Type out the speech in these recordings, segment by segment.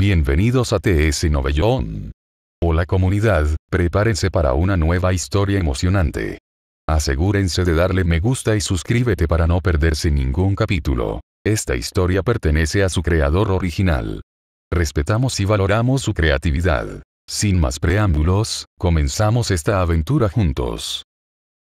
Bienvenidos a TS Novellón. Hola comunidad, prepárense para una nueva historia emocionante. Asegúrense de darle me gusta y suscríbete para no perderse ningún capítulo. Esta historia pertenece a su creador original. Respetamos y valoramos su creatividad. Sin más preámbulos, comenzamos esta aventura juntos.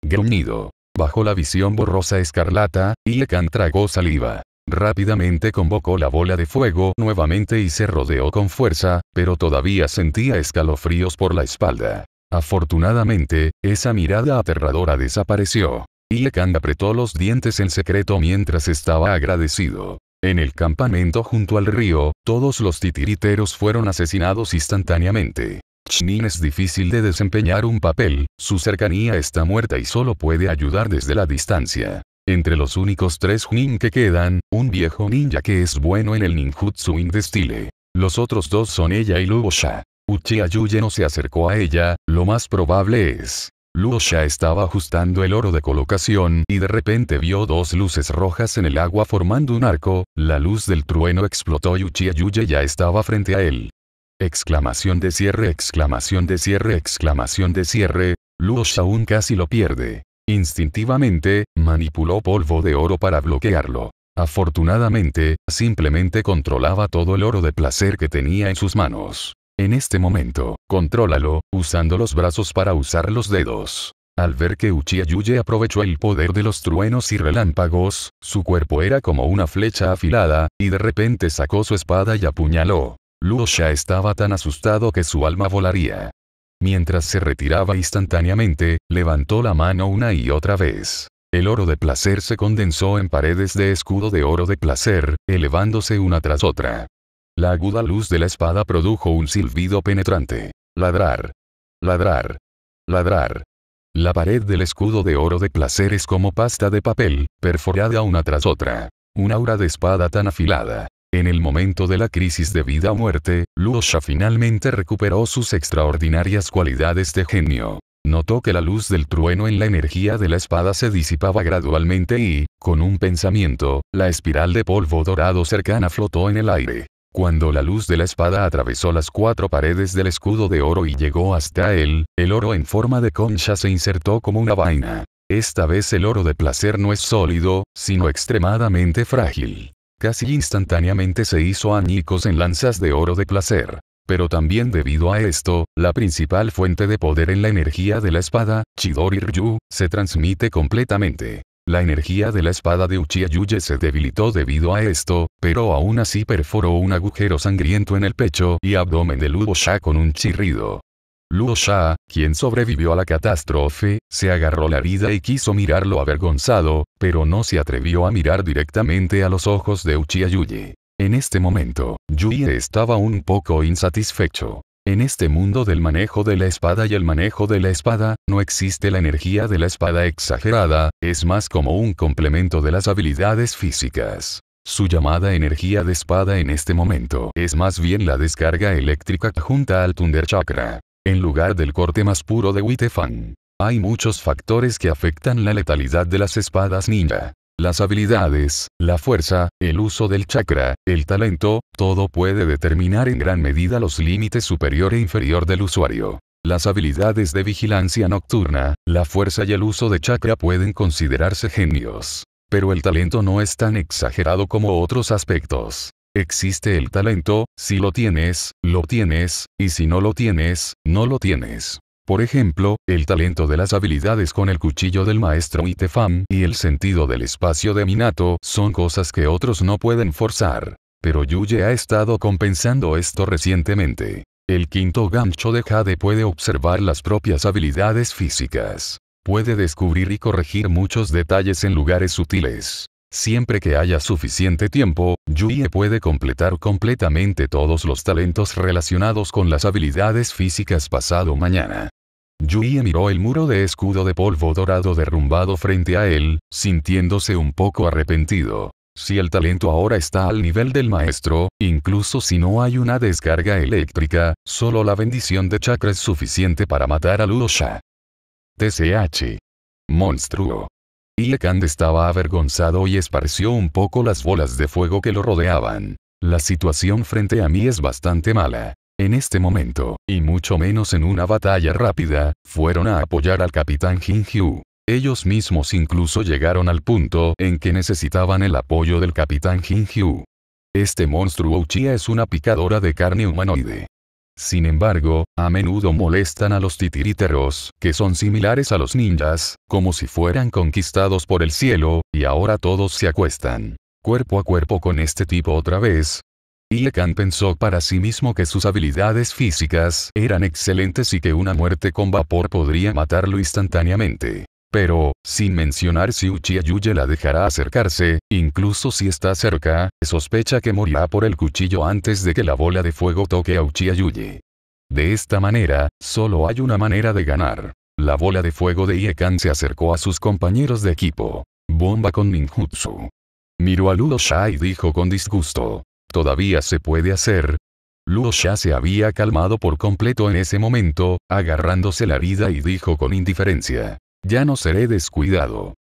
Gruñido. Bajo la visión borrosa escarlata, le tragó saliva. Rápidamente convocó la bola de fuego nuevamente y se rodeó con fuerza, pero todavía sentía escalofríos por la espalda. Afortunadamente, esa mirada aterradora desapareció. y apretó los dientes en secreto mientras estaba agradecido. En el campamento junto al río, todos los titiriteros fueron asesinados instantáneamente. Chinin es difícil de desempeñar un papel, su cercanía está muerta y solo puede ayudar desde la distancia. Entre los únicos tres Junin que quedan, un viejo ninja que es bueno en el ninjutsu indestile. Los otros dos son ella y Luosha. Uchiha Yuye no se acercó a ella, lo más probable es. Sha estaba ajustando el oro de colocación y de repente vio dos luces rojas en el agua formando un arco, la luz del trueno explotó y Uchiha Yuye ya estaba frente a él. Exclamación de cierre, exclamación de cierre, exclamación de cierre, Luosha aún casi lo pierde. Instintivamente, manipuló polvo de oro para bloquearlo. Afortunadamente, simplemente controlaba todo el oro de placer que tenía en sus manos. En este momento, contrólalo, usando los brazos para usar los dedos. Al ver que Uchiha aprovechó el poder de los truenos y relámpagos, su cuerpo era como una flecha afilada, y de repente sacó su espada y apuñaló. Luo ya estaba tan asustado que su alma volaría. Mientras se retiraba instantáneamente, levantó la mano una y otra vez. El oro de placer se condensó en paredes de escudo de oro de placer, elevándose una tras otra. La aguda luz de la espada produjo un silbido penetrante. Ladrar. Ladrar. Ladrar. La pared del escudo de oro de placer es como pasta de papel, perforada una tras otra. Un aura de espada tan afilada. En el momento de la crisis de vida o muerte, Sha finalmente recuperó sus extraordinarias cualidades de genio. Notó que la luz del trueno en la energía de la espada se disipaba gradualmente y, con un pensamiento, la espiral de polvo dorado cercana flotó en el aire. Cuando la luz de la espada atravesó las cuatro paredes del escudo de oro y llegó hasta él, el oro en forma de concha se insertó como una vaina. Esta vez el oro de placer no es sólido, sino extremadamente frágil. Casi instantáneamente se hizo añicos en lanzas de oro de placer. Pero también debido a esto, la principal fuente de poder en la energía de la espada, Chidori Ryu, se transmite completamente. La energía de la espada de Uchiha Yuye se debilitó debido a esto, pero aún así perforó un agujero sangriento en el pecho y abdomen de Lubosha con un chirrido. Luo Sha, quien sobrevivió a la catástrofe, se agarró la vida y quiso mirarlo avergonzado, pero no se atrevió a mirar directamente a los ojos de Uchiha En este momento, Yuye estaba un poco insatisfecho. En este mundo del manejo de la espada y el manejo de la espada, no existe la energía de la espada exagerada, es más como un complemento de las habilidades físicas. Su llamada energía de espada en este momento es más bien la descarga eléctrica junta al Thunder Chakra en lugar del corte más puro de Witefang. Hay muchos factores que afectan la letalidad de las espadas ninja. Las habilidades, la fuerza, el uso del chakra, el talento, todo puede determinar en gran medida los límites superior e inferior del usuario. Las habilidades de vigilancia nocturna, la fuerza y el uso de chakra pueden considerarse genios. Pero el talento no es tan exagerado como otros aspectos. Existe el talento, si lo tienes, lo tienes, y si no lo tienes, no lo tienes. Por ejemplo, el talento de las habilidades con el cuchillo del maestro Itefam y el sentido del espacio de Minato son cosas que otros no pueden forzar. Pero Yuye ha estado compensando esto recientemente. El quinto gancho de Jade puede observar las propias habilidades físicas. Puede descubrir y corregir muchos detalles en lugares sutiles. Siempre que haya suficiente tiempo, Yui puede completar completamente todos los talentos relacionados con las habilidades físicas pasado mañana. Yuie miró el muro de escudo de polvo dorado derrumbado frente a él, sintiéndose un poco arrepentido. Si el talento ahora está al nivel del maestro, incluso si no hay una descarga eléctrica, solo la bendición de chakra es suficiente para matar a Luosha. TCH. Monstruo. Ilekand estaba avergonzado y esparció un poco las bolas de fuego que lo rodeaban. La situación frente a mí es bastante mala. En este momento, y mucho menos en una batalla rápida, fueron a apoyar al capitán Jin Ellos mismos incluso llegaron al punto en que necesitaban el apoyo del capitán Jin Este monstruo Uchiha es una picadora de carne humanoide. Sin embargo, a menudo molestan a los titiríteros, que son similares a los ninjas, como si fueran conquistados por el cielo, y ahora todos se acuestan. Cuerpo a cuerpo con este tipo otra vez. Y pensó para sí mismo que sus habilidades físicas eran excelentes y que una muerte con vapor podría matarlo instantáneamente. Pero, sin mencionar si Uchiha la dejará acercarse, incluso si está cerca, sospecha que morirá por el cuchillo antes de que la bola de fuego toque a Uchiha De esta manera, solo hay una manera de ganar. La bola de fuego de Iekan se acercó a sus compañeros de equipo. Bomba con ninjutsu. Miró a Luo Sha y dijo con disgusto. Todavía se puede hacer, Luo Sha se había calmado por completo en ese momento, agarrándose la vida y dijo con indiferencia. Ya no seré descuidado.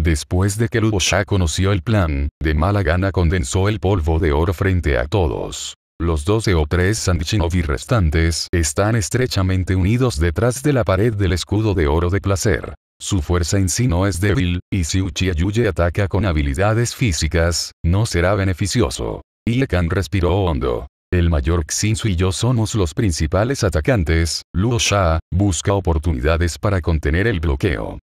Después de que ya conoció el plan, de mala gana condensó el polvo de oro frente a todos. Los 12 o 3 Sandichinovi restantes están estrechamente unidos detrás de la pared del escudo de oro de placer. Su fuerza en sí no es débil, y si Uchiha ataca con habilidades físicas, no será beneficioso. Iekan respiró hondo. El mayor Xinsu y yo somos los principales atacantes, Luo Xia, busca oportunidades para contener el bloqueo.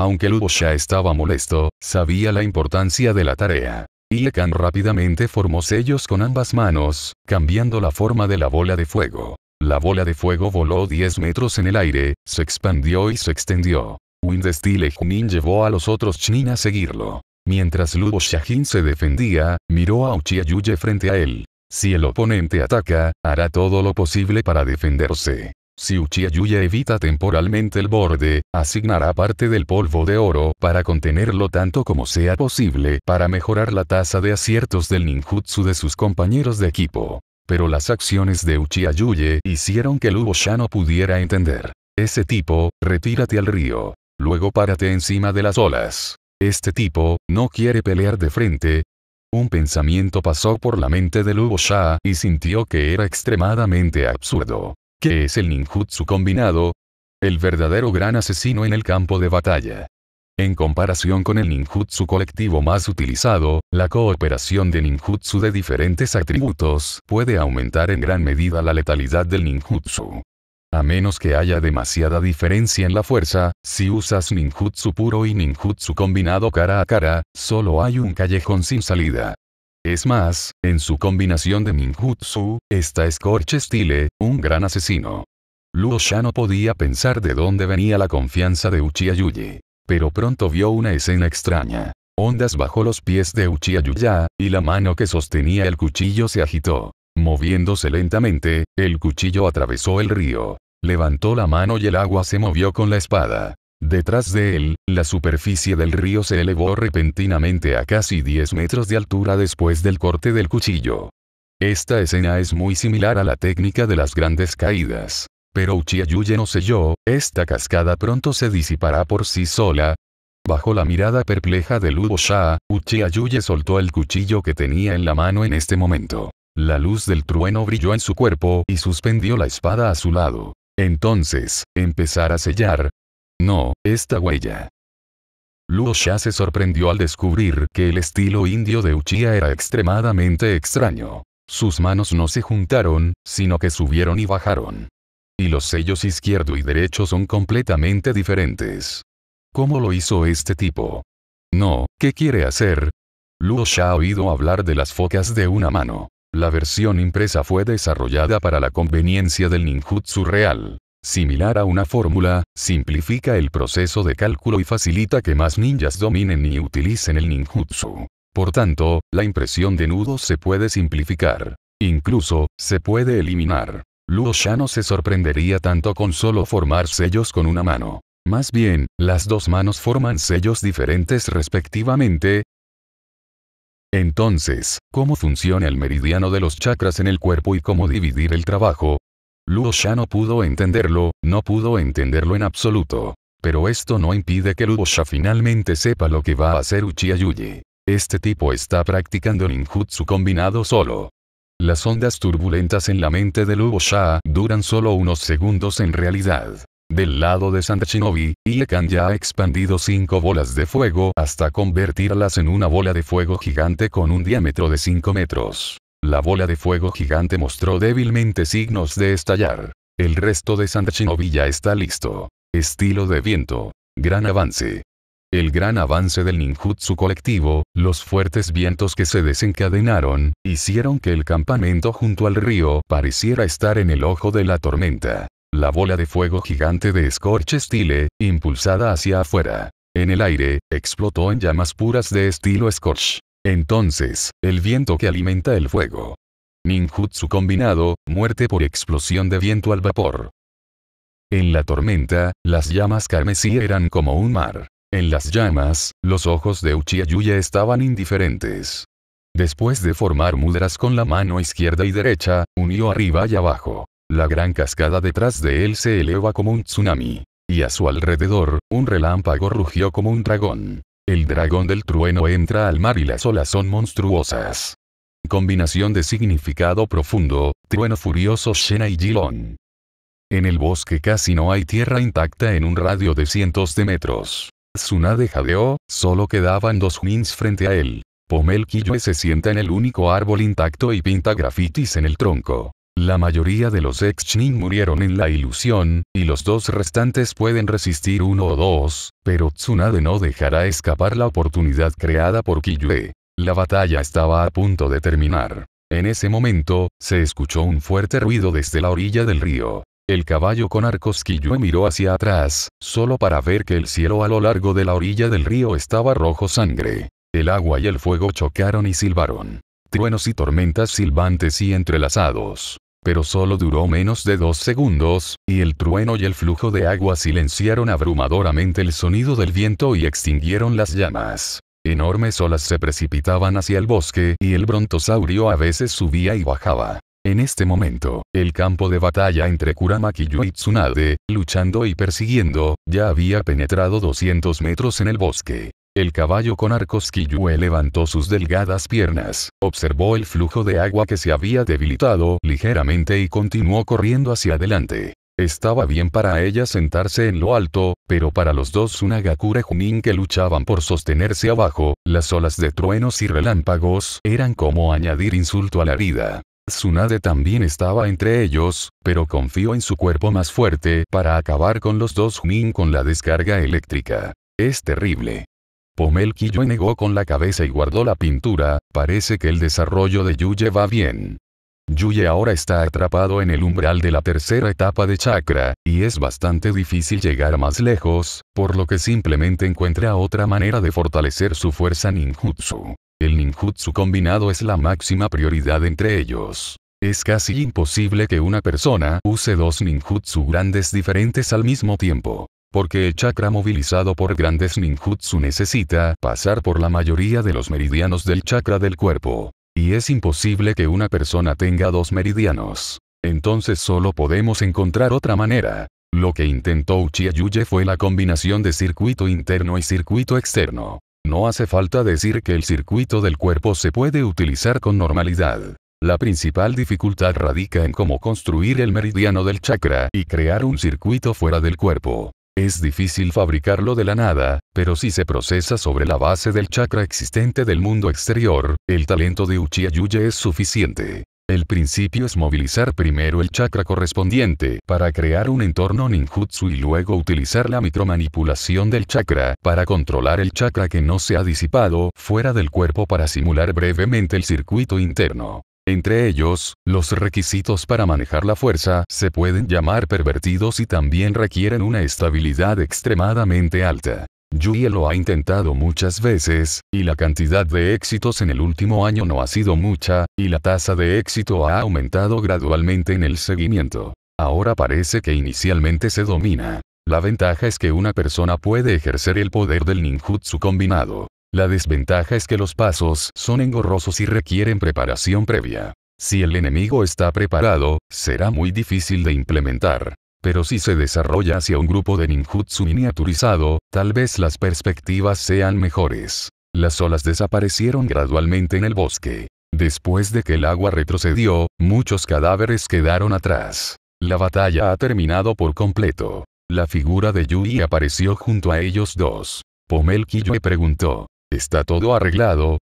Aunque Luo Xia estaba molesto, sabía la importancia de la tarea. Y rápidamente formó sellos con ambas manos, cambiando la forma de la bola de fuego. La bola de fuego voló 10 metros en el aire, se expandió y se extendió. Wind Steel Junin llevó a los otros Chinin a seguirlo. Mientras Luo Jin se defendía, miró a Uchiha Yuye frente a él. Si el oponente ataca, hará todo lo posible para defenderse. Si Uchiha Yuya evita temporalmente el borde, asignará parte del polvo de oro para contenerlo tanto como sea posible para mejorar la tasa de aciertos del ninjutsu de sus compañeros de equipo. Pero las acciones de Uchiha Yuya hicieron que Lubo no pudiera entender. Ese tipo, retírate al río. Luego párate encima de las olas. Este tipo, no quiere pelear de frente, un pensamiento pasó por la mente de Luo Sha y sintió que era extremadamente absurdo. ¿Qué es el ninjutsu combinado? El verdadero gran asesino en el campo de batalla. En comparación con el ninjutsu colectivo más utilizado, la cooperación de ninjutsu de diferentes atributos puede aumentar en gran medida la letalidad del ninjutsu. A menos que haya demasiada diferencia en la fuerza, si usas ninjutsu puro y ninjutsu combinado cara a cara, solo hay un callejón sin salida. Es más, en su combinación de ninjutsu, está Scorch Stile, un gran asesino. Luo ya no podía pensar de dónde venía la confianza de Uchiha Yuji. Pero pronto vio una escena extraña. Ondas bajo los pies de Uchiha y la mano que sostenía el cuchillo se agitó. Moviéndose lentamente, el cuchillo atravesó el río. Levantó la mano y el agua se movió con la espada. Detrás de él, la superficie del río se elevó repentinamente a casi 10 metros de altura después del corte del cuchillo. Esta escena es muy similar a la técnica de las grandes caídas. Pero Uchiha no selló, esta cascada pronto se disipará por sí sola. Bajo la mirada perpleja de Lubo Sha, Uchiha soltó el cuchillo que tenía en la mano en este momento. La luz del trueno brilló en su cuerpo y suspendió la espada a su lado. Entonces, empezar a sellar. No, esta huella. Luo Xia se sorprendió al descubrir que el estilo indio de Uchiha era extremadamente extraño. Sus manos no se juntaron, sino que subieron y bajaron. Y los sellos izquierdo y derecho son completamente diferentes. ¿Cómo lo hizo este tipo? No, ¿qué quiere hacer? Luo ha oído hablar de las focas de una mano. La versión impresa fue desarrollada para la conveniencia del ninjutsu real. Similar a una fórmula, simplifica el proceso de cálculo y facilita que más ninjas dominen y utilicen el ninjutsu. Por tanto, la impresión de nudos se puede simplificar. Incluso, se puede eliminar. Luo ya no se sorprendería tanto con solo formar sellos con una mano. Más bien, las dos manos forman sellos diferentes respectivamente, entonces, ¿cómo funciona el meridiano de los chakras en el cuerpo y cómo dividir el trabajo? Luo Sha no pudo entenderlo, no pudo entenderlo en absoluto. Pero esto no impide que Luo Sha finalmente sepa lo que va a hacer Uchiha Yuji. Este tipo está practicando ninjutsu combinado solo. Las ondas turbulentas en la mente de Luo Sha duran solo unos segundos en realidad. Del lado de Santa Shinobi, Iekan ya ha expandido cinco bolas de fuego hasta convertirlas en una bola de fuego gigante con un diámetro de 5 metros. La bola de fuego gigante mostró débilmente signos de estallar. El resto de Santa ya está listo. Estilo de viento. Gran avance. El gran avance del ninjutsu colectivo, los fuertes vientos que se desencadenaron, hicieron que el campamento junto al río pareciera estar en el ojo de la tormenta. La bola de fuego gigante de Scorch estile, impulsada hacia afuera. En el aire, explotó en llamas puras de estilo Scorch. Entonces, el viento que alimenta el fuego. Ninjutsu combinado, muerte por explosión de viento al vapor. En la tormenta, las llamas carmesí eran como un mar. En las llamas, los ojos de Uchiha Yuya estaban indiferentes. Después de formar mudras con la mano izquierda y derecha, unió arriba y abajo. La gran cascada detrás de él se eleva como un tsunami. Y a su alrededor, un relámpago rugió como un dragón. El dragón del trueno entra al mar y las olas son monstruosas. Combinación de significado profundo, trueno furioso Shena y Jilon. En el bosque casi no hay tierra intacta en un radio de cientos de metros. Tsunade jadeó, solo quedaban dos Junins frente a él. Pomel se sienta en el único árbol intacto y pinta grafitis en el tronco. La mayoría de los Ex nin murieron en la ilusión, y los dos restantes pueden resistir uno o dos, pero Tsunade no dejará escapar la oportunidad creada por Kiyue. La batalla estaba a punto de terminar. En ese momento, se escuchó un fuerte ruido desde la orilla del río. El caballo con arcos Kiyue miró hacia atrás, solo para ver que el cielo a lo largo de la orilla del río estaba rojo sangre. El agua y el fuego chocaron y silbaron. Truenos y tormentas silbantes y entrelazados pero solo duró menos de dos segundos, y el trueno y el flujo de agua silenciaron abrumadoramente el sonido del viento y extinguieron las llamas. Enormes olas se precipitaban hacia el bosque y el brontosaurio a veces subía y bajaba. En este momento, el campo de batalla entre Kurama y Tsunade, luchando y persiguiendo, ya había penetrado 200 metros en el bosque. El caballo con arcos Kiyue levantó sus delgadas piernas, observó el flujo de agua que se había debilitado ligeramente y continuó corriendo hacia adelante. Estaba bien para ella sentarse en lo alto, pero para los dos Sunagakure Junin que luchaban por sostenerse abajo, las olas de truenos y relámpagos eran como añadir insulto a la herida. Tsunade también estaba entre ellos, pero confió en su cuerpo más fuerte para acabar con los dos Junin con la descarga eléctrica. Es terrible. Pomelquillo negó con la cabeza y guardó la pintura, parece que el desarrollo de Yuye va bien. Yuye ahora está atrapado en el umbral de la tercera etapa de chakra, y es bastante difícil llegar más lejos, por lo que simplemente encuentra otra manera de fortalecer su fuerza ninjutsu. El ninjutsu combinado es la máxima prioridad entre ellos. Es casi imposible que una persona use dos ninjutsu grandes diferentes al mismo tiempo. Porque el chakra movilizado por grandes ninjutsu necesita pasar por la mayoría de los meridianos del chakra del cuerpo. Y es imposible que una persona tenga dos meridianos. Entonces solo podemos encontrar otra manera. Lo que intentó Uchiha Yuye fue la combinación de circuito interno y circuito externo. No hace falta decir que el circuito del cuerpo se puede utilizar con normalidad. La principal dificultad radica en cómo construir el meridiano del chakra y crear un circuito fuera del cuerpo. Es difícil fabricarlo de la nada, pero si se procesa sobre la base del chakra existente del mundo exterior, el talento de Uchiha Yuye es suficiente. El principio es movilizar primero el chakra correspondiente para crear un entorno ninjutsu y luego utilizar la micromanipulación del chakra para controlar el chakra que no se ha disipado fuera del cuerpo para simular brevemente el circuito interno. Entre ellos, los requisitos para manejar la fuerza se pueden llamar pervertidos y también requieren una estabilidad extremadamente alta. Yuya lo ha intentado muchas veces, y la cantidad de éxitos en el último año no ha sido mucha, y la tasa de éxito ha aumentado gradualmente en el seguimiento. Ahora parece que inicialmente se domina. La ventaja es que una persona puede ejercer el poder del ninjutsu combinado. La desventaja es que los pasos son engorrosos y requieren preparación previa. Si el enemigo está preparado, será muy difícil de implementar. Pero si se desarrolla hacia un grupo de ninjutsu miniaturizado, tal vez las perspectivas sean mejores. Las olas desaparecieron gradualmente en el bosque. Después de que el agua retrocedió, muchos cadáveres quedaron atrás. La batalla ha terminado por completo. La figura de Yui apareció junto a ellos dos. Pomel le preguntó, Está todo arreglado.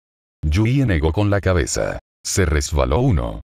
Yui negó con la cabeza. Se resbaló uno.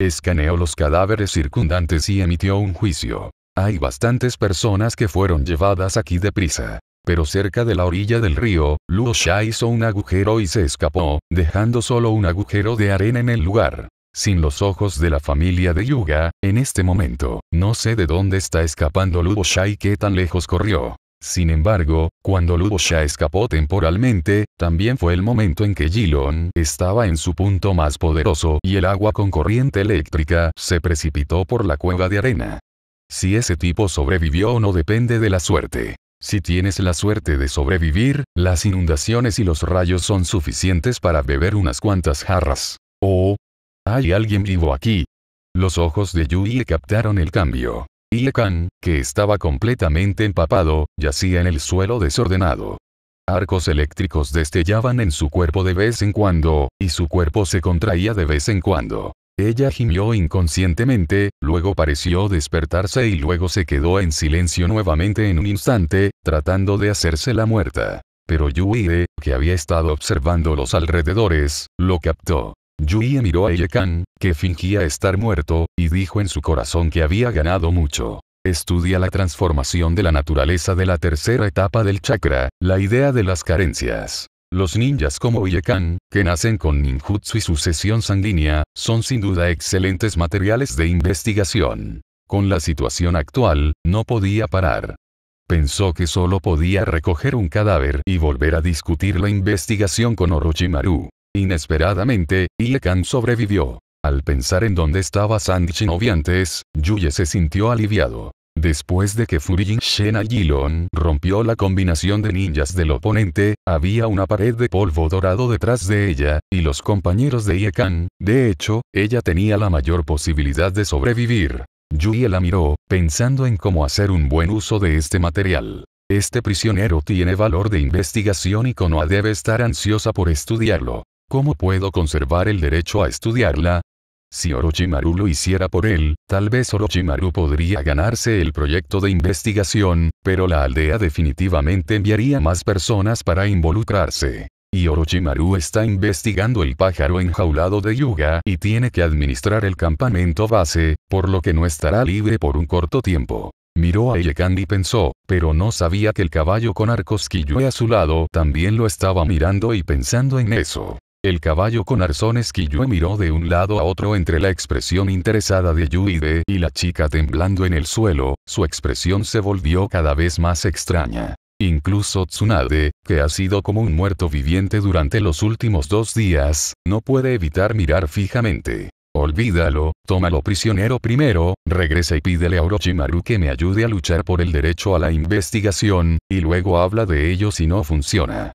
Escaneó los cadáveres circundantes y emitió un juicio. Hay bastantes personas que fueron llevadas aquí deprisa. Pero cerca de la orilla del río, Luo Sha hizo un agujero y se escapó, dejando solo un agujero de arena en el lugar. Sin los ojos de la familia de Yuga, en este momento, no sé de dónde está escapando Luo Sha y qué tan lejos corrió. Sin embargo, cuando ya escapó temporalmente, también fue el momento en que Gilon estaba en su punto más poderoso y el agua con corriente eléctrica se precipitó por la cueva de arena. Si ese tipo sobrevivió o no depende de la suerte. Si tienes la suerte de sobrevivir, las inundaciones y los rayos son suficientes para beber unas cuantas jarras. Oh, hay alguien vivo aquí. Los ojos de Yui captaron el cambio. Ye que estaba completamente empapado, yacía en el suelo desordenado. Arcos eléctricos destellaban en su cuerpo de vez en cuando, y su cuerpo se contraía de vez en cuando. Ella gimió inconscientemente, luego pareció despertarse y luego se quedó en silencio nuevamente en un instante, tratando de hacerse la muerta. Pero Yuide, que había estado observando los alrededores, lo captó miró a Yekan, que fingía estar muerto, y dijo en su corazón que había ganado mucho. Estudia la transformación de la naturaleza de la tercera etapa del chakra, la idea de las carencias. Los ninjas como Yekan, que nacen con ninjutsu y sucesión sanguínea, son sin duda excelentes materiales de investigación. Con la situación actual, no podía parar. Pensó que solo podía recoger un cadáver y volver a discutir la investigación con Orochimaru. Inesperadamente, Ie sobrevivió. Al pensar en dónde estaba Sandy Shinobi antes, Yuye se sintió aliviado. Después de que Furijin Shena rompió la combinación de ninjas del oponente, había una pared de polvo dorado detrás de ella, y los compañeros de Iekan, de hecho, ella tenía la mayor posibilidad de sobrevivir. Yuye la miró, pensando en cómo hacer un buen uso de este material. Este prisionero tiene valor de investigación y Konoha debe estar ansiosa por estudiarlo. ¿cómo puedo conservar el derecho a estudiarla? Si Orochimaru lo hiciera por él, tal vez Orochimaru podría ganarse el proyecto de investigación, pero la aldea definitivamente enviaría más personas para involucrarse. Y Orochimaru está investigando el pájaro enjaulado de Yuga y tiene que administrar el campamento base, por lo que no estará libre por un corto tiempo. Miró a Yekandi y pensó, pero no sabía que el caballo con arcos a su lado también lo estaba mirando y pensando en eso. El caballo con arzones Kiyue miró de un lado a otro entre la expresión interesada de Yuide y la chica temblando en el suelo, su expresión se volvió cada vez más extraña. Incluso Tsunade, que ha sido como un muerto viviente durante los últimos dos días, no puede evitar mirar fijamente. Olvídalo, tómalo prisionero primero, regresa y pídele a Orochimaru que me ayude a luchar por el derecho a la investigación, y luego habla de ello si no funciona.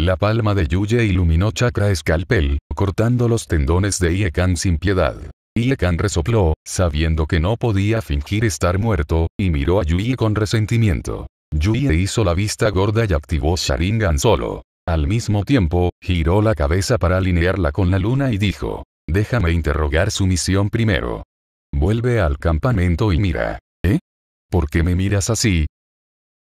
La palma de Yuye iluminó chakra escalpel, cortando los tendones de Iekan sin piedad. Iekan resopló, sabiendo que no podía fingir estar muerto, y miró a Yuye con resentimiento. Yuye hizo la vista gorda y activó Sharingan solo. Al mismo tiempo, giró la cabeza para alinearla con la luna y dijo, déjame interrogar su misión primero. Vuelve al campamento y mira. ¿Eh? ¿Por qué me miras así?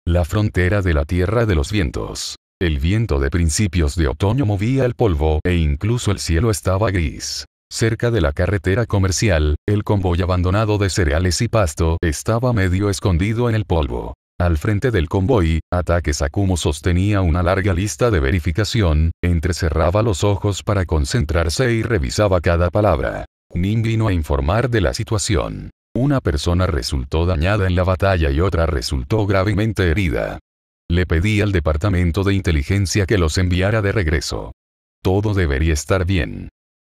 La frontera de la Tierra de los Vientos. El viento de principios de otoño movía el polvo e incluso el cielo estaba gris. Cerca de la carretera comercial, el convoy abandonado de cereales y pasto estaba medio escondido en el polvo. Al frente del convoy, Ataque Sakumo sostenía una larga lista de verificación, entrecerraba los ojos para concentrarse y revisaba cada palabra. Nin vino a informar de la situación. Una persona resultó dañada en la batalla y otra resultó gravemente herida le pedí al Departamento de Inteligencia que los enviara de regreso. Todo debería estar bien.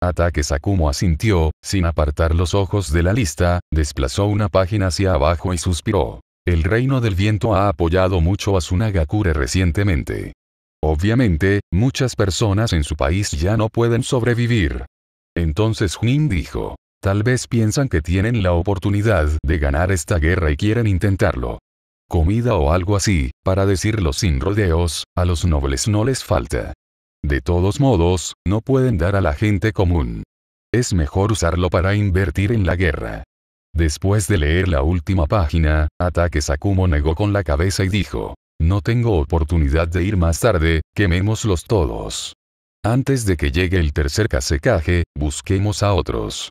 Ataque Sakumo asintió, sin apartar los ojos de la lista, desplazó una página hacia abajo y suspiró. El reino del viento ha apoyado mucho a Sunagakure recientemente. Obviamente, muchas personas en su país ya no pueden sobrevivir. Entonces Huin dijo, tal vez piensan que tienen la oportunidad de ganar esta guerra y quieren intentarlo comida o algo así, para decirlo sin rodeos, a los nobles no les falta. De todos modos, no pueden dar a la gente común. Es mejor usarlo para invertir en la guerra. Después de leer la última página, Ataque Sakumo negó con la cabeza y dijo, no tengo oportunidad de ir más tarde, quemémoslos todos. Antes de que llegue el tercer casecaje, busquemos a otros.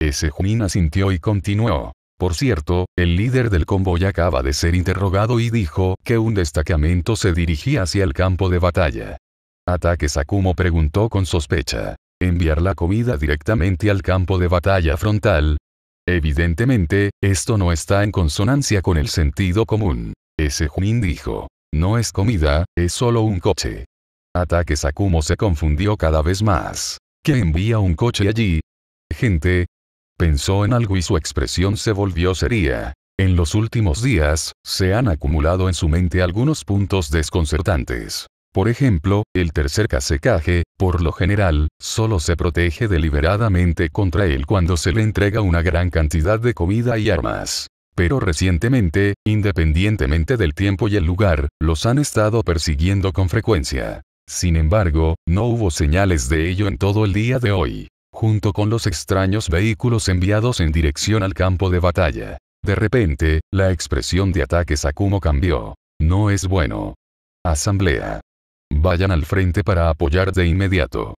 Ese Junina asintió y continuó. Por cierto, el líder del convoy acaba de ser interrogado y dijo que un destacamento se dirigía hacia el campo de batalla. Ataque Sakumo preguntó con sospecha. ¿Enviar la comida directamente al campo de batalla frontal? Evidentemente, esto no está en consonancia con el sentido común. Ese Junin dijo. No es comida, es solo un coche. Ataque Sakumo se confundió cada vez más. ¿Qué envía un coche allí? Gente, pensó en algo y su expresión se volvió seria. En los últimos días, se han acumulado en su mente algunos puntos desconcertantes. Por ejemplo, el tercer casecaje, por lo general, solo se protege deliberadamente contra él cuando se le entrega una gran cantidad de comida y armas. Pero recientemente, independientemente del tiempo y el lugar, los han estado persiguiendo con frecuencia. Sin embargo, no hubo señales de ello en todo el día de hoy junto con los extraños vehículos enviados en dirección al campo de batalla. De repente, la expresión de ataque Sakumo cambió. No es bueno. Asamblea. Vayan al frente para apoyar de inmediato.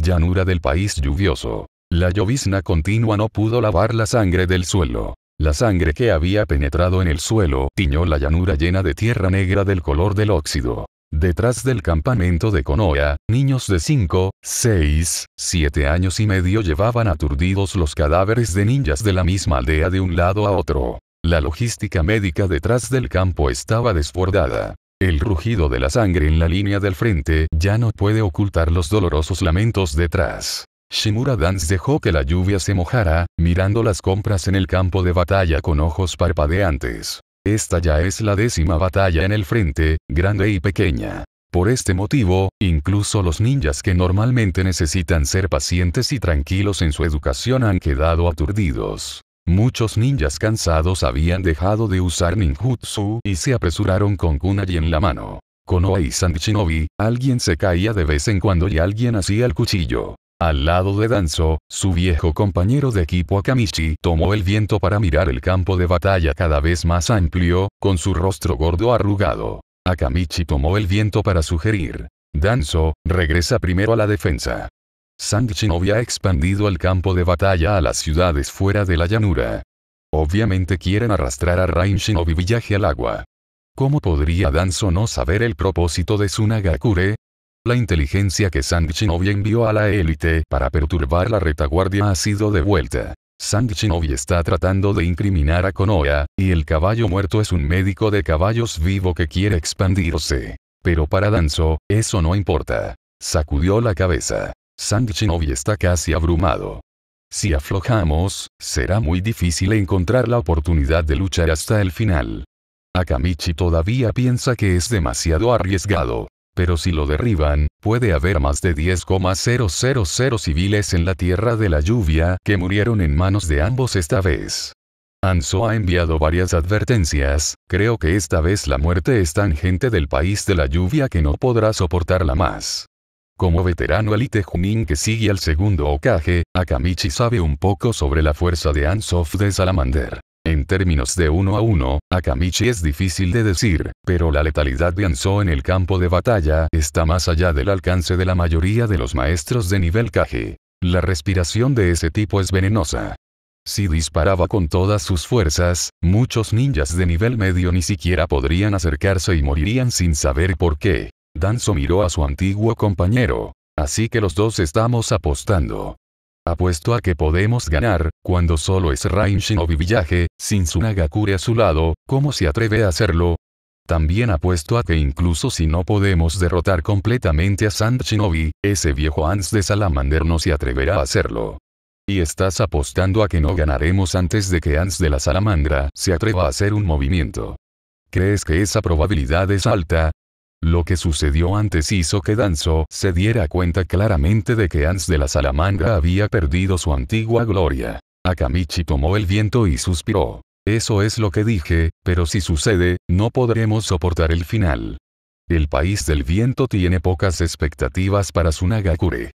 Llanura del país lluvioso. La llovizna continua no pudo lavar la sangre del suelo. La sangre que había penetrado en el suelo tiñó la llanura llena de tierra negra del color del óxido. Detrás del campamento de Konoha, niños de 5, 6, 7 años y medio llevaban aturdidos los cadáveres de ninjas de la misma aldea de un lado a otro. La logística médica detrás del campo estaba desbordada. El rugido de la sangre en la línea del frente ya no puede ocultar los dolorosos lamentos detrás. Shimura Dance dejó que la lluvia se mojara, mirando las compras en el campo de batalla con ojos parpadeantes. Esta ya es la décima batalla en el frente, grande y pequeña. Por este motivo, incluso los ninjas que normalmente necesitan ser pacientes y tranquilos en su educación han quedado aturdidos. Muchos ninjas cansados habían dejado de usar ninjutsu y se apresuraron con kunai en la mano. Con y Shinobi, alguien se caía de vez en cuando y alguien hacía el cuchillo. Al lado de Danzo, su viejo compañero de equipo Akamichi tomó el viento para mirar el campo de batalla cada vez más amplio, con su rostro gordo arrugado. Akamichi tomó el viento para sugerir. Danzo, regresa primero a la defensa. Shinobi ha expandido el campo de batalla a las ciudades fuera de la llanura. Obviamente quieren arrastrar a Rain Shinobi Villaje al agua. ¿Cómo podría Danzo no saber el propósito de su Nagakure? La inteligencia que Sang envió a la élite para perturbar la retaguardia ha sido devuelta. Sang está tratando de incriminar a Konoha, y el caballo muerto es un médico de caballos vivo que quiere expandirse. Pero para Danzo, eso no importa. Sacudió la cabeza. Sang está casi abrumado. Si aflojamos, será muy difícil encontrar la oportunidad de luchar hasta el final. Akamichi todavía piensa que es demasiado arriesgado, pero si lo derriban, puede haber más de 10,000 civiles en la Tierra de la Lluvia que murieron en manos de ambos esta vez. Anso ha enviado varias advertencias, creo que esta vez la muerte es tan gente del país de la lluvia que no podrá soportarla más. Como veterano elite Junin que sigue al segundo ocaje, Akamichi sabe un poco sobre la fuerza de Ansof de Salamander. En términos de uno a uno, Akamichi es difícil de decir, pero la letalidad de Anzo en el campo de batalla está más allá del alcance de la mayoría de los maestros de nivel Kage. La respiración de ese tipo es venenosa. Si disparaba con todas sus fuerzas, muchos ninjas de nivel medio ni siquiera podrían acercarse y morirían sin saber por qué. Danzo miró a su antiguo compañero. Así que los dos estamos apostando. Apuesto a que podemos ganar, cuando solo es Rain Shinobi Village, sin Tsunagakure a su lado, ¿cómo se atreve a hacerlo? También apuesto a que incluso si no podemos derrotar completamente a Sand Shinobi, ese viejo Hans de Salamander no se atreverá a hacerlo. Y estás apostando a que no ganaremos antes de que Hans de la Salamandra se atreva a hacer un movimiento. ¿Crees que esa probabilidad es alta? Lo que sucedió antes hizo que Danzo se diera cuenta claramente de que Ans de la Salamandra había perdido su antigua gloria. Akamichi tomó el viento y suspiró. Eso es lo que dije, pero si sucede, no podremos soportar el final. El país del viento tiene pocas expectativas para su Nagakure.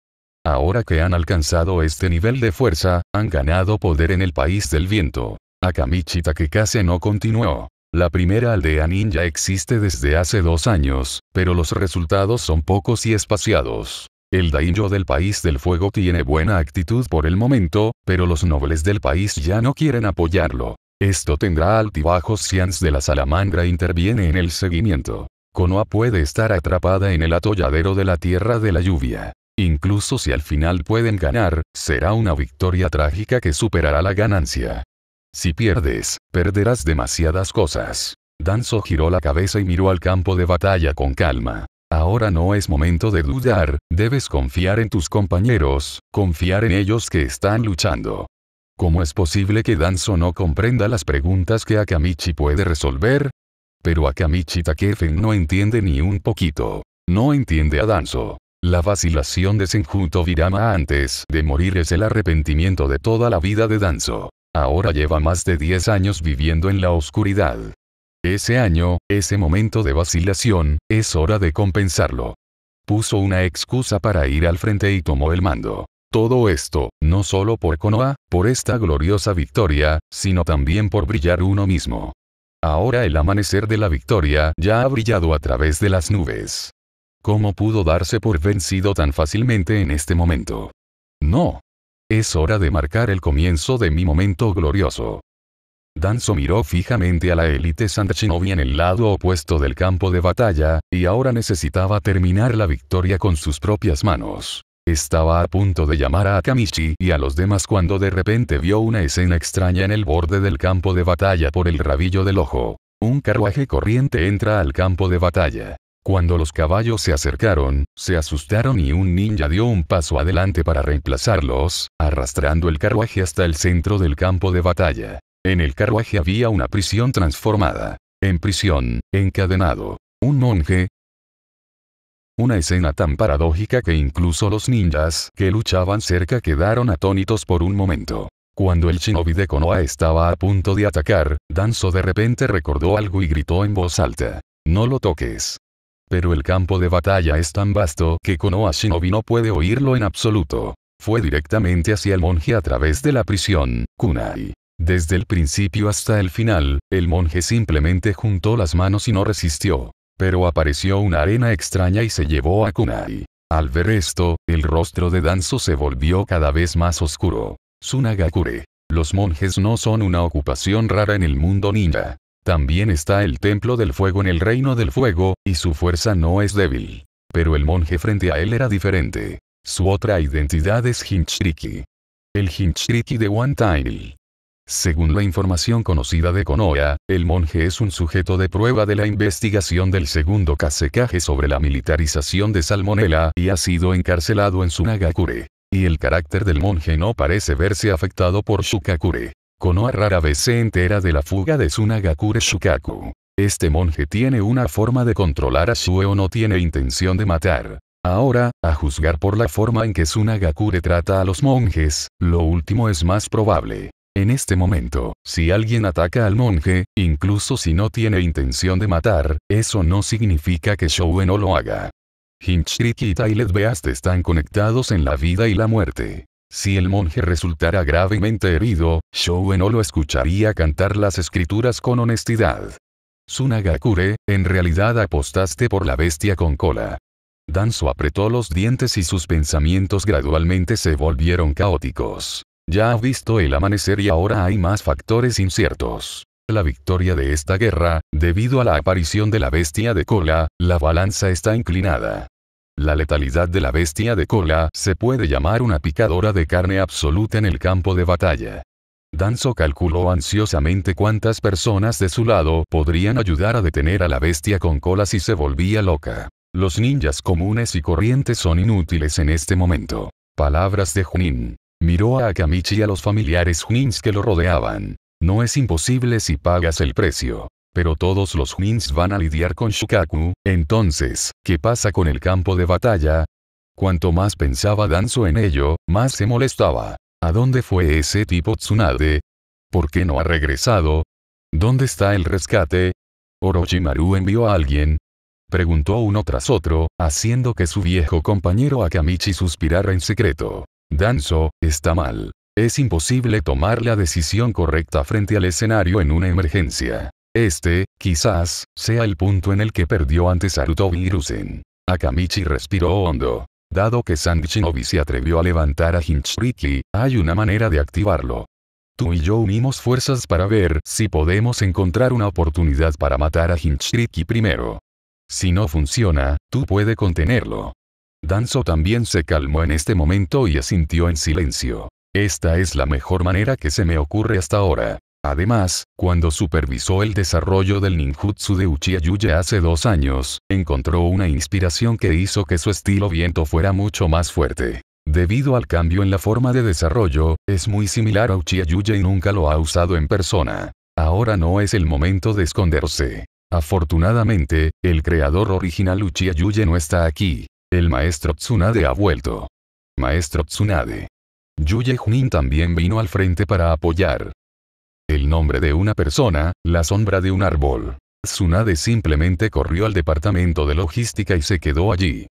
Ahora que han alcanzado este nivel de fuerza, han ganado poder en el país del viento. Akamichi Takekase no continuó. La primera aldea ninja existe desde hace dos años, pero los resultados son pocos y espaciados. El daimyo del país del fuego tiene buena actitud por el momento, pero los nobles del país ya no quieren apoyarlo. Esto tendrá altibajos si Ans de la salamandra interviene en el seguimiento. Konoha puede estar atrapada en el atolladero de la tierra de la lluvia. Incluso si al final pueden ganar, será una victoria trágica que superará la ganancia. Si pierdes, perderás demasiadas cosas. Danzo giró la cabeza y miró al campo de batalla con calma. Ahora no es momento de dudar, debes confiar en tus compañeros, confiar en ellos que están luchando. ¿Cómo es posible que Danzo no comprenda las preguntas que Akamichi puede resolver? Pero Akamichi Takefen no entiende ni un poquito. No entiende a Danzo. La vacilación de Senjuto Virama antes de morir es el arrepentimiento de toda la vida de Danzo ahora lleva más de 10 años viviendo en la oscuridad. Ese año, ese momento de vacilación, es hora de compensarlo. Puso una excusa para ir al frente y tomó el mando. Todo esto, no solo por Konoha, por esta gloriosa victoria, sino también por brillar uno mismo. Ahora el amanecer de la victoria ya ha brillado a través de las nubes. ¿Cómo pudo darse por vencido tan fácilmente en este momento? No, es hora de marcar el comienzo de mi momento glorioso. Danzo miró fijamente a la élite Sandshinobi en el lado opuesto del campo de batalla, y ahora necesitaba terminar la victoria con sus propias manos. Estaba a punto de llamar a Akamichi y a los demás cuando de repente vio una escena extraña en el borde del campo de batalla por el rabillo del ojo. Un carruaje corriente entra al campo de batalla. Cuando los caballos se acercaron, se asustaron y un ninja dio un paso adelante para reemplazarlos, arrastrando el carruaje hasta el centro del campo de batalla. En el carruaje había una prisión transformada. En prisión, encadenado. Un monje. Una escena tan paradójica que incluso los ninjas que luchaban cerca quedaron atónitos por un momento. Cuando el shinobi de Konoha estaba a punto de atacar, Danzo de repente recordó algo y gritó en voz alta. No lo toques. Pero el campo de batalla es tan vasto que Konoha Shinobi no puede oírlo en absoluto. Fue directamente hacia el monje a través de la prisión, Kunai. Desde el principio hasta el final, el monje simplemente juntó las manos y no resistió. Pero apareció una arena extraña y se llevó a Kunai. Al ver esto, el rostro de Danzo se volvió cada vez más oscuro. Sunagakure. Los monjes no son una ocupación rara en el mundo ninja. También está el templo del fuego en el reino del fuego, y su fuerza no es débil. Pero el monje frente a él era diferente. Su otra identidad es Hinchriki. El Hinchriki de One Time. Según la información conocida de Konoha, el monje es un sujeto de prueba de la investigación del segundo casecaje sobre la militarización de Salmonella y ha sido encarcelado en Sunagakure. Y el carácter del monje no parece verse afectado por Shukakure. Konoha rara vez se entera de la fuga de Sunagakure Shukaku. Este monje tiene una forma de controlar a Shue o no tiene intención de matar. Ahora, a juzgar por la forma en que Sunagakure trata a los monjes, lo último es más probable. En este momento, si alguien ataca al monje, incluso si no tiene intención de matar, eso no significa que Shoue no lo haga. Hinchriki y Tailed Beast están conectados en la vida y la muerte. Si el monje resultara gravemente herido, Shoue no lo escucharía cantar las escrituras con honestidad. Sunagakure, en realidad apostaste por la bestia con cola. Danzo apretó los dientes y sus pensamientos gradualmente se volvieron caóticos. Ya ha visto el amanecer y ahora hay más factores inciertos. La victoria de esta guerra, debido a la aparición de la bestia de cola, la balanza está inclinada. La letalidad de la bestia de cola se puede llamar una picadora de carne absoluta en el campo de batalla. Danzo calculó ansiosamente cuántas personas de su lado podrían ayudar a detener a la bestia con cola si se volvía loca. Los ninjas comunes y corrientes son inútiles en este momento. Palabras de Junin. Miró a Akamichi y a los familiares Junins que lo rodeaban. No es imposible si pagas el precio. Pero todos los wins van a lidiar con Shukaku, entonces, ¿qué pasa con el campo de batalla? Cuanto más pensaba Danzo en ello, más se molestaba. ¿A dónde fue ese tipo Tsunade? ¿Por qué no ha regresado? ¿Dónde está el rescate? ¿Orochimaru envió a alguien? Preguntó uno tras otro, haciendo que su viejo compañero Akamichi suspirara en secreto. Danzo, está mal. Es imposible tomar la decisión correcta frente al escenario en una emergencia. Este, quizás, sea el punto en el que perdió ante Sarutobi Hiruzen. Akamichi respiró hondo. Dado que Shinobi se atrevió a levantar a Hinshiriki, hay una manera de activarlo. Tú y yo unimos fuerzas para ver si podemos encontrar una oportunidad para matar a Hinchrikki primero. Si no funciona, tú puedes contenerlo. Danzo también se calmó en este momento y asintió en silencio. Esta es la mejor manera que se me ocurre hasta ahora. Además, cuando supervisó el desarrollo del ninjutsu de Uchiha Yuya hace dos años, encontró una inspiración que hizo que su estilo viento fuera mucho más fuerte. Debido al cambio en la forma de desarrollo, es muy similar a Uchiha Yuya y nunca lo ha usado en persona. Ahora no es el momento de esconderse. Afortunadamente, el creador original Uchiha Yuya no está aquí. El maestro Tsunade ha vuelto. Maestro Tsunade. Yuye Junin también vino al frente para apoyar el nombre de una persona, la sombra de un árbol. Tsunade simplemente corrió al departamento de logística y se quedó allí.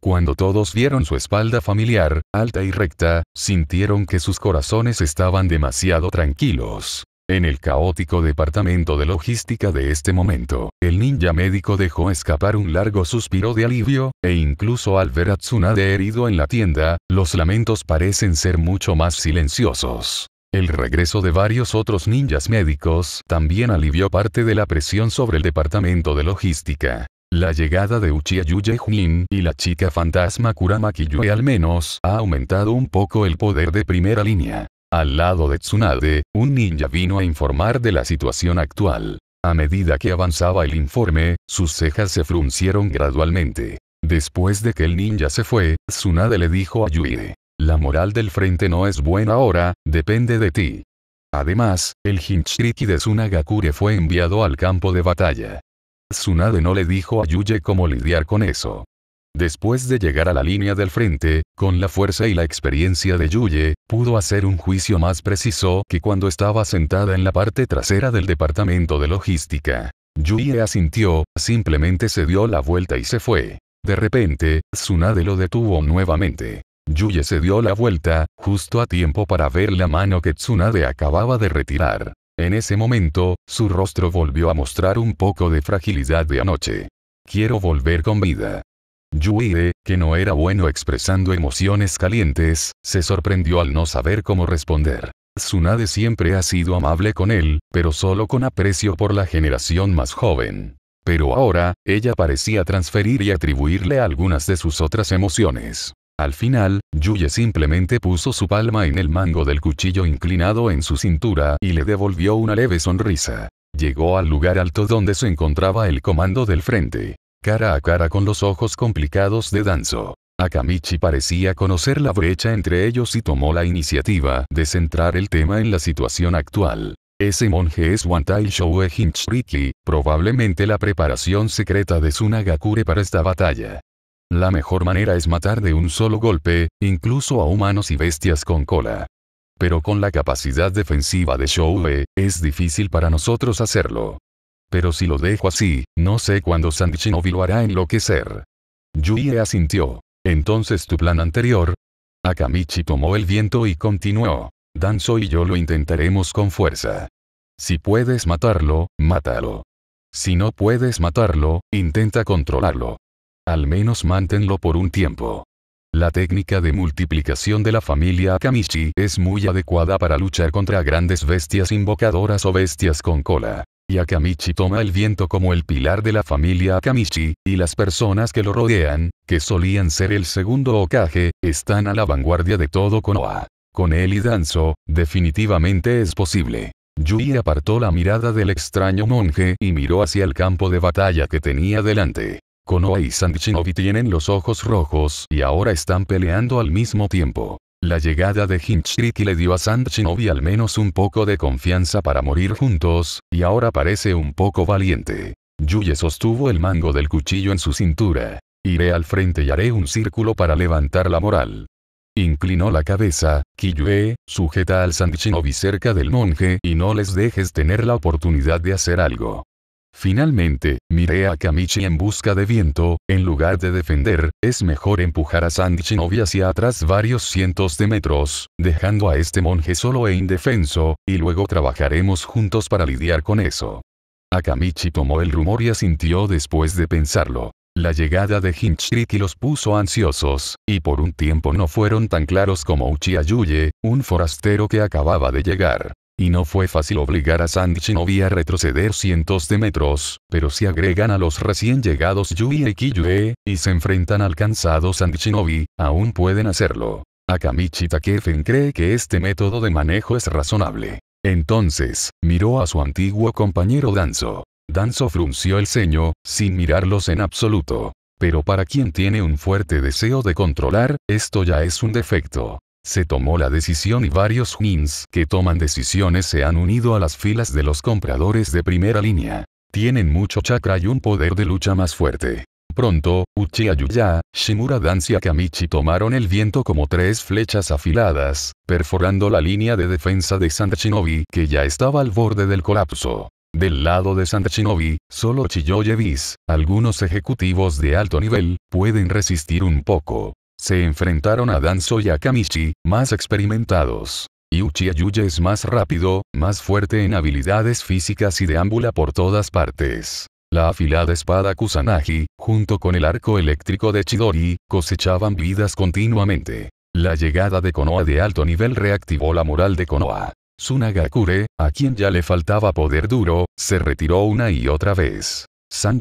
Cuando todos vieron su espalda familiar, alta y recta, sintieron que sus corazones estaban demasiado tranquilos. En el caótico departamento de logística de este momento, el ninja médico dejó escapar un largo suspiro de alivio, e incluso al ver a Tsunade herido en la tienda, los lamentos parecen ser mucho más silenciosos. El regreso de varios otros ninjas médicos también alivió parte de la presión sobre el departamento de logística. La llegada de Uchiha Yuye Junin y la chica fantasma Kurama Kiyue al menos ha aumentado un poco el poder de primera línea. Al lado de Tsunade, un ninja vino a informar de la situación actual. A medida que avanzaba el informe, sus cejas se fruncieron gradualmente. Después de que el ninja se fue, Tsunade le dijo a Yue. La moral del frente no es buena ahora, depende de ti. Además, el Hinchriki de Tsunagakure fue enviado al campo de batalla. Tsunade no le dijo a Yuye cómo lidiar con eso. Después de llegar a la línea del frente, con la fuerza y la experiencia de Yuye, pudo hacer un juicio más preciso que cuando estaba sentada en la parte trasera del departamento de logística. Yuye asintió, simplemente se dio la vuelta y se fue. De repente, Tsunade lo detuvo nuevamente. Yuye se dio la vuelta, justo a tiempo para ver la mano que Tsunade acababa de retirar. En ese momento, su rostro volvió a mostrar un poco de fragilidad de anoche. Quiero volver con vida. Yuide, que no era bueno expresando emociones calientes, se sorprendió al no saber cómo responder. Tsunade siempre ha sido amable con él, pero solo con aprecio por la generación más joven. Pero ahora, ella parecía transferir y atribuirle algunas de sus otras emociones. Al final, Yuye simplemente puso su palma en el mango del cuchillo inclinado en su cintura y le devolvió una leve sonrisa. Llegó al lugar alto donde se encontraba el comando del frente. Cara a cara con los ojos complicados de Danzo. Akamichi parecía conocer la brecha entre ellos y tomó la iniciativa de centrar el tema en la situación actual. Ese monje es Wantai Hinch Hinchriki, probablemente la preparación secreta de Sunagakure para esta batalla. La mejor manera es matar de un solo golpe, incluso a humanos y bestias con cola. Pero con la capacidad defensiva de Shoube, es difícil para nosotros hacerlo. Pero si lo dejo así, no sé cuándo Sandichinobi lo hará enloquecer. Yuie asintió. Entonces tu plan anterior. Akamichi tomó el viento y continuó. Danzo y yo lo intentaremos con fuerza. Si puedes matarlo, mátalo. Si no puedes matarlo, intenta controlarlo. Al menos manténlo por un tiempo. La técnica de multiplicación de la familia Akamichi es muy adecuada para luchar contra grandes bestias invocadoras o bestias con cola. Y Akamichi toma el viento como el pilar de la familia Akamichi, y las personas que lo rodean, que solían ser el segundo Okage, están a la vanguardia de todo Konoha. Con él y Danzo, definitivamente es posible. Yui apartó la mirada del extraño monje y miró hacia el campo de batalla que tenía delante. Konoa y Sanchinobi tienen los ojos rojos y ahora están peleando al mismo tiempo. La llegada de Hinchriki le dio a Sanchinobi al menos un poco de confianza para morir juntos, y ahora parece un poco valiente. Yuye sostuvo el mango del cuchillo en su cintura. Iré al frente y haré un círculo para levantar la moral. Inclinó la cabeza, Kiyue, sujeta al Sanchinobi cerca del monje y no les dejes tener la oportunidad de hacer algo. Finalmente, miré a Kamichi en busca de viento, en lugar de defender, es mejor empujar a San Shinobi hacia atrás varios cientos de metros, dejando a este monje solo e indefenso, y luego trabajaremos juntos para lidiar con eso. Akamichi tomó el rumor y asintió después de pensarlo. La llegada de Hinchriki los puso ansiosos, y por un tiempo no fueron tan claros como Uchiha Yuye, un forastero que acababa de llegar y no fue fácil obligar a Sand a retroceder cientos de metros, pero si agregan a los recién llegados Yui y Kiyue, y se enfrentan al cansado Sand aún pueden hacerlo. Akamichi Takefen cree que este método de manejo es razonable. Entonces, miró a su antiguo compañero Danzo. Danzo frunció el ceño, sin mirarlos en absoluto. Pero para quien tiene un fuerte deseo de controlar, esto ya es un defecto. Se tomó la decisión y varios wins que toman decisiones se han unido a las filas de los compradores de primera línea. Tienen mucho chakra y un poder de lucha más fuerte. Pronto, Uchiha Yuya, Shimura Dancia y Akamichi tomaron el viento como tres flechas afiladas, perforando la línea de defensa de Santa Shinobi que ya estaba al borde del colapso. Del lado de Santa solo Chiyoye algunos ejecutivos de alto nivel, pueden resistir un poco. Se enfrentaron a Danzo y a más experimentados. Yuchi Yuya es más rápido, más fuerte en habilidades físicas y de ámbula por todas partes. La afilada espada Kusanagi, junto con el arco eléctrico de Chidori, cosechaban vidas continuamente. La llegada de Konoha de alto nivel reactivó la moral de Konoha. Tsunagakure, a quien ya le faltaba poder duro, se retiró una y otra vez. Sang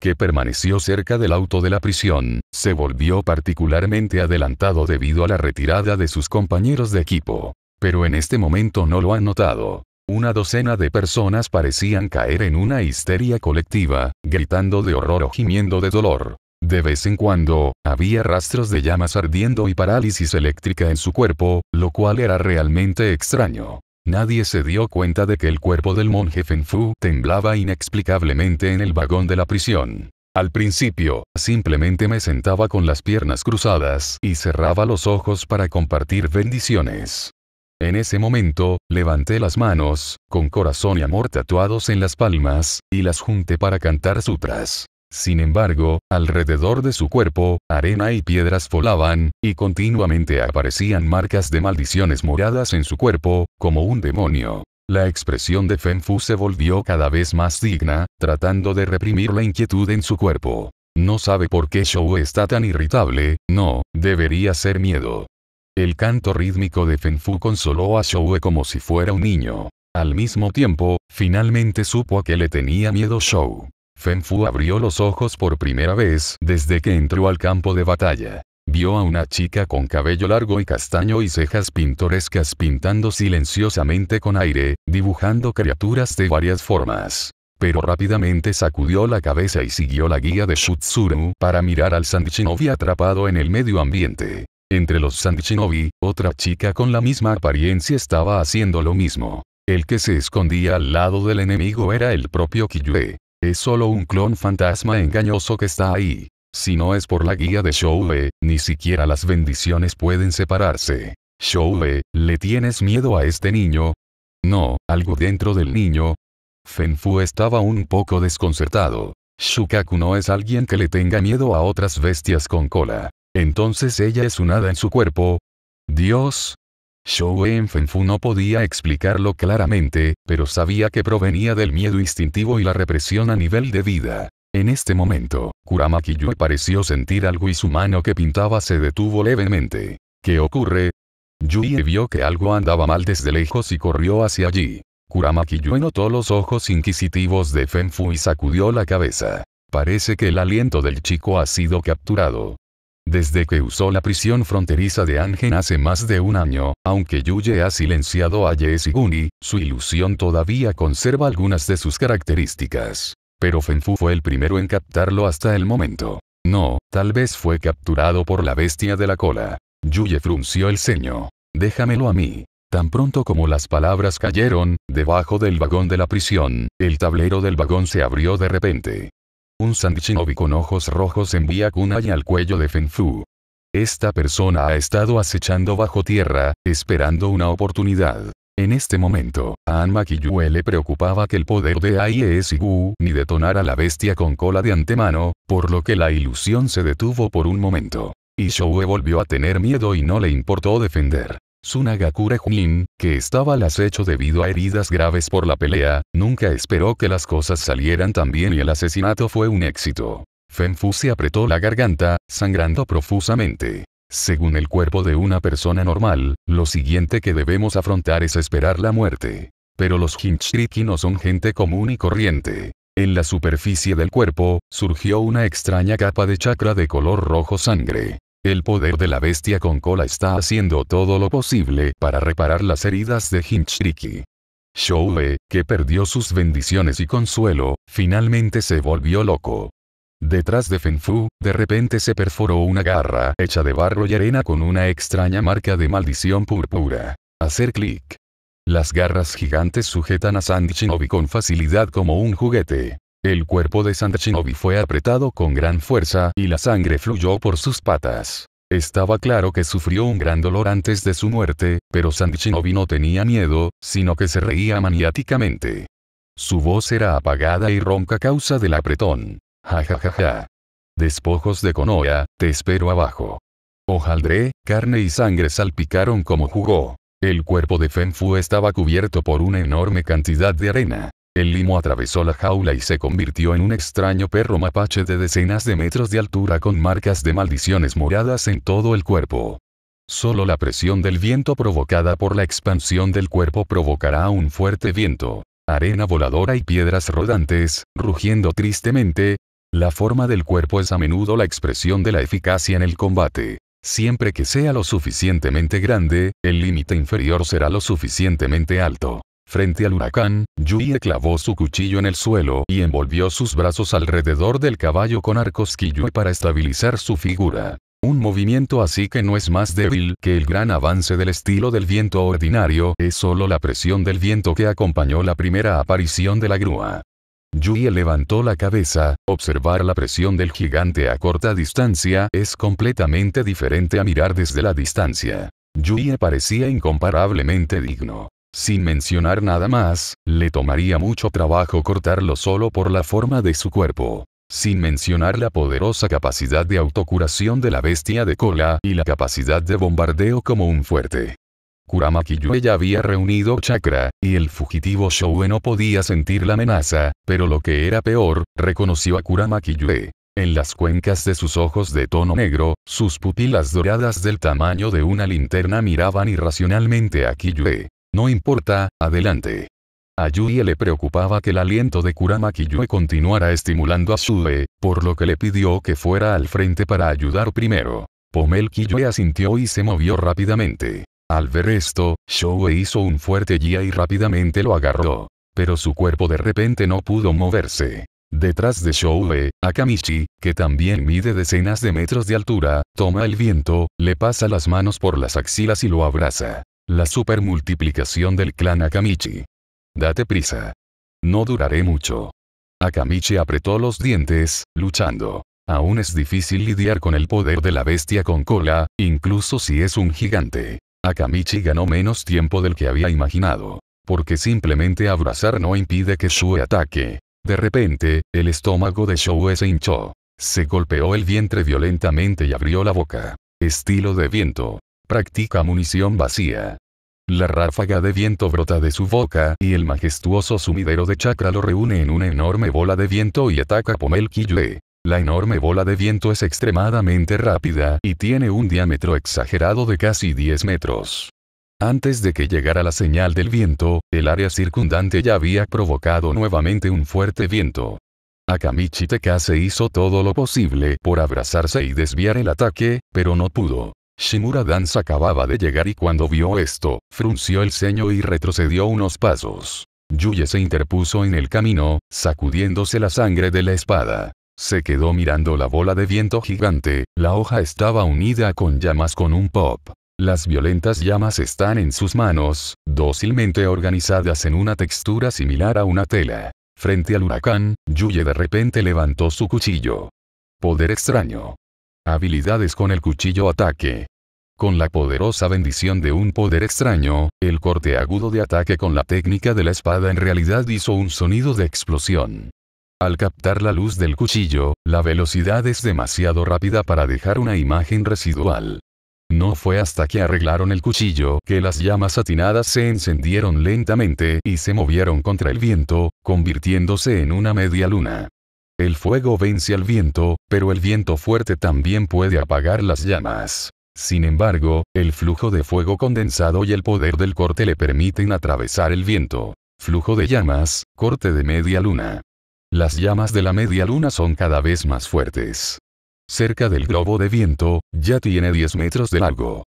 que permaneció cerca del auto de la prisión, se volvió particularmente adelantado debido a la retirada de sus compañeros de equipo. Pero en este momento no lo han notado. Una docena de personas parecían caer en una histeria colectiva, gritando de horror o gimiendo de dolor. De vez en cuando, había rastros de llamas ardiendo y parálisis eléctrica en su cuerpo, lo cual era realmente extraño. Nadie se dio cuenta de que el cuerpo del monje Fenfu temblaba inexplicablemente en el vagón de la prisión. Al principio, simplemente me sentaba con las piernas cruzadas y cerraba los ojos para compartir bendiciones. En ese momento, levanté las manos, con corazón y amor tatuados en las palmas, y las junté para cantar sutras. Sin embargo, alrededor de su cuerpo, arena y piedras volaban, y continuamente aparecían marcas de maldiciones moradas en su cuerpo, como un demonio. La expresión de Fenfu se volvió cada vez más digna, tratando de reprimir la inquietud en su cuerpo. No sabe por qué Shou está tan irritable, no, debería ser miedo. El canto rítmico de Fenfu consoló a Shou como si fuera un niño. Al mismo tiempo, finalmente supo a le tenía miedo Shou. Fenfu Fu abrió los ojos por primera vez desde que entró al campo de batalla. Vio a una chica con cabello largo y castaño y cejas pintorescas pintando silenciosamente con aire, dibujando criaturas de varias formas. Pero rápidamente sacudió la cabeza y siguió la guía de Shutsuru para mirar al Sandichinobi atrapado en el medio ambiente. Entre los Sandichinobi, otra chica con la misma apariencia estaba haciendo lo mismo. El que se escondía al lado del enemigo era el propio Kiyue. Es solo un clon fantasma engañoso que está ahí. Si no es por la guía de Shoube, ni siquiera las bendiciones pueden separarse. Shoube, ¿le tienes miedo a este niño? No, algo dentro del niño. Fenfu estaba un poco desconcertado. Shukaku no es alguien que le tenga miedo a otras bestias con cola. Entonces ella es un hada en su cuerpo. Dios, en Fenfu no podía explicarlo claramente, pero sabía que provenía del miedo instintivo y la represión a nivel de vida. En este momento, Kurama pareció sentir algo y su mano que pintaba se detuvo levemente. ¿Qué ocurre? Yui vio que algo andaba mal desde lejos y corrió hacia allí. Kurama Kiyue notó los ojos inquisitivos de Fenfu y sacudió la cabeza. Parece que el aliento del chico ha sido capturado desde que usó la prisión fronteriza de Angen hace más de un año, aunque Yuye ha silenciado a Guni, su ilusión todavía conserva algunas de sus características. Pero Fenfu fue el primero en captarlo hasta el momento. No, tal vez fue capturado por la bestia de la cola. Yuye frunció el ceño. Déjamelo a mí. Tan pronto como las palabras cayeron, debajo del vagón de la prisión, el tablero del vagón se abrió de repente. Un Sandichinobi con ojos rojos envía kunai al cuello de Fenfu. Esta persona ha estado acechando bajo tierra, esperando una oportunidad. En este momento, a Anma Kiyue le preocupaba que el poder de Aie Gu ni detonara la bestia con cola de antemano, por lo que la ilusión se detuvo por un momento. Y Shoue volvió a tener miedo y no le importó defender. Sunagakure Junin, que estaba al acecho debido a heridas graves por la pelea, nunca esperó que las cosas salieran tan bien y el asesinato fue un éxito. Fenfu se apretó la garganta, sangrando profusamente. Según el cuerpo de una persona normal, lo siguiente que debemos afrontar es esperar la muerte. Pero los Hinchriki no son gente común y corriente. En la superficie del cuerpo, surgió una extraña capa de chakra de color rojo sangre. El poder de la bestia con cola está haciendo todo lo posible para reparar las heridas de Hinchiriki. Shouwe, que perdió sus bendiciones y consuelo, finalmente se volvió loco. Detrás de Fenfu, de repente se perforó una garra hecha de barro y arena con una extraña marca de maldición púrpura. Hacer clic. Las garras gigantes sujetan a Sandy Shinobi con facilidad como un juguete. El cuerpo de Santa fue apretado con gran fuerza y la sangre fluyó por sus patas. Estaba claro que sufrió un gran dolor antes de su muerte, pero Shinobi no tenía miedo, sino que se reía maniáticamente. Su voz era apagada y ronca a causa del apretón. Ja ja ja ja. Despojos de Konoha, te espero abajo. Ojalá. carne y sangre salpicaron como jugó. El cuerpo de Fenfu estaba cubierto por una enorme cantidad de arena. El limo atravesó la jaula y se convirtió en un extraño perro mapache de decenas de metros de altura con marcas de maldiciones moradas en todo el cuerpo. Solo la presión del viento provocada por la expansión del cuerpo provocará un fuerte viento, arena voladora y piedras rodantes, rugiendo tristemente. La forma del cuerpo es a menudo la expresión de la eficacia en el combate. Siempre que sea lo suficientemente grande, el límite inferior será lo suficientemente alto. Frente al huracán, Yui clavó su cuchillo en el suelo y envolvió sus brazos alrededor del caballo con arcos para estabilizar su figura. Un movimiento así que no es más débil que el gran avance del estilo del viento ordinario, es solo la presión del viento que acompañó la primera aparición de la grúa. Yui levantó la cabeza, observar la presión del gigante a corta distancia es completamente diferente a mirar desde la distancia. Yui parecía incomparablemente digno. Sin mencionar nada más, le tomaría mucho trabajo cortarlo solo por la forma de su cuerpo. Sin mencionar la poderosa capacidad de autocuración de la bestia de cola y la capacidad de bombardeo como un fuerte. Kurama Kiyue ya había reunido chakra, y el fugitivo Shoue no podía sentir la amenaza, pero lo que era peor, reconoció a Kurama Kiyue. En las cuencas de sus ojos de tono negro, sus pupilas doradas del tamaño de una linterna miraban irracionalmente a Kiyue. No importa, adelante. A le preocupaba que el aliento de Kurama Kiyue continuara estimulando a Sue, por lo que le pidió que fuera al frente para ayudar primero. Pomel Kiyue asintió y se movió rápidamente. Al ver esto, Shoue hizo un fuerte guía y rápidamente lo agarró. Pero su cuerpo de repente no pudo moverse. Detrás de Shoue, Akamichi, que también mide decenas de metros de altura, toma el viento, le pasa las manos por las axilas y lo abraza. La supermultiplicación del clan Akamichi. Date prisa. No duraré mucho. Akamichi apretó los dientes, luchando. Aún es difícil lidiar con el poder de la bestia con cola, incluso si es un gigante. Akamichi ganó menos tiempo del que había imaginado. Porque simplemente abrazar no impide que Shue ataque. De repente, el estómago de Shue se hinchó. Se golpeó el vientre violentamente y abrió la boca. Estilo de viento. Practica munición vacía. La ráfaga de viento brota de su boca y el majestuoso sumidero de chakra lo reúne en una enorme bola de viento y ataca Pomel Kiyue. La enorme bola de viento es extremadamente rápida y tiene un diámetro exagerado de casi 10 metros. Antes de que llegara la señal del viento, el área circundante ya había provocado nuevamente un fuerte viento. Akamichi se hizo todo lo posible por abrazarse y desviar el ataque, pero no pudo. Shimura Dance acababa de llegar y cuando vio esto, frunció el ceño y retrocedió unos pasos. Yuye se interpuso en el camino, sacudiéndose la sangre de la espada. Se quedó mirando la bola de viento gigante, la hoja estaba unida con llamas con un pop. Las violentas llamas están en sus manos, dócilmente organizadas en una textura similar a una tela. Frente al huracán, Yuye de repente levantó su cuchillo. Poder extraño. Habilidades con el cuchillo ataque. Con la poderosa bendición de un poder extraño, el corte agudo de ataque con la técnica de la espada en realidad hizo un sonido de explosión. Al captar la luz del cuchillo, la velocidad es demasiado rápida para dejar una imagen residual. No fue hasta que arreglaron el cuchillo que las llamas atinadas se encendieron lentamente y se movieron contra el viento, convirtiéndose en una media luna. El fuego vence al viento, pero el viento fuerte también puede apagar las llamas. Sin embargo, el flujo de fuego condensado y el poder del corte le permiten atravesar el viento. Flujo de llamas, corte de media luna. Las llamas de la media luna son cada vez más fuertes. Cerca del globo de viento, ya tiene 10 metros de largo.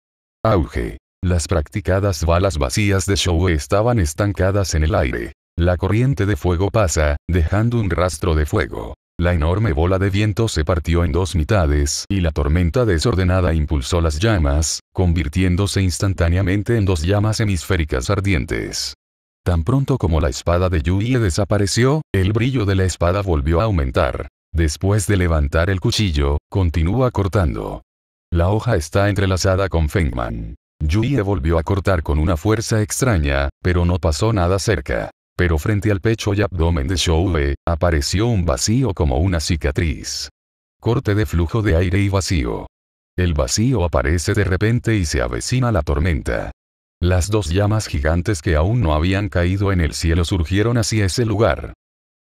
Auge. Las practicadas balas vacías de Shou estaban estancadas en el aire. La corriente de fuego pasa, dejando un rastro de fuego. La enorme bola de viento se partió en dos mitades y la tormenta desordenada impulsó las llamas, convirtiéndose instantáneamente en dos llamas hemisféricas ardientes. Tan pronto como la espada de Yuye desapareció, el brillo de la espada volvió a aumentar. Después de levantar el cuchillo, continúa cortando. La hoja está entrelazada con Fengman. Yuye volvió a cortar con una fuerza extraña, pero no pasó nada cerca. Pero frente al pecho y abdomen de Showe, apareció un vacío como una cicatriz. Corte de flujo de aire y vacío. El vacío aparece de repente y se avecina la tormenta. Las dos llamas gigantes que aún no habían caído en el cielo surgieron hacia ese lugar.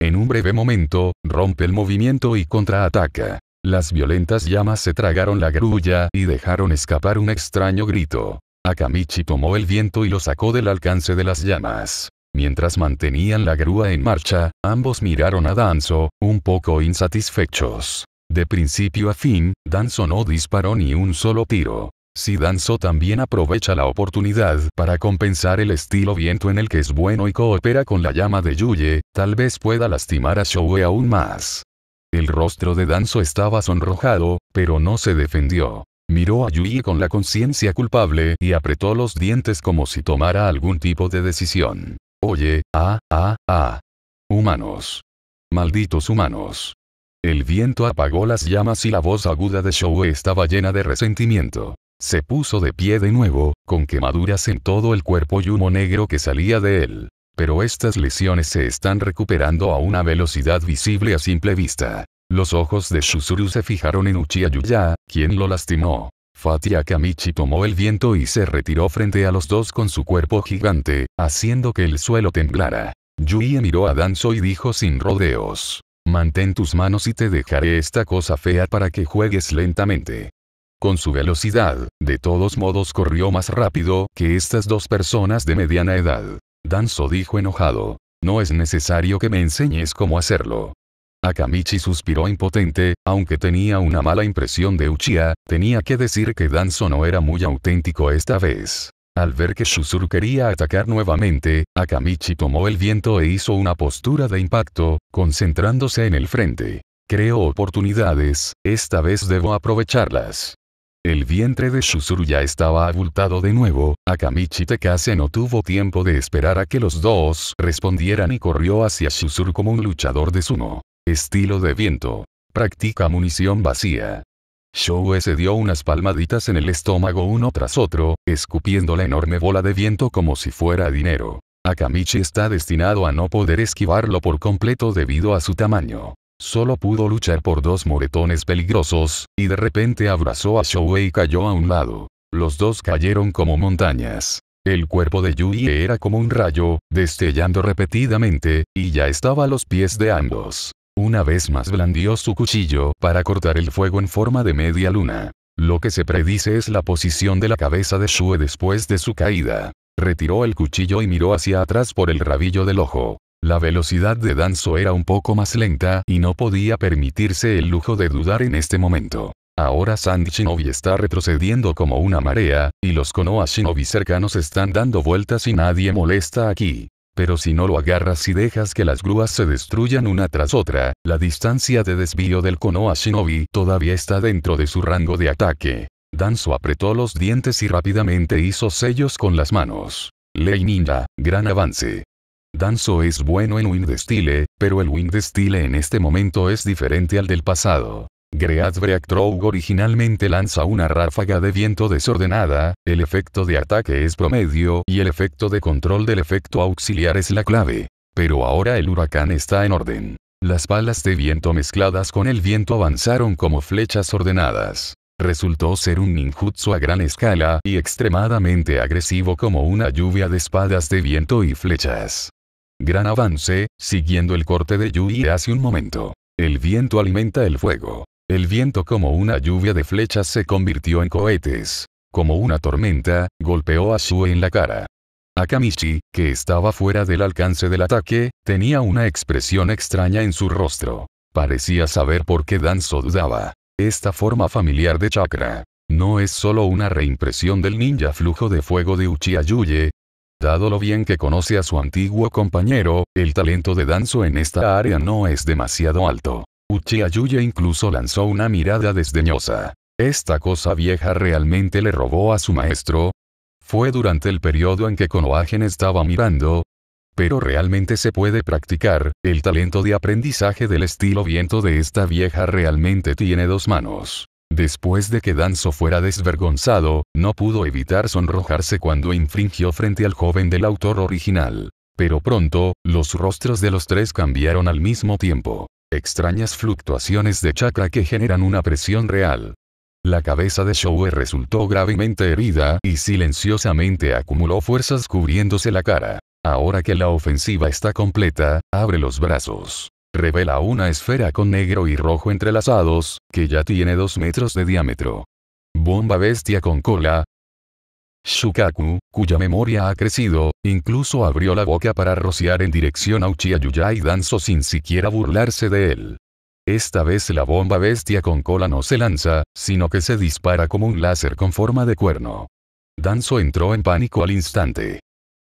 En un breve momento, rompe el movimiento y contraataca. Las violentas llamas se tragaron la grulla y dejaron escapar un extraño grito. Akamichi tomó el viento y lo sacó del alcance de las llamas. Mientras mantenían la grúa en marcha, ambos miraron a Danzo, un poco insatisfechos. De principio a fin, Danzo no disparó ni un solo tiro. Si Danzo también aprovecha la oportunidad para compensar el estilo viento en el que es bueno y coopera con la llama de Yuye, tal vez pueda lastimar a Shoue aún más. El rostro de Danzo estaba sonrojado, pero no se defendió. Miró a Yuye con la conciencia culpable y apretó los dientes como si tomara algún tipo de decisión. Oye, ah, ah, ah. Humanos. Malditos humanos. El viento apagó las llamas y la voz aguda de Shou estaba llena de resentimiento. Se puso de pie de nuevo, con quemaduras en todo el cuerpo y humo negro que salía de él. Pero estas lesiones se están recuperando a una velocidad visible a simple vista. Los ojos de Shusuru se fijaron en Uchiha Yuya, quien lo lastimó. Fatia Kamichi tomó el viento y se retiró frente a los dos con su cuerpo gigante, haciendo que el suelo temblara. Yui miró a Danzo y dijo sin rodeos. Mantén tus manos y te dejaré esta cosa fea para que juegues lentamente. Con su velocidad, de todos modos corrió más rápido que estas dos personas de mediana edad. Danzo dijo enojado. No es necesario que me enseñes cómo hacerlo. Akamichi suspiró impotente, aunque tenía una mala impresión de Uchiha, tenía que decir que Danzo no era muy auténtico esta vez. Al ver que Shusur quería atacar nuevamente, Akamichi tomó el viento e hizo una postura de impacto, concentrándose en el frente. Creo oportunidades, esta vez debo aprovecharlas. El vientre de Shusur ya estaba abultado de nuevo, Akamichi Tekase no tuvo tiempo de esperar a que los dos respondieran y corrió hacia Shusur como un luchador de sumo. Estilo de viento. Practica munición vacía. Showe se dio unas palmaditas en el estómago uno tras otro, escupiendo la enorme bola de viento como si fuera dinero. Akamichi está destinado a no poder esquivarlo por completo debido a su tamaño. Solo pudo luchar por dos moretones peligrosos, y de repente abrazó a Shoue y cayó a un lado. Los dos cayeron como montañas. El cuerpo de Yui era como un rayo, destellando repetidamente, y ya estaba a los pies de ambos. Una vez más blandió su cuchillo para cortar el fuego en forma de media luna. Lo que se predice es la posición de la cabeza de Shue después de su caída. Retiró el cuchillo y miró hacia atrás por el rabillo del ojo. La velocidad de Danzo era un poco más lenta y no podía permitirse el lujo de dudar en este momento. Ahora San Shinobi está retrocediendo como una marea, y los Konoha Shinobi cercanos están dando vueltas y nadie molesta aquí. Pero si no lo agarras y dejas que las grúas se destruyan una tras otra, la distancia de desvío del cono a Shinobi todavía está dentro de su rango de ataque. Danzo apretó los dientes y rápidamente hizo sellos con las manos. Ley Ninja, gran avance. Danzo es bueno en Wind Style, pero el Wind Style en este momento es diferente al del pasado. Great Breakthrough originalmente lanza una ráfaga de viento desordenada, el efecto de ataque es promedio y el efecto de control del efecto auxiliar es la clave. Pero ahora el huracán está en orden. Las balas de viento mezcladas con el viento avanzaron como flechas ordenadas resultó ser un ninjutsu a gran escala y extremadamente agresivo como una lluvia de espadas de viento y flechas. Gran avance, siguiendo el corte de Yui hace un momento. El viento alimenta el fuego. El viento como una lluvia de flechas se convirtió en cohetes. Como una tormenta, golpeó a Sue en la cara. Akamichi, que estaba fuera del alcance del ataque, tenía una expresión extraña en su rostro. Parecía saber por qué Danzo dudaba. Esta forma familiar de chakra. No es solo una reimpresión del ninja flujo de fuego de Uchiha Yuye. Dado lo bien que conoce a su antiguo compañero, el talento de Danzo en esta área no es demasiado alto. Uchiha Yuya incluso lanzó una mirada desdeñosa. ¿Esta cosa vieja realmente le robó a su maestro? Fue durante el periodo en que Konohagen estaba mirando, pero realmente se puede practicar, el talento de aprendizaje del estilo viento de esta vieja realmente tiene dos manos. Después de que Danzo fuera desvergonzado, no pudo evitar sonrojarse cuando infringió frente al joven del autor original. Pero pronto, los rostros de los tres cambiaron al mismo tiempo extrañas fluctuaciones de chakra que generan una presión real. La cabeza de Showe resultó gravemente herida y silenciosamente acumuló fuerzas cubriéndose la cara. Ahora que la ofensiva está completa, abre los brazos. Revela una esfera con negro y rojo entrelazados, que ya tiene 2 metros de diámetro. Bomba bestia con cola, Shukaku, cuya memoria ha crecido, incluso abrió la boca para rociar en dirección a Uchiha y Danzo sin siquiera burlarse de él. Esta vez la bomba bestia con cola no se lanza, sino que se dispara como un láser con forma de cuerno. Danzo entró en pánico al instante.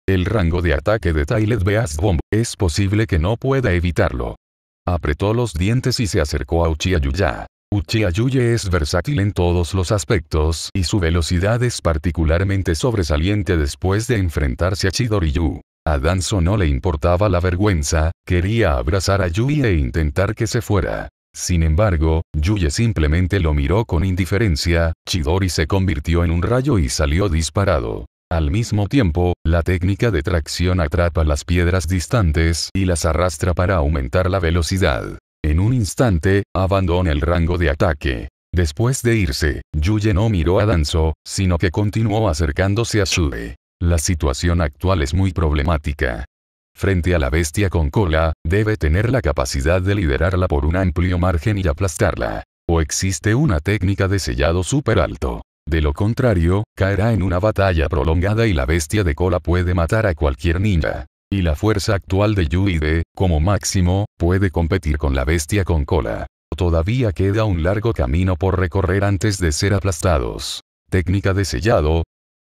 El rango de ataque de Tailed Beast Bomb, es posible que no pueda evitarlo. Apretó los dientes y se acercó a Uchiha Yuya. Uchiha-Yuye es versátil en todos los aspectos y su velocidad es particularmente sobresaliente después de enfrentarse a Chidori-Yu. A Danzo no le importaba la vergüenza, quería abrazar a Yui e intentar que se fuera. Sin embargo, Yuye simplemente lo miró con indiferencia, Chidori se convirtió en un rayo y salió disparado. Al mismo tiempo, la técnica de tracción atrapa las piedras distantes y las arrastra para aumentar la velocidad. En un instante, abandona el rango de ataque. Después de irse, Yuye no miró a Danzo, sino que continuó acercándose a Shude. La situación actual es muy problemática. Frente a la bestia con cola, debe tener la capacidad de liderarla por un amplio margen y aplastarla. O existe una técnica de sellado súper alto. De lo contrario, caerá en una batalla prolongada y la bestia de cola puede matar a cualquier ninja y la fuerza actual de Yuide, como máximo, puede competir con la bestia con cola. Todavía queda un largo camino por recorrer antes de ser aplastados. Técnica de sellado.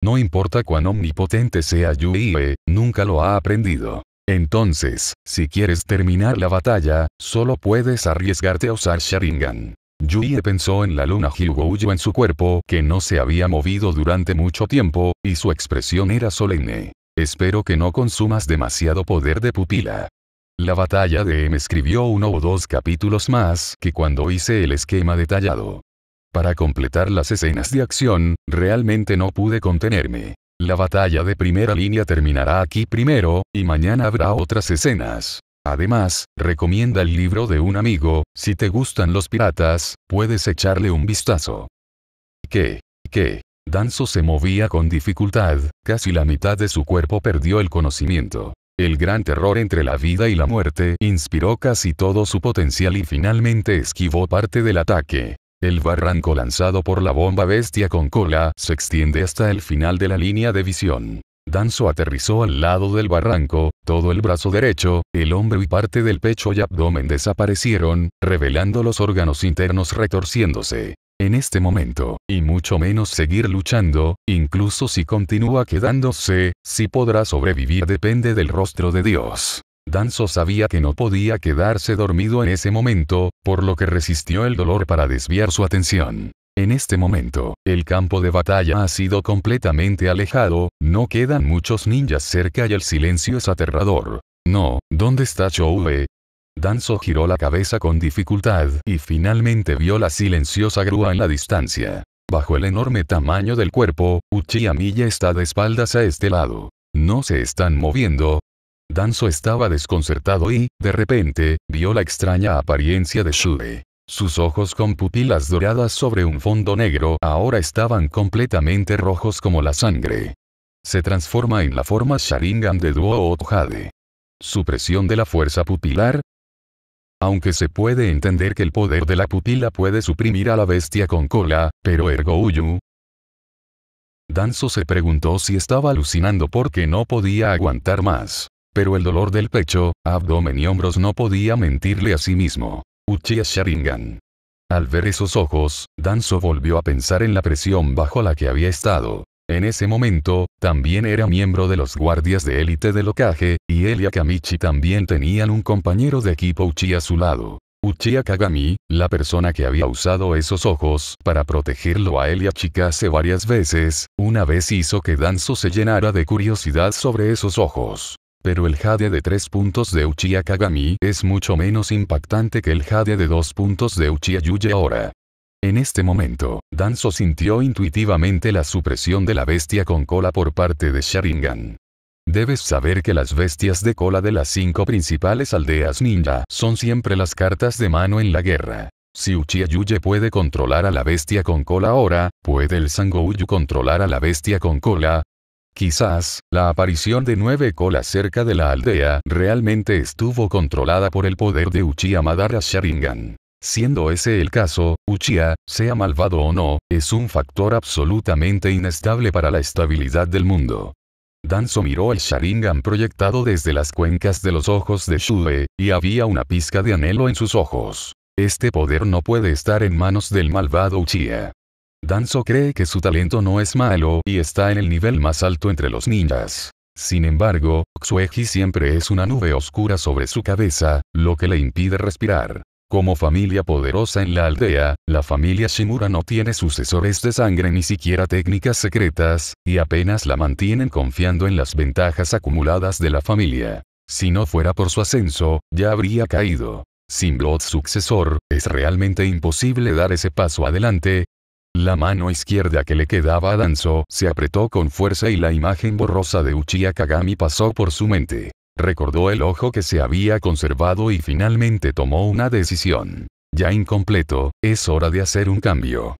No importa cuán omnipotente sea Yuibe, nunca lo ha aprendido. Entonces, si quieres terminar la batalla, solo puedes arriesgarte a usar Sharingan. Yui pensó en la luna Hyugoujo en su cuerpo que no se había movido durante mucho tiempo, y su expresión era solemne. Espero que no consumas demasiado poder de pupila. La batalla de M escribió uno o dos capítulos más que cuando hice el esquema detallado. Para completar las escenas de acción, realmente no pude contenerme. La batalla de primera línea terminará aquí primero, y mañana habrá otras escenas. Además, recomienda el libro de un amigo, si te gustan los piratas, puedes echarle un vistazo. ¿Qué? ¿Qué? Danzo se movía con dificultad, casi la mitad de su cuerpo perdió el conocimiento. El gran terror entre la vida y la muerte inspiró casi todo su potencial y finalmente esquivó parte del ataque. El barranco lanzado por la bomba bestia con cola se extiende hasta el final de la línea de visión. Danzo aterrizó al lado del barranco, todo el brazo derecho, el hombro y parte del pecho y abdomen desaparecieron, revelando los órganos internos retorciéndose en este momento, y mucho menos seguir luchando, incluso si continúa quedándose, si podrá sobrevivir depende del rostro de Dios. Danzo sabía que no podía quedarse dormido en ese momento, por lo que resistió el dolor para desviar su atención. En este momento, el campo de batalla ha sido completamente alejado, no quedan muchos ninjas cerca y el silencio es aterrador. No, ¿dónde está Chouwe? Danzo giró la cabeza con dificultad y finalmente vio la silenciosa grúa en la distancia. Bajo el enorme tamaño del cuerpo, Uchiha Miya está de espaldas a este lado. No se están moviendo. Danzo estaba desconcertado y, de repente, vio la extraña apariencia de Shude. Sus ojos con pupilas doradas sobre un fondo negro ahora estaban completamente rojos como la sangre. Se transforma en la forma Sharingan de Duo Su presión de la fuerza pupilar, aunque se puede entender que el poder de la pupila puede suprimir a la bestia con cola, pero ergo uyu. Danzo se preguntó si estaba alucinando porque no podía aguantar más. Pero el dolor del pecho, abdomen y hombros no podía mentirle a sí mismo. Uchiha Sharingan. Al ver esos ojos, Danzo volvió a pensar en la presión bajo la que había estado. En ese momento, también era miembro de los guardias de élite de Lokage, y él y también tenían un compañero de equipo Uchi a su lado. Uchiha Kagami, la persona que había usado esos ojos para protegerlo a él y varias veces, una vez hizo que Danzo se llenara de curiosidad sobre esos ojos. Pero el jade de tres puntos de Uchiha Kagami es mucho menos impactante que el jade de dos puntos de Uchiha Yuya ahora. En este momento, Danzo sintió intuitivamente la supresión de la bestia con cola por parte de Sharingan. Debes saber que las bestias de cola de las cinco principales aldeas ninja son siempre las cartas de mano en la guerra. Si Uchiha Yuye puede controlar a la bestia con cola ahora, ¿puede el zango-uyu controlar a la bestia con cola? Quizás, la aparición de nueve colas cerca de la aldea realmente estuvo controlada por el poder de Uchiha Madara Sharingan. Siendo ese el caso, Uchiha, sea malvado o no, es un factor absolutamente inestable para la estabilidad del mundo. Danzo miró el Sharingan proyectado desde las cuencas de los ojos de Shue, y había una pizca de anhelo en sus ojos. Este poder no puede estar en manos del malvado Uchiha. Danzo cree que su talento no es malo y está en el nivel más alto entre los ninjas. Sin embargo, Xueji siempre es una nube oscura sobre su cabeza, lo que le impide respirar. Como familia poderosa en la aldea, la familia Shimura no tiene sucesores de sangre ni siquiera técnicas secretas, y apenas la mantienen confiando en las ventajas acumuladas de la familia. Si no fuera por su ascenso, ya habría caído. Sin Blood sucesor, es realmente imposible dar ese paso adelante. La mano izquierda que le quedaba a Danzo se apretó con fuerza y la imagen borrosa de Uchiha Kagami pasó por su mente. Recordó el ojo que se había conservado y finalmente tomó una decisión. Ya incompleto, es hora de hacer un cambio.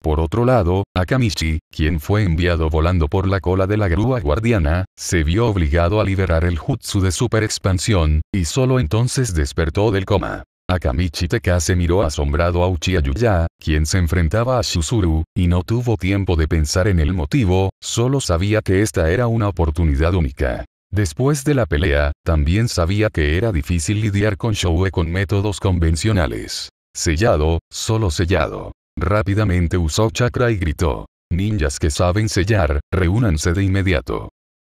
Por otro lado, Akamichi, quien fue enviado volando por la cola de la grúa guardiana, se vio obligado a liberar el jutsu de superexpansión y solo entonces despertó del coma. Akamichi se miró asombrado a Uchiha Yuya, quien se enfrentaba a Shusuru, y no tuvo tiempo de pensar en el motivo, solo sabía que esta era una oportunidad única. Después de la pelea, también sabía que era difícil lidiar con Shoue con métodos convencionales. Sellado, solo sellado. Rápidamente usó chakra y gritó. Ninjas que saben sellar, reúnanse de inmediato.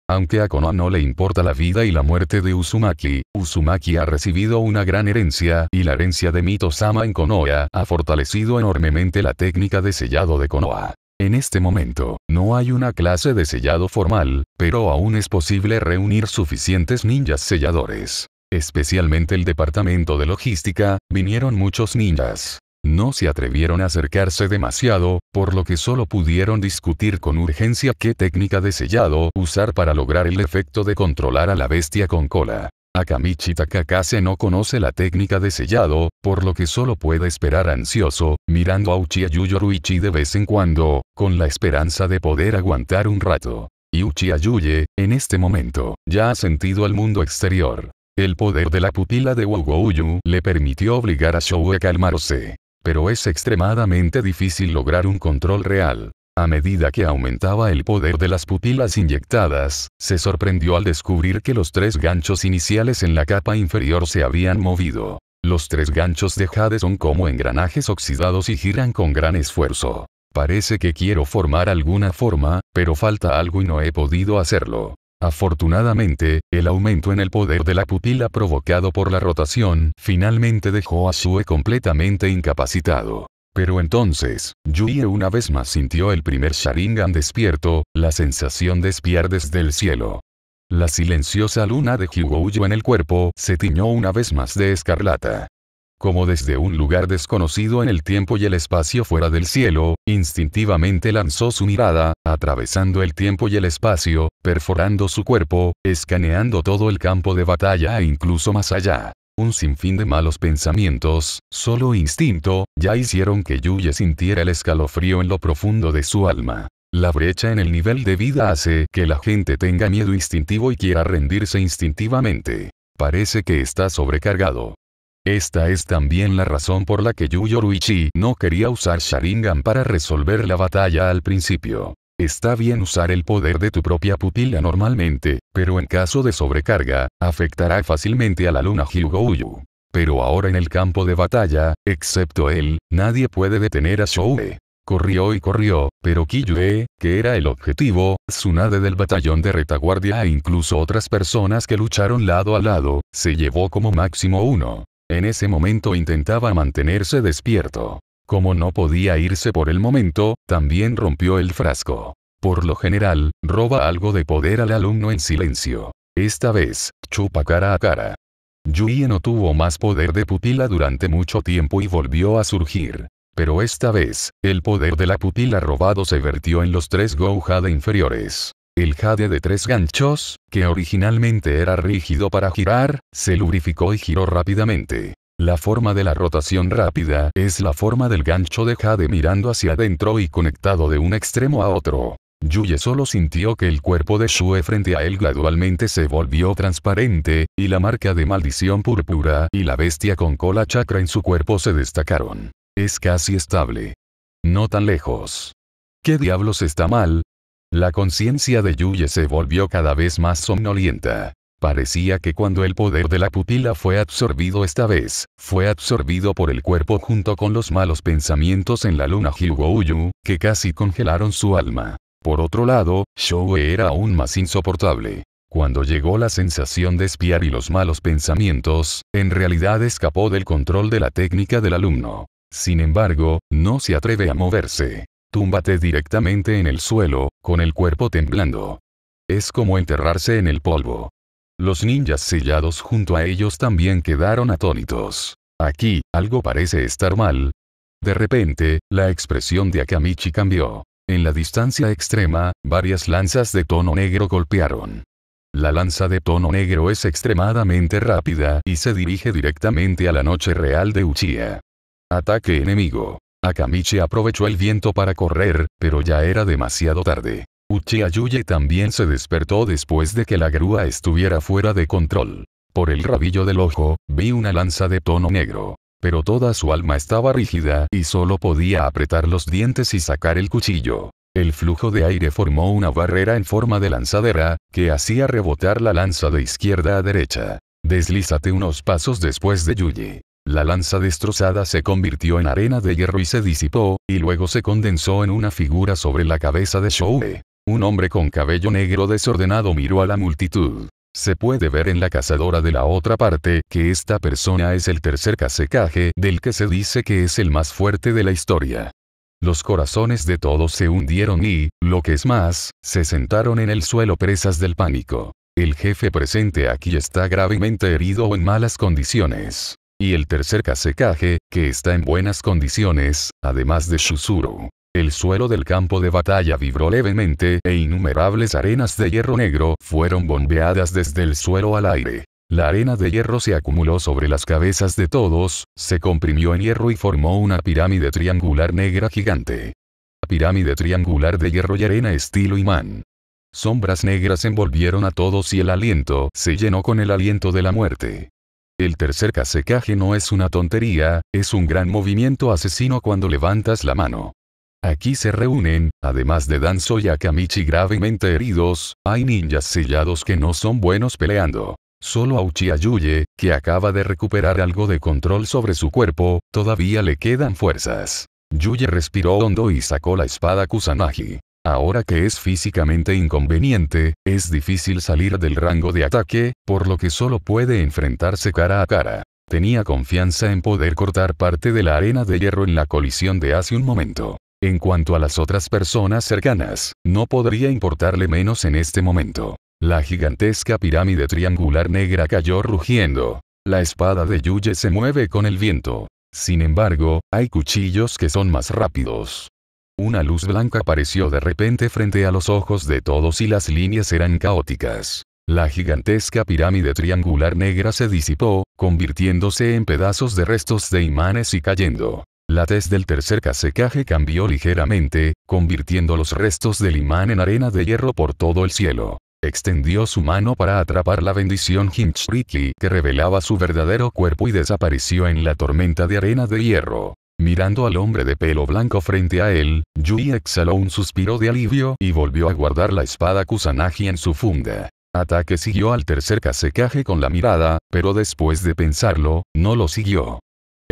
Aunque a Konoha no le importa la vida y la muerte de Usumaki, Uzumaki ha recibido una gran herencia, y la herencia de Mito-sama en Konoha ha fortalecido enormemente la técnica de sellado de Konoha. En este momento, no hay una clase de sellado formal, pero aún es posible reunir suficientes ninjas selladores. Especialmente el departamento de logística, vinieron muchos ninjas. No se atrevieron a acercarse demasiado, por lo que solo pudieron discutir con urgencia qué técnica de sellado usar para lograr el efecto de controlar a la bestia con cola. Akamichi Takakase no conoce la técnica de sellado, por lo que solo puede esperar ansioso, mirando a Uchiha Yuyoruichi de vez en cuando, con la esperanza de poder aguantar un rato. Y Uchiha Yuye, en este momento, ya ha sentido al mundo exterior. El poder de la pupila de Uyu le permitió obligar a Shou a calmarse. Pero es extremadamente difícil lograr un control real. A medida que aumentaba el poder de las pupilas inyectadas, se sorprendió al descubrir que los tres ganchos iniciales en la capa inferior se habían movido. Los tres ganchos de Jade son como engranajes oxidados y giran con gran esfuerzo. Parece que quiero formar alguna forma, pero falta algo y no he podido hacerlo. Afortunadamente, el aumento en el poder de la pupila provocado por la rotación finalmente dejó a Sue completamente incapacitado. Pero entonces, Yuie una vez más sintió el primer Sharingan despierto, la sensación de espiar desde el cielo. La silenciosa luna de Hyugouyo en el cuerpo se tiñó una vez más de escarlata. Como desde un lugar desconocido en el tiempo y el espacio fuera del cielo, instintivamente lanzó su mirada, atravesando el tiempo y el espacio, perforando su cuerpo, escaneando todo el campo de batalla e incluso más allá un sinfín de malos pensamientos, solo instinto, ya hicieron que Yuye sintiera el escalofrío en lo profundo de su alma. La brecha en el nivel de vida hace que la gente tenga miedo instintivo y quiera rendirse instintivamente. Parece que está sobrecargado. Esta es también la razón por la que Yuyoruichi no quería usar Sharingan para resolver la batalla al principio. Está bien usar el poder de tu propia pupila normalmente, pero en caso de sobrecarga, afectará fácilmente a la luna Hyugouyu. Pero ahora en el campo de batalla, excepto él, nadie puede detener a Shoue. Corrió y corrió, pero Kiyue, que era el objetivo, Tsunade del batallón de retaguardia e incluso otras personas que lucharon lado a lado, se llevó como máximo uno. En ese momento intentaba mantenerse despierto. Como no podía irse por el momento, también rompió el frasco. Por lo general, roba algo de poder al alumno en silencio. Esta vez, chupa cara a cara. Yuye no tuvo más poder de pupila durante mucho tiempo y volvió a surgir. Pero esta vez, el poder de la pupila robado se vertió en los tres go-jade inferiores. El jade de tres ganchos, que originalmente era rígido para girar, se lubrificó y giró rápidamente. La forma de la rotación rápida es la forma del gancho de Jade mirando hacia adentro y conectado de un extremo a otro. Yuye solo sintió que el cuerpo de Shue frente a él gradualmente se volvió transparente, y la marca de maldición púrpura y la bestia con cola chakra en su cuerpo se destacaron. Es casi estable. No tan lejos. ¿Qué diablos está mal? La conciencia de Yuye se volvió cada vez más somnolienta. Parecía que cuando el poder de la pupila fue absorbido esta vez, fue absorbido por el cuerpo junto con los malos pensamientos en la luna Hyugouyu, que casi congelaron su alma. Por otro lado, Showe era aún más insoportable. Cuando llegó la sensación de espiar y los malos pensamientos, en realidad escapó del control de la técnica del alumno. Sin embargo, no se atreve a moverse. Túmbate directamente en el suelo, con el cuerpo temblando. Es como enterrarse en el polvo. Los ninjas sellados junto a ellos también quedaron atónitos. Aquí, algo parece estar mal. De repente, la expresión de Akamichi cambió. En la distancia extrema, varias lanzas de tono negro golpearon. La lanza de tono negro es extremadamente rápida y se dirige directamente a la noche real de Uchiha. Ataque enemigo. Akamichi aprovechó el viento para correr, pero ya era demasiado tarde. Uchiha Yuye también se despertó después de que la grúa estuviera fuera de control. Por el rabillo del ojo, vi una lanza de tono negro. Pero toda su alma estaba rígida y solo podía apretar los dientes y sacar el cuchillo. El flujo de aire formó una barrera en forma de lanzadera, que hacía rebotar la lanza de izquierda a derecha. Deslízate unos pasos después de Yuye. La lanza destrozada se convirtió en arena de hierro y se disipó, y luego se condensó en una figura sobre la cabeza de Shoue. Un hombre con cabello negro desordenado miró a la multitud. Se puede ver en la cazadora de la otra parte que esta persona es el tercer casecaje del que se dice que es el más fuerte de la historia. Los corazones de todos se hundieron y, lo que es más, se sentaron en el suelo presas del pánico. El jefe presente aquí está gravemente herido o en malas condiciones. Y el tercer casecaje, que está en buenas condiciones, además de Shuzuru. El suelo del campo de batalla vibró levemente e innumerables arenas de hierro negro fueron bombeadas desde el suelo al aire. La arena de hierro se acumuló sobre las cabezas de todos, se comprimió en hierro y formó una pirámide triangular negra gigante. Pirámide triangular de hierro y arena estilo imán. Sombras negras envolvieron a todos y el aliento se llenó con el aliento de la muerte. El tercer casecaje no es una tontería, es un gran movimiento asesino cuando levantas la mano. Aquí se reúnen, además de Danzo y Akamichi gravemente heridos, hay ninjas sellados que no son buenos peleando. Solo Uchiha Yuye, que acaba de recuperar algo de control sobre su cuerpo, todavía le quedan fuerzas. Yuye respiró hondo y sacó la espada Kusanagi. Ahora que es físicamente inconveniente, es difícil salir del rango de ataque, por lo que solo puede enfrentarse cara a cara. Tenía confianza en poder cortar parte de la arena de hierro en la colisión de hace un momento. En cuanto a las otras personas cercanas, no podría importarle menos en este momento. La gigantesca pirámide triangular negra cayó rugiendo. La espada de Yuye se mueve con el viento. Sin embargo, hay cuchillos que son más rápidos. Una luz blanca apareció de repente frente a los ojos de todos y las líneas eran caóticas. La gigantesca pirámide triangular negra se disipó, convirtiéndose en pedazos de restos de imanes y cayendo. La tez del tercer casecaje cambió ligeramente, convirtiendo los restos del imán en arena de hierro por todo el cielo. Extendió su mano para atrapar la bendición Hinchriki que revelaba su verdadero cuerpo y desapareció en la tormenta de arena de hierro. Mirando al hombre de pelo blanco frente a él, Yui exhaló un suspiro de alivio y volvió a guardar la espada Kusanagi en su funda. Ataque siguió al tercer casecaje con la mirada, pero después de pensarlo, no lo siguió.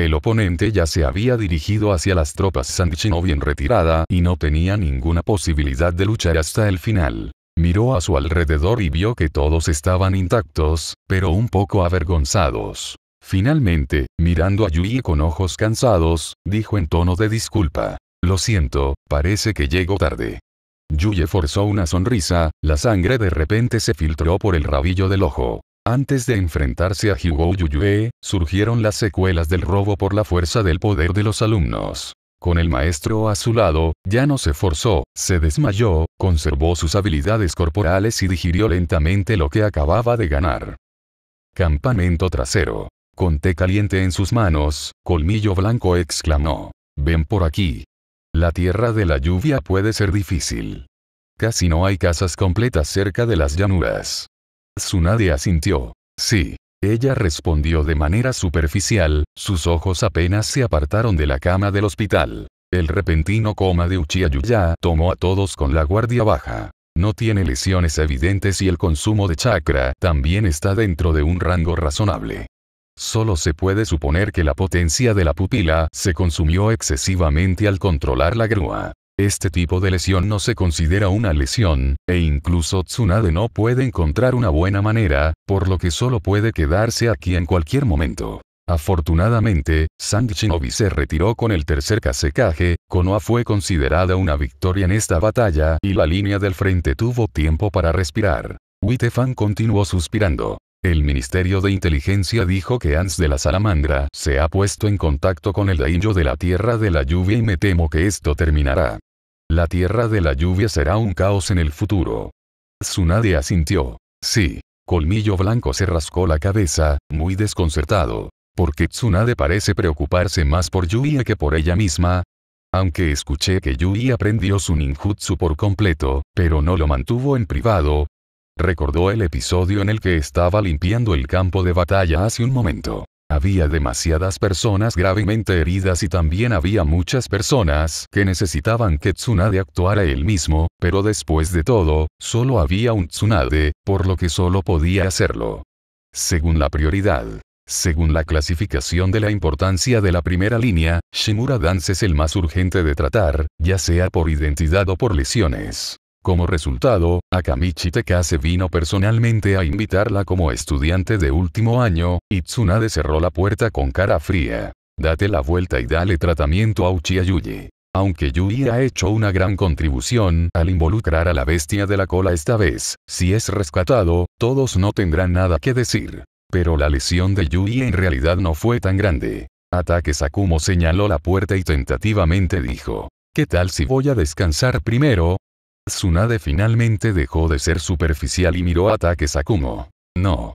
El oponente ya se había dirigido hacia las tropas Sanchinobi en retirada y no tenía ninguna posibilidad de luchar hasta el final. Miró a su alrededor y vio que todos estaban intactos, pero un poco avergonzados. Finalmente, mirando a Yui con ojos cansados, dijo en tono de disculpa. Lo siento, parece que llego tarde. yuyi forzó una sonrisa, la sangre de repente se filtró por el rabillo del ojo. Antes de enfrentarse a Hugo Yuyue, surgieron las secuelas del robo por la fuerza del poder de los alumnos. Con el maestro a su lado, ya no se forzó, se desmayó, conservó sus habilidades corporales y digirió lentamente lo que acababa de ganar. Campamento trasero. Con té caliente en sus manos, Colmillo Blanco exclamó. Ven por aquí. La tierra de la lluvia puede ser difícil. Casi no hay casas completas cerca de las llanuras. Tsunade asintió. Sí. Ella respondió de manera superficial, sus ojos apenas se apartaron de la cama del hospital. El repentino coma de Uchiha Yuya tomó a todos con la guardia baja. No tiene lesiones evidentes y el consumo de chakra también está dentro de un rango razonable. Solo se puede suponer que la potencia de la pupila se consumió excesivamente al controlar la grúa. Este tipo de lesión no se considera una lesión, e incluso Tsunade no puede encontrar una buena manera, por lo que solo puede quedarse aquí en cualquier momento. Afortunadamente, Sang se retiró con el tercer Kasekage, Konoha fue considerada una victoria en esta batalla y la línea del frente tuvo tiempo para respirar. Witefan continuó suspirando. El Ministerio de Inteligencia dijo que Ans de la Salamandra se ha puesto en contacto con el Daimyo de la Tierra de la Lluvia y me temo que esto terminará. La tierra de la lluvia será un caos en el futuro. Tsunade asintió. Sí. Colmillo Blanco se rascó la cabeza, muy desconcertado. Porque Tsunade parece preocuparse más por Yui que por ella misma. Aunque escuché que Yui aprendió su ninjutsu por completo, pero no lo mantuvo en privado. Recordó el episodio en el que estaba limpiando el campo de batalla hace un momento. Había demasiadas personas gravemente heridas y también había muchas personas que necesitaban que Tsunade actuara él mismo, pero después de todo, solo había un Tsunade, por lo que solo podía hacerlo. Según la prioridad. Según la clasificación de la importancia de la primera línea, Shimura Dance es el más urgente de tratar, ya sea por identidad o por lesiones. Como resultado, Akamichi Tekase vino personalmente a invitarla como estudiante de último año, y Tsunade cerró la puerta con cara fría. Date la vuelta y dale tratamiento a Uchiha Yuji. Aunque Yui ha hecho una gran contribución al involucrar a la bestia de la cola esta vez, si es rescatado, todos no tendrán nada que decir. Pero la lesión de Yui en realidad no fue tan grande. Ataque Sakumo señaló la puerta y tentativamente dijo. ¿Qué tal si voy a descansar primero? Tsunade finalmente dejó de ser superficial y miró a Take Sakumo. No.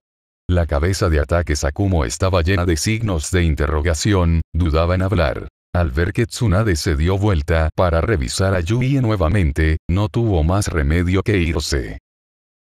La cabeza de Ataque Sakumo estaba llena de signos de interrogación, dudaba en hablar. Al ver que Tsunade se dio vuelta para revisar a Yuie nuevamente, no tuvo más remedio que irse.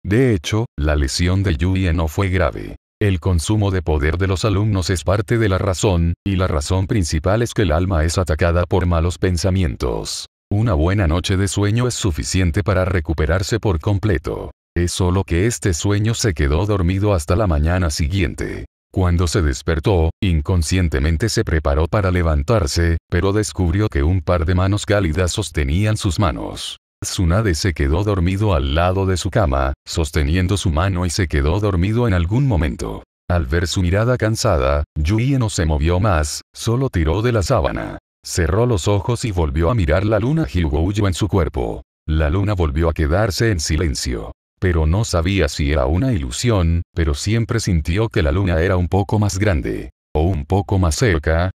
De hecho, la lesión de Yuie no fue grave. El consumo de poder de los alumnos es parte de la razón, y la razón principal es que el alma es atacada por malos pensamientos. Una buena noche de sueño es suficiente para recuperarse por completo. Es solo que este sueño se quedó dormido hasta la mañana siguiente. Cuando se despertó, inconscientemente se preparó para levantarse, pero descubrió que un par de manos cálidas sostenían sus manos. Tsunade se quedó dormido al lado de su cama, sosteniendo su mano y se quedó dormido en algún momento. Al ver su mirada cansada, Yui no se movió más, solo tiró de la sábana. Cerró los ojos y volvió a mirar la luna Hyugouyo en su cuerpo. La luna volvió a quedarse en silencio. Pero no sabía si era una ilusión, pero siempre sintió que la luna era un poco más grande. O un poco más cerca.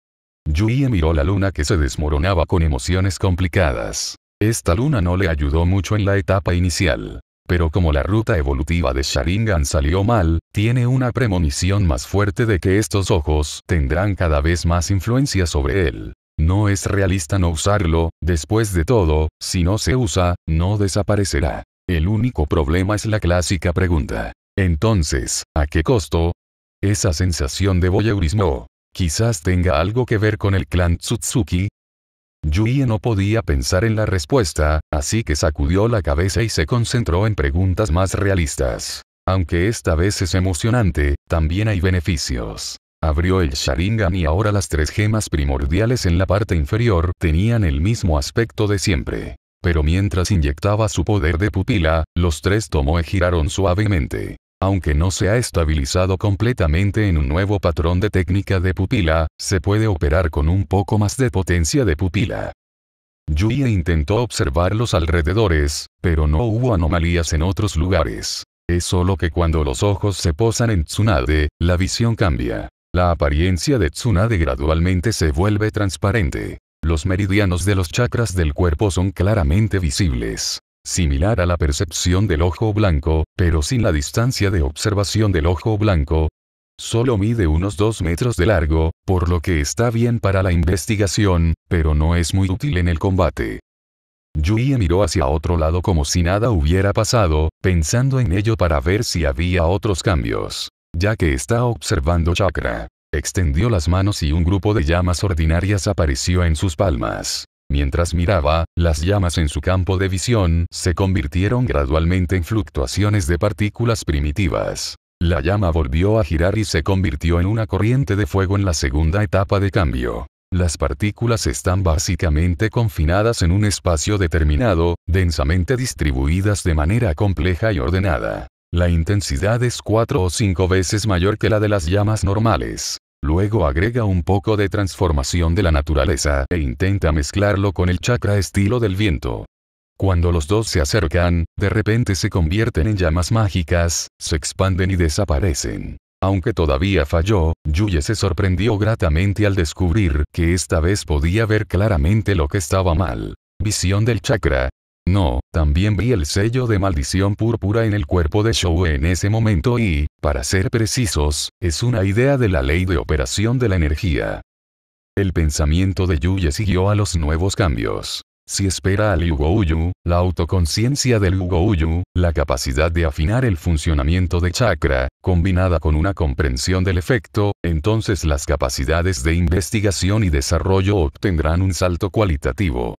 Yuie miró la luna que se desmoronaba con emociones complicadas. Esta luna no le ayudó mucho en la etapa inicial. Pero como la ruta evolutiva de Sharingan salió mal, tiene una premonición más fuerte de que estos ojos tendrán cada vez más influencia sobre él. No es realista no usarlo, después de todo, si no se usa, no desaparecerá. El único problema es la clásica pregunta. Entonces, ¿a qué costo? Esa sensación de voyeurismo. Quizás tenga algo que ver con el clan Tsutsuki. Yui no podía pensar en la respuesta, así que sacudió la cabeza y se concentró en preguntas más realistas. Aunque esta vez es emocionante, también hay beneficios. Abrió el Sharingan y ahora las tres gemas primordiales en la parte inferior tenían el mismo aspecto de siempre. Pero mientras inyectaba su poder de pupila, los tres tomoe giraron suavemente. Aunque no se ha estabilizado completamente en un nuevo patrón de técnica de pupila, se puede operar con un poco más de potencia de pupila. Yuya intentó observar los alrededores, pero no hubo anomalías en otros lugares. Es solo que cuando los ojos se posan en Tsunade, la visión cambia. La apariencia de Tsunade gradualmente se vuelve transparente. Los meridianos de los chakras del cuerpo son claramente visibles. Similar a la percepción del ojo blanco, pero sin la distancia de observación del ojo blanco, Solo mide unos 2 metros de largo, por lo que está bien para la investigación, pero no es muy útil en el combate. Yui miró hacia otro lado como si nada hubiera pasado, pensando en ello para ver si había otros cambios ya que está observando chakra. Extendió las manos y un grupo de llamas ordinarias apareció en sus palmas. Mientras miraba, las llamas en su campo de visión se convirtieron gradualmente en fluctuaciones de partículas primitivas. La llama volvió a girar y se convirtió en una corriente de fuego en la segunda etapa de cambio. Las partículas están básicamente confinadas en un espacio determinado, densamente distribuidas de manera compleja y ordenada. La intensidad es cuatro o cinco veces mayor que la de las llamas normales. Luego agrega un poco de transformación de la naturaleza e intenta mezclarlo con el chakra estilo del viento. Cuando los dos se acercan, de repente se convierten en llamas mágicas, se expanden y desaparecen. Aunque todavía falló, Yuye se sorprendió gratamente al descubrir que esta vez podía ver claramente lo que estaba mal. Visión del chakra, no, también vi el sello de maldición púrpura en el cuerpo de Shou en ese momento y, para ser precisos, es una idea de la ley de operación de la energía. El pensamiento de Yuye siguió a los nuevos cambios. Si espera al Uyu, la autoconciencia del Uyu, la capacidad de afinar el funcionamiento de chakra, combinada con una comprensión del efecto, entonces las capacidades de investigación y desarrollo obtendrán un salto cualitativo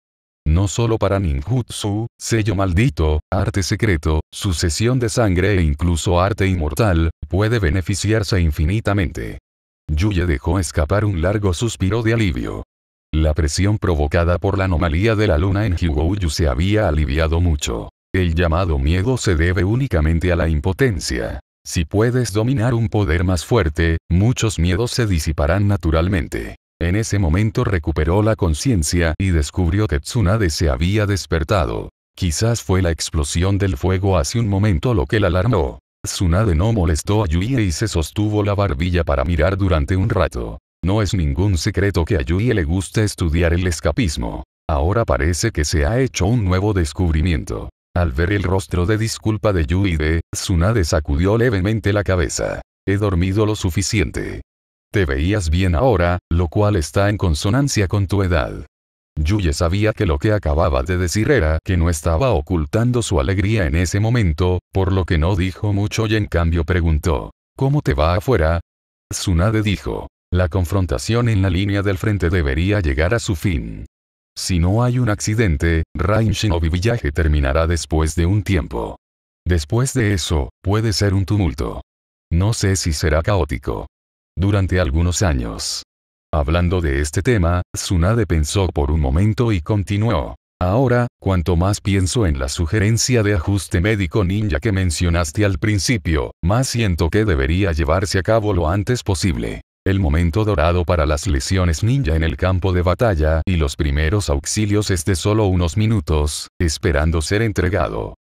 no solo para ninjutsu, sello maldito, arte secreto, sucesión de sangre e incluso arte inmortal, puede beneficiarse infinitamente. Yuye dejó escapar un largo suspiro de alivio. La presión provocada por la anomalía de la luna en Hyugouyu se había aliviado mucho. El llamado miedo se debe únicamente a la impotencia. Si puedes dominar un poder más fuerte, muchos miedos se disiparán naturalmente. En ese momento recuperó la conciencia y descubrió que Tsunade se había despertado. Quizás fue la explosión del fuego hace un momento lo que la alarmó. Tsunade no molestó a Yuie y se sostuvo la barbilla para mirar durante un rato. No es ningún secreto que a Yuie le gusta estudiar el escapismo. Ahora parece que se ha hecho un nuevo descubrimiento. Al ver el rostro de disculpa de Yuide, Tsunade sacudió levemente la cabeza. He dormido lo suficiente. Te veías bien ahora, lo cual está en consonancia con tu edad. Yuye sabía que lo que acababa de decir era que no estaba ocultando su alegría en ese momento, por lo que no dijo mucho y en cambio preguntó, ¿Cómo te va afuera? Tsunade dijo, la confrontación en la línea del frente debería llegar a su fin. Si no hay un accidente, Rain o Village terminará después de un tiempo. Después de eso, puede ser un tumulto. No sé si será caótico durante algunos años. Hablando de este tema, Tsunade pensó por un momento y continuó. Ahora, cuanto más pienso en la sugerencia de ajuste médico ninja que mencionaste al principio, más siento que debería llevarse a cabo lo antes posible. El momento dorado para las lesiones ninja en el campo de batalla y los primeros auxilios es de solo unos minutos, esperando ser entregado.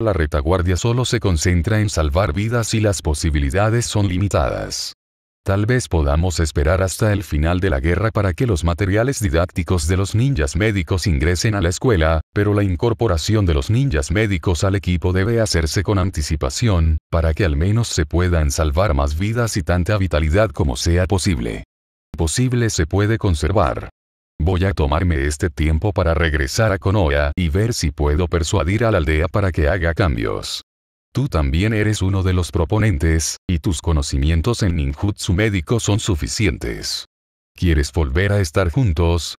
La retaguardia solo se concentra en salvar vidas y las posibilidades son limitadas. Tal vez podamos esperar hasta el final de la guerra para que los materiales didácticos de los ninjas médicos ingresen a la escuela, pero la incorporación de los ninjas médicos al equipo debe hacerse con anticipación, para que al menos se puedan salvar más vidas y tanta vitalidad como sea posible. Posible se puede conservar. Voy a tomarme este tiempo para regresar a Konoha y ver si puedo persuadir a la aldea para que haga cambios. Tú también eres uno de los proponentes, y tus conocimientos en ninjutsu médico son suficientes. ¿Quieres volver a estar juntos?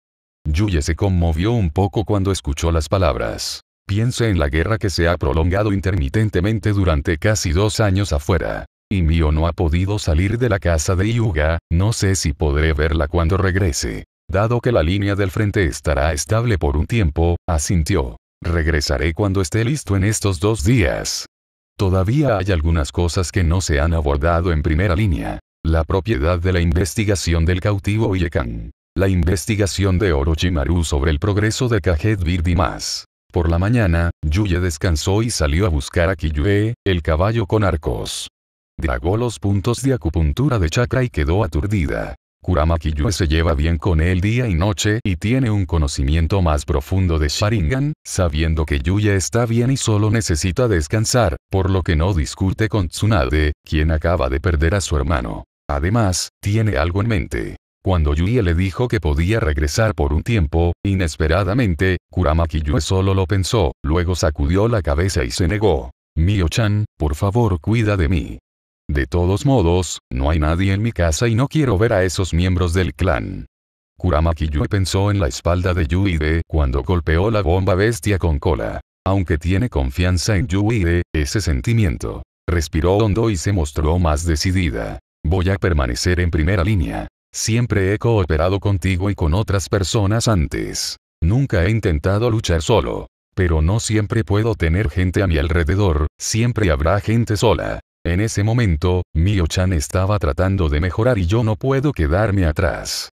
Yuye se conmovió un poco cuando escuchó las palabras. Piense en la guerra que se ha prolongado intermitentemente durante casi dos años afuera. Y Mio no ha podido salir de la casa de Yuga, no sé si podré verla cuando regrese. Dado que la línea del frente estará estable por un tiempo, asintió. Regresaré cuando esté listo en estos dos días. Todavía hay algunas cosas que no se han abordado en primera línea. La propiedad de la investigación del cautivo Yekan. La investigación de Orochimaru sobre el progreso de Kajet Bird y más. Por la mañana, Yuye descansó y salió a buscar a Kiyue, el caballo con arcos. Dragó los puntos de acupuntura de chakra y quedó aturdida. Kurama Kiyue pues se lleva bien con él día y noche y tiene un conocimiento más profundo de Sharingan, sabiendo que Yuya está bien y solo necesita descansar, por lo que no discute con Tsunade, quien acaba de perder a su hermano. Además, tiene algo en mente. Cuando Yuya le dijo que podía regresar por un tiempo, inesperadamente, Kurama Kiyue solo lo pensó, luego sacudió la cabeza y se negó. Mio-chan, por favor cuida de mí. De todos modos, no hay nadie en mi casa y no quiero ver a esos miembros del clan. Kurama Yuu pensó en la espalda de Yuide cuando golpeó la bomba bestia con cola. Aunque tiene confianza en Yuide, ese sentimiento. Respiró hondo y se mostró más decidida. Voy a permanecer en primera línea. Siempre he cooperado contigo y con otras personas antes. Nunca he intentado luchar solo. Pero no siempre puedo tener gente a mi alrededor, siempre habrá gente sola. En ese momento, Mio-chan estaba tratando de mejorar y yo no puedo quedarme atrás.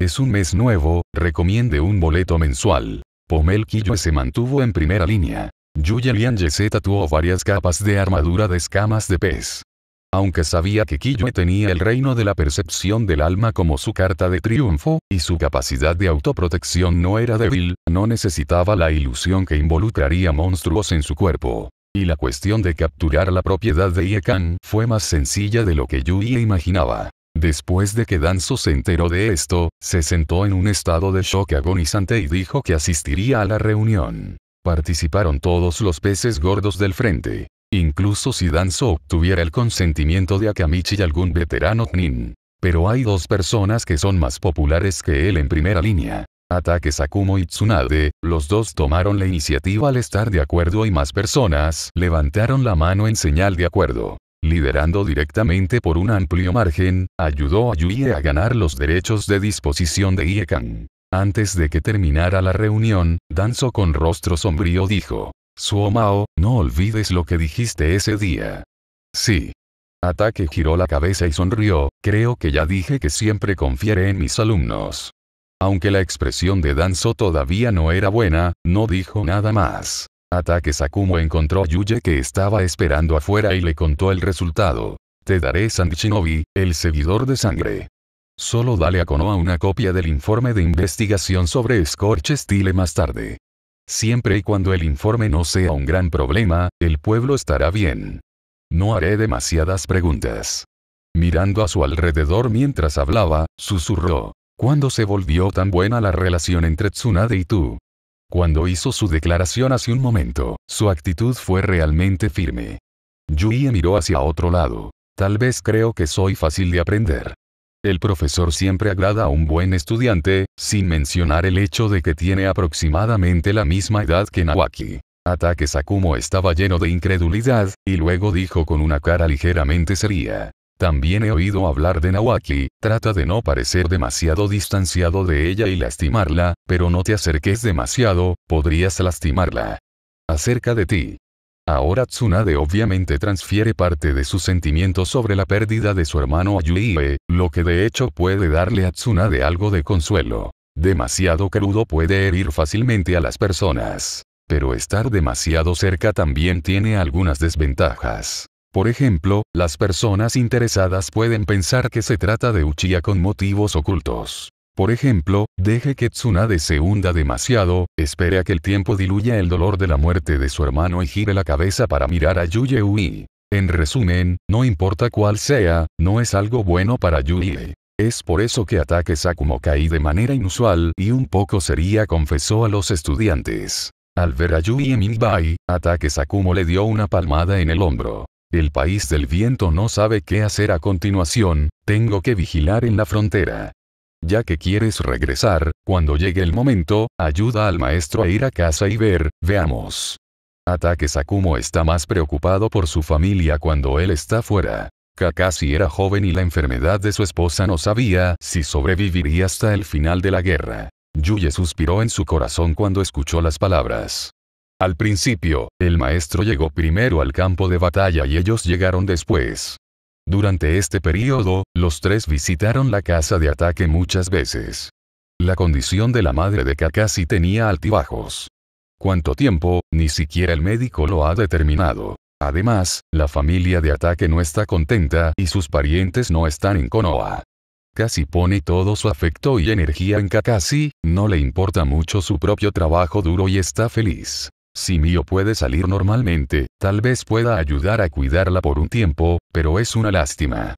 Es un mes nuevo, recomiende un boleto mensual. Pomel Kiyue se mantuvo en primera línea. Yuya Lianje se tatuó varias capas de armadura de escamas de pez. Aunque sabía que Kiyue tenía el reino de la percepción del alma como su carta de triunfo, y su capacidad de autoprotección no era débil, no necesitaba la ilusión que involucraría monstruos en su cuerpo. Y la cuestión de capturar la propiedad de Iekan fue más sencilla de lo que Yui imaginaba. Después de que Danzo se enteró de esto, se sentó en un estado de shock agonizante y dijo que asistiría a la reunión. Participaron todos los peces gordos del frente. Incluso si Danzo obtuviera el consentimiento de Akamichi y algún veterano Nin. Pero hay dos personas que son más populares que él en primera línea ataque Sakumo y Tsunade, los dos tomaron la iniciativa al estar de acuerdo y más personas levantaron la mano en señal de acuerdo. Liderando directamente por un amplio margen, ayudó a Yui a ganar los derechos de disposición de Iekan. Antes de que terminara la reunión, Danzo con rostro sombrío dijo. Suomao, no olvides lo que dijiste ese día. Sí. Ataque giró la cabeza y sonrió, creo que ya dije que siempre confiere en mis alumnos. Aunque la expresión de Danzo todavía no era buena, no dijo nada más. Ataque Sakumo encontró a Yuye que estaba esperando afuera y le contó el resultado. Te daré Sandichinobi, el seguidor de sangre. Solo dale a Konoha una copia del informe de investigación sobre Scorch Stile más tarde. Siempre y cuando el informe no sea un gran problema, el pueblo estará bien. No haré demasiadas preguntas. Mirando a su alrededor mientras hablaba, susurró. ¿Cuándo se volvió tan buena la relación entre Tsunade y tú? Cuando hizo su declaración hace un momento, su actitud fue realmente firme. Yui miró hacia otro lado. Tal vez creo que soy fácil de aprender. El profesor siempre agrada a un buen estudiante, sin mencionar el hecho de que tiene aproximadamente la misma edad que Nawaki. Ataque Sakumo estaba lleno de incredulidad, y luego dijo con una cara ligeramente seria. También he oído hablar de Nawaki, trata de no parecer demasiado distanciado de ella y lastimarla, pero no te acerques demasiado, podrías lastimarla. Acerca de ti. Ahora Tsunade obviamente transfiere parte de sus sentimientos sobre la pérdida de su hermano Yui, lo que de hecho puede darle a Tsunade algo de consuelo. Demasiado crudo puede herir fácilmente a las personas. Pero estar demasiado cerca también tiene algunas desventajas. Por ejemplo, las personas interesadas pueden pensar que se trata de Uchiha con motivos ocultos. Por ejemplo, deje que Tsunade se hunda demasiado, espere a que el tiempo diluya el dolor de la muerte de su hermano y gire la cabeza para mirar a Ui. En resumen, no importa cuál sea, no es algo bueno para Yuye. Es por eso que ataque Sakumo Kai de manera inusual y un poco seria confesó a los estudiantes. Al ver a Yui Minbai, ataque Sakumo le dio una palmada en el hombro. El país del viento no sabe qué hacer a continuación, tengo que vigilar en la frontera. Ya que quieres regresar, cuando llegue el momento, ayuda al maestro a ir a casa y ver, veamos. Ataque Sakumo está más preocupado por su familia cuando él está fuera. Kakashi era joven y la enfermedad de su esposa no sabía si sobreviviría hasta el final de la guerra. Yuye suspiró en su corazón cuando escuchó las palabras. Al principio, el maestro llegó primero al campo de batalla y ellos llegaron después. Durante este periodo, los tres visitaron la casa de ataque muchas veces. La condición de la madre de Kakashi tenía altibajos. ¿Cuánto tiempo? Ni siquiera el médico lo ha determinado. Además, la familia de ataque no está contenta y sus parientes no están en Konoha. Casi pone todo su afecto y energía en Kakashi, no le importa mucho su propio trabajo duro y está feliz. Si Mio puede salir normalmente, tal vez pueda ayudar a cuidarla por un tiempo, pero es una lástima.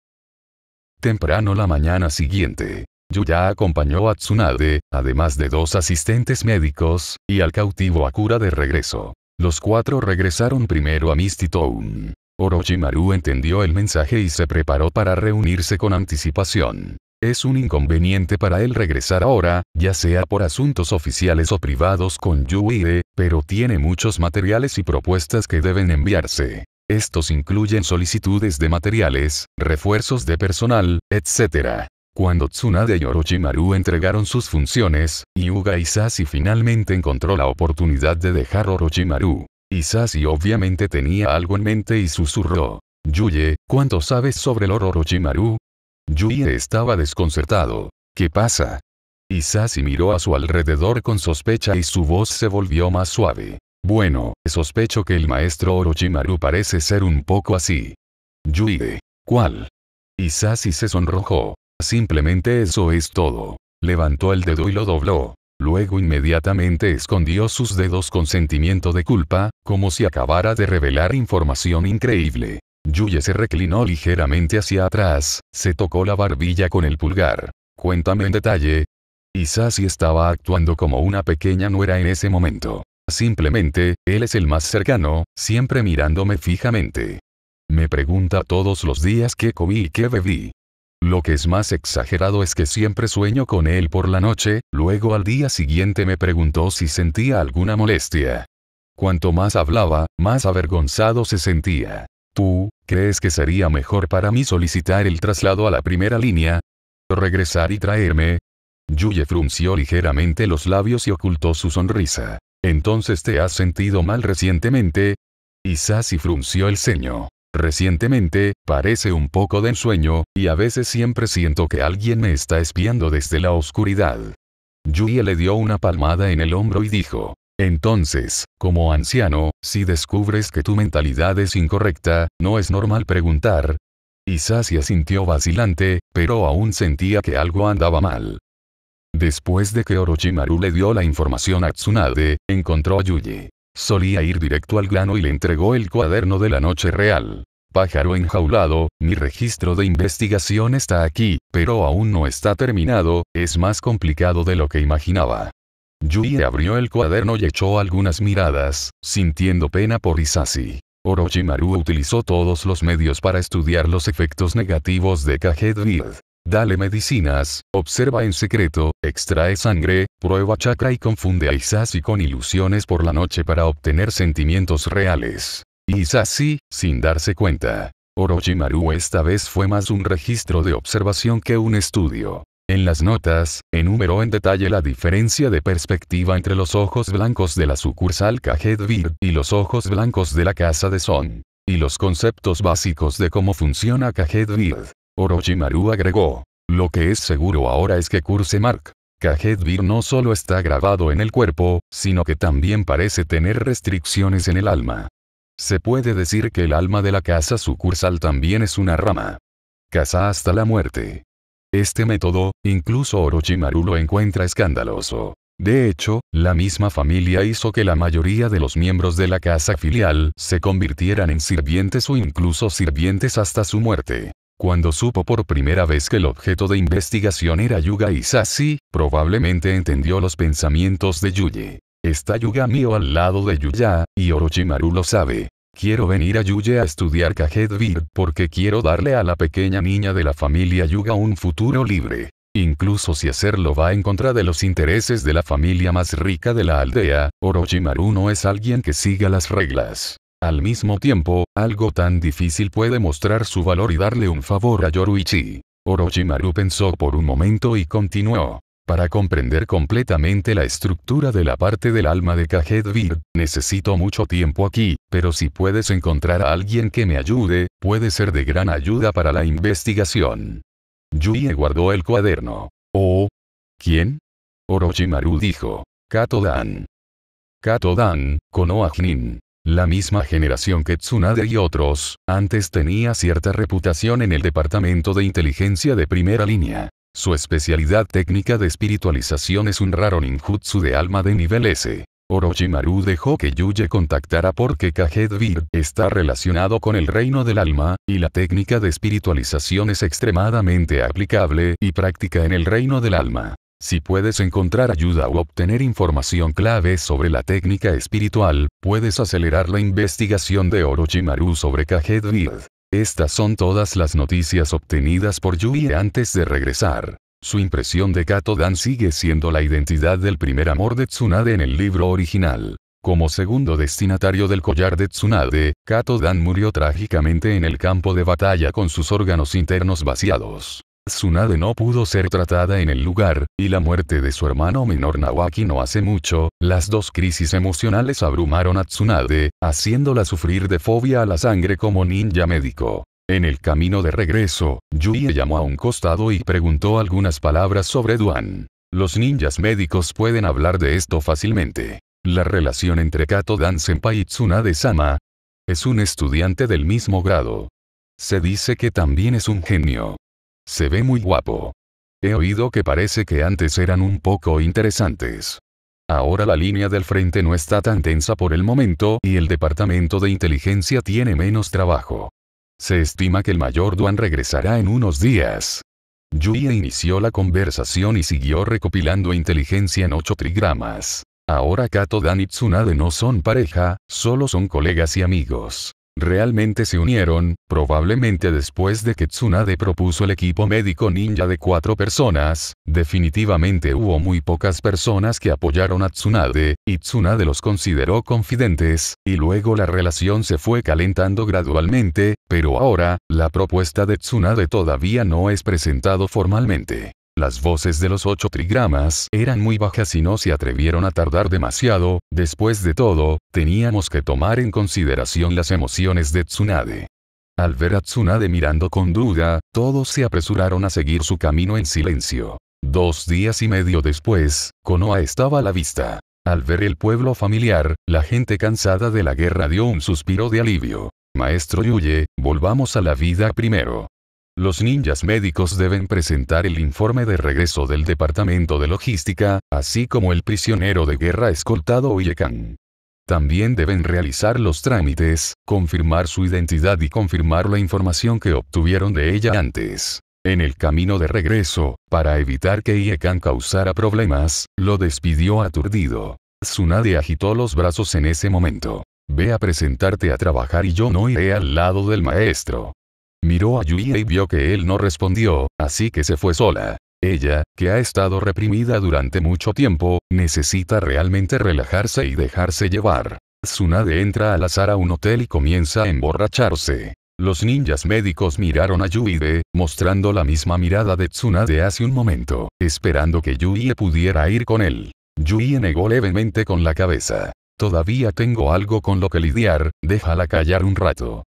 Temprano la mañana siguiente, Yuya acompañó a Tsunade, además de dos asistentes médicos, y al cautivo Akura de regreso. Los cuatro regresaron primero a Misty Town. Orochimaru entendió el mensaje y se preparó para reunirse con anticipación. Es un inconveniente para él regresar ahora, ya sea por asuntos oficiales o privados con Yuide, pero tiene muchos materiales y propuestas que deben enviarse. Estos incluyen solicitudes de materiales, refuerzos de personal, etc. Cuando Tsunade y Orochimaru entregaron sus funciones, Yuga Sasi finalmente encontró la oportunidad de dejar Orochimaru. Sasi obviamente tenía algo en mente y susurró. Yuye, ¿cuánto sabes sobre el Orochimaru? Yui estaba desconcertado. ¿Qué pasa? Isasi miró a su alrededor con sospecha y su voz se volvió más suave. Bueno, sospecho que el maestro Orochimaru parece ser un poco así. Yui. ¿Cuál? Isasi se sonrojó. Simplemente eso es todo. Levantó el dedo y lo dobló. Luego inmediatamente escondió sus dedos con sentimiento de culpa, como si acabara de revelar información increíble. Yuye se reclinó ligeramente hacia atrás, se tocó la barbilla con el pulgar. Cuéntame en detalle. si estaba actuando como una pequeña nuera en ese momento. Simplemente, él es el más cercano, siempre mirándome fijamente. Me pregunta todos los días qué comí y qué bebí. Lo que es más exagerado es que siempre sueño con él por la noche, luego al día siguiente me preguntó si sentía alguna molestia. Cuanto más hablaba, más avergonzado se sentía. ¿Tú crees que sería mejor para mí solicitar el traslado a la primera línea? ¿Regresar y traerme? Yuye frunció ligeramente los labios y ocultó su sonrisa. ¿Entonces te has sentido mal recientemente? Isasi frunció el ceño. Recientemente, parece un poco de ensueño, y a veces siempre siento que alguien me está espiando desde la oscuridad. Yuye le dio una palmada en el hombro y dijo, entonces, como anciano, si descubres que tu mentalidad es incorrecta, no es normal preguntar. Isasia sintió vacilante, pero aún sentía que algo andaba mal. Después de que Orochimaru le dio la información a Tsunade, encontró a Yuji. Solía ir directo al grano y le entregó el cuaderno de la noche real. Pájaro enjaulado, mi registro de investigación está aquí, pero aún no está terminado, es más complicado de lo que imaginaba. Yui abrió el cuaderno y echó algunas miradas, sintiendo pena por Isasi. Orochimaru utilizó todos los medios para estudiar los efectos negativos de Kaget Dale medicinas, observa en secreto, extrae sangre, prueba chakra y confunde a Isasi con ilusiones por la noche para obtener sentimientos reales. Isasi, sin darse cuenta. Orochimaru esta vez fue más un registro de observación que un estudio. En las notas, enumeró en detalle la diferencia de perspectiva entre los ojos blancos de la sucursal Cajetbir y los ojos blancos de la casa de Son. Y los conceptos básicos de cómo funciona Cajetbir. Orochimaru agregó. Lo que es seguro ahora es que curse Mark. Kajedbir no solo está grabado en el cuerpo, sino que también parece tener restricciones en el alma. Se puede decir que el alma de la casa sucursal también es una rama. Casa hasta la muerte. Este método, incluso Orochimaru lo encuentra escandaloso. De hecho, la misma familia hizo que la mayoría de los miembros de la casa filial se convirtieran en sirvientes o incluso sirvientes hasta su muerte. Cuando supo por primera vez que el objeto de investigación era Yuga Isashi, probablemente entendió los pensamientos de Yuji. Está Yuga mío al lado de Yuya, y Orochimaru lo sabe. Quiero venir a Yuye a estudiar Kajedvir porque quiero darle a la pequeña niña de la familia Yuga un futuro libre. Incluso si hacerlo va en contra de los intereses de la familia más rica de la aldea, Orochimaru no es alguien que siga las reglas. Al mismo tiempo, algo tan difícil puede mostrar su valor y darle un favor a Yoruichi. Orochimaru pensó por un momento y continuó para comprender completamente la estructura de la parte del alma de Kajedvir, necesito mucho tiempo aquí, pero si puedes encontrar a alguien que me ayude, puede ser de gran ayuda para la investigación. Yui guardó el cuaderno. ¿Oh? ¿Quién? Orochimaru dijo. Katodan. Katodan, Konoajnin. La misma generación que Tsunade y otros, antes tenía cierta reputación en el departamento de inteligencia de primera línea. Su especialidad técnica de espiritualización es un raro ninjutsu de alma de nivel S. Orochimaru dejó que Yuye contactara porque Kajedvir está relacionado con el reino del alma, y la técnica de espiritualización es extremadamente aplicable y práctica en el reino del alma. Si puedes encontrar ayuda o obtener información clave sobre la técnica espiritual, puedes acelerar la investigación de Orochimaru sobre Kajedvir. Estas son todas las noticias obtenidas por Yui antes de regresar. Su impresión de Kato Dan sigue siendo la identidad del primer amor de Tsunade en el libro original. Como segundo destinatario del collar de Tsunade, Kato Dan murió trágicamente en el campo de batalla con sus órganos internos vaciados. Tsunade no pudo ser tratada en el lugar, y la muerte de su hermano menor Nawaki no hace mucho, las dos crisis emocionales abrumaron a Tsunade, haciéndola sufrir de fobia a la sangre como ninja médico. En el camino de regreso, Yui llamó a un costado y preguntó algunas palabras sobre Duan. Los ninjas médicos pueden hablar de esto fácilmente. La relación entre Kato Dan Senpai y Tsunade-sama es un estudiante del mismo grado. Se dice que también es un genio. Se ve muy guapo. He oído que parece que antes eran un poco interesantes. Ahora la línea del frente no está tan tensa por el momento y el departamento de inteligencia tiene menos trabajo. Se estima que el mayor Duan regresará en unos días. Yuya inició la conversación y siguió recopilando inteligencia en 8 trigramas. Ahora Kato Dan y Tsunade no son pareja, solo son colegas y amigos. Realmente se unieron, probablemente después de que Tsunade propuso el equipo médico ninja de cuatro personas, definitivamente hubo muy pocas personas que apoyaron a Tsunade, y Tsunade los consideró confidentes, y luego la relación se fue calentando gradualmente, pero ahora, la propuesta de Tsunade todavía no es presentado formalmente. Las voces de los ocho trigramas eran muy bajas y no se atrevieron a tardar demasiado, después de todo, teníamos que tomar en consideración las emociones de Tsunade. Al ver a Tsunade mirando con duda, todos se apresuraron a seguir su camino en silencio. Dos días y medio después, Konoa estaba a la vista. Al ver el pueblo familiar, la gente cansada de la guerra dio un suspiro de alivio. Maestro Yuye, volvamos a la vida primero. Los ninjas médicos deben presentar el informe de regreso del Departamento de Logística, así como el prisionero de guerra escoltado Iekan. También deben realizar los trámites, confirmar su identidad y confirmar la información que obtuvieron de ella antes. En el camino de regreso, para evitar que Iekan causara problemas, lo despidió aturdido. Tsunade agitó los brazos en ese momento. Ve a presentarte a trabajar y yo no iré al lado del maestro. Miró a Yui y vio que él no respondió, así que se fue sola. Ella, que ha estado reprimida durante mucho tiempo, necesita realmente relajarse y dejarse llevar. Tsunade entra al azar a un hotel y comienza a emborracharse. Los ninjas médicos miraron a Yuide, mostrando la misma mirada de Tsunade hace un momento, esperando que Yuie pudiera ir con él. Yuie negó levemente con la cabeza. Todavía tengo algo con lo que lidiar, déjala callar un rato.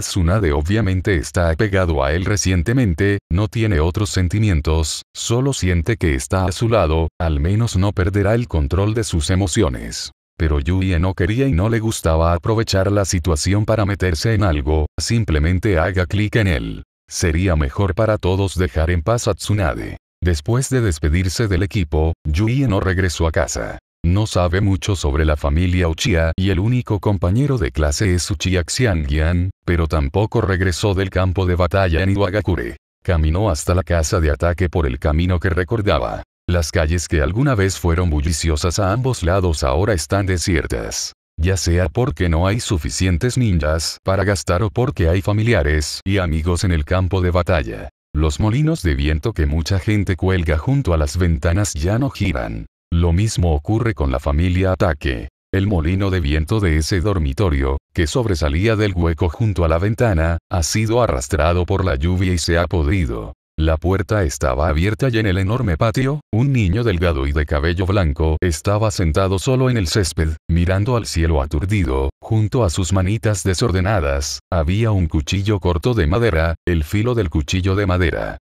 Tsunade obviamente está apegado a él recientemente, no tiene otros sentimientos, solo siente que está a su lado, al menos no perderá el control de sus emociones. Pero Yuie no quería y no le gustaba aprovechar la situación para meterse en algo, simplemente haga clic en él. Sería mejor para todos dejar en paz a Tsunade. Después de despedirse del equipo, Yuie no regresó a casa. No sabe mucho sobre la familia Uchiha y el único compañero de clase es Uchiha Xiangyan, pero tampoco regresó del campo de batalla en Iwagakure. Caminó hasta la casa de ataque por el camino que recordaba. Las calles que alguna vez fueron bulliciosas a ambos lados ahora están desiertas. Ya sea porque no hay suficientes ninjas para gastar o porque hay familiares y amigos en el campo de batalla. Los molinos de viento que mucha gente cuelga junto a las ventanas ya no giran. Lo mismo ocurre con la familia Ataque. El molino de viento de ese dormitorio, que sobresalía del hueco junto a la ventana, ha sido arrastrado por la lluvia y se ha podido. La puerta estaba abierta y en el enorme patio, un niño delgado y de cabello blanco estaba sentado solo en el césped, mirando al cielo aturdido, junto a sus manitas desordenadas, había un cuchillo corto de madera, el filo del cuchillo de madera.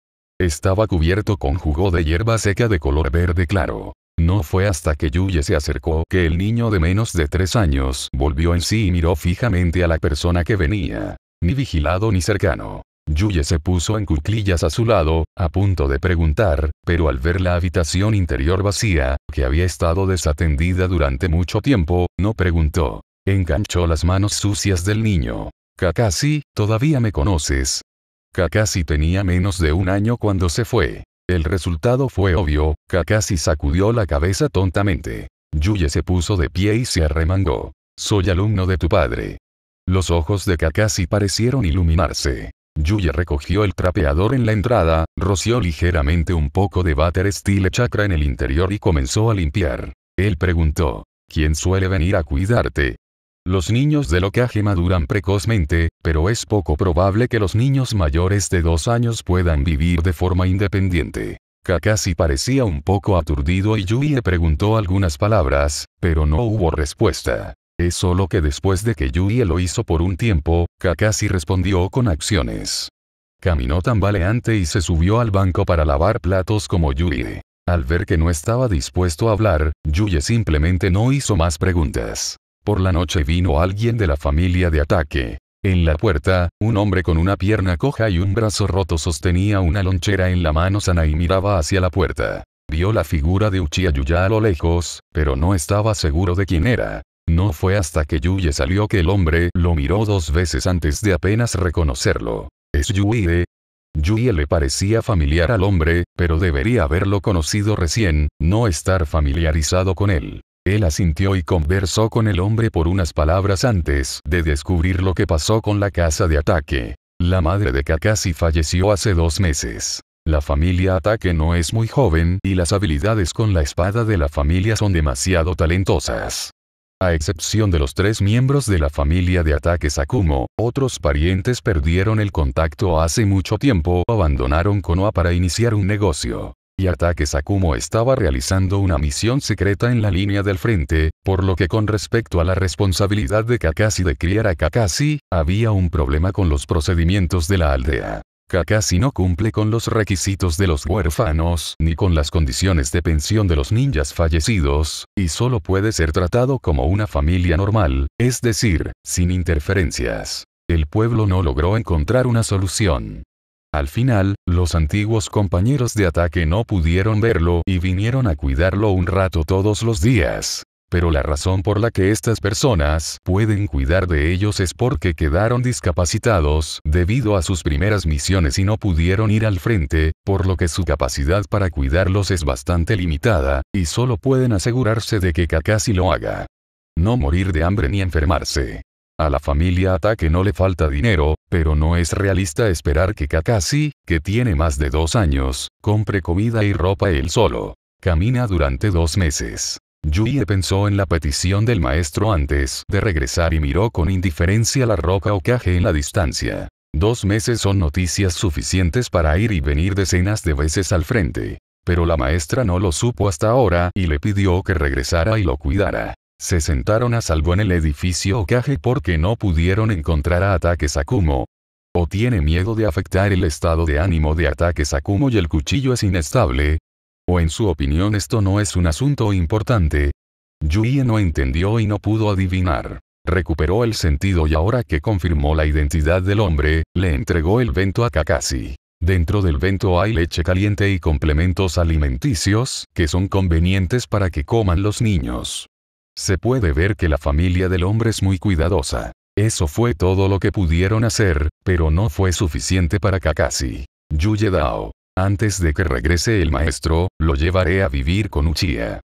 Estaba cubierto con jugo de hierba seca de color verde claro. No fue hasta que Yuye se acercó que el niño de menos de tres años volvió en sí y miró fijamente a la persona que venía. Ni vigilado ni cercano. Yuye se puso en cuclillas a su lado, a punto de preguntar, pero al ver la habitación interior vacía, que había estado desatendida durante mucho tiempo, no preguntó. Enganchó las manos sucias del niño. Kakashi, todavía me conoces. Kakashi tenía menos de un año cuando se fue. El resultado fue obvio, Kakashi sacudió la cabeza tontamente. Yuye se puso de pie y se arremangó. Soy alumno de tu padre. Los ojos de Kakashi parecieron iluminarse. Yuye recogió el trapeador en la entrada, roció ligeramente un poco de váter style chakra en el interior y comenzó a limpiar. Él preguntó, ¿quién suele venir a cuidarte? Los niños de locaje maduran precozmente, pero es poco probable que los niños mayores de dos años puedan vivir de forma independiente. Kakashi parecía un poco aturdido y le preguntó algunas palabras, pero no hubo respuesta. Es solo que después de que Yui lo hizo por un tiempo, Kakashi respondió con acciones. Caminó tambaleante y se subió al banco para lavar platos como Yui. Al ver que no estaba dispuesto a hablar, Yui simplemente no hizo más preguntas. Por la noche vino alguien de la familia de ataque. En la puerta, un hombre con una pierna coja y un brazo roto sostenía una lonchera en la mano sana y miraba hacia la puerta. Vio la figura de Uchiha Yuya a lo lejos, pero no estaba seguro de quién era. No fue hasta que Yuye salió que el hombre lo miró dos veces antes de apenas reconocerlo. ¿Es Yuye? Yuye le parecía familiar al hombre, pero debería haberlo conocido recién, no estar familiarizado con él. Él asintió y conversó con el hombre por unas palabras antes de descubrir lo que pasó con la casa de ataque. La madre de Kakashi falleció hace dos meses. La familia ataque no es muy joven y las habilidades con la espada de la familia son demasiado talentosas. A excepción de los tres miembros de la familia de ataque Sakumo, otros parientes perdieron el contacto hace mucho tiempo o abandonaron Konoha para iniciar un negocio y ataque Sakumo estaba realizando una misión secreta en la línea del frente, por lo que con respecto a la responsabilidad de Kakashi de criar a Kakashi, había un problema con los procedimientos de la aldea. Kakashi no cumple con los requisitos de los huérfanos ni con las condiciones de pensión de los ninjas fallecidos, y solo puede ser tratado como una familia normal, es decir, sin interferencias. El pueblo no logró encontrar una solución. Al final, los antiguos compañeros de ataque no pudieron verlo y vinieron a cuidarlo un rato todos los días. Pero la razón por la que estas personas pueden cuidar de ellos es porque quedaron discapacitados debido a sus primeras misiones y no pudieron ir al frente, por lo que su capacidad para cuidarlos es bastante limitada, y solo pueden asegurarse de que Kakashi lo haga. No morir de hambre ni enfermarse. A la familia Ataque no le falta dinero, pero no es realista esperar que Kakashi, que tiene más de dos años, compre comida y ropa él solo. Camina durante dos meses. Yui pensó en la petición del maestro antes de regresar y miró con indiferencia la roca Okage en la distancia. Dos meses son noticias suficientes para ir y venir decenas de veces al frente. Pero la maestra no lo supo hasta ahora y le pidió que regresara y lo cuidara. Se sentaron a salvo en el edificio Okage porque no pudieron encontrar a Ataque Sakumo. O tiene miedo de afectar el estado de ánimo de Ataque Sakumo y el cuchillo es inestable. O en su opinión esto no es un asunto importante. Yuye no entendió y no pudo adivinar. Recuperó el sentido y ahora que confirmó la identidad del hombre, le entregó el vento a Kakashi. Dentro del vento hay leche caliente y complementos alimenticios, que son convenientes para que coman los niños. Se puede ver que la familia del hombre es muy cuidadosa. Eso fue todo lo que pudieron hacer, pero no fue suficiente para Kakashi. Yu Antes de que regrese el maestro, lo llevaré a vivir con Uchiha.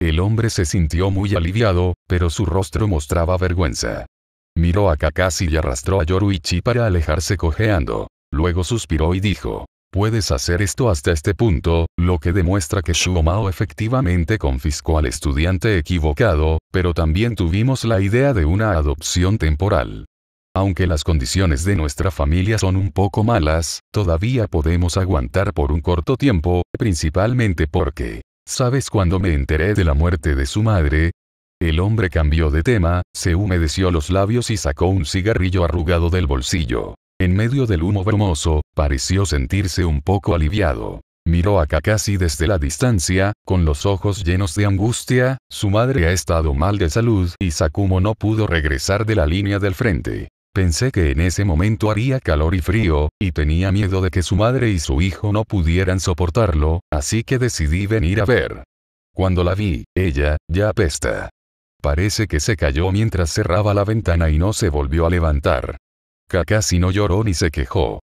El hombre se sintió muy aliviado, pero su rostro mostraba vergüenza. Miró a Kakashi y arrastró a Yoruichi para alejarse cojeando. Luego suspiró y dijo, Puedes hacer esto hasta este punto, lo que demuestra que Shuomao efectivamente confiscó al estudiante equivocado, pero también tuvimos la idea de una adopción temporal. Aunque las condiciones de nuestra familia son un poco malas, todavía podemos aguantar por un corto tiempo, principalmente porque, ¿sabes cuando me enteré de la muerte de su madre? El hombre cambió de tema, se humedeció los labios y sacó un cigarrillo arrugado del bolsillo. En medio del humo brumoso, pareció sentirse un poco aliviado. Miró a Kakashi desde la distancia, con los ojos llenos de angustia, su madre ha estado mal de salud y Sakumo no pudo regresar de la línea del frente. Pensé que en ese momento haría calor y frío, y tenía miedo de que su madre y su hijo no pudieran soportarlo, así que decidí venir a ver. Cuando la vi, ella, ya apesta. Parece que se cayó mientras cerraba la ventana y no se volvió a levantar casi no lloró ni se quejó.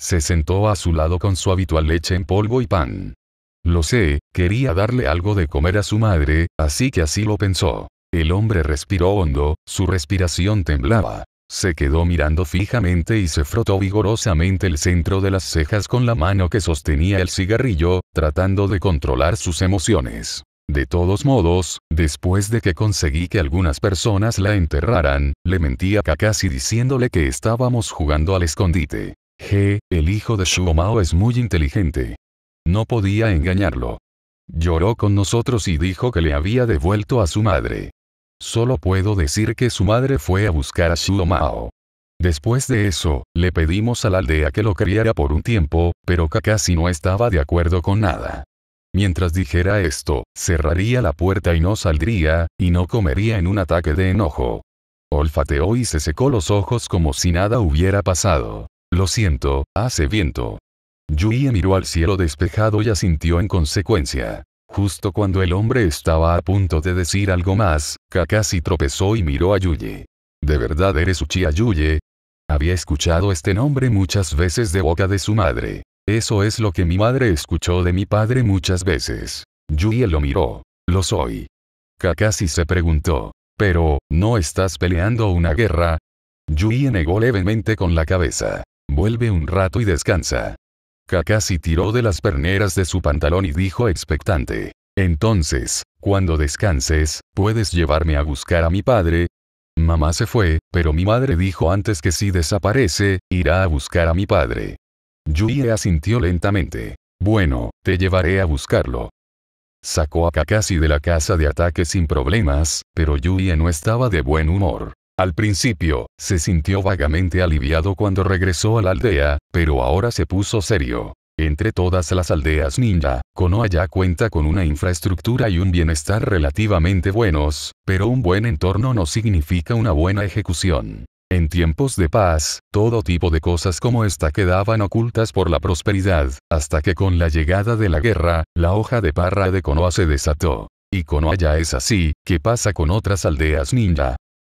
Se sentó a su lado con su habitual leche en polvo y pan. Lo sé, quería darle algo de comer a su madre, así que así lo pensó. El hombre respiró hondo, su respiración temblaba. Se quedó mirando fijamente y se frotó vigorosamente el centro de las cejas con la mano que sostenía el cigarrillo, tratando de controlar sus emociones. De todos modos, después de que conseguí que algunas personas la enterraran, le mentí a Kakashi diciéndole que estábamos jugando al escondite. Je, el hijo de Shuomao es muy inteligente. No podía engañarlo. Lloró con nosotros y dijo que le había devuelto a su madre. Solo puedo decir que su madre fue a buscar a Shuomao. Después de eso, le pedimos a la aldea que lo criara por un tiempo, pero Kakashi no estaba de acuerdo con nada. Mientras dijera esto, cerraría la puerta y no saldría, y no comería en un ataque de enojo. Olfateó y se secó los ojos como si nada hubiera pasado. Lo siento, hace viento. Yuye miró al cielo despejado y asintió en consecuencia. Justo cuando el hombre estaba a punto de decir algo más, Kakashi tropezó y miró a Yuye. ¿De verdad eres Uchiha Yuye? Había escuchado este nombre muchas veces de boca de su madre. Eso es lo que mi madre escuchó de mi padre muchas veces. Yui lo miró. Lo soy. Kakashi se preguntó. Pero, ¿no estás peleando una guerra? Yui negó levemente con la cabeza. Vuelve un rato y descansa. Kakashi tiró de las perneras de su pantalón y dijo expectante. Entonces, cuando descanses, ¿puedes llevarme a buscar a mi padre? Mamá se fue, pero mi madre dijo antes que si desaparece, irá a buscar a mi padre. Yuie asintió lentamente. Bueno, te llevaré a buscarlo. Sacó a Kakashi de la casa de ataque sin problemas, pero Yuye no estaba de buen humor. Al principio, se sintió vagamente aliviado cuando regresó a la aldea, pero ahora se puso serio. Entre todas las aldeas ninja, Konoha ya cuenta con una infraestructura y un bienestar relativamente buenos, pero un buen entorno no significa una buena ejecución. En tiempos de paz, todo tipo de cosas como esta quedaban ocultas por la prosperidad, hasta que con la llegada de la guerra, la hoja de parra de Konoha se desató. Y Konoha ya es así, que pasa con otras aldeas ninja.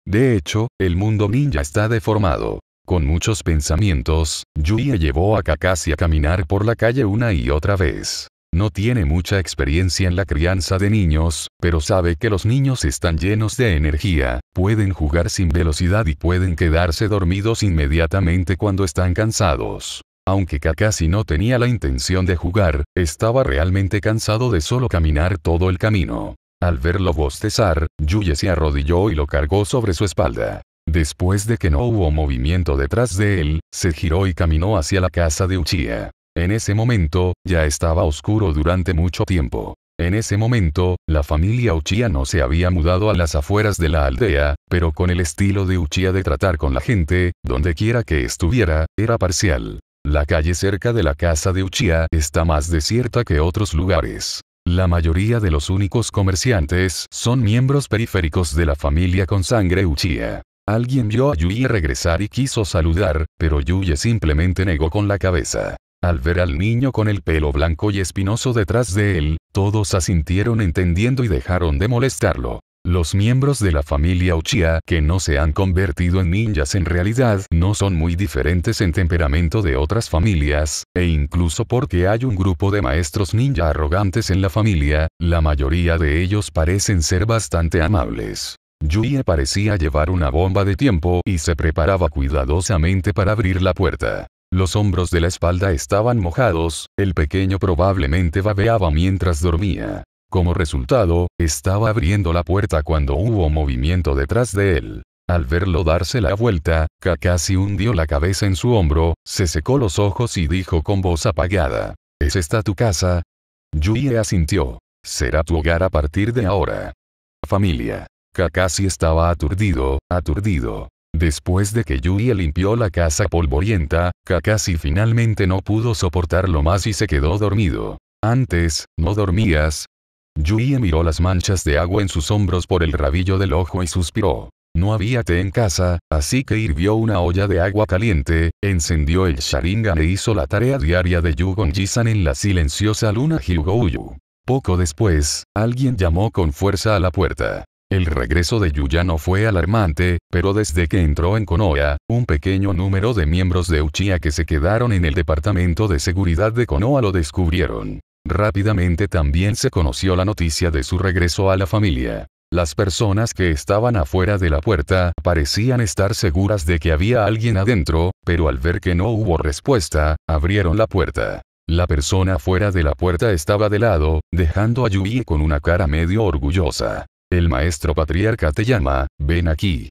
De hecho, el mundo ninja está deformado. Con muchos pensamientos, Yuya llevó a Kakashi a caminar por la calle una y otra vez, no tiene mucha experiencia en la crianza de niños, pero sabe que los niños están llenos de energía, pueden jugar sin velocidad y pueden quedarse dormidos inmediatamente cuando están cansados. Aunque Kakashi no tenía la intención de jugar, estaba realmente cansado de solo caminar todo el camino. Al verlo bostezar, Yuye se arrodilló y lo cargó sobre su espalda. Después de que no hubo movimiento detrás de él, se giró y caminó hacia la casa de Uchiha. En ese momento, ya estaba oscuro durante mucho tiempo. En ese momento, la familia Uchiha no se había mudado a las afueras de la aldea, pero con el estilo de Uchiha de tratar con la gente, donde quiera que estuviera, era parcial. La calle cerca de la casa de Uchiha está más desierta que otros lugares. La mayoría de los únicos comerciantes son miembros periféricos de la familia con sangre Uchiha. Alguien vio a Yuye regresar y quiso saludar, pero Yuye simplemente negó con la cabeza. Al ver al niño con el pelo blanco y espinoso detrás de él, todos asintieron entendiendo y dejaron de molestarlo. Los miembros de la familia Uchiha que no se han convertido en ninjas en realidad no son muy diferentes en temperamento de otras familias, e incluso porque hay un grupo de maestros ninja arrogantes en la familia, la mayoría de ellos parecen ser bastante amables. Yuye parecía llevar una bomba de tiempo y se preparaba cuidadosamente para abrir la puerta. Los hombros de la espalda estaban mojados, el pequeño probablemente babeaba mientras dormía. Como resultado, estaba abriendo la puerta cuando hubo movimiento detrás de él. Al verlo darse la vuelta, Kakashi hundió la cabeza en su hombro, se secó los ojos y dijo con voz apagada. ¿Es esta tu casa? Yui asintió. Será tu hogar a partir de ahora. Familia. Kakashi estaba aturdido, aturdido. Después de que Yuya limpió la casa polvorienta, Kakashi finalmente no pudo soportarlo más y se quedó dormido. Antes, no dormías. Yuya miró las manchas de agua en sus hombros por el rabillo del ojo y suspiró. No había té en casa, así que hirvió una olla de agua caliente, encendió el Sharingan e hizo la tarea diaria de Yugon Jisan en la silenciosa luna Hyugouyu. Poco después, alguien llamó con fuerza a la puerta. El regreso de Yuya no fue alarmante, pero desde que entró en Konoha, un pequeño número de miembros de Uchiha que se quedaron en el departamento de seguridad de Konoha lo descubrieron. Rápidamente también se conoció la noticia de su regreso a la familia. Las personas que estaban afuera de la puerta parecían estar seguras de que había alguien adentro, pero al ver que no hubo respuesta, abrieron la puerta. La persona fuera de la puerta estaba de lado, dejando a Yuji con una cara medio orgullosa. El maestro patriarca te llama, ven aquí.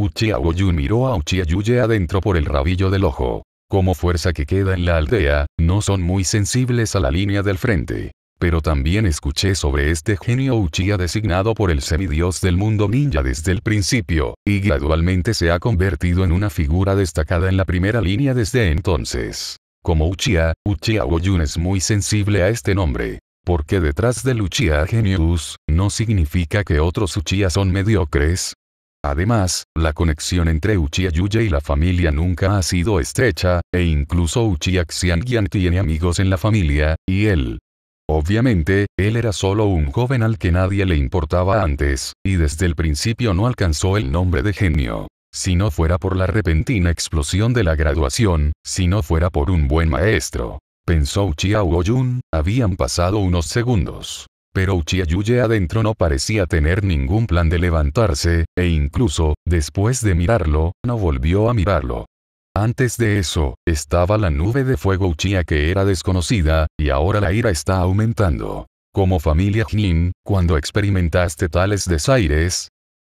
Uchiha miró a Uchiha Yuye adentro por el rabillo del ojo. Como fuerza que queda en la aldea, no son muy sensibles a la línea del frente. Pero también escuché sobre este genio Uchiha designado por el semidios del mundo ninja desde el principio, y gradualmente se ha convertido en una figura destacada en la primera línea desde entonces. Como Uchiha, Uchiha es muy sensible a este nombre porque detrás del Uchiha Genius, no significa que otros Uchiha son mediocres. Además, la conexión entre Uchiha Yuya y la familia nunca ha sido estrecha, e incluso Uchiha Xiangyan tiene amigos en la familia, y él. Obviamente, él era solo un joven al que nadie le importaba antes, y desde el principio no alcanzó el nombre de genio. Si no fuera por la repentina explosión de la graduación, si no fuera por un buen maestro, pensó Uchiha Ugoyun, habían pasado unos segundos. Pero Uchiha Yuye adentro no parecía tener ningún plan de levantarse, e incluso, después de mirarlo, no volvió a mirarlo. Antes de eso, estaba la nube de fuego Uchiha que era desconocida, y ahora la ira está aumentando. Como familia Jin, cuando experimentaste tales desaires,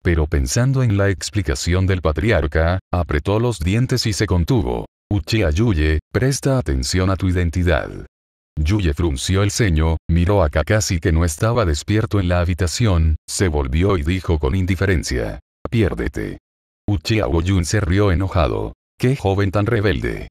pero pensando en la explicación del patriarca, apretó los dientes y se contuvo. Uchiha Yuye, presta atención a tu identidad. Yuye frunció el ceño, miró a Kakashi que no estaba despierto en la habitación, se volvió y dijo con indiferencia. Piérdete. Uchiha Oyun se rió enojado. ¡Qué joven tan rebelde!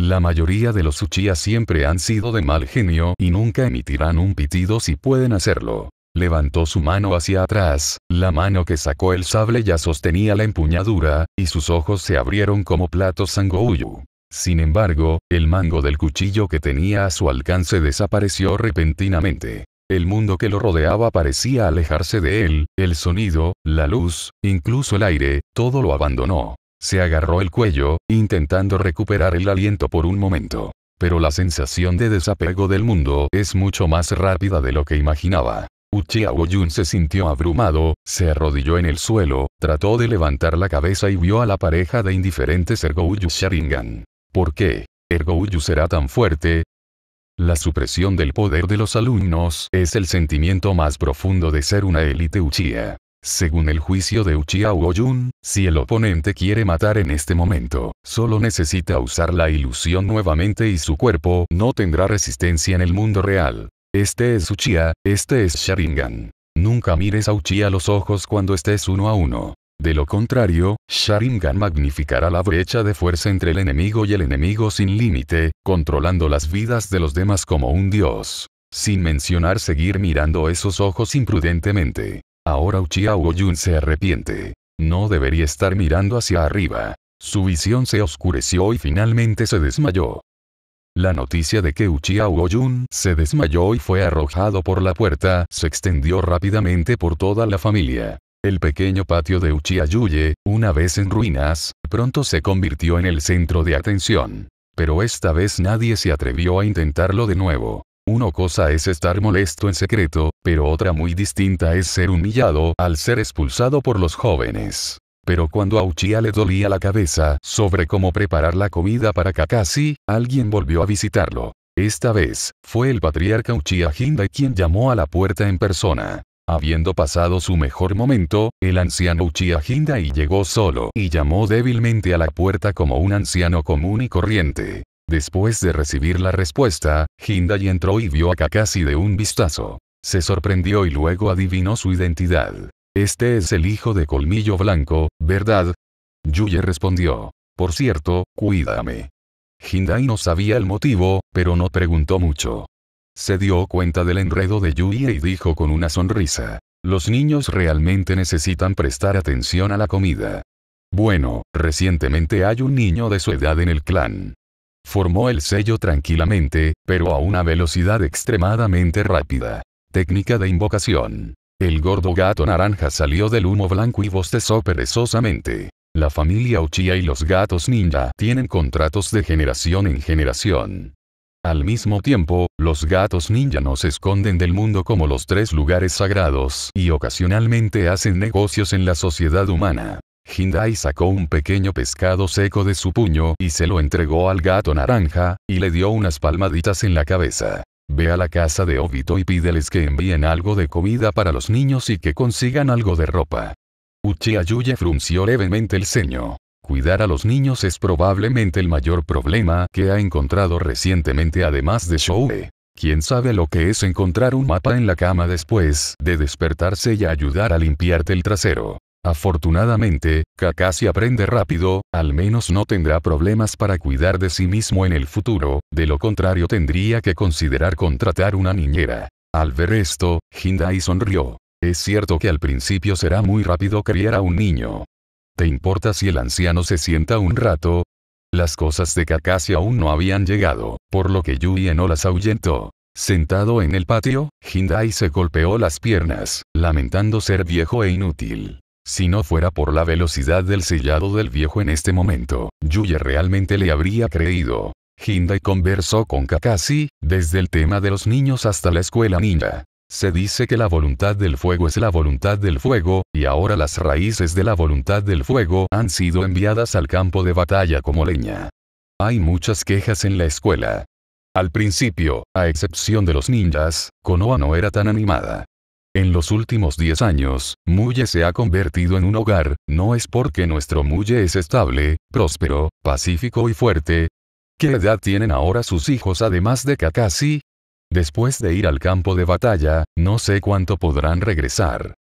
La mayoría de los Uchiha siempre han sido de mal genio y nunca emitirán un pitido si pueden hacerlo. Levantó su mano hacia atrás, la mano que sacó el sable ya sostenía la empuñadura, y sus ojos se abrieron como platos sangoyu. Sin embargo, el mango del cuchillo que tenía a su alcance desapareció repentinamente. El mundo que lo rodeaba parecía alejarse de él, el sonido, la luz, incluso el aire, todo lo abandonó. Se agarró el cuello, intentando recuperar el aliento por un momento. Pero la sensación de desapego del mundo es mucho más rápida de lo que imaginaba. Uchiha Woyun se sintió abrumado, se arrodilló en el suelo, trató de levantar la cabeza y vio a la pareja de indiferentes Sharingan. ¿Por qué? ¿Ergo Uyu será tan fuerte. La supresión del poder de los alumnos es el sentimiento más profundo de ser una élite Uchiha. Según el juicio de Uchiha Uoyun, si el oponente quiere matar en este momento, solo necesita usar la ilusión nuevamente y su cuerpo no tendrá resistencia en el mundo real. Este es Uchiha, este es Sharingan. Nunca mires a Uchiha a los ojos cuando estés uno a uno. De lo contrario, Sharingan magnificará la brecha de fuerza entre el enemigo y el enemigo sin límite, controlando las vidas de los demás como un dios. Sin mencionar seguir mirando esos ojos imprudentemente. Ahora Uchiha Uoyun se arrepiente. No debería estar mirando hacia arriba. Su visión se oscureció y finalmente se desmayó. La noticia de que Uchiha Uoyun se desmayó y fue arrojado por la puerta se extendió rápidamente por toda la familia. El pequeño patio de Uchiayuye, una vez en ruinas, pronto se convirtió en el centro de atención. Pero esta vez nadie se atrevió a intentarlo de nuevo. Una cosa es estar molesto en secreto, pero otra muy distinta es ser humillado al ser expulsado por los jóvenes. Pero cuando a Uchiha le dolía la cabeza sobre cómo preparar la comida para Kakashi, alguien volvió a visitarlo. Esta vez, fue el patriarca Uchiha Hinda quien llamó a la puerta en persona. Habiendo pasado su mejor momento, el anciano Uchiha Hindai llegó solo y llamó débilmente a la puerta como un anciano común y corriente. Después de recibir la respuesta, Hindai entró y vio a Kakashi de un vistazo. Se sorprendió y luego adivinó su identidad. Este es el hijo de Colmillo Blanco, ¿verdad? Yuye respondió. Por cierto, cuídame. Hindai no sabía el motivo, pero no preguntó mucho. Se dio cuenta del enredo de Yuya y dijo con una sonrisa. Los niños realmente necesitan prestar atención a la comida. Bueno, recientemente hay un niño de su edad en el clan. Formó el sello tranquilamente, pero a una velocidad extremadamente rápida. Técnica de invocación. El gordo gato naranja salió del humo blanco y bostezó perezosamente. La familia Uchiha y los gatos ninja tienen contratos de generación en generación. Al mismo tiempo, los gatos ninja se esconden del mundo como los tres lugares sagrados y ocasionalmente hacen negocios en la sociedad humana. Hindai sacó un pequeño pescado seco de su puño y se lo entregó al gato naranja, y le dio unas palmaditas en la cabeza. Ve a la casa de Obito y pídeles que envíen algo de comida para los niños y que consigan algo de ropa. Uchiha Yuya frunció levemente el ceño. Cuidar a los niños es probablemente el mayor problema que ha encontrado recientemente además de Shoue. Quién sabe lo que es encontrar un mapa en la cama después de despertarse y ayudar a limpiarte el trasero. Afortunadamente, Kakashi aprende rápido, al menos no tendrá problemas para cuidar de sí mismo en el futuro, de lo contrario tendría que considerar contratar una niñera. Al ver esto, Hindai sonrió. Es cierto que al principio será muy rápido criar a un niño, ¿Te importa si el anciano se sienta un rato? Las cosas de Kakashi aún no habían llegado, por lo que Yuye no las ahuyentó. Sentado en el patio, Hindai se golpeó las piernas, lamentando ser viejo e inútil. Si no fuera por la velocidad del sellado del viejo en este momento, Yuye realmente le habría creído. Hindai conversó con Kakashi, desde el tema de los niños hasta la escuela ninja. Se dice que la voluntad del fuego es la voluntad del fuego, y ahora las raíces de la voluntad del fuego han sido enviadas al campo de batalla como leña. Hay muchas quejas en la escuela. Al principio, a excepción de los ninjas, Konoha no era tan animada. En los últimos 10 años, Muye se ha convertido en un hogar, no es porque nuestro Muye es estable, próspero, pacífico y fuerte. ¿Qué edad tienen ahora sus hijos además de Kakashi? Después de ir al campo de batalla, no sé cuánto podrán regresar.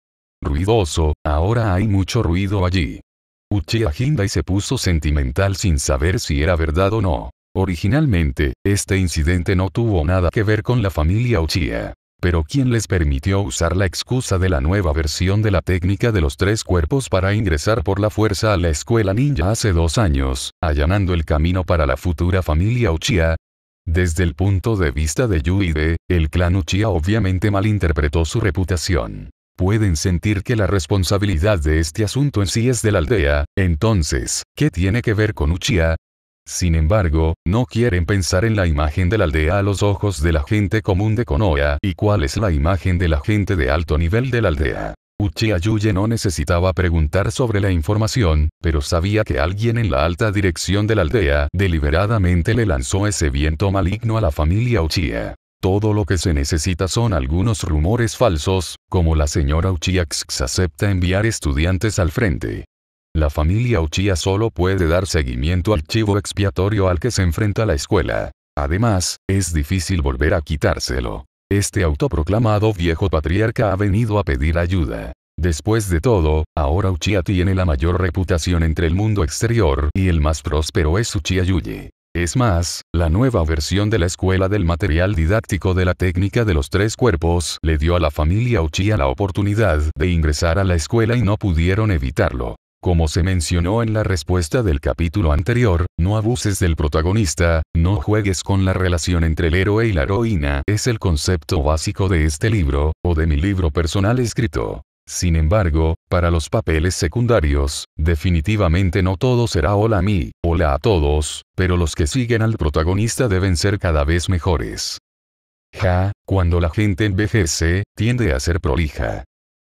Ruidoso, ahora hay mucho ruido allí. Uchiha Hindai se puso sentimental sin saber si era verdad o no. Originalmente, este incidente no tuvo nada que ver con la familia Uchiha. Pero ¿quién les permitió usar la excusa de la nueva versión de la técnica de los tres cuerpos para ingresar por la fuerza a la escuela ninja hace dos años, allanando el camino para la futura familia Uchiha? Desde el punto de vista de Yuide, el clan Uchiha obviamente malinterpretó su reputación. Pueden sentir que la responsabilidad de este asunto en sí es de la aldea, entonces, ¿qué tiene que ver con Uchiha? Sin embargo, no quieren pensar en la imagen de la aldea a los ojos de la gente común de Konoha y cuál es la imagen de la gente de alto nivel de la aldea. Uchiha Yuye no necesitaba preguntar sobre la información, pero sabía que alguien en la alta dirección de la aldea deliberadamente le lanzó ese viento maligno a la familia Uchiha. Todo lo que se necesita son algunos rumores falsos, como la señora Uchiha acepta enviar estudiantes al frente. La familia Uchiha solo puede dar seguimiento al chivo expiatorio al que se enfrenta la escuela. Además, es difícil volver a quitárselo. Este autoproclamado viejo patriarca ha venido a pedir ayuda. Después de todo, ahora Uchiha tiene la mayor reputación entre el mundo exterior y el más próspero es Uchiha Yuye. Es más, la nueva versión de la escuela del material didáctico de la técnica de los tres cuerpos le dio a la familia Uchiha la oportunidad de ingresar a la escuela y no pudieron evitarlo. Como se mencionó en la respuesta del capítulo anterior, no abuses del protagonista, no juegues con la relación entre el héroe y la heroína, es el concepto básico de este libro, o de mi libro personal escrito. Sin embargo, para los papeles secundarios, definitivamente no todo será hola a mí, hola a todos, pero los que siguen al protagonista deben ser cada vez mejores. Ja, cuando la gente envejece, tiende a ser prolija.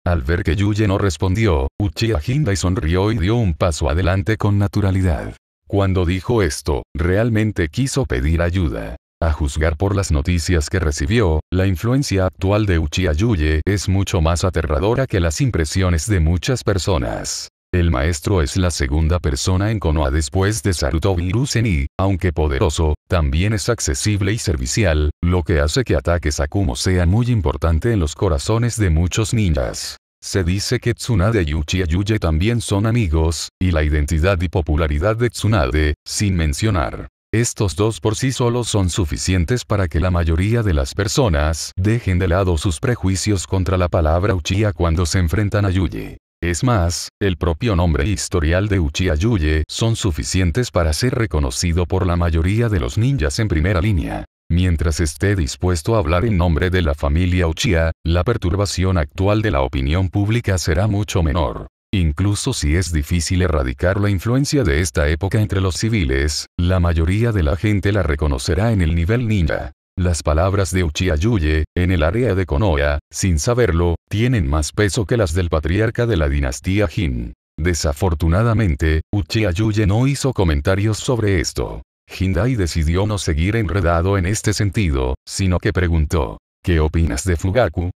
Al ver que Yuye no respondió, Uchiha Hindai sonrió y dio un paso adelante con naturalidad. Cuando dijo esto, realmente quiso pedir ayuda. A juzgar por las noticias que recibió, la influencia actual de Uchiha Yuye es mucho más aterradora que las impresiones de muchas personas. El maestro es la segunda persona en Konoha después de Saruto y y, aunque poderoso, también es accesible y servicial, lo que hace que ataques a Kumo sean muy importante en los corazones de muchos ninjas. Se dice que Tsunade y Uchiha Yuye también son amigos, y la identidad y popularidad de Tsunade, sin mencionar. Estos dos por sí solos son suficientes para que la mayoría de las personas dejen de lado sus prejuicios contra la palabra Uchiha cuando se enfrentan a Yuye. Es más, el propio nombre e historial de Uchiha Yuye son suficientes para ser reconocido por la mayoría de los ninjas en primera línea. Mientras esté dispuesto a hablar en nombre de la familia Uchiha, la perturbación actual de la opinión pública será mucho menor. Incluso si es difícil erradicar la influencia de esta época entre los civiles, la mayoría de la gente la reconocerá en el nivel ninja. Las palabras de Uchiha Yuye, en el área de Konoha, sin saberlo, tienen más peso que las del patriarca de la dinastía Jin. Desafortunadamente, Uchiha Yuye no hizo comentarios sobre esto. Hindai decidió no seguir enredado en este sentido, sino que preguntó, ¿qué opinas de Fugaku?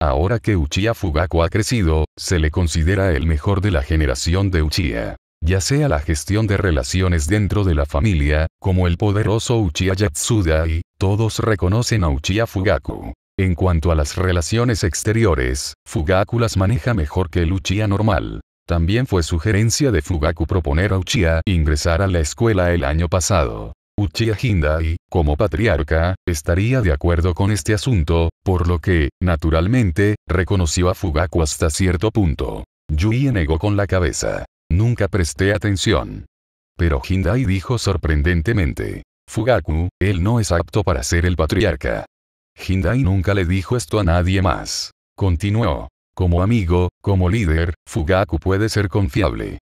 Ahora que Uchiha Fugaku ha crecido, se le considera el mejor de la generación de Uchiha ya sea la gestión de relaciones dentro de la familia, como el poderoso Uchiha Yatsuda y, todos reconocen a Uchiha Fugaku. En cuanto a las relaciones exteriores, Fugaku las maneja mejor que el Uchiha normal. También fue sugerencia de Fugaku proponer a Uchiha ingresar a la escuela el año pasado. Uchiha Hindai, como patriarca, estaría de acuerdo con este asunto, por lo que, naturalmente, reconoció a Fugaku hasta cierto punto. Yui negó con la cabeza. Nunca presté atención. Pero Hindai dijo sorprendentemente. Fugaku, él no es apto para ser el patriarca. Hindai nunca le dijo esto a nadie más. Continuó. Como amigo, como líder, Fugaku puede ser confiable.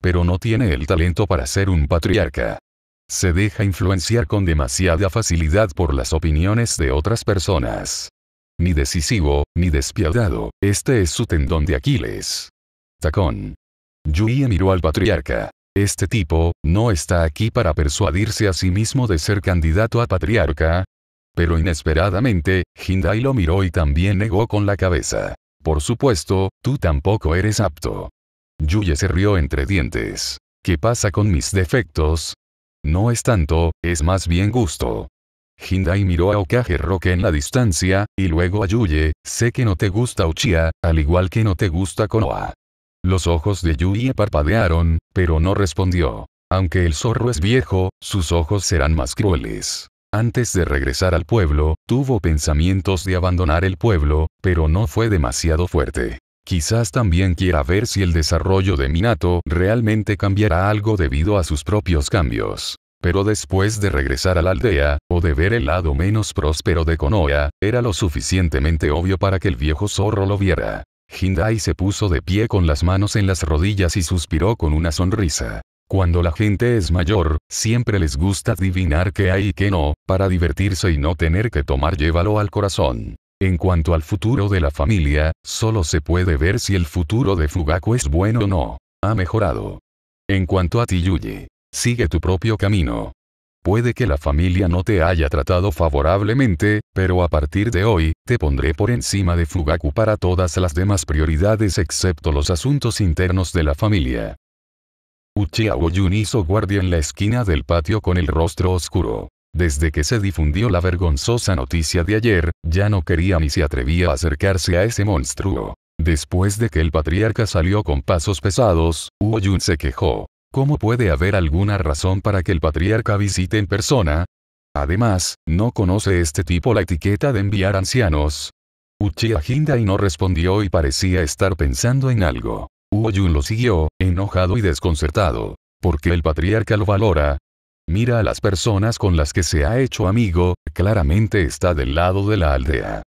Pero no tiene el talento para ser un patriarca. Se deja influenciar con demasiada facilidad por las opiniones de otras personas. Ni decisivo, ni despiadado, este es su tendón de Aquiles. Tacón. Yuye miró al patriarca. Este tipo, no está aquí para persuadirse a sí mismo de ser candidato a patriarca. Pero inesperadamente, Hindai lo miró y también negó con la cabeza. Por supuesto, tú tampoco eres apto. Yuye se rió entre dientes. ¿Qué pasa con mis defectos? No es tanto, es más bien gusto. Hindai miró a Okage Roque en la distancia, y luego a Yuye, sé que no te gusta Uchiha, al igual que no te gusta Konoha. Los ojos de Yui parpadearon, pero no respondió. Aunque el zorro es viejo, sus ojos serán más crueles. Antes de regresar al pueblo, tuvo pensamientos de abandonar el pueblo, pero no fue demasiado fuerte. Quizás también quiera ver si el desarrollo de Minato realmente cambiará algo debido a sus propios cambios. Pero después de regresar a la aldea, o de ver el lado menos próspero de Konoha, era lo suficientemente obvio para que el viejo zorro lo viera. Hindai se puso de pie con las manos en las rodillas y suspiró con una sonrisa. Cuando la gente es mayor, siempre les gusta adivinar qué hay y qué no, para divertirse y no tener que tomar llévalo al corazón. En cuanto al futuro de la familia, solo se puede ver si el futuro de Fugaku es bueno o no. Ha mejorado. En cuanto a ti Yuye, sigue tu propio camino. Puede que la familia no te haya tratado favorablemente, pero a partir de hoy, te pondré por encima de Fugaku para todas las demás prioridades excepto los asuntos internos de la familia. Uchiha Oyun hizo guardia en la esquina del patio con el rostro oscuro. Desde que se difundió la vergonzosa noticia de ayer, ya no quería ni se atrevía a acercarse a ese monstruo. Después de que el patriarca salió con pasos pesados, Uoyun se quejó. ¿Cómo puede haber alguna razón para que el patriarca visite en persona? Además, no conoce este tipo la etiqueta de enviar ancianos. Uchiha Hindai no respondió y parecía estar pensando en algo. Uoyun lo siguió, enojado y desconcertado. ¿Por qué el patriarca lo valora? Mira a las personas con las que se ha hecho amigo, claramente está del lado de la aldea.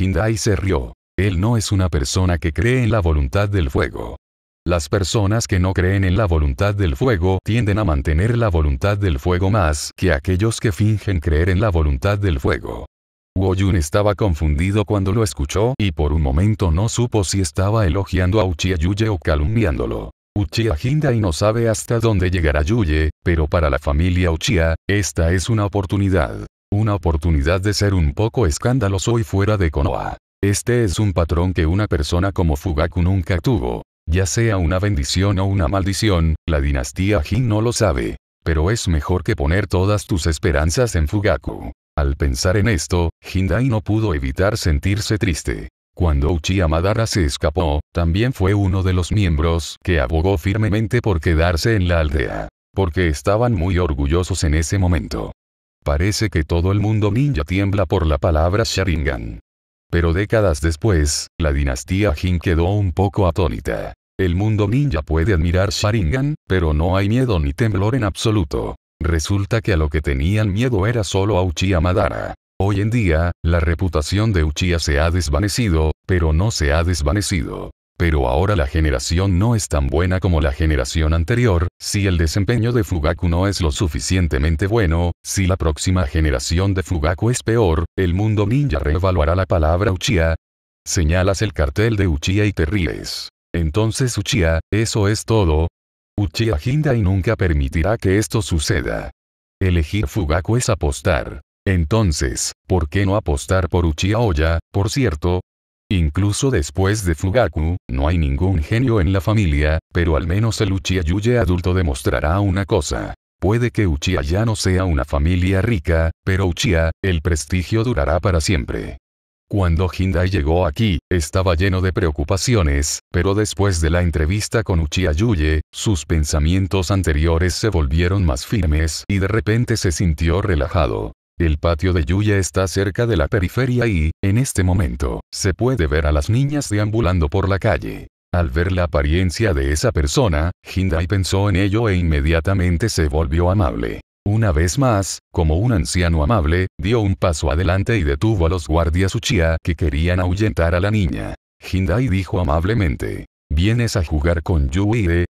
Hindai se rió. Él no es una persona que cree en la voluntad del fuego. Las personas que no creen en la voluntad del fuego tienden a mantener la voluntad del fuego más que aquellos que fingen creer en la voluntad del fuego. Woyun estaba confundido cuando lo escuchó y por un momento no supo si estaba elogiando a Uchiha Yuye o calumniándolo. Uchiha Hindai no sabe hasta dónde llegará Yuye, pero para la familia Uchiha, esta es una oportunidad. Una oportunidad de ser un poco escandaloso y fuera de Konoha. Este es un patrón que una persona como Fugaku nunca tuvo. Ya sea una bendición o una maldición, la dinastía Jin no lo sabe. Pero es mejor que poner todas tus esperanzas en Fugaku. Al pensar en esto, Hindai no pudo evitar sentirse triste. Cuando Uchiha Madara se escapó, también fue uno de los miembros que abogó firmemente por quedarse en la aldea. Porque estaban muy orgullosos en ese momento. Parece que todo el mundo ninja tiembla por la palabra Sharingan. Pero décadas después, la dinastía Jin quedó un poco atónita. El mundo ninja puede admirar Sharingan, pero no hay miedo ni temblor en absoluto. Resulta que a lo que tenían miedo era solo a Uchiha Madara. Hoy en día, la reputación de Uchiha se ha desvanecido, pero no se ha desvanecido. Pero ahora la generación no es tan buena como la generación anterior, si el desempeño de Fugaku no es lo suficientemente bueno, si la próxima generación de Fugaku es peor, el mundo ninja reevaluará la palabra Uchiha. Señalas el cartel de Uchiha y te ríes. Entonces Uchiha, eso es todo. Uchiha Hindai nunca permitirá que esto suceda. Elegir Fugaku es apostar. Entonces, ¿por qué no apostar por Uchiha Oya, por cierto? Incluso después de Fugaku, no hay ningún genio en la familia, pero al menos el Uchiha Yuye adulto demostrará una cosa. Puede que Uchiha ya no sea una familia rica, pero Uchiha, el prestigio durará para siempre. Cuando Hindai llegó aquí, estaba lleno de preocupaciones, pero después de la entrevista con Uchiha Yuye, sus pensamientos anteriores se volvieron más firmes y de repente se sintió relajado. El patio de Yuya está cerca de la periferia y, en este momento, se puede ver a las niñas deambulando por la calle. Al ver la apariencia de esa persona, Hindai pensó en ello e inmediatamente se volvió amable. Una vez más, como un anciano amable, dio un paso adelante y detuvo a los guardias Uchiha que querían ahuyentar a la niña. Hindai dijo amablemente. ¿Vienes a jugar con Yuide?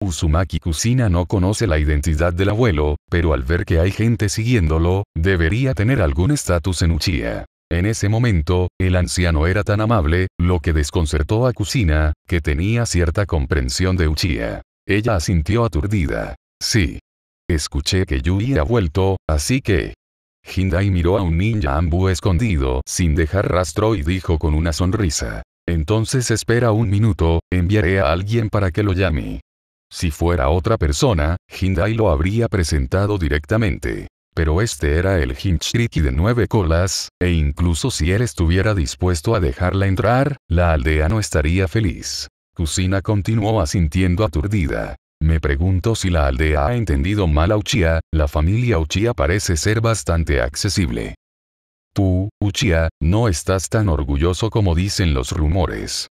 Uzumaki Kusina no conoce la identidad del abuelo, pero al ver que hay gente siguiéndolo, debería tener algún estatus en Uchiha. En ese momento, el anciano era tan amable, lo que desconcertó a Kusina, que tenía cierta comprensión de Uchiha. Ella asintió aturdida. Sí, Escuché que Yui ha vuelto, así que... Hindai miró a un ninja ambu escondido sin dejar rastro y dijo con una sonrisa. Entonces espera un minuto, enviaré a alguien para que lo llame. Si fuera otra persona, Hindai lo habría presentado directamente. Pero este era el Hinchriki de nueve colas, e incluso si él estuviera dispuesto a dejarla entrar, la aldea no estaría feliz. Kusina continuó asintiendo aturdida. Me pregunto si la aldea ha entendido mal a Uchiha, la familia Uchiha parece ser bastante accesible. Tú, Uchiha, no estás tan orgulloso como dicen los rumores.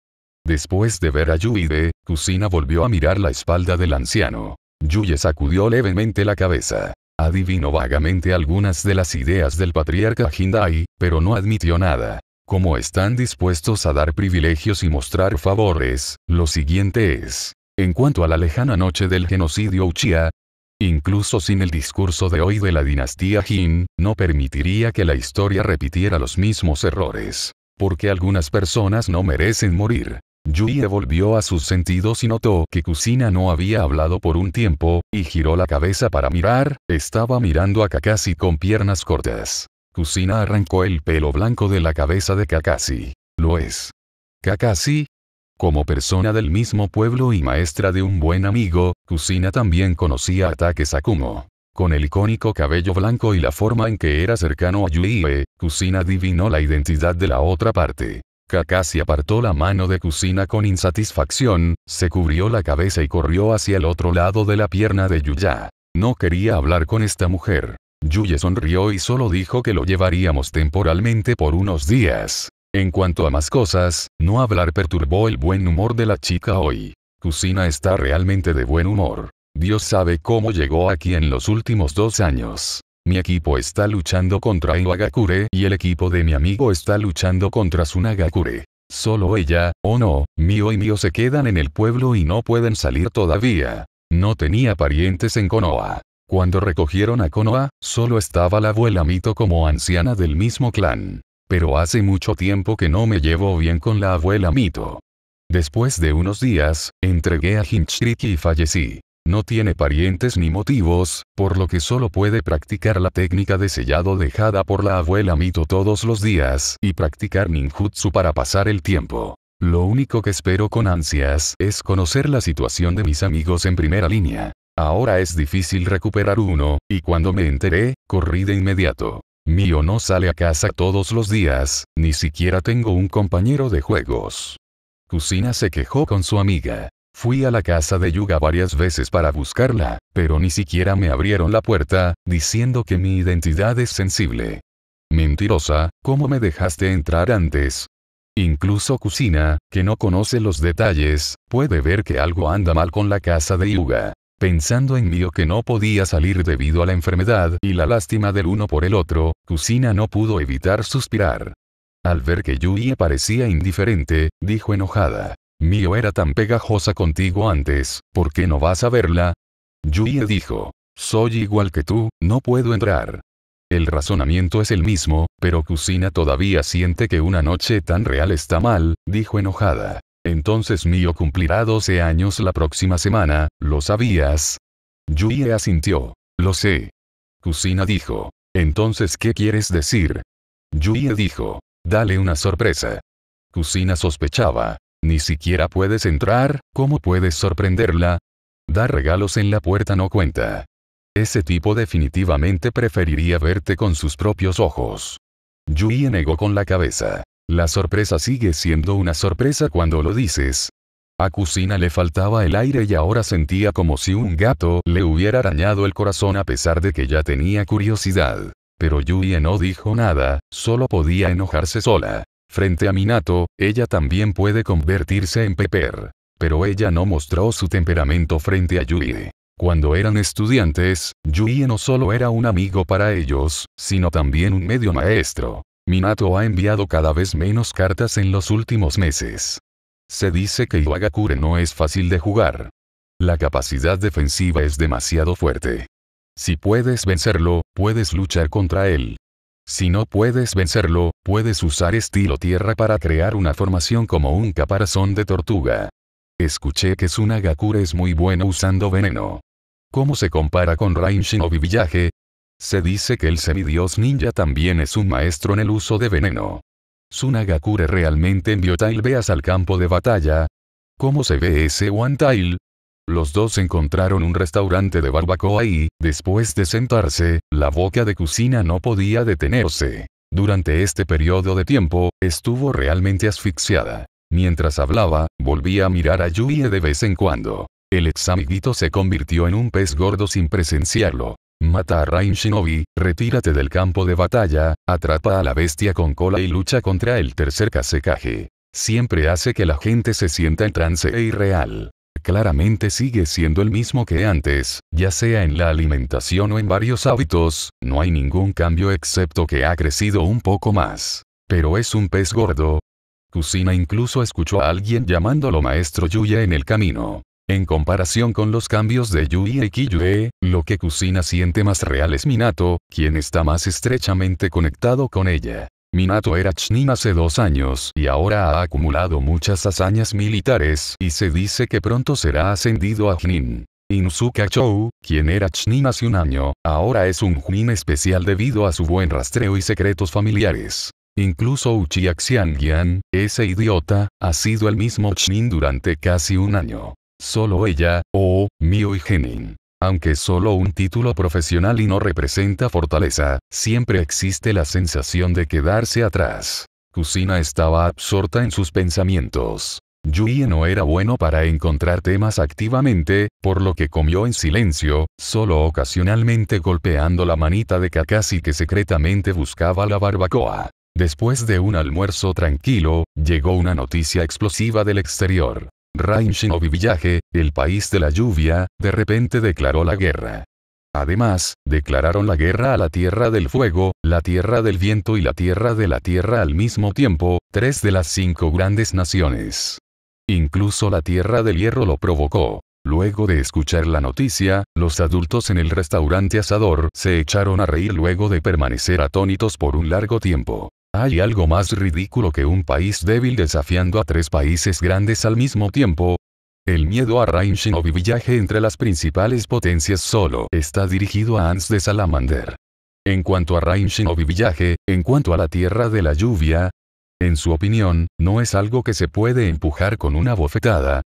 Después de ver a Yuide, Kusina volvió a mirar la espalda del anciano. Yuye sacudió levemente la cabeza. Adivinó vagamente algunas de las ideas del patriarca Hindai, pero no admitió nada. Como están dispuestos a dar privilegios y mostrar favores, lo siguiente es, en cuanto a la lejana noche del genocidio Uchiha, incluso sin el discurso de hoy de la dinastía Jin, no permitiría que la historia repitiera los mismos errores. Porque algunas personas no merecen morir. Yuie volvió a sus sentidos y notó que Kusina no había hablado por un tiempo, y giró la cabeza para mirar, estaba mirando a Kakashi con piernas cortas. Kusina arrancó el pelo blanco de la cabeza de Kakashi. Lo es. Kakashi, como persona del mismo pueblo y maestra de un buen amigo, Kusina también conocía a Take Con el icónico cabello blanco y la forma en que era cercano a Yuibe, Kusina adivinó la identidad de la otra parte. Kakashi apartó la mano de Kusina con insatisfacción, se cubrió la cabeza y corrió hacia el otro lado de la pierna de Yuya. No quería hablar con esta mujer. Yuye sonrió y solo dijo que lo llevaríamos temporalmente por unos días. En cuanto a más cosas, no hablar perturbó el buen humor de la chica hoy. Kusina está realmente de buen humor. Dios sabe cómo llegó aquí en los últimos dos años. Mi equipo está luchando contra Iwagakure y el equipo de mi amigo está luchando contra Sunagakure. Solo ella, o no, mío y mío se quedan en el pueblo y no pueden salir todavía. No tenía parientes en Konoha. Cuando recogieron a Konoha, solo estaba la abuela Mito como anciana del mismo clan pero hace mucho tiempo que no me llevo bien con la abuela Mito. Después de unos días, entregué a Hinchriki y fallecí. No tiene parientes ni motivos, por lo que solo puede practicar la técnica de sellado dejada por la abuela Mito todos los días y practicar ninjutsu para pasar el tiempo. Lo único que espero con ansias es conocer la situación de mis amigos en primera línea. Ahora es difícil recuperar uno, y cuando me enteré, corrí de inmediato. Mío no sale a casa todos los días, ni siquiera tengo un compañero de juegos. Kusina se quejó con su amiga. Fui a la casa de Yuga varias veces para buscarla, pero ni siquiera me abrieron la puerta, diciendo que mi identidad es sensible. Mentirosa, ¿cómo me dejaste entrar antes? Incluso Kusina, que no conoce los detalles, puede ver que algo anda mal con la casa de Yuga pensando en Mio que no podía salir debido a la enfermedad y la lástima del uno por el otro, Kusina no pudo evitar suspirar. Al ver que Yuie parecía indiferente, dijo enojada. Mio era tan pegajosa contigo antes, ¿por qué no vas a verla? Yuie dijo. Soy igual que tú, no puedo entrar. El razonamiento es el mismo, pero Kusina todavía siente que una noche tan real está mal, dijo enojada. Entonces mío cumplirá 12 años la próxima semana, ¿lo sabías? Yui asintió. Lo sé. Kusina dijo. Entonces ¿qué quieres decir? Yui dijo. Dale una sorpresa. Kusina sospechaba. Ni siquiera puedes entrar, ¿cómo puedes sorprenderla? Dar regalos en la puerta no cuenta. Ese tipo definitivamente preferiría verte con sus propios ojos. Yui negó con la cabeza. La sorpresa sigue siendo una sorpresa cuando lo dices. A Kusina le faltaba el aire y ahora sentía como si un gato le hubiera arañado el corazón a pesar de que ya tenía curiosidad. Pero Yui no dijo nada, solo podía enojarse sola. Frente a Minato, ella también puede convertirse en Pepper. Pero ella no mostró su temperamento frente a Yui. Cuando eran estudiantes, Yui no solo era un amigo para ellos, sino también un medio maestro. Minato ha enviado cada vez menos cartas en los últimos meses. Se dice que Iwagakure no es fácil de jugar. La capacidad defensiva es demasiado fuerte. Si puedes vencerlo, puedes luchar contra él. Si no puedes vencerlo, puedes usar estilo tierra para crear una formación como un caparazón de tortuga. Escuché que sunagakure es muy bueno usando veneno. ¿Cómo se compara con Rain Shinobi Village, se dice que el semidios ninja también es un maestro en el uso de veneno. Sunagakure realmente envió Tailbeas al campo de batalla. ¿Cómo se ve ese One Tail? Los dos encontraron un restaurante de barbacoa y, después de sentarse, la boca de cocina no podía detenerse. Durante este periodo de tiempo, estuvo realmente asfixiada. Mientras hablaba, volvía a mirar a Yuie de vez en cuando. El examiguito se convirtió en un pez gordo sin presenciarlo. Mata a Rain Shinobi, retírate del campo de batalla, atrapa a la bestia con cola y lucha contra el tercer kasekage. Siempre hace que la gente se sienta en trance e irreal. Claramente sigue siendo el mismo que antes, ya sea en la alimentación o en varios hábitos, no hay ningún cambio excepto que ha crecido un poco más. Pero es un pez gordo. Kusina incluso escuchó a alguien llamándolo maestro Yuya en el camino. En comparación con los cambios de Yui y Kiyue, lo que Kusina siente más real es Minato, quien está más estrechamente conectado con ella. Minato era Chunin hace dos años y ahora ha acumulado muchas hazañas militares y se dice que pronto será ascendido a Jnin. Inuzuka Chou, quien era Chunin hace un año, ahora es un Chunin especial debido a su buen rastreo y secretos familiares. Incluso Uchiha Xiangyan, ese idiota, ha sido el mismo Chunin durante casi un año solo ella, o, Mio y Genin. Aunque solo un título profesional y no representa fortaleza, siempre existe la sensación de quedarse atrás. Kusina estaba absorta en sus pensamientos. Yui no era bueno para encontrar temas activamente, por lo que comió en silencio, solo ocasionalmente golpeando la manita de Kakashi que secretamente buscaba la barbacoa. Después de un almuerzo tranquilo, llegó una noticia explosiva del exterior. Rain o Village, el país de la lluvia, de repente declaró la guerra. Además, declararon la guerra a la Tierra del Fuego, la Tierra del Viento y la Tierra de la Tierra al mismo tiempo, tres de las cinco grandes naciones. Incluso la Tierra del Hierro lo provocó. Luego de escuchar la noticia, los adultos en el restaurante asador se echaron a reír luego de permanecer atónitos por un largo tiempo. ¿Hay algo más ridículo que un país débil desafiando a tres países grandes al mismo tiempo? El miedo a Rain o Village entre las principales potencias solo está dirigido a Ans de Salamander. En cuanto a Rain o Village, en cuanto a la Tierra de la Lluvia, en su opinión, no es algo que se puede empujar con una bofetada.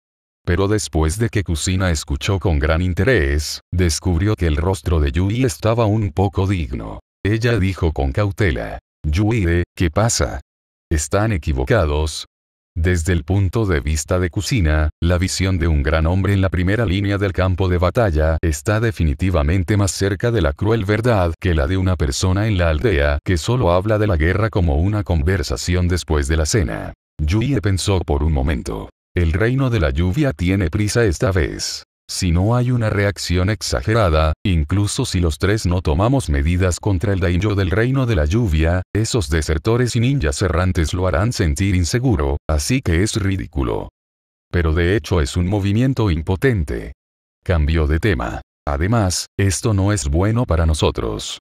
Pero después de que Kusina escuchó con gran interés, descubrió que el rostro de Yui estaba un poco digno. Ella dijo con cautela. Yuide, ¿qué pasa? Están equivocados. Desde el punto de vista de cocina, la visión de un gran hombre en la primera línea del campo de batalla está definitivamente más cerca de la cruel verdad que la de una persona en la aldea que solo habla de la guerra como una conversación después de la cena. Yuie pensó por un momento. El reino de la lluvia tiene prisa esta vez. Si no hay una reacción exagerada, incluso si los tres no tomamos medidas contra el daimyo del reino de la lluvia, esos desertores y ninjas errantes lo harán sentir inseguro, así que es ridículo. Pero de hecho es un movimiento impotente. Cambio de tema. Además, esto no es bueno para nosotros.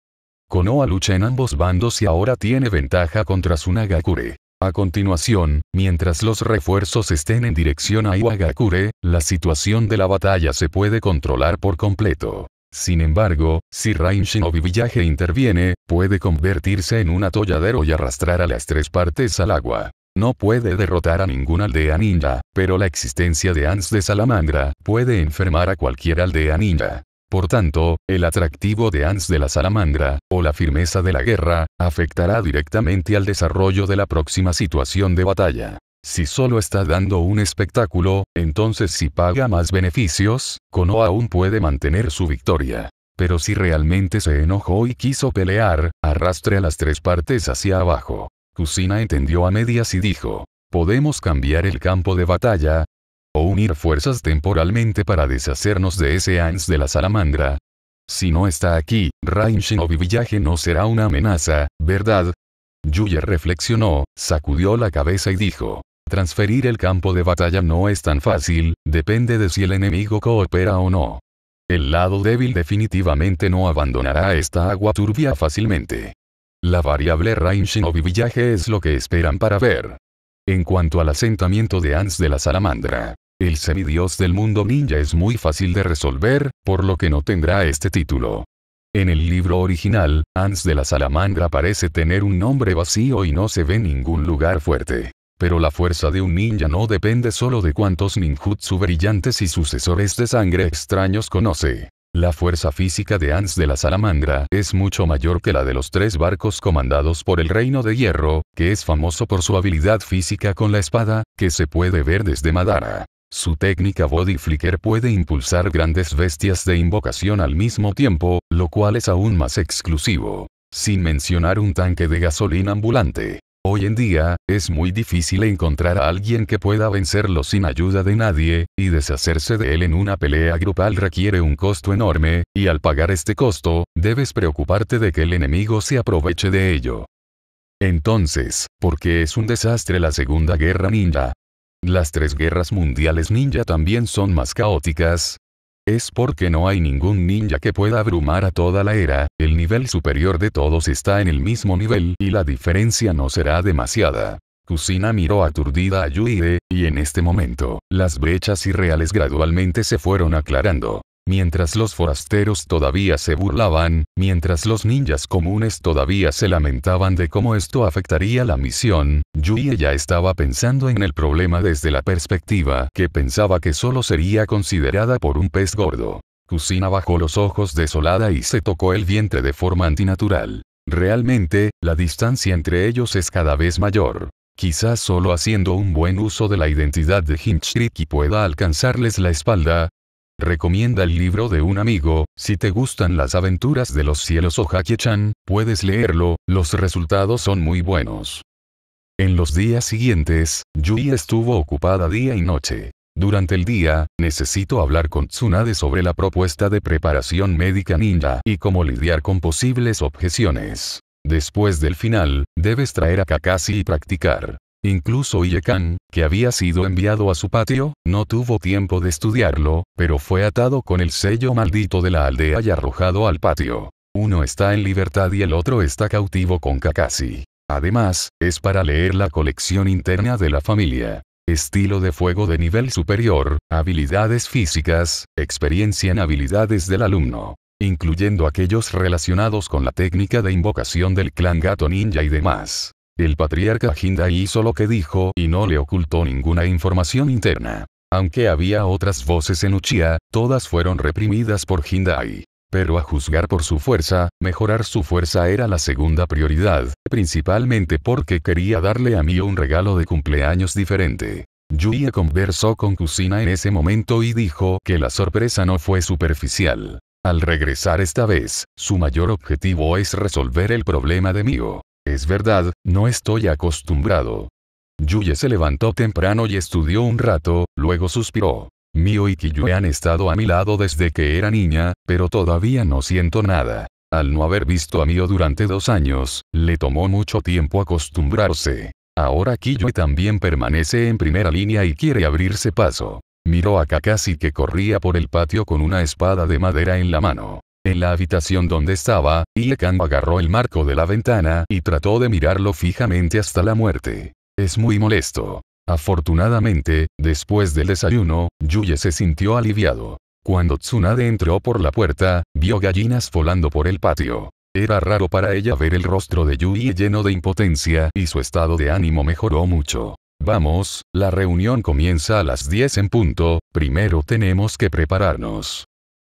Konoha lucha en ambos bandos y ahora tiene ventaja contra Sunagakure. A continuación, mientras los refuerzos estén en dirección a Iwagakure, la situación de la batalla se puede controlar por completo. Sin embargo, si Rain o Villaje e interviene, puede convertirse en un atolladero y arrastrar a las tres partes al agua. No puede derrotar a ninguna aldea ninja, pero la existencia de Ans de Salamandra puede enfermar a cualquier aldea ninja. Por tanto, el atractivo de Ans de la salamandra, o la firmeza de la guerra, afectará directamente al desarrollo de la próxima situación de batalla. Si solo está dando un espectáculo, entonces si paga más beneficios, Kono aún puede mantener su victoria. Pero si realmente se enojó y quiso pelear, arrastre a las tres partes hacia abajo. Kusina entendió a medias y dijo, podemos cambiar el campo de batalla, o unir fuerzas temporalmente para deshacernos de ese Ans de la salamandra. Si no está aquí, Rain o Village no será una amenaza, ¿verdad? Yuya reflexionó, sacudió la cabeza y dijo, transferir el campo de batalla no es tan fácil, depende de si el enemigo coopera o no. El lado débil definitivamente no abandonará esta agua turbia fácilmente. La variable Rain o Village es lo que esperan para ver. En cuanto al asentamiento de Ans de la Salamandra, el semidios del mundo ninja es muy fácil de resolver, por lo que no tendrá este título. En el libro original, Ans de la Salamandra parece tener un nombre vacío y no se ve ningún lugar fuerte. Pero la fuerza de un ninja no depende solo de cuántos ninjutsu brillantes y sucesores de sangre extraños conoce. La fuerza física de Ans de la Salamandra es mucho mayor que la de los tres barcos comandados por el Reino de Hierro, que es famoso por su habilidad física con la espada, que se puede ver desde Madara. Su técnica body flicker puede impulsar grandes bestias de invocación al mismo tiempo, lo cual es aún más exclusivo. Sin mencionar un tanque de gasolina ambulante. Hoy en día, es muy difícil encontrar a alguien que pueda vencerlo sin ayuda de nadie, y deshacerse de él en una pelea grupal requiere un costo enorme, y al pagar este costo, debes preocuparte de que el enemigo se aproveche de ello. Entonces, ¿por qué es un desastre la Segunda Guerra Ninja? Las tres guerras mundiales ninja también son más caóticas. Es porque no hay ningún ninja que pueda abrumar a toda la era, el nivel superior de todos está en el mismo nivel y la diferencia no será demasiada. Kusina miró aturdida a Yuide, y en este momento, las brechas irreales gradualmente se fueron aclarando. Mientras los forasteros todavía se burlaban, mientras los ninjas comunes todavía se lamentaban de cómo esto afectaría la misión, Yui ya estaba pensando en el problema desde la perspectiva que pensaba que solo sería considerada por un pez gordo. Kusina bajó los ojos desolada y se tocó el vientre de forma antinatural. Realmente, la distancia entre ellos es cada vez mayor. Quizás solo haciendo un buen uso de la identidad de Hinchriki pueda alcanzarles la espalda, Recomienda el libro de un amigo, si te gustan las aventuras de los cielos o haki chan puedes leerlo, los resultados son muy buenos. En los días siguientes, Yui estuvo ocupada día y noche. Durante el día, necesito hablar con Tsunade sobre la propuesta de preparación médica ninja y cómo lidiar con posibles objeciones. Después del final, debes traer a Kakashi y practicar. Incluso Yekan, que había sido enviado a su patio, no tuvo tiempo de estudiarlo, pero fue atado con el sello maldito de la aldea y arrojado al patio. Uno está en libertad y el otro está cautivo con Kakashi. Además, es para leer la colección interna de la familia. Estilo de fuego de nivel superior, habilidades físicas, experiencia en habilidades del alumno. Incluyendo aquellos relacionados con la técnica de invocación del clan gato ninja y demás. El patriarca Hindai hizo lo que dijo y no le ocultó ninguna información interna. Aunque había otras voces en Uchiha, todas fueron reprimidas por Hindai. Pero a juzgar por su fuerza, mejorar su fuerza era la segunda prioridad, principalmente porque quería darle a Mio un regalo de cumpleaños diferente. Yuya conversó con Kusina en ese momento y dijo que la sorpresa no fue superficial. Al regresar esta vez, su mayor objetivo es resolver el problema de Mio. Es verdad, no estoy acostumbrado. Yuye se levantó temprano y estudió un rato, luego suspiró. Mio y Kiyue han estado a mi lado desde que era niña, pero todavía no siento nada. Al no haber visto a Mio durante dos años, le tomó mucho tiempo acostumbrarse. Ahora Kiyue también permanece en primera línea y quiere abrirse paso. Miró a Kakashi que corría por el patio con una espada de madera en la mano en la habitación donde estaba, Iekan agarró el marco de la ventana y trató de mirarlo fijamente hasta la muerte. Es muy molesto. Afortunadamente, después del desayuno, Yuye se sintió aliviado. Cuando Tsunade entró por la puerta, vio gallinas volando por el patio. Era raro para ella ver el rostro de Yuye lleno de impotencia y su estado de ánimo mejoró mucho. Vamos, la reunión comienza a las 10 en punto, primero tenemos que prepararnos.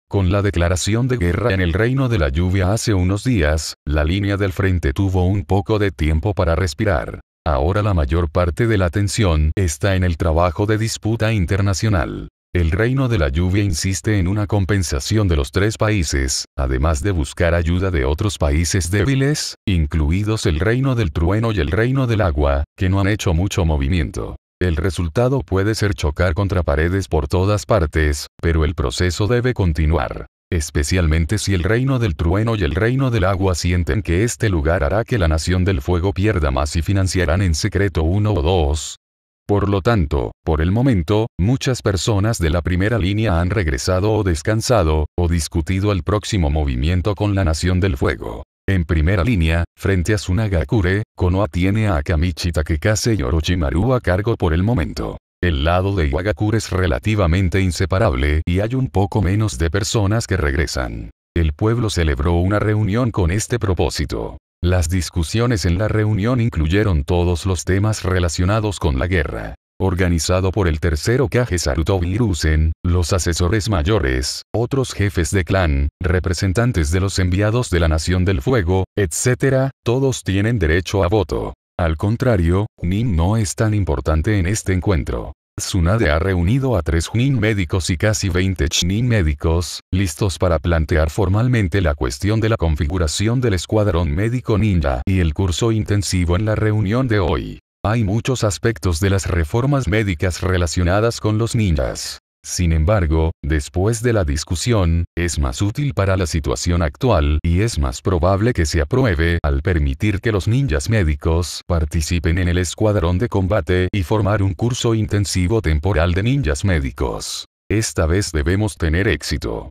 Con la declaración de guerra en el reino de la lluvia hace unos días, la línea del frente tuvo un poco de tiempo para respirar. Ahora la mayor parte de la atención está en el trabajo de disputa internacional. El reino de la lluvia insiste en una compensación de los tres países, además de buscar ayuda de otros países débiles, incluidos el reino del trueno y el reino del agua, que no han hecho mucho movimiento. El resultado puede ser chocar contra paredes por todas partes, pero el proceso debe continuar. Especialmente si el reino del trueno y el reino del agua sienten que este lugar hará que la nación del fuego pierda más y financiarán en secreto uno o dos, por lo tanto, por el momento, muchas personas de la primera línea han regresado o descansado, o discutido el próximo movimiento con la Nación del Fuego. En primera línea, frente a Sunagakure, Konoha tiene a Akamichi Takekase y Orochimaru a cargo por el momento. El lado de Iwagakure es relativamente inseparable y hay un poco menos de personas que regresan. El pueblo celebró una reunión con este propósito. Las discusiones en la reunión incluyeron todos los temas relacionados con la guerra organizado por el tercero Kage Sarutobirusen, los asesores mayores, otros jefes de clan, representantes de los enviados de la Nación del Fuego, etc., todos tienen derecho a voto. Al contrario, Nin no es tan importante en este encuentro. Tsunade ha reunido a tres NIN médicos y casi 20 NIN médicos, listos para plantear formalmente la cuestión de la configuración del escuadrón médico ninja y el curso intensivo en la reunión de hoy. Hay muchos aspectos de las reformas médicas relacionadas con los ninjas. Sin embargo, después de la discusión, es más útil para la situación actual y es más probable que se apruebe al permitir que los ninjas médicos participen en el escuadrón de combate y formar un curso intensivo temporal de ninjas médicos. Esta vez debemos tener éxito.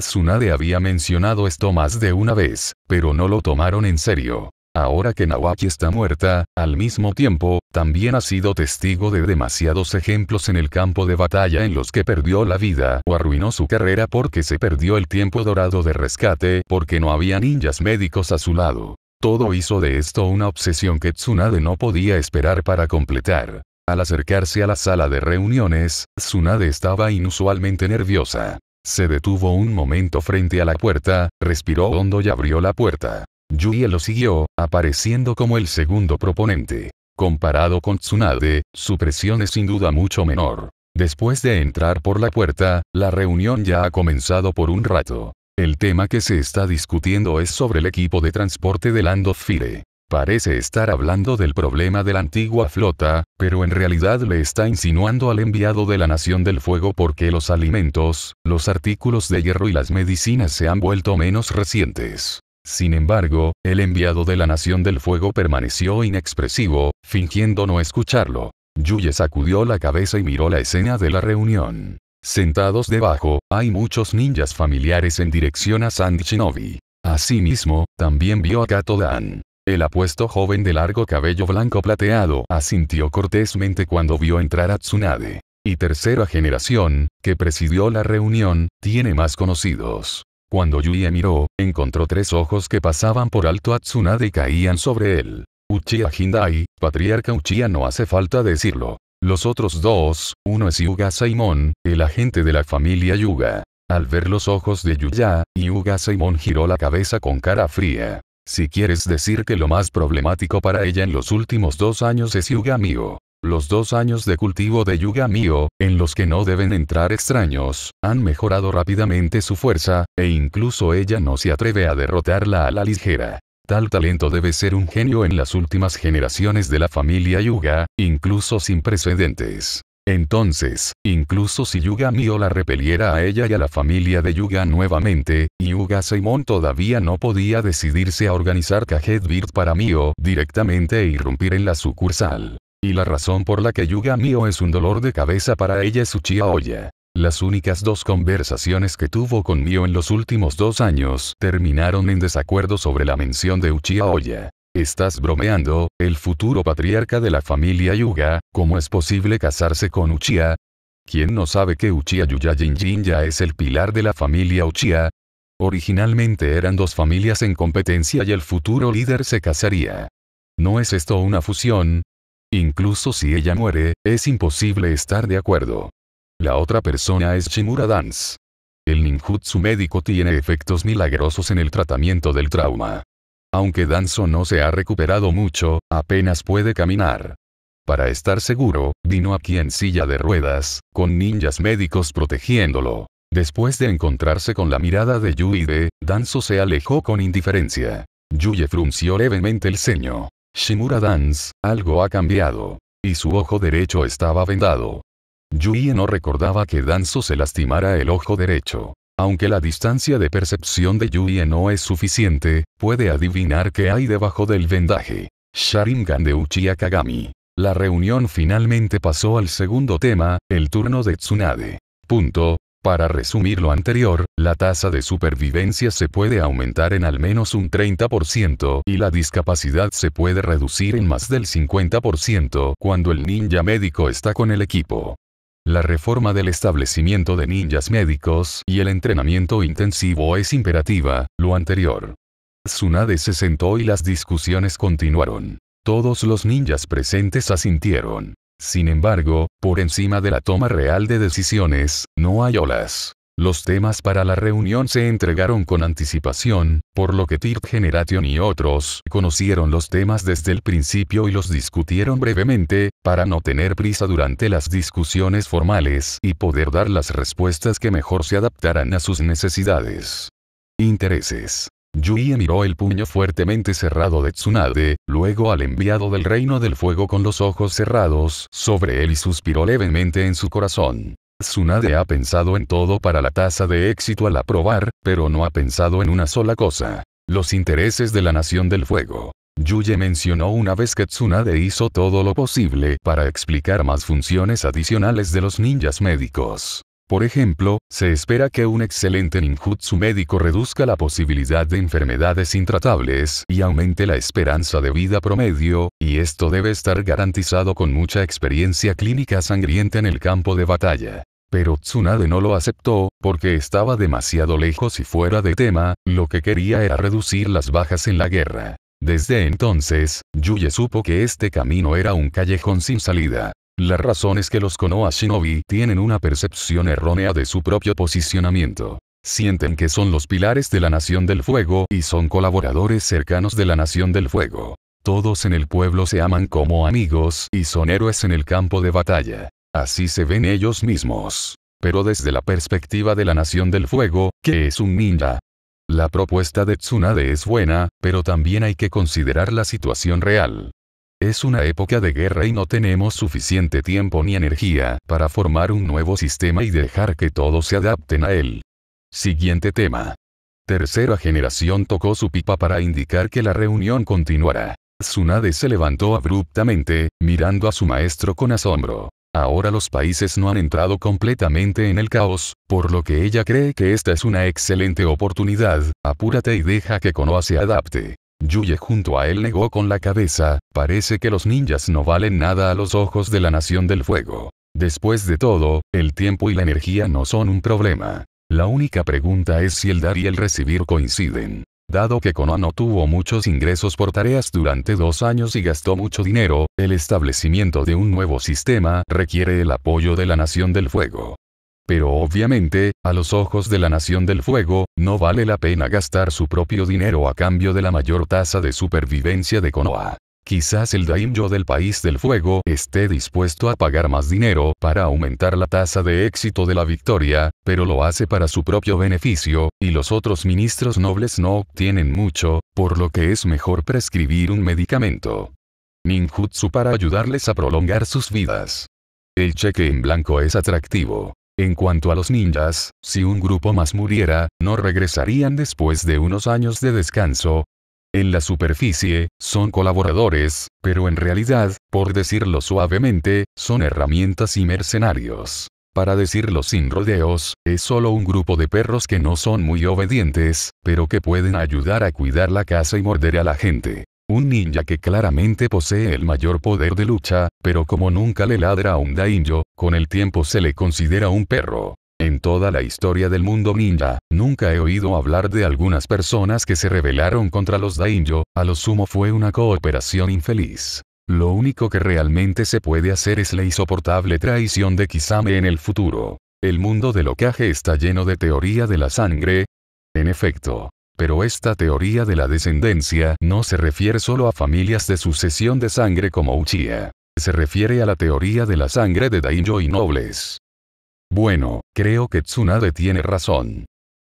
Tsunade había mencionado esto más de una vez, pero no lo tomaron en serio. Ahora que Nawaki está muerta, al mismo tiempo, también ha sido testigo de demasiados ejemplos en el campo de batalla en los que perdió la vida o arruinó su carrera porque se perdió el tiempo dorado de rescate porque no había ninjas médicos a su lado. Todo hizo de esto una obsesión que Tsunade no podía esperar para completar. Al acercarse a la sala de reuniones, Tsunade estaba inusualmente nerviosa. Se detuvo un momento frente a la puerta, respiró hondo y abrió la puerta. Yuye lo siguió, apareciendo como el segundo proponente. Comparado con Tsunade, su presión es sin duda mucho menor. Después de entrar por la puerta, la reunión ya ha comenzado por un rato. El tema que se está discutiendo es sobre el equipo de transporte de Land Parece estar hablando del problema de la antigua flota, pero en realidad le está insinuando al enviado de la Nación del Fuego porque los alimentos, los artículos de hierro y las medicinas se han vuelto menos recientes. Sin embargo, el enviado de la Nación del Fuego permaneció inexpresivo, fingiendo no escucharlo. Yuye sacudió la cabeza y miró la escena de la reunión. Sentados debajo, hay muchos ninjas familiares en dirección a San Shinobi. Asimismo, también vio a Kato Dan. El apuesto joven de largo cabello blanco plateado asintió cortésmente cuando vio entrar a Tsunade. Y tercera generación, que presidió la reunión, tiene más conocidos. Cuando Yuya miró, encontró tres ojos que pasaban por alto a Tsunade y caían sobre él. Uchiha Hindai, patriarca Uchiha no hace falta decirlo. Los otros dos, uno es Yuga Saimon, el agente de la familia Yuga. Al ver los ojos de Yuya, Yuga Saimon giró la cabeza con cara fría. Si quieres decir que lo más problemático para ella en los últimos dos años es Yuga Mio. Los dos años de cultivo de Yuga Mio, en los que no deben entrar extraños, han mejorado rápidamente su fuerza, e incluso ella no se atreve a derrotarla a la ligera. Tal talento debe ser un genio en las últimas generaciones de la familia Yuga, incluso sin precedentes. Entonces, incluso si Yuga Mio la repeliera a ella y a la familia de Yuga nuevamente, Yuga Simon todavía no podía decidirse a organizar Cajet Bird para Mio directamente e irrumpir en la sucursal. Y la razón por la que Yuga Mio es un dolor de cabeza para ella es Uchiha Oya. Las únicas dos conversaciones que tuvo con Mio en los últimos dos años terminaron en desacuerdo sobre la mención de Uchiha Oya. Estás bromeando, el futuro patriarca de la familia Yuga, ¿cómo es posible casarse con Uchiha? ¿Quién no sabe que Uchiha Yuya Jinjin ya es el pilar de la familia Uchiha? Originalmente eran dos familias en competencia y el futuro líder se casaría. ¿No es esto una fusión? Incluso si ella muere, es imposible estar de acuerdo. La otra persona es Shimura Dance. El ninjutsu médico tiene efectos milagrosos en el tratamiento del trauma. Aunque Danzo no se ha recuperado mucho, apenas puede caminar. Para estar seguro, vino aquí en silla de ruedas, con ninjas médicos protegiéndolo. Después de encontrarse con la mirada de Yuide, Danzo se alejó con indiferencia. Yuye frunció levemente el ceño. Shimura Dance, algo ha cambiado. Y su ojo derecho estaba vendado. Yuie no recordaba que Danzo se lastimara el ojo derecho. Aunque la distancia de percepción de Yuie no es suficiente, puede adivinar qué hay debajo del vendaje. Sharingan de Uchiha Kagami. La reunión finalmente pasó al segundo tema, el turno de Tsunade. Punto, para resumir lo anterior, la tasa de supervivencia se puede aumentar en al menos un 30% y la discapacidad se puede reducir en más del 50% cuando el ninja médico está con el equipo. La reforma del establecimiento de ninjas médicos y el entrenamiento intensivo es imperativa, lo anterior. Tsunade se sentó y las discusiones continuaron. Todos los ninjas presentes asintieron. Sin embargo, por encima de la toma real de decisiones, no hay olas. Los temas para la reunión se entregaron con anticipación, por lo que Tirt Generation y otros conocieron los temas desde el principio y los discutieron brevemente, para no tener prisa durante las discusiones formales y poder dar las respuestas que mejor se adaptaran a sus necesidades. Intereses. Yuie miró el puño fuertemente cerrado de Tsunade, luego al enviado del reino del fuego con los ojos cerrados sobre él y suspiró levemente en su corazón. Tsunade ha pensado en todo para la tasa de éxito al aprobar, pero no ha pensado en una sola cosa. Los intereses de la Nación del Fuego. Yuye mencionó una vez que Tsunade hizo todo lo posible para explicar más funciones adicionales de los ninjas médicos. Por ejemplo, se espera que un excelente ninjutsu médico reduzca la posibilidad de enfermedades intratables y aumente la esperanza de vida promedio, y esto debe estar garantizado con mucha experiencia clínica sangrienta en el campo de batalla. Pero Tsunade no lo aceptó, porque estaba demasiado lejos y fuera de tema, lo que quería era reducir las bajas en la guerra. Desde entonces, Yuye supo que este camino era un callejón sin salida. La razón es que los Konoha Shinobi tienen una percepción errónea de su propio posicionamiento. Sienten que son los pilares de la Nación del Fuego y son colaboradores cercanos de la Nación del Fuego. Todos en el pueblo se aman como amigos y son héroes en el campo de batalla. Así se ven ellos mismos. Pero desde la perspectiva de la Nación del Fuego, que es un ninja. La propuesta de Tsunade es buena, pero también hay que considerar la situación real. Es una época de guerra y no tenemos suficiente tiempo ni energía para formar un nuevo sistema y dejar que todos se adapten a él. Siguiente tema. Tercera generación tocó su pipa para indicar que la reunión continuará. Tsunade se levantó abruptamente, mirando a su maestro con asombro. Ahora los países no han entrado completamente en el caos, por lo que ella cree que esta es una excelente oportunidad, apúrate y deja que Konoha se adapte. Yuye junto a él negó con la cabeza, parece que los ninjas no valen nada a los ojos de la Nación del Fuego. Después de todo, el tiempo y la energía no son un problema. La única pregunta es si el dar y el recibir coinciden. Dado que Konoha no tuvo muchos ingresos por tareas durante dos años y gastó mucho dinero, el establecimiento de un nuevo sistema requiere el apoyo de la Nación del Fuego. Pero obviamente, a los ojos de la Nación del Fuego, no vale la pena gastar su propio dinero a cambio de la mayor tasa de supervivencia de Konoha. Quizás el Daimyo del País del Fuego esté dispuesto a pagar más dinero para aumentar la tasa de éxito de la victoria, pero lo hace para su propio beneficio, y los otros ministros nobles no obtienen mucho, por lo que es mejor prescribir un medicamento. Ninjutsu para ayudarles a prolongar sus vidas. El cheque en blanco es atractivo. En cuanto a los ninjas, si un grupo más muriera, no regresarían después de unos años de descanso. En la superficie, son colaboradores, pero en realidad, por decirlo suavemente, son herramientas y mercenarios. Para decirlo sin rodeos, es solo un grupo de perros que no son muy obedientes, pero que pueden ayudar a cuidar la casa y morder a la gente. Un ninja que claramente posee el mayor poder de lucha, pero como nunca le ladra a un daimyo, con el tiempo se le considera un perro. En toda la historia del mundo ninja, nunca he oído hablar de algunas personas que se rebelaron contra los daimyo, a lo sumo fue una cooperación infeliz. Lo único que realmente se puede hacer es la insoportable traición de Kisame en el futuro. El mundo del locaje está lleno de teoría de la sangre. En efecto, pero esta teoría de la descendencia no se refiere solo a familias de sucesión de sangre como Uchiha. Se refiere a la teoría de la sangre de Dainjo y nobles. Bueno, creo que Tsunade tiene razón.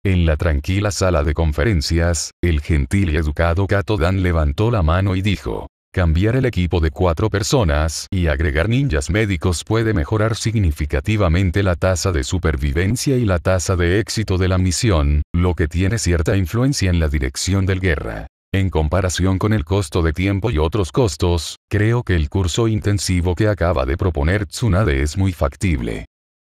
En la tranquila sala de conferencias, el gentil y educado Kato Dan levantó la mano y dijo. Cambiar el equipo de cuatro personas y agregar ninjas médicos puede mejorar significativamente la tasa de supervivencia y la tasa de éxito de la misión, lo que tiene cierta influencia en la dirección del guerra. En comparación con el costo de tiempo y otros costos, creo que el curso intensivo que acaba de proponer Tsunade es muy factible.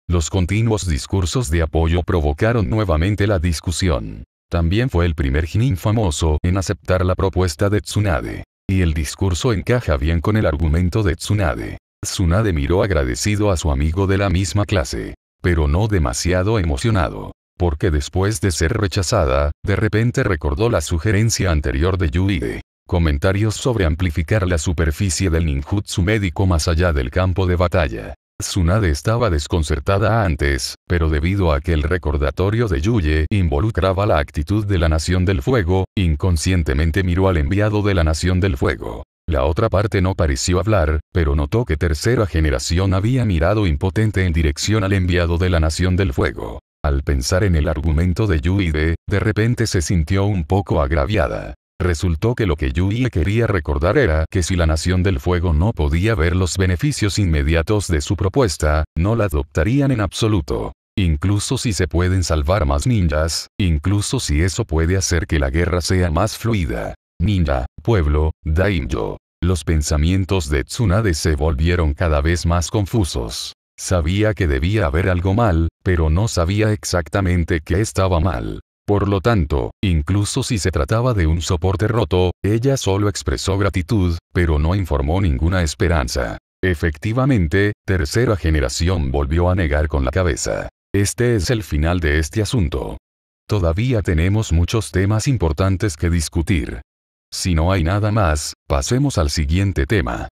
Los continuos discursos de apoyo provocaron nuevamente la discusión. También fue el primer Jinin famoso en aceptar la propuesta de Tsunade y el discurso encaja bien con el argumento de Tsunade. Tsunade miró agradecido a su amigo de la misma clase, pero no demasiado emocionado, porque después de ser rechazada, de repente recordó la sugerencia anterior de Yuide. Comentarios sobre amplificar la superficie del ninjutsu médico más allá del campo de batalla. Tsunade estaba desconcertada antes, pero debido a que el recordatorio de Yuye involucraba la actitud de la Nación del Fuego, inconscientemente miró al enviado de la Nación del Fuego. La otra parte no pareció hablar, pero notó que tercera generación había mirado impotente en dirección al enviado de la Nación del Fuego. Al pensar en el argumento de Yuide, de repente se sintió un poco agraviada. Resultó que lo que Yui quería recordar era que si la Nación del Fuego no podía ver los beneficios inmediatos de su propuesta, no la adoptarían en absoluto. Incluso si se pueden salvar más ninjas, incluso si eso puede hacer que la guerra sea más fluida. Ninja, pueblo, daimyo. Los pensamientos de Tsunade se volvieron cada vez más confusos. Sabía que debía haber algo mal, pero no sabía exactamente qué estaba mal. Por lo tanto, incluso si se trataba de un soporte roto, ella solo expresó gratitud, pero no informó ninguna esperanza. Efectivamente, tercera generación volvió a negar con la cabeza. Este es el final de este asunto. Todavía tenemos muchos temas importantes que discutir. Si no hay nada más, pasemos al siguiente tema.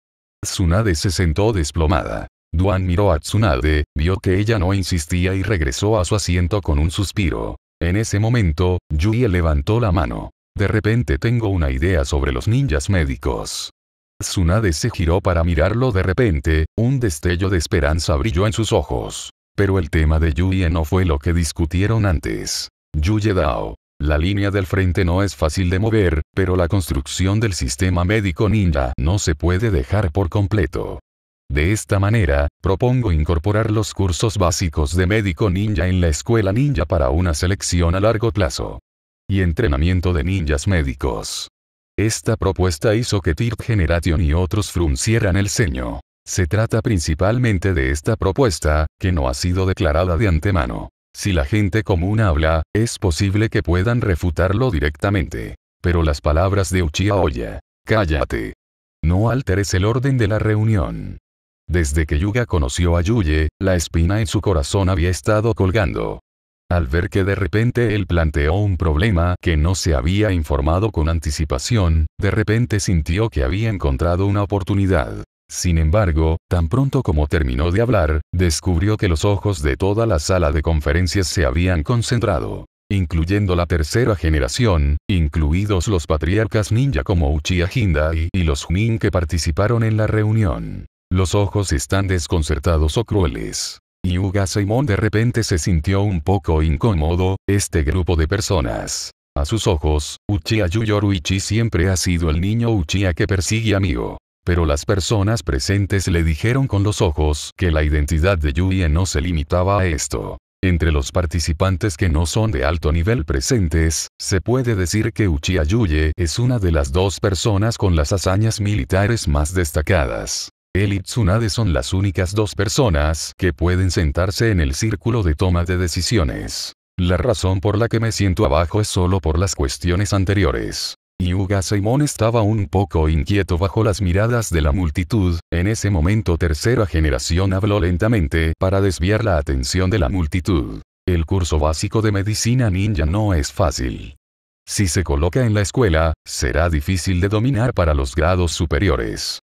Tsunade se sentó desplomada. Duan miró a Tsunade, vio que ella no insistía y regresó a su asiento con un suspiro. En ese momento, Yuie levantó la mano. De repente tengo una idea sobre los ninjas médicos. Tsunade se giró para mirarlo de repente, un destello de esperanza brilló en sus ojos. Pero el tema de Yuye no fue lo que discutieron antes. Yuye Dao. La línea del frente no es fácil de mover, pero la construcción del sistema médico ninja no se puede dejar por completo. De esta manera, propongo incorporar los cursos básicos de médico ninja en la escuela ninja para una selección a largo plazo. Y entrenamiento de ninjas médicos. Esta propuesta hizo que TIRT Generation y otros fruncieran el ceño. Se trata principalmente de esta propuesta, que no ha sido declarada de antemano. Si la gente común habla, es posible que puedan refutarlo directamente. Pero las palabras de Uchiha Oya. Cállate. No alteres el orden de la reunión. Desde que Yuga conoció a Yuye, la espina en su corazón había estado colgando. Al ver que de repente él planteó un problema que no se había informado con anticipación, de repente sintió que había encontrado una oportunidad. Sin embargo, tan pronto como terminó de hablar, descubrió que los ojos de toda la sala de conferencias se habían concentrado, incluyendo la tercera generación, incluidos los patriarcas ninja como Uchiha Hindai y los Jumin que participaron en la reunión. Los ojos están desconcertados o crueles. Yuga Simon de repente se sintió un poco incómodo, este grupo de personas. A sus ojos, Uchiha Yuyoruichi siempre ha sido el niño Uchiha que persigue a Mio. Pero las personas presentes le dijeron con los ojos que la identidad de Yuya no se limitaba a esto. Entre los participantes que no son de alto nivel presentes, se puede decir que Uchiha Yuye es una de las dos personas con las hazañas militares más destacadas. Él y Tsunade son las únicas dos personas que pueden sentarse en el círculo de toma de decisiones. La razón por la que me siento abajo es solo por las cuestiones anteriores. Yuga Simon estaba un poco inquieto bajo las miradas de la multitud, en ese momento tercera generación habló lentamente para desviar la atención de la multitud. El curso básico de medicina ninja no es fácil. Si se coloca en la escuela, será difícil de dominar para los grados superiores.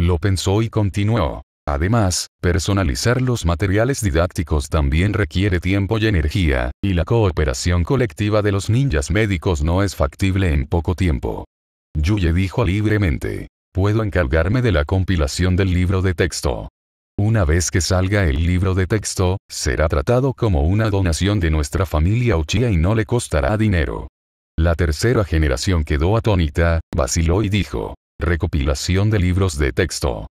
Lo pensó y continuó. Además, personalizar los materiales didácticos también requiere tiempo y energía, y la cooperación colectiva de los ninjas médicos no es factible en poco tiempo. Yuye dijo libremente, puedo encargarme de la compilación del libro de texto. Una vez que salga el libro de texto, será tratado como una donación de nuestra familia Uchiha y no le costará dinero. La tercera generación quedó atónita, vaciló y dijo, recopilación de libros de texto.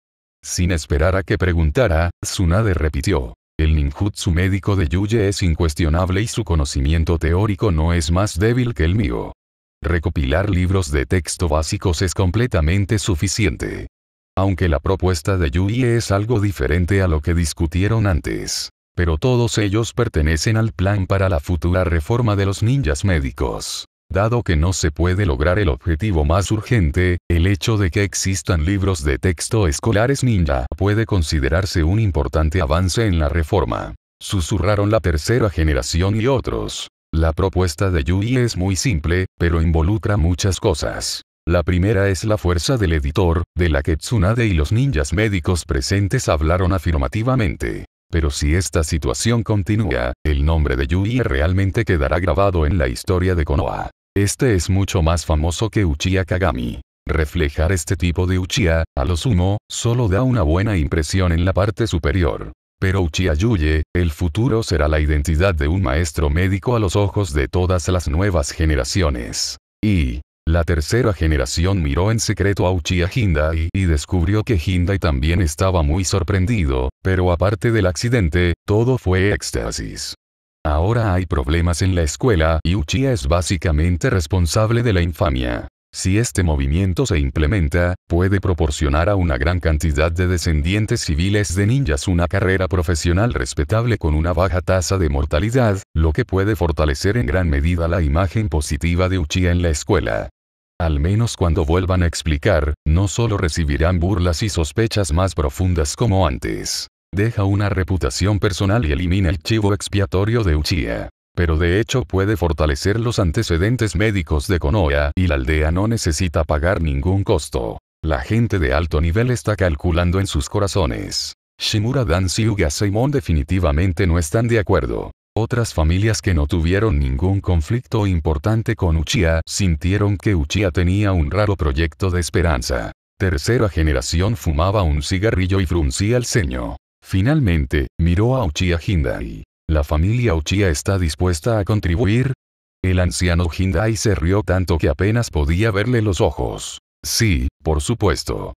Sin esperar a que preguntara, Tsunade repitió. El ninjutsu médico de Yuye es incuestionable y su conocimiento teórico no es más débil que el mío. Recopilar libros de texto básicos es completamente suficiente. Aunque la propuesta de Yuye es algo diferente a lo que discutieron antes. Pero todos ellos pertenecen al plan para la futura reforma de los ninjas médicos. Dado que no se puede lograr el objetivo más urgente, el hecho de que existan libros de texto escolares ninja puede considerarse un importante avance en la reforma. Susurraron la tercera generación y otros. La propuesta de Yui es muy simple, pero involucra muchas cosas. La primera es la fuerza del editor, de la que Tsunade y los ninjas médicos presentes hablaron afirmativamente. Pero si esta situación continúa, el nombre de Yui realmente quedará grabado en la historia de Konoha. Este es mucho más famoso que Uchiha Kagami. Reflejar este tipo de Uchiha, a lo sumo, solo da una buena impresión en la parte superior. Pero Uchiha Yuye, el futuro será la identidad de un maestro médico a los ojos de todas las nuevas generaciones. Y, la tercera generación miró en secreto a Uchiha Hindai y descubrió que Hindai también estaba muy sorprendido, pero aparte del accidente, todo fue éxtasis. Ahora hay problemas en la escuela y Uchiha es básicamente responsable de la infamia. Si este movimiento se implementa, puede proporcionar a una gran cantidad de descendientes civiles de ninjas una carrera profesional respetable con una baja tasa de mortalidad, lo que puede fortalecer en gran medida la imagen positiva de Uchiha en la escuela. Al menos cuando vuelvan a explicar, no solo recibirán burlas y sospechas más profundas como antes. Deja una reputación personal y elimina el chivo expiatorio de Uchiha. Pero de hecho puede fortalecer los antecedentes médicos de Konoha y la aldea no necesita pagar ningún costo. La gente de alto nivel está calculando en sus corazones. Shimura Dan y Seimon definitivamente no están de acuerdo. Otras familias que no tuvieron ningún conflicto importante con Uchiha sintieron que Uchiha tenía un raro proyecto de esperanza. Tercera generación fumaba un cigarrillo y fruncía el ceño. Finalmente, miró a Uchiha Hindai. ¿La familia Uchia está dispuesta a contribuir? El anciano Hindai se rió tanto que apenas podía verle los ojos. Sí, por supuesto.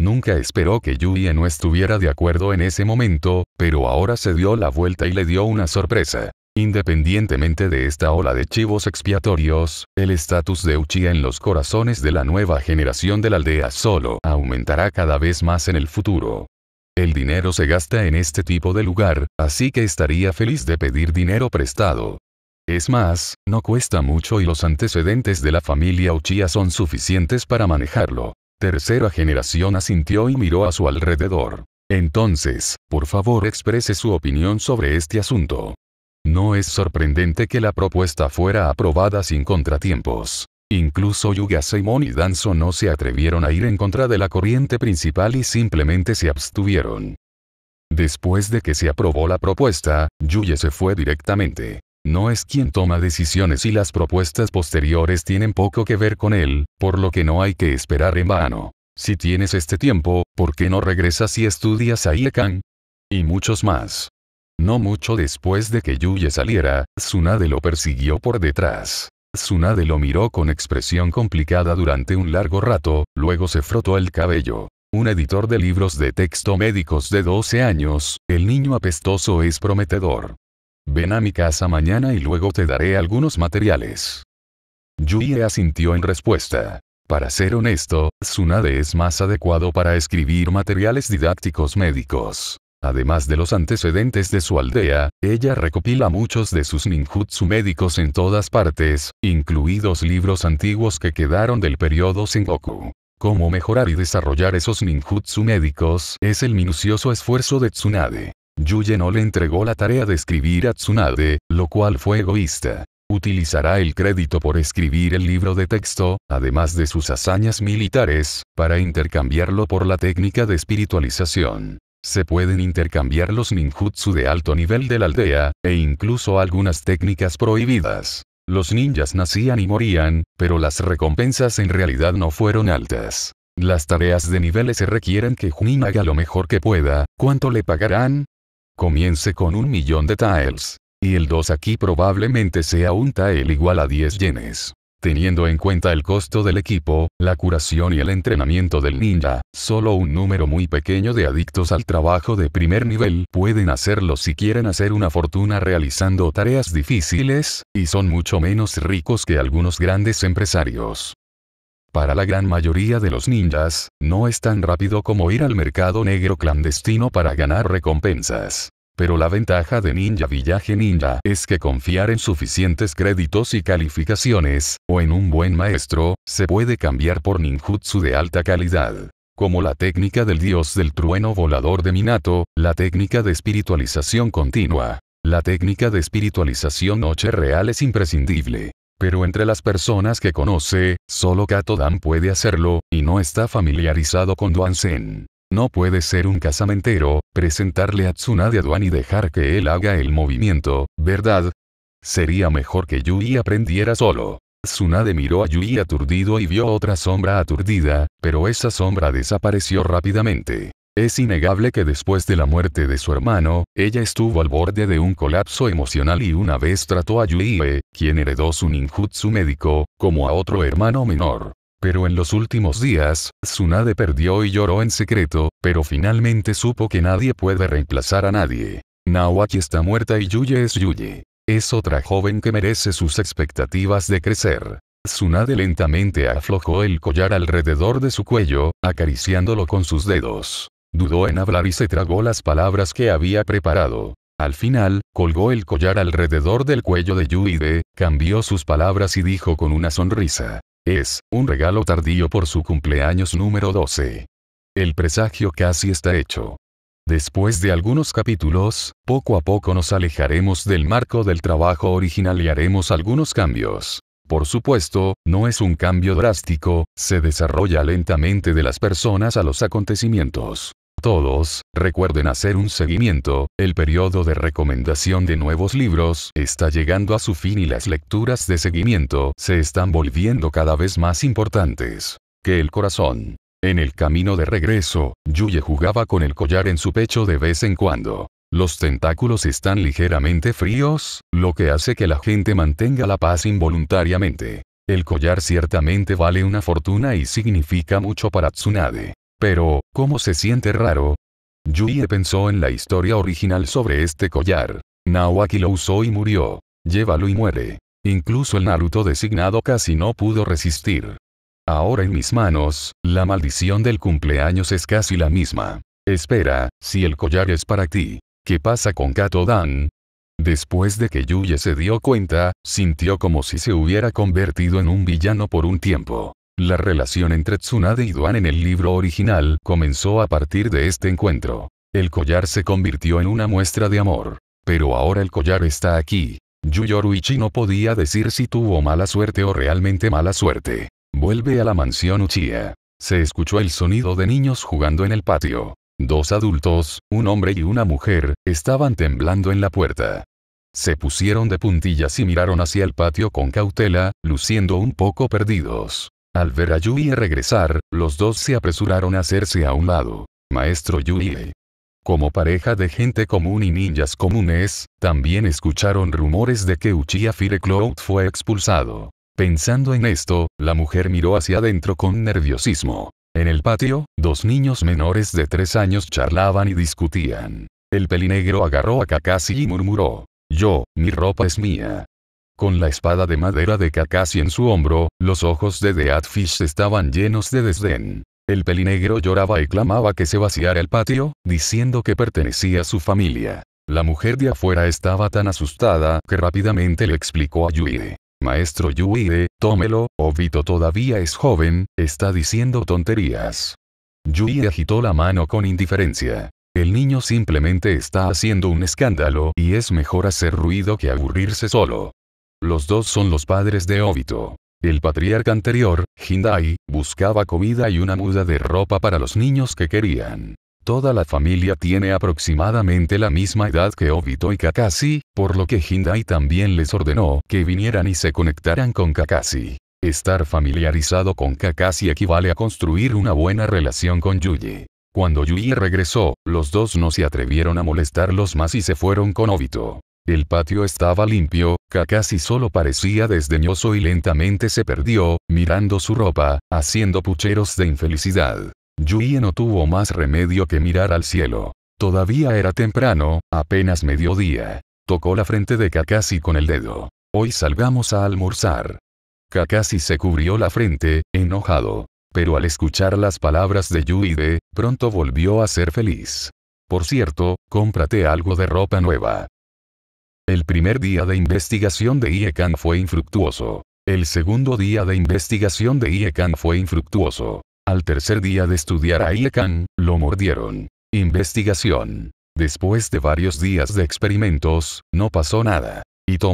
Nunca esperó que Yuya no estuviera de acuerdo en ese momento, pero ahora se dio la vuelta y le dio una sorpresa. Independientemente de esta ola de chivos expiatorios, el estatus de Uchia en los corazones de la nueva generación de la aldea solo aumentará cada vez más en el futuro. El dinero se gasta en este tipo de lugar, así que estaría feliz de pedir dinero prestado. Es más, no cuesta mucho y los antecedentes de la familia Uchia son suficientes para manejarlo. Tercera generación asintió y miró a su alrededor. Entonces, por favor exprese su opinión sobre este asunto. No es sorprendente que la propuesta fuera aprobada sin contratiempos. Incluso Yuga Saimon y Danzo no se atrevieron a ir en contra de la corriente principal y simplemente se abstuvieron. Después de que se aprobó la propuesta, Yuye se fue directamente. No es quien toma decisiones y las propuestas posteriores tienen poco que ver con él, por lo que no hay que esperar en vano. Si tienes este tiempo, ¿por qué no regresas y estudias a Iekan? Y muchos más. No mucho después de que Yuye saliera, Tsunade lo persiguió por detrás. Tsunade lo miró con expresión complicada durante un largo rato, luego se frotó el cabello. Un editor de libros de texto médicos de 12 años, el niño apestoso es prometedor. Ven a mi casa mañana y luego te daré algunos materiales. Yui asintió en respuesta. Para ser honesto, Tsunade es más adecuado para escribir materiales didácticos médicos. Además de los antecedentes de su aldea, ella recopila muchos de sus ninjutsu médicos en todas partes, incluidos libros antiguos que quedaron del periodo Sengoku. Cómo mejorar y desarrollar esos ninjutsu médicos es el minucioso esfuerzo de Tsunade. Yuye no le entregó la tarea de escribir a Tsunade, lo cual fue egoísta. Utilizará el crédito por escribir el libro de texto, además de sus hazañas militares, para intercambiarlo por la técnica de espiritualización. Se pueden intercambiar los ninjutsu de alto nivel de la aldea, e incluso algunas técnicas prohibidas. Los ninjas nacían y morían, pero las recompensas en realidad no fueron altas. Las tareas de niveles se requieren que Junin haga lo mejor que pueda, ¿cuánto le pagarán? Comience con un millón de tiles. Y el 2 aquí probablemente sea un tile igual a 10 yenes. Teniendo en cuenta el costo del equipo, la curación y el entrenamiento del ninja, solo un número muy pequeño de adictos al trabajo de primer nivel pueden hacerlo si quieren hacer una fortuna realizando tareas difíciles, y son mucho menos ricos que algunos grandes empresarios. Para la gran mayoría de los ninjas, no es tan rápido como ir al mercado negro clandestino para ganar recompensas. Pero la ventaja de Ninja Villaje Ninja es que confiar en suficientes créditos y calificaciones, o en un buen maestro, se puede cambiar por ninjutsu de alta calidad. Como la técnica del dios del trueno volador de Minato, la técnica de espiritualización continua. La técnica de espiritualización noche real es imprescindible. Pero entre las personas que conoce, solo Kato Dan puede hacerlo, y no está familiarizado con Duan no puede ser un casamentero, presentarle a Tsunade a Duan y dejar que él haga el movimiento, ¿verdad? Sería mejor que Yui aprendiera solo. Tsunade miró a Yui aturdido y vio otra sombra aturdida, pero esa sombra desapareció rápidamente. Es innegable que después de la muerte de su hermano, ella estuvo al borde de un colapso emocional y una vez trató a Yui, quien heredó su ninjutsu médico, como a otro hermano menor. Pero en los últimos días, Tsunade perdió y lloró en secreto, pero finalmente supo que nadie puede reemplazar a nadie. Naoaki está muerta y Yuye es Yuye. Es otra joven que merece sus expectativas de crecer. Tsunade lentamente aflojó el collar alrededor de su cuello, acariciándolo con sus dedos. Dudó en hablar y se tragó las palabras que había preparado. Al final, colgó el collar alrededor del cuello de Yuide, cambió sus palabras y dijo con una sonrisa, es, un regalo tardío por su cumpleaños número 12. El presagio casi está hecho. Después de algunos capítulos, poco a poco nos alejaremos del marco del trabajo original y haremos algunos cambios. Por supuesto, no es un cambio drástico, se desarrolla lentamente de las personas a los acontecimientos. Todos, recuerden hacer un seguimiento, el periodo de recomendación de nuevos libros está llegando a su fin y las lecturas de seguimiento se están volviendo cada vez más importantes. Que el corazón. En el camino de regreso, Yuye jugaba con el collar en su pecho de vez en cuando. Los tentáculos están ligeramente fríos, lo que hace que la gente mantenga la paz involuntariamente. El collar ciertamente vale una fortuna y significa mucho para Tsunade. Pero, ¿cómo se siente raro? Yuye pensó en la historia original sobre este collar. Nawaki lo usó y murió. Llévalo y muere. Incluso el Naruto designado casi no pudo resistir. Ahora en mis manos, la maldición del cumpleaños es casi la misma. Espera, si el collar es para ti, ¿qué pasa con Kato-dan? Después de que Yuye se dio cuenta, sintió como si se hubiera convertido en un villano por un tiempo. La relación entre Tsunade y Duan en el libro original comenzó a partir de este encuentro. El collar se convirtió en una muestra de amor. Pero ahora el collar está aquí. Yuyoruichi no podía decir si tuvo mala suerte o realmente mala suerte. Vuelve a la mansión Uchiha. Se escuchó el sonido de niños jugando en el patio. Dos adultos, un hombre y una mujer, estaban temblando en la puerta. Se pusieron de puntillas y miraron hacia el patio con cautela, luciendo un poco perdidos. Al ver a Yui regresar, los dos se apresuraron a hacerse a un lado. Maestro Yui. Como pareja de gente común y ninjas comunes, también escucharon rumores de que Uchiha Firecloud fue expulsado. Pensando en esto, la mujer miró hacia adentro con nerviosismo. En el patio, dos niños menores de tres años charlaban y discutían. El pelinegro agarró a Kakashi y murmuró. Yo, mi ropa es mía. Con la espada de madera de Kakashi en su hombro, los ojos de The Atfish estaban llenos de desdén. El pelinegro lloraba y clamaba que se vaciara el patio, diciendo que pertenecía a su familia. La mujer de afuera estaba tan asustada que rápidamente le explicó a Yui: Maestro Yui, tómelo, Obito oh todavía es joven, está diciendo tonterías. Yui agitó la mano con indiferencia. El niño simplemente está haciendo un escándalo y es mejor hacer ruido que aburrirse solo. Los dos son los padres de Obito. El patriarca anterior, Hindai, buscaba comida y una muda de ropa para los niños que querían. Toda la familia tiene aproximadamente la misma edad que Obito y Kakashi, por lo que Hindai también les ordenó que vinieran y se conectaran con Kakashi. Estar familiarizado con Kakashi equivale a construir una buena relación con Yuji. Cuando Yuye regresó, los dos no se atrevieron a molestarlos más y se fueron con Obito. El patio estaba limpio, Kakashi solo parecía desdeñoso y lentamente se perdió, mirando su ropa, haciendo pucheros de infelicidad. Yui no tuvo más remedio que mirar al cielo. Todavía era temprano, apenas mediodía. Tocó la frente de Kakashi con el dedo. Hoy salgamos a almorzar. Kakashi se cubrió la frente, enojado. Pero al escuchar las palabras de Yuide, pronto volvió a ser feliz. Por cierto, cómprate algo de ropa nueva. El primer día de investigación de IECAN fue infructuoso. El segundo día de investigación de IECAN fue infructuoso. Al tercer día de estudiar a IECAN, lo mordieron. Investigación. Después de varios días de experimentos, no pasó nada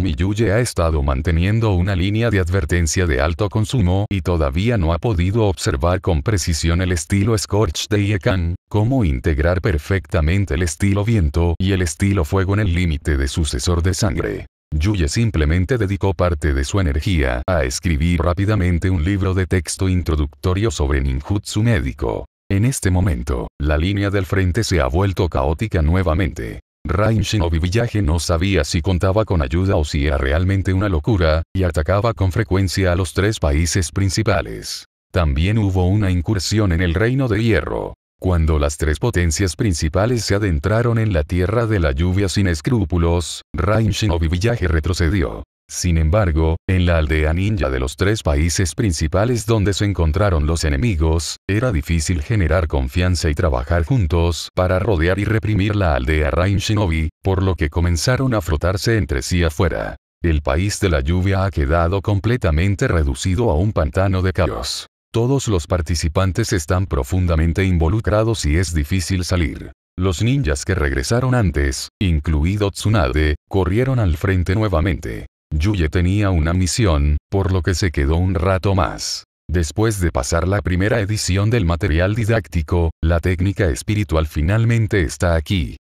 y Yuye ha estado manteniendo una línea de advertencia de alto consumo y todavía no ha podido observar con precisión el estilo Scorch de Iekan, cómo integrar perfectamente el estilo viento y el estilo fuego en el límite de sucesor de sangre. Yuye simplemente dedicó parte de su energía a escribir rápidamente un libro de texto introductorio sobre ninjutsu médico. En este momento, la línea del frente se ha vuelto caótica nuevamente. Rain Shinobi no sabía si contaba con ayuda o si era realmente una locura, y atacaba con frecuencia a los tres países principales. También hubo una incursión en el Reino de Hierro. Cuando las tres potencias principales se adentraron en la tierra de la lluvia sin escrúpulos, Rain Shinobi retrocedió. Sin embargo, en la aldea ninja de los tres países principales donde se encontraron los enemigos, era difícil generar confianza y trabajar juntos para rodear y reprimir la aldea Rain Shinobi, por lo que comenzaron a frotarse entre sí afuera. El país de la lluvia ha quedado completamente reducido a un pantano de caos. Todos los participantes están profundamente involucrados y es difícil salir. Los ninjas que regresaron antes, incluido Tsunade, corrieron al frente nuevamente. Yuye tenía una misión, por lo que se quedó un rato más. Después de pasar la primera edición del material didáctico, la técnica espiritual finalmente está aquí.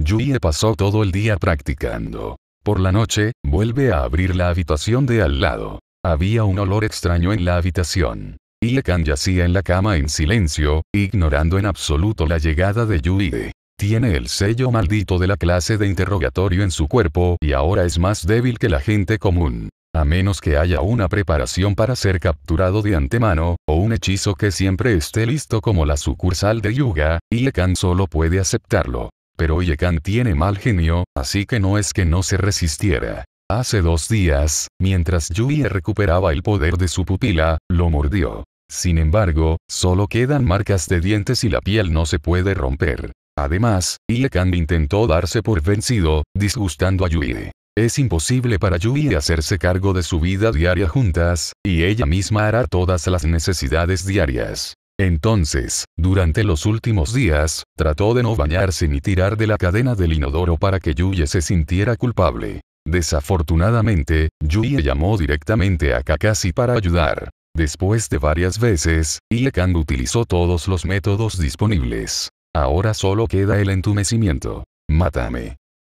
Yuye pasó todo el día practicando. Por la noche, vuelve a abrir la habitación de al lado. Había un olor extraño en la habitación. Iekan yacía en la cama en silencio, ignorando en absoluto la llegada de Yuye. Tiene el sello maldito de la clase de interrogatorio en su cuerpo y ahora es más débil que la gente común. A menos que haya una preparación para ser capturado de antemano, o un hechizo que siempre esté listo como la sucursal de Yuga, Yekan solo puede aceptarlo. Pero Yekan tiene mal genio, así que no es que no se resistiera. Hace dos días, mientras Yui recuperaba el poder de su pupila, lo mordió. Sin embargo, solo quedan marcas de dientes y la piel no se puede romper. Además, Ilekand intentó darse por vencido, disgustando a Yui. Es imposible para Yui hacerse cargo de su vida diaria juntas, y ella misma hará todas las necesidades diarias. Entonces, durante los últimos días, trató de no bañarse ni tirar de la cadena del inodoro para que Yui se sintiera culpable. Desafortunadamente, Yui llamó directamente a Kakashi para ayudar. Después de varias veces, Ilekand utilizó todos los métodos disponibles. Ahora solo queda el entumecimiento. Mátame.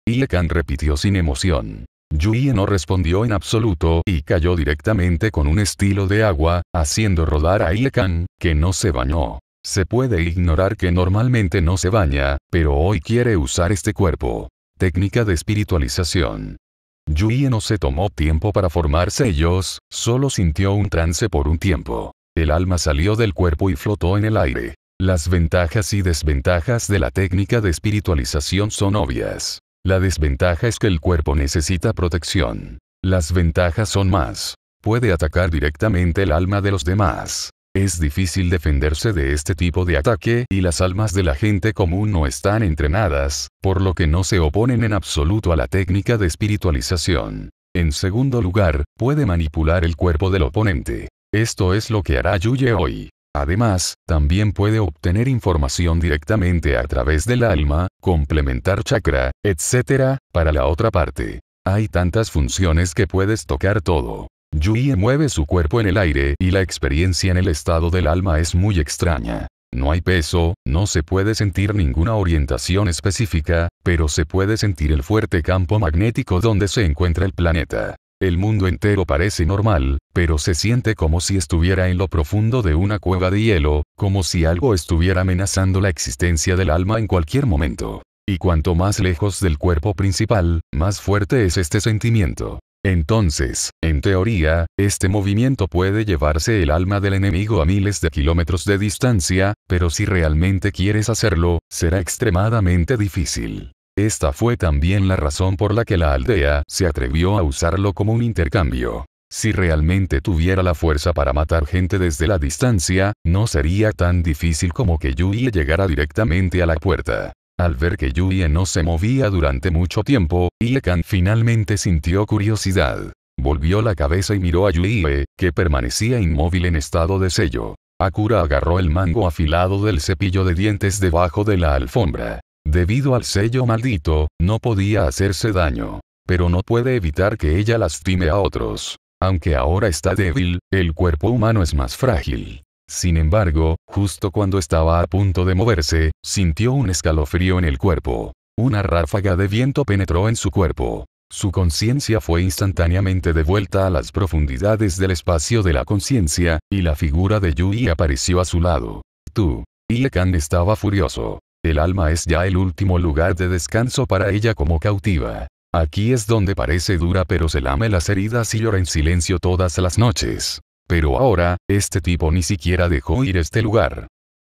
Iekan repitió sin emoción. Yui no respondió en absoluto y cayó directamente con un estilo de agua, haciendo rodar a Iekan, que no se bañó. Se puede ignorar que normalmente no se baña, pero hoy quiere usar este cuerpo. Técnica de espiritualización. Yuye no se tomó tiempo para formarse ellos, solo sintió un trance por un tiempo. El alma salió del cuerpo y flotó en el aire. Las ventajas y desventajas de la técnica de espiritualización son obvias. La desventaja es que el cuerpo necesita protección. Las ventajas son más. Puede atacar directamente el alma de los demás. Es difícil defenderse de este tipo de ataque y las almas de la gente común no están entrenadas, por lo que no se oponen en absoluto a la técnica de espiritualización. En segundo lugar, puede manipular el cuerpo del oponente. Esto es lo que hará Yuye hoy. Además, también puede obtener información directamente a través del alma, complementar chakra, etc., para la otra parte. Hay tantas funciones que puedes tocar todo. Yui mueve su cuerpo en el aire y la experiencia en el estado del alma es muy extraña. No hay peso, no se puede sentir ninguna orientación específica, pero se puede sentir el fuerte campo magnético donde se encuentra el planeta. El mundo entero parece normal, pero se siente como si estuviera en lo profundo de una cueva de hielo, como si algo estuviera amenazando la existencia del alma en cualquier momento. Y cuanto más lejos del cuerpo principal, más fuerte es este sentimiento. Entonces, en teoría, este movimiento puede llevarse el alma del enemigo a miles de kilómetros de distancia, pero si realmente quieres hacerlo, será extremadamente difícil. Esta fue también la razón por la que la aldea se atrevió a usarlo como un intercambio. Si realmente tuviera la fuerza para matar gente desde la distancia, no sería tan difícil como que Yui llegara directamente a la puerta. Al ver que Yui no se movía durante mucho tiempo, Iekan finalmente sintió curiosidad. Volvió la cabeza y miró a Yuie, que permanecía inmóvil en estado de sello. Akura agarró el mango afilado del cepillo de dientes debajo de la alfombra. Debido al sello maldito, no podía hacerse daño. Pero no puede evitar que ella lastime a otros. Aunque ahora está débil, el cuerpo humano es más frágil. Sin embargo, justo cuando estaba a punto de moverse, sintió un escalofrío en el cuerpo. Una ráfaga de viento penetró en su cuerpo. Su conciencia fue instantáneamente devuelta a las profundidades del espacio de la conciencia, y la figura de Yui apareció a su lado. Tú. Iekan estaba furioso. El alma es ya el último lugar de descanso para ella como cautiva. Aquí es donde parece dura pero se lame las heridas y llora en silencio todas las noches. Pero ahora, este tipo ni siquiera dejó ir este lugar.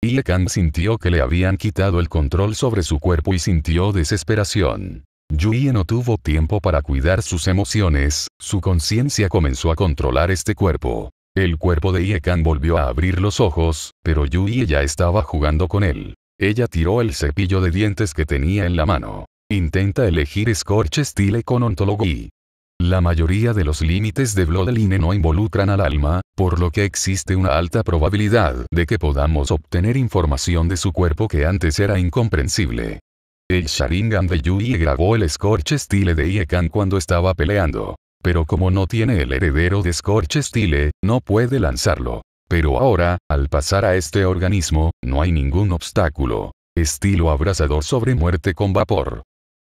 Iekan sintió que le habían quitado el control sobre su cuerpo y sintió desesperación. Yui no tuvo tiempo para cuidar sus emociones, su conciencia comenzó a controlar este cuerpo. El cuerpo de Iekan volvió a abrir los ojos, pero Yui ya estaba jugando con él. Ella tiró el cepillo de dientes que tenía en la mano. Intenta elegir Scorch Style con Ontology. La mayoría de los límites de Bloodline no involucran al alma, por lo que existe una alta probabilidad de que podamos obtener información de su cuerpo que antes era incomprensible. El Sharingan de Yui grabó el Scorch Style de Iekan cuando estaba peleando. Pero como no tiene el heredero de Scorch Style, no puede lanzarlo. Pero ahora, al pasar a este organismo, no hay ningún obstáculo. Estilo abrasador sobre muerte con vapor.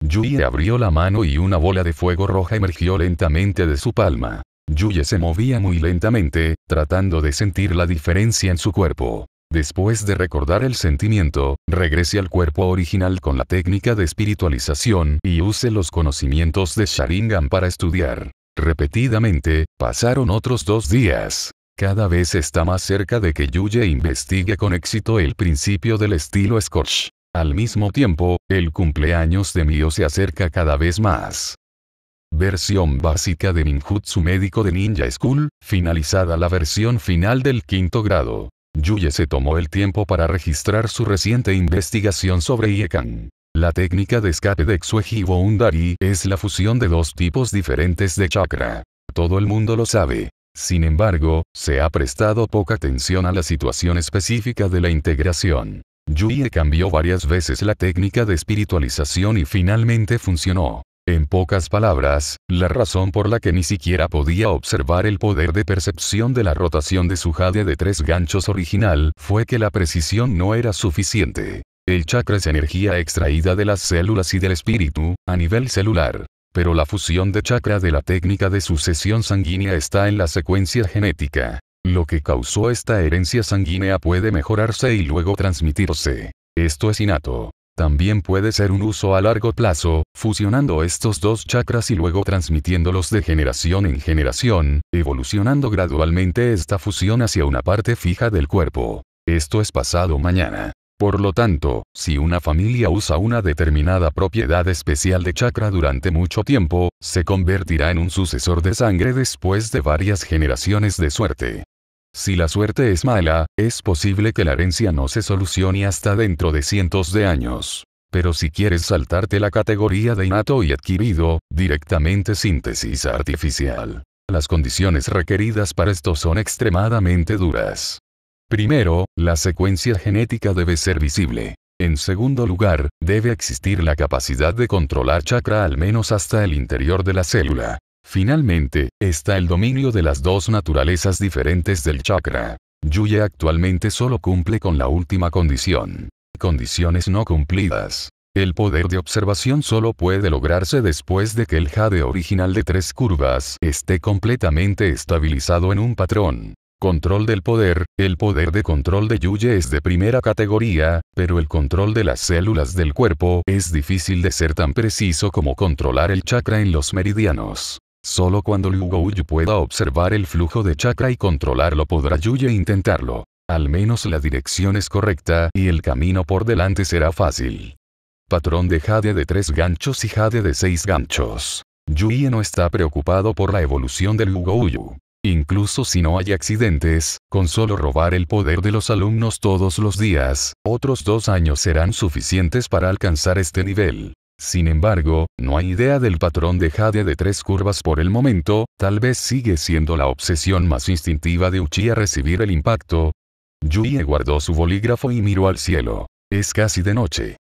Yuye abrió la mano y una bola de fuego roja emergió lentamente de su palma. Yuye se movía muy lentamente, tratando de sentir la diferencia en su cuerpo. Después de recordar el sentimiento, regrese al cuerpo original con la técnica de espiritualización y use los conocimientos de Sharingan para estudiar. Repetidamente, pasaron otros dos días cada vez está más cerca de que Yuye investigue con éxito el principio del estilo Scotch. Al mismo tiempo, el cumpleaños de Mio se acerca cada vez más. Versión básica de Minjutsu médico de Ninja School, finalizada la versión final del quinto grado. Yuye se tomó el tiempo para registrar su reciente investigación sobre Iekan. La técnica de escape de Exueji Undari es la fusión de dos tipos diferentes de chakra. Todo el mundo lo sabe, sin embargo, se ha prestado poca atención a la situación específica de la integración. Yuye cambió varias veces la técnica de espiritualización y finalmente funcionó. En pocas palabras, la razón por la que ni siquiera podía observar el poder de percepción de la rotación de su jade de tres ganchos original fue que la precisión no era suficiente. El chakra es energía extraída de las células y del espíritu, a nivel celular pero la fusión de chakra de la técnica de sucesión sanguínea está en la secuencia genética. Lo que causó esta herencia sanguínea puede mejorarse y luego transmitirse. Esto es innato. También puede ser un uso a largo plazo, fusionando estos dos chakras y luego transmitiéndolos de generación en generación, evolucionando gradualmente esta fusión hacia una parte fija del cuerpo. Esto es pasado mañana. Por lo tanto, si una familia usa una determinada propiedad especial de chakra durante mucho tiempo, se convertirá en un sucesor de sangre después de varias generaciones de suerte. Si la suerte es mala, es posible que la herencia no se solucione hasta dentro de cientos de años. Pero si quieres saltarte la categoría de innato y adquirido, directamente síntesis artificial. Las condiciones requeridas para esto son extremadamente duras. Primero, la secuencia genética debe ser visible. En segundo lugar, debe existir la capacidad de controlar chakra al menos hasta el interior de la célula. Finalmente, está el dominio de las dos naturalezas diferentes del chakra. Yuya actualmente solo cumple con la última condición. Condiciones no cumplidas. El poder de observación solo puede lograrse después de que el jade original de tres curvas esté completamente estabilizado en un patrón. Control del poder, el poder de control de Yuye es de primera categoría, pero el control de las células del cuerpo es difícil de ser tan preciso como controlar el chakra en los meridianos. Solo cuando Liu Gouyu pueda observar el flujo de chakra y controlarlo podrá Yuye intentarlo. Al menos la dirección es correcta y el camino por delante será fácil. Patrón de jade de 3 ganchos y jade de 6 ganchos. Yuye no está preocupado por la evolución del Liu Incluso si no hay accidentes, con solo robar el poder de los alumnos todos los días, otros dos años serán suficientes para alcanzar este nivel. Sin embargo, no hay idea del patrón de Jade de tres curvas por el momento, tal vez sigue siendo la obsesión más instintiva de a recibir el impacto. Yuie guardó su bolígrafo y miró al cielo. Es casi de noche.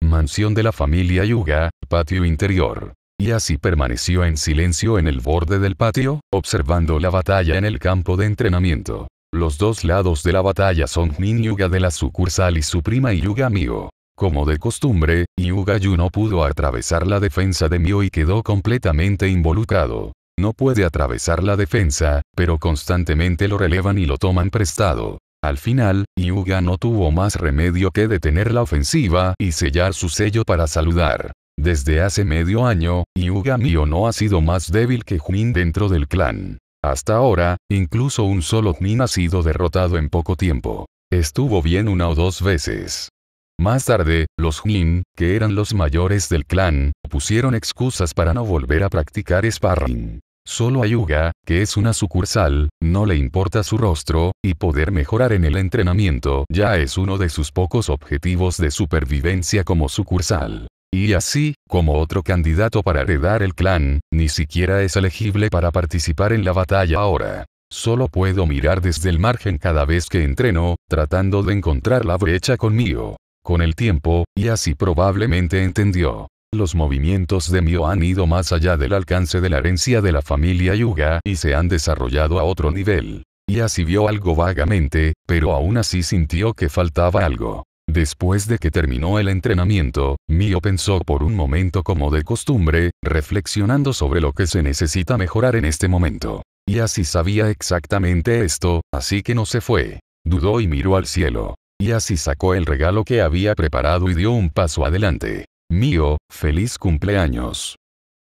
Mansión de la familia Yuga, patio interior y así permaneció en silencio en el borde del patio, observando la batalla en el campo de entrenamiento. Los dos lados de la batalla son Min Yuga de la sucursal y su prima Yuga Mio. Como de costumbre, Yuga Yu no pudo atravesar la defensa de Mio y quedó completamente involucrado. No puede atravesar la defensa, pero constantemente lo relevan y lo toman prestado. Al final, Yuga no tuvo más remedio que detener la ofensiva y sellar su sello para saludar. Desde hace medio año, Yuga Mio no ha sido más débil que Huin dentro del clan. Hasta ahora, incluso un solo Jin ha sido derrotado en poco tiempo. Estuvo bien una o dos veces. Más tarde, los Jin, que eran los mayores del clan, pusieron excusas para no volver a practicar sparring. Solo a Yuga, que es una sucursal, no le importa su rostro, y poder mejorar en el entrenamiento ya es uno de sus pocos objetivos de supervivencia como sucursal. Y así, como otro candidato para heredar el clan, ni siquiera es elegible para participar en la batalla ahora. Solo puedo mirar desde el margen cada vez que entreno, tratando de encontrar la brecha conmigo. Con el tiempo, y así probablemente entendió. Los movimientos de Mio han ido más allá del alcance de la herencia de la familia Yuga y se han desarrollado a otro nivel. Y así vio algo vagamente, pero aún así sintió que faltaba algo. Después de que terminó el entrenamiento, Mio pensó por un momento como de costumbre, reflexionando sobre lo que se necesita mejorar en este momento. Y así sabía exactamente esto, así que no se fue. Dudó y miró al cielo. Y así sacó el regalo que había preparado y dio un paso adelante. Mio, feliz cumpleaños.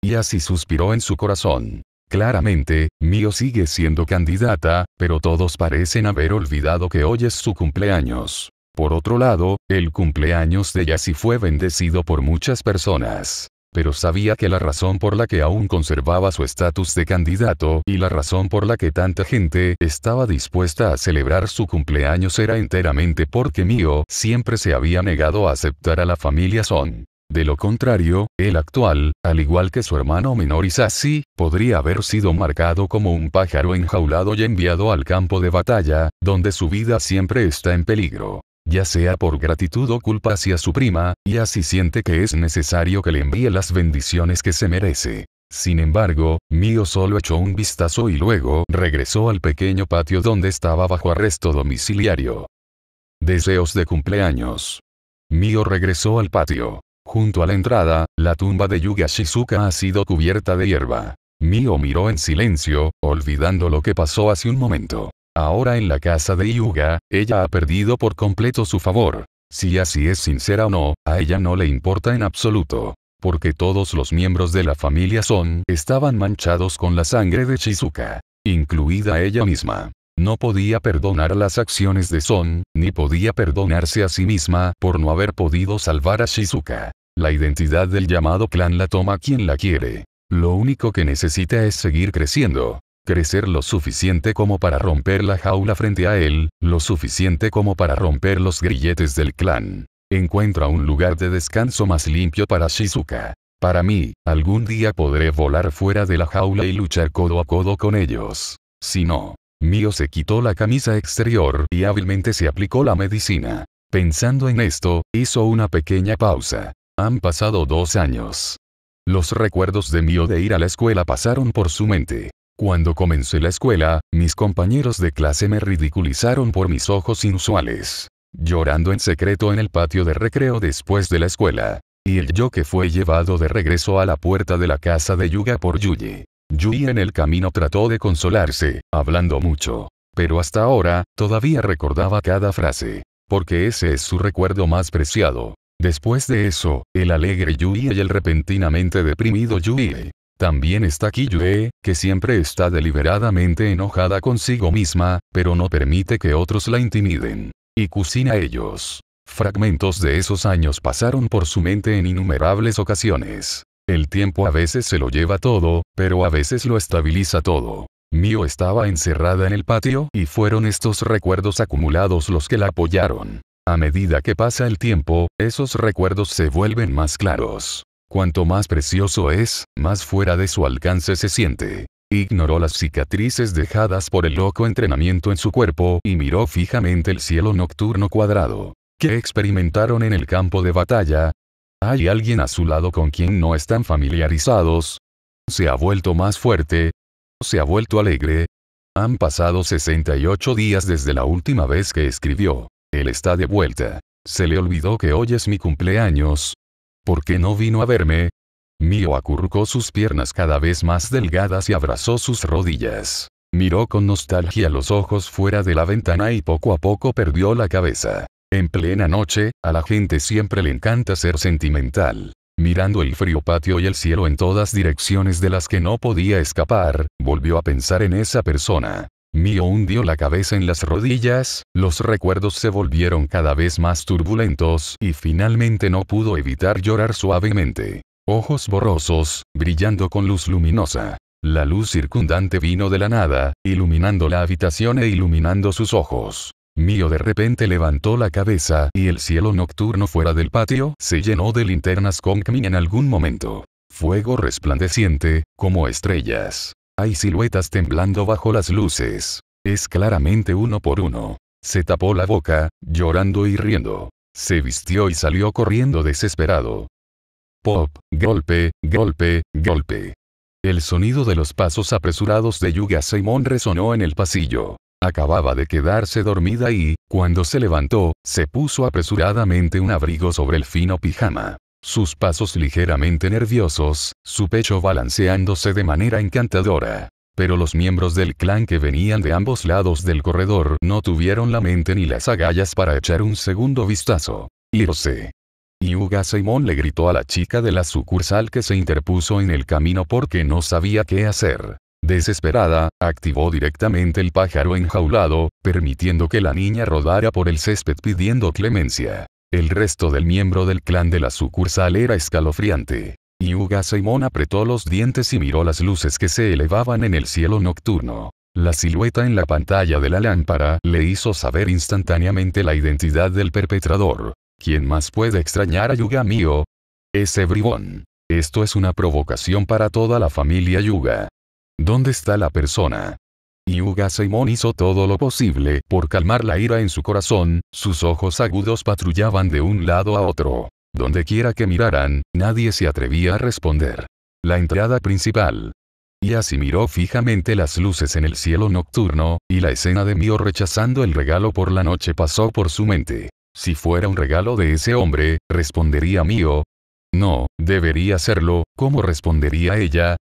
Y así suspiró en su corazón. Claramente, Mio sigue siendo candidata, pero todos parecen haber olvidado que hoy es su cumpleaños. Por otro lado, el cumpleaños de Yasi fue bendecido por muchas personas. Pero sabía que la razón por la que aún conservaba su estatus de candidato y la razón por la que tanta gente estaba dispuesta a celebrar su cumpleaños era enteramente porque Mio siempre se había negado a aceptar a la familia Son. De lo contrario, el actual, al igual que su hermano menor Isasi, podría haber sido marcado como un pájaro enjaulado y enviado al campo de batalla, donde su vida siempre está en peligro ya sea por gratitud o culpa hacia su prima, y así siente que es necesario que le envíe las bendiciones que se merece. Sin embargo, Mio solo echó un vistazo y luego regresó al pequeño patio donde estaba bajo arresto domiciliario. Deseos de cumpleaños. Mio regresó al patio. Junto a la entrada, la tumba de Yuga Shizuka ha sido cubierta de hierba. Mio miró en silencio, olvidando lo que pasó hace un momento. Ahora en la casa de Yuga, ella ha perdido por completo su favor. Si así es sincera o no, a ella no le importa en absoluto. Porque todos los miembros de la familia Son estaban manchados con la sangre de Shizuka. Incluida ella misma. No podía perdonar las acciones de Son, ni podía perdonarse a sí misma por no haber podido salvar a Shizuka. La identidad del llamado clan la toma quien la quiere. Lo único que necesita es seguir creciendo crecer lo suficiente como para romper la jaula frente a él, lo suficiente como para romper los grilletes del clan. Encuentra un lugar de descanso más limpio para Shizuka. Para mí, algún día podré volar fuera de la jaula y luchar codo a codo con ellos. Si no, Mio se quitó la camisa exterior y hábilmente se aplicó la medicina. Pensando en esto, hizo una pequeña pausa. Han pasado dos años. Los recuerdos de Mio de ir a la escuela pasaron por su mente. Cuando comencé la escuela, mis compañeros de clase me ridiculizaron por mis ojos inusuales. Llorando en secreto en el patio de recreo después de la escuela. Y el yo que fue llevado de regreso a la puerta de la casa de Yuga por Yuyi. Yui en el camino trató de consolarse, hablando mucho. Pero hasta ahora, todavía recordaba cada frase. Porque ese es su recuerdo más preciado. Después de eso, el alegre Yui y el repentinamente deprimido Yui también está Kiyue, que siempre está deliberadamente enojada consigo misma, pero no permite que otros la intimiden. Y cocina ellos. Fragmentos de esos años pasaron por su mente en innumerables ocasiones. El tiempo a veces se lo lleva todo, pero a veces lo estabiliza todo. Mio estaba encerrada en el patio y fueron estos recuerdos acumulados los que la apoyaron. A medida que pasa el tiempo, esos recuerdos se vuelven más claros. Cuanto más precioso es, más fuera de su alcance se siente. Ignoró las cicatrices dejadas por el loco entrenamiento en su cuerpo y miró fijamente el cielo nocturno cuadrado. ¿Qué experimentaron en el campo de batalla? ¿Hay alguien a su lado con quien no están familiarizados? ¿Se ha vuelto más fuerte? ¿Se ha vuelto alegre? Han pasado 68 días desde la última vez que escribió. Él está de vuelta. Se le olvidó que hoy es mi cumpleaños, ¿Por qué no vino a verme? Mio acurrucó sus piernas cada vez más delgadas y abrazó sus rodillas. Miró con nostalgia los ojos fuera de la ventana y poco a poco perdió la cabeza. En plena noche, a la gente siempre le encanta ser sentimental. Mirando el frío patio y el cielo en todas direcciones de las que no podía escapar, volvió a pensar en esa persona. Mio hundió la cabeza en las rodillas, los recuerdos se volvieron cada vez más turbulentos y finalmente no pudo evitar llorar suavemente. Ojos borrosos, brillando con luz luminosa. La luz circundante vino de la nada, iluminando la habitación e iluminando sus ojos. Mio de repente levantó la cabeza y el cielo nocturno fuera del patio se llenó de linternas con en algún momento. Fuego resplandeciente, como estrellas. Hay siluetas temblando bajo las luces. Es claramente uno por uno. Se tapó la boca, llorando y riendo. Se vistió y salió corriendo desesperado. Pop, golpe, golpe, golpe. El sonido de los pasos apresurados de Yuga Simon resonó en el pasillo. Acababa de quedarse dormida y, cuando se levantó, se puso apresuradamente un abrigo sobre el fino pijama sus pasos ligeramente nerviosos, su pecho balanceándose de manera encantadora. Pero los miembros del clan que venían de ambos lados del corredor no tuvieron la mente ni las agallas para echar un segundo vistazo. Irse. Yuga Simon le gritó a la chica de la sucursal que se interpuso en el camino porque no sabía qué hacer. Desesperada, activó directamente el pájaro enjaulado, permitiendo que la niña rodara por el césped pidiendo clemencia. El resto del miembro del clan de la sucursal era escalofriante. Yuga Simon apretó los dientes y miró las luces que se elevaban en el cielo nocturno. La silueta en la pantalla de la lámpara le hizo saber instantáneamente la identidad del perpetrador. ¿Quién más puede extrañar a Yuga mío? Ese bribón. Esto es una provocación para toda la familia Yuga. ¿Dónde está la persona? Yuga Simón hizo todo lo posible por calmar la ira en su corazón, sus ojos agudos patrullaban de un lado a otro. Donde quiera que miraran, nadie se atrevía a responder. La entrada principal. Y así miró fijamente las luces en el cielo nocturno, y la escena de Mio rechazando el regalo por la noche pasó por su mente. Si fuera un regalo de ese hombre, respondería Mio. No, debería serlo, ¿cómo respondería ella?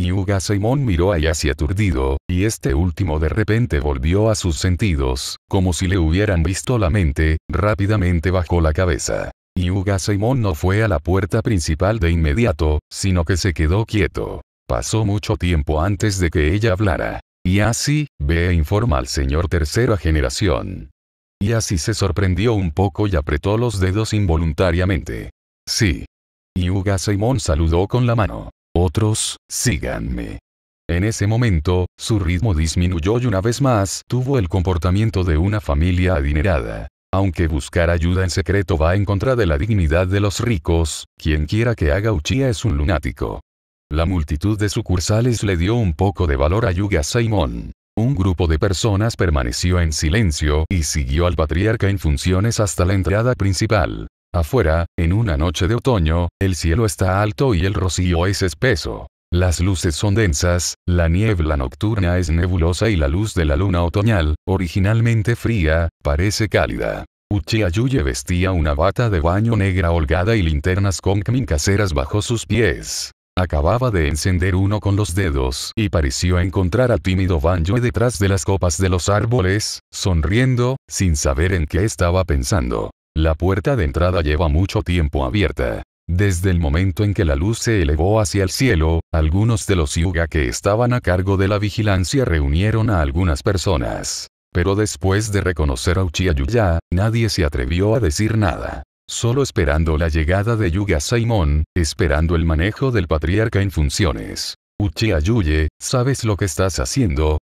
Yuga Simon miró a Yasi aturdido, y este último de repente volvió a sus sentidos, como si le hubieran visto la mente, rápidamente bajó la cabeza. Yuga Simon no fue a la puerta principal de inmediato, sino que se quedó quieto. Pasó mucho tiempo antes de que ella hablara. Y así, ve e informa al señor tercera generación. Y así se sorprendió un poco y apretó los dedos involuntariamente. Sí. Yuga Simon saludó con la mano. Otros, síganme. En ese momento, su ritmo disminuyó y una vez más tuvo el comportamiento de una familia adinerada. Aunque buscar ayuda en secreto va en contra de la dignidad de los ricos, quien quiera que haga uchía es un lunático. La multitud de sucursales le dio un poco de valor a Yuga Saimon. Un grupo de personas permaneció en silencio y siguió al patriarca en funciones hasta la entrada principal. Afuera, en una noche de otoño, el cielo está alto y el rocío es espeso. Las luces son densas, la niebla nocturna es nebulosa y la luz de la luna otoñal, originalmente fría, parece cálida. Uchiha Yuye vestía una bata de baño negra holgada y linternas con kmin caseras bajo sus pies. Acababa de encender uno con los dedos y pareció encontrar al tímido Banjo detrás de las copas de los árboles, sonriendo, sin saber en qué estaba pensando. La puerta de entrada lleva mucho tiempo abierta. Desde el momento en que la luz se elevó hacia el cielo, algunos de los yuga que estaban a cargo de la vigilancia reunieron a algunas personas. Pero después de reconocer a Uchiha nadie se atrevió a decir nada. Solo esperando la llegada de Yuga Saimon, esperando el manejo del patriarca en funciones. Uchiha ¿sabes lo que estás haciendo?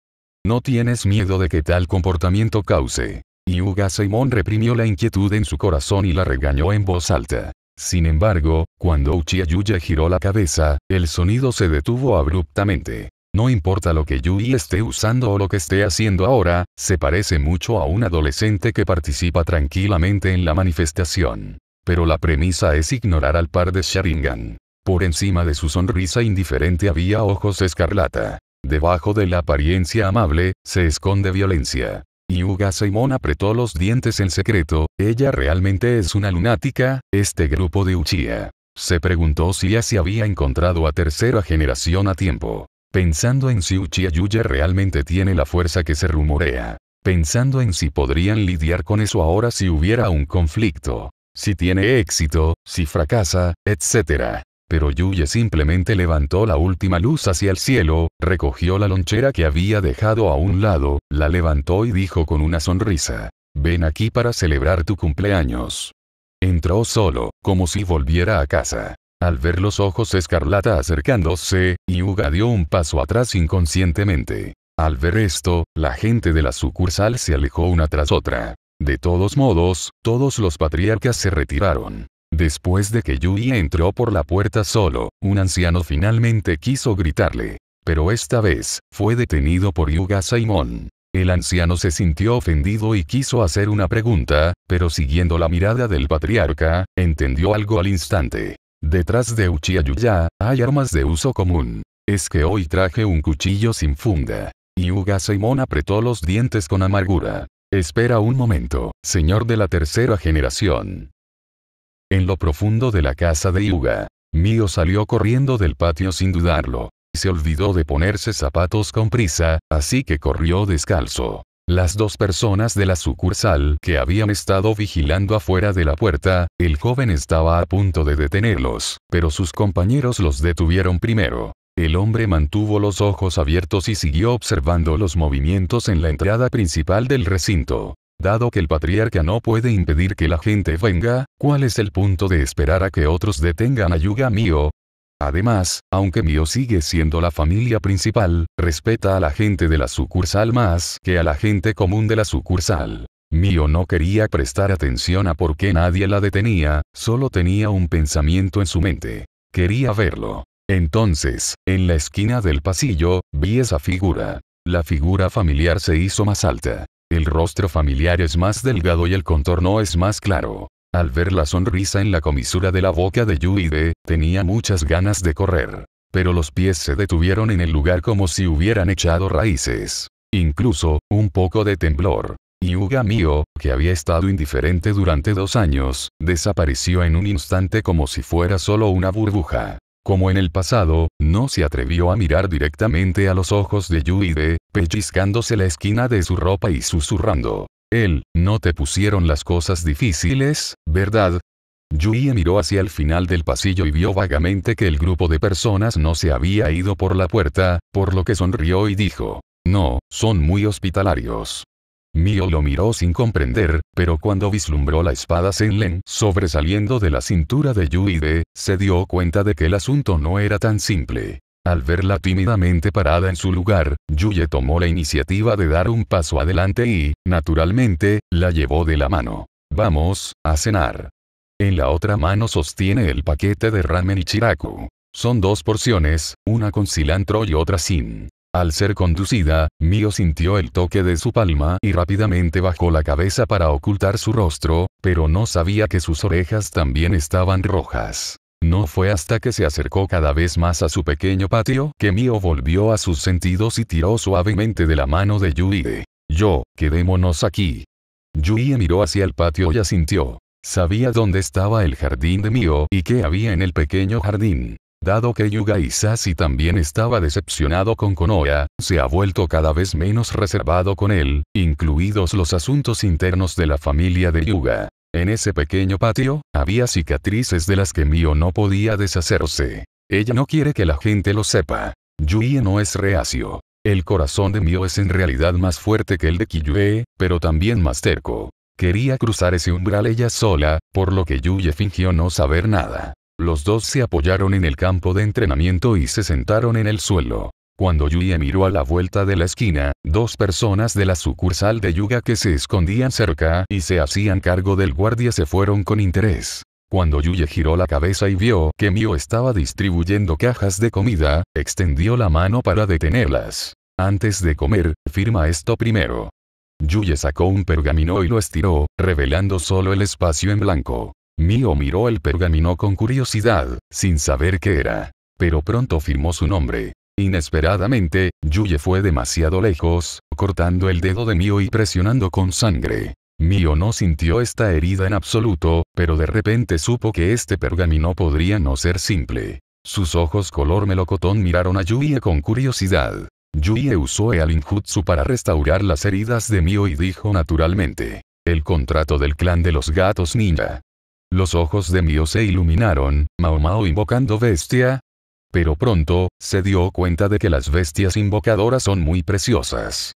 No tienes miedo de que tal comportamiento cause Yuga Simón reprimió la inquietud en su corazón y la regañó en voz alta. Sin embargo, cuando Uchiha Yuya giró la cabeza, el sonido se detuvo abruptamente. No importa lo que Yui esté usando o lo que esté haciendo ahora, se parece mucho a un adolescente que participa tranquilamente en la manifestación. Pero la premisa es ignorar al par de Sharingan. Por encima de su sonrisa indiferente había ojos escarlata. Debajo de la apariencia amable, se esconde violencia. Yuga Saimon apretó los dientes en secreto, ella realmente es una lunática, este grupo de Uchiha. Se preguntó si ya se había encontrado a tercera generación a tiempo. Pensando en si Uchiha Yuya realmente tiene la fuerza que se rumorea. Pensando en si podrían lidiar con eso ahora si hubiera un conflicto. Si tiene éxito, si fracasa, etc pero Yuye simplemente levantó la última luz hacia el cielo, recogió la lonchera que había dejado a un lado, la levantó y dijo con una sonrisa, ven aquí para celebrar tu cumpleaños. Entró solo, como si volviera a casa. Al ver los ojos escarlata acercándose, Yuga dio un paso atrás inconscientemente. Al ver esto, la gente de la sucursal se alejó una tras otra. De todos modos, todos los patriarcas se retiraron. Después de que Yui entró por la puerta solo, un anciano finalmente quiso gritarle. Pero esta vez, fue detenido por Yuga Saimon. El anciano se sintió ofendido y quiso hacer una pregunta, pero siguiendo la mirada del patriarca, entendió algo al instante. Detrás de Uchiha Yuya, hay armas de uso común. Es que hoy traje un cuchillo sin funda. Yuga Saimon apretó los dientes con amargura. Espera un momento, señor de la tercera generación en lo profundo de la casa de Yuga. Mio salió corriendo del patio sin dudarlo. Se olvidó de ponerse zapatos con prisa, así que corrió descalzo. Las dos personas de la sucursal que habían estado vigilando afuera de la puerta, el joven estaba a punto de detenerlos, pero sus compañeros los detuvieron primero. El hombre mantuvo los ojos abiertos y siguió observando los movimientos en la entrada principal del recinto. Dado que el patriarca no puede impedir que la gente venga, ¿cuál es el punto de esperar a que otros detengan a Yuga Mio? Además, aunque Mio sigue siendo la familia principal, respeta a la gente de la sucursal más que a la gente común de la sucursal. Mio no quería prestar atención a por qué nadie la detenía, solo tenía un pensamiento en su mente. Quería verlo. Entonces, en la esquina del pasillo, vi esa figura. La figura familiar se hizo más alta. El rostro familiar es más delgado y el contorno es más claro. Al ver la sonrisa en la comisura de la boca de Yuide, tenía muchas ganas de correr. Pero los pies se detuvieron en el lugar como si hubieran echado raíces. Incluso, un poco de temblor. Yuga Mio, que había estado indiferente durante dos años, desapareció en un instante como si fuera solo una burbuja. Como en el pasado, no se atrevió a mirar directamente a los ojos de Yuide, pellizcándose la esquina de su ropa y susurrando. Él, no te pusieron las cosas difíciles, ¿verdad? Yui miró hacia el final del pasillo y vio vagamente que el grupo de personas no se había ido por la puerta, por lo que sonrió y dijo, no, son muy hospitalarios. Mio lo miró sin comprender, pero cuando vislumbró la espada Senlen sobresaliendo de la cintura de Yuide, se dio cuenta de que el asunto no era tan simple. Al verla tímidamente parada en su lugar, Yuye tomó la iniciativa de dar un paso adelante y, naturalmente, la llevó de la mano. Vamos, a cenar. En la otra mano sostiene el paquete de ramen y chiraku. Son dos porciones, una con cilantro y otra sin. Al ser conducida, Mio sintió el toque de su palma y rápidamente bajó la cabeza para ocultar su rostro, pero no sabía que sus orejas también estaban rojas. No fue hasta que se acercó cada vez más a su pequeño patio que Mio volvió a sus sentidos y tiró suavemente de la mano de de Yo, quedémonos aquí. Yui miró hacia el patio y asintió. Sabía dónde estaba el jardín de Mio y qué había en el pequeño jardín. Dado que Yuga Isashi también estaba decepcionado con Konoha, se ha vuelto cada vez menos reservado con él, incluidos los asuntos internos de la familia de Yuga. En ese pequeño patio, había cicatrices de las que Mio no podía deshacerse. Ella no quiere que la gente lo sepa. Yuye no es reacio. El corazón de Mio es en realidad más fuerte que el de Kiyue, pero también más terco. Quería cruzar ese umbral ella sola, por lo que Yuye fingió no saber nada. Los dos se apoyaron en el campo de entrenamiento y se sentaron en el suelo. Cuando Yuye miró a la vuelta de la esquina, dos personas de la sucursal de Yuga que se escondían cerca y se hacían cargo del guardia se fueron con interés. Cuando Yuye giró la cabeza y vio que Mio estaba distribuyendo cajas de comida, extendió la mano para detenerlas. Antes de comer, firma esto primero. Yuye sacó un pergamino y lo estiró, revelando solo el espacio en blanco. Mio miró el pergamino con curiosidad, sin saber qué era. Pero pronto firmó su nombre. Inesperadamente, Yuye fue demasiado lejos, cortando el dedo de Mio y presionando con sangre. Mio no sintió esta herida en absoluto, pero de repente supo que este pergamino podría no ser simple. Sus ojos color melocotón miraron a Yuye con curiosidad. Yuye usó el Injutsu para restaurar las heridas de Mio y dijo naturalmente. El contrato del clan de los gatos ninja. Los ojos de Mio se iluminaron, Mao Mao invocando bestia. Pero pronto, se dio cuenta de que las bestias invocadoras son muy preciosas.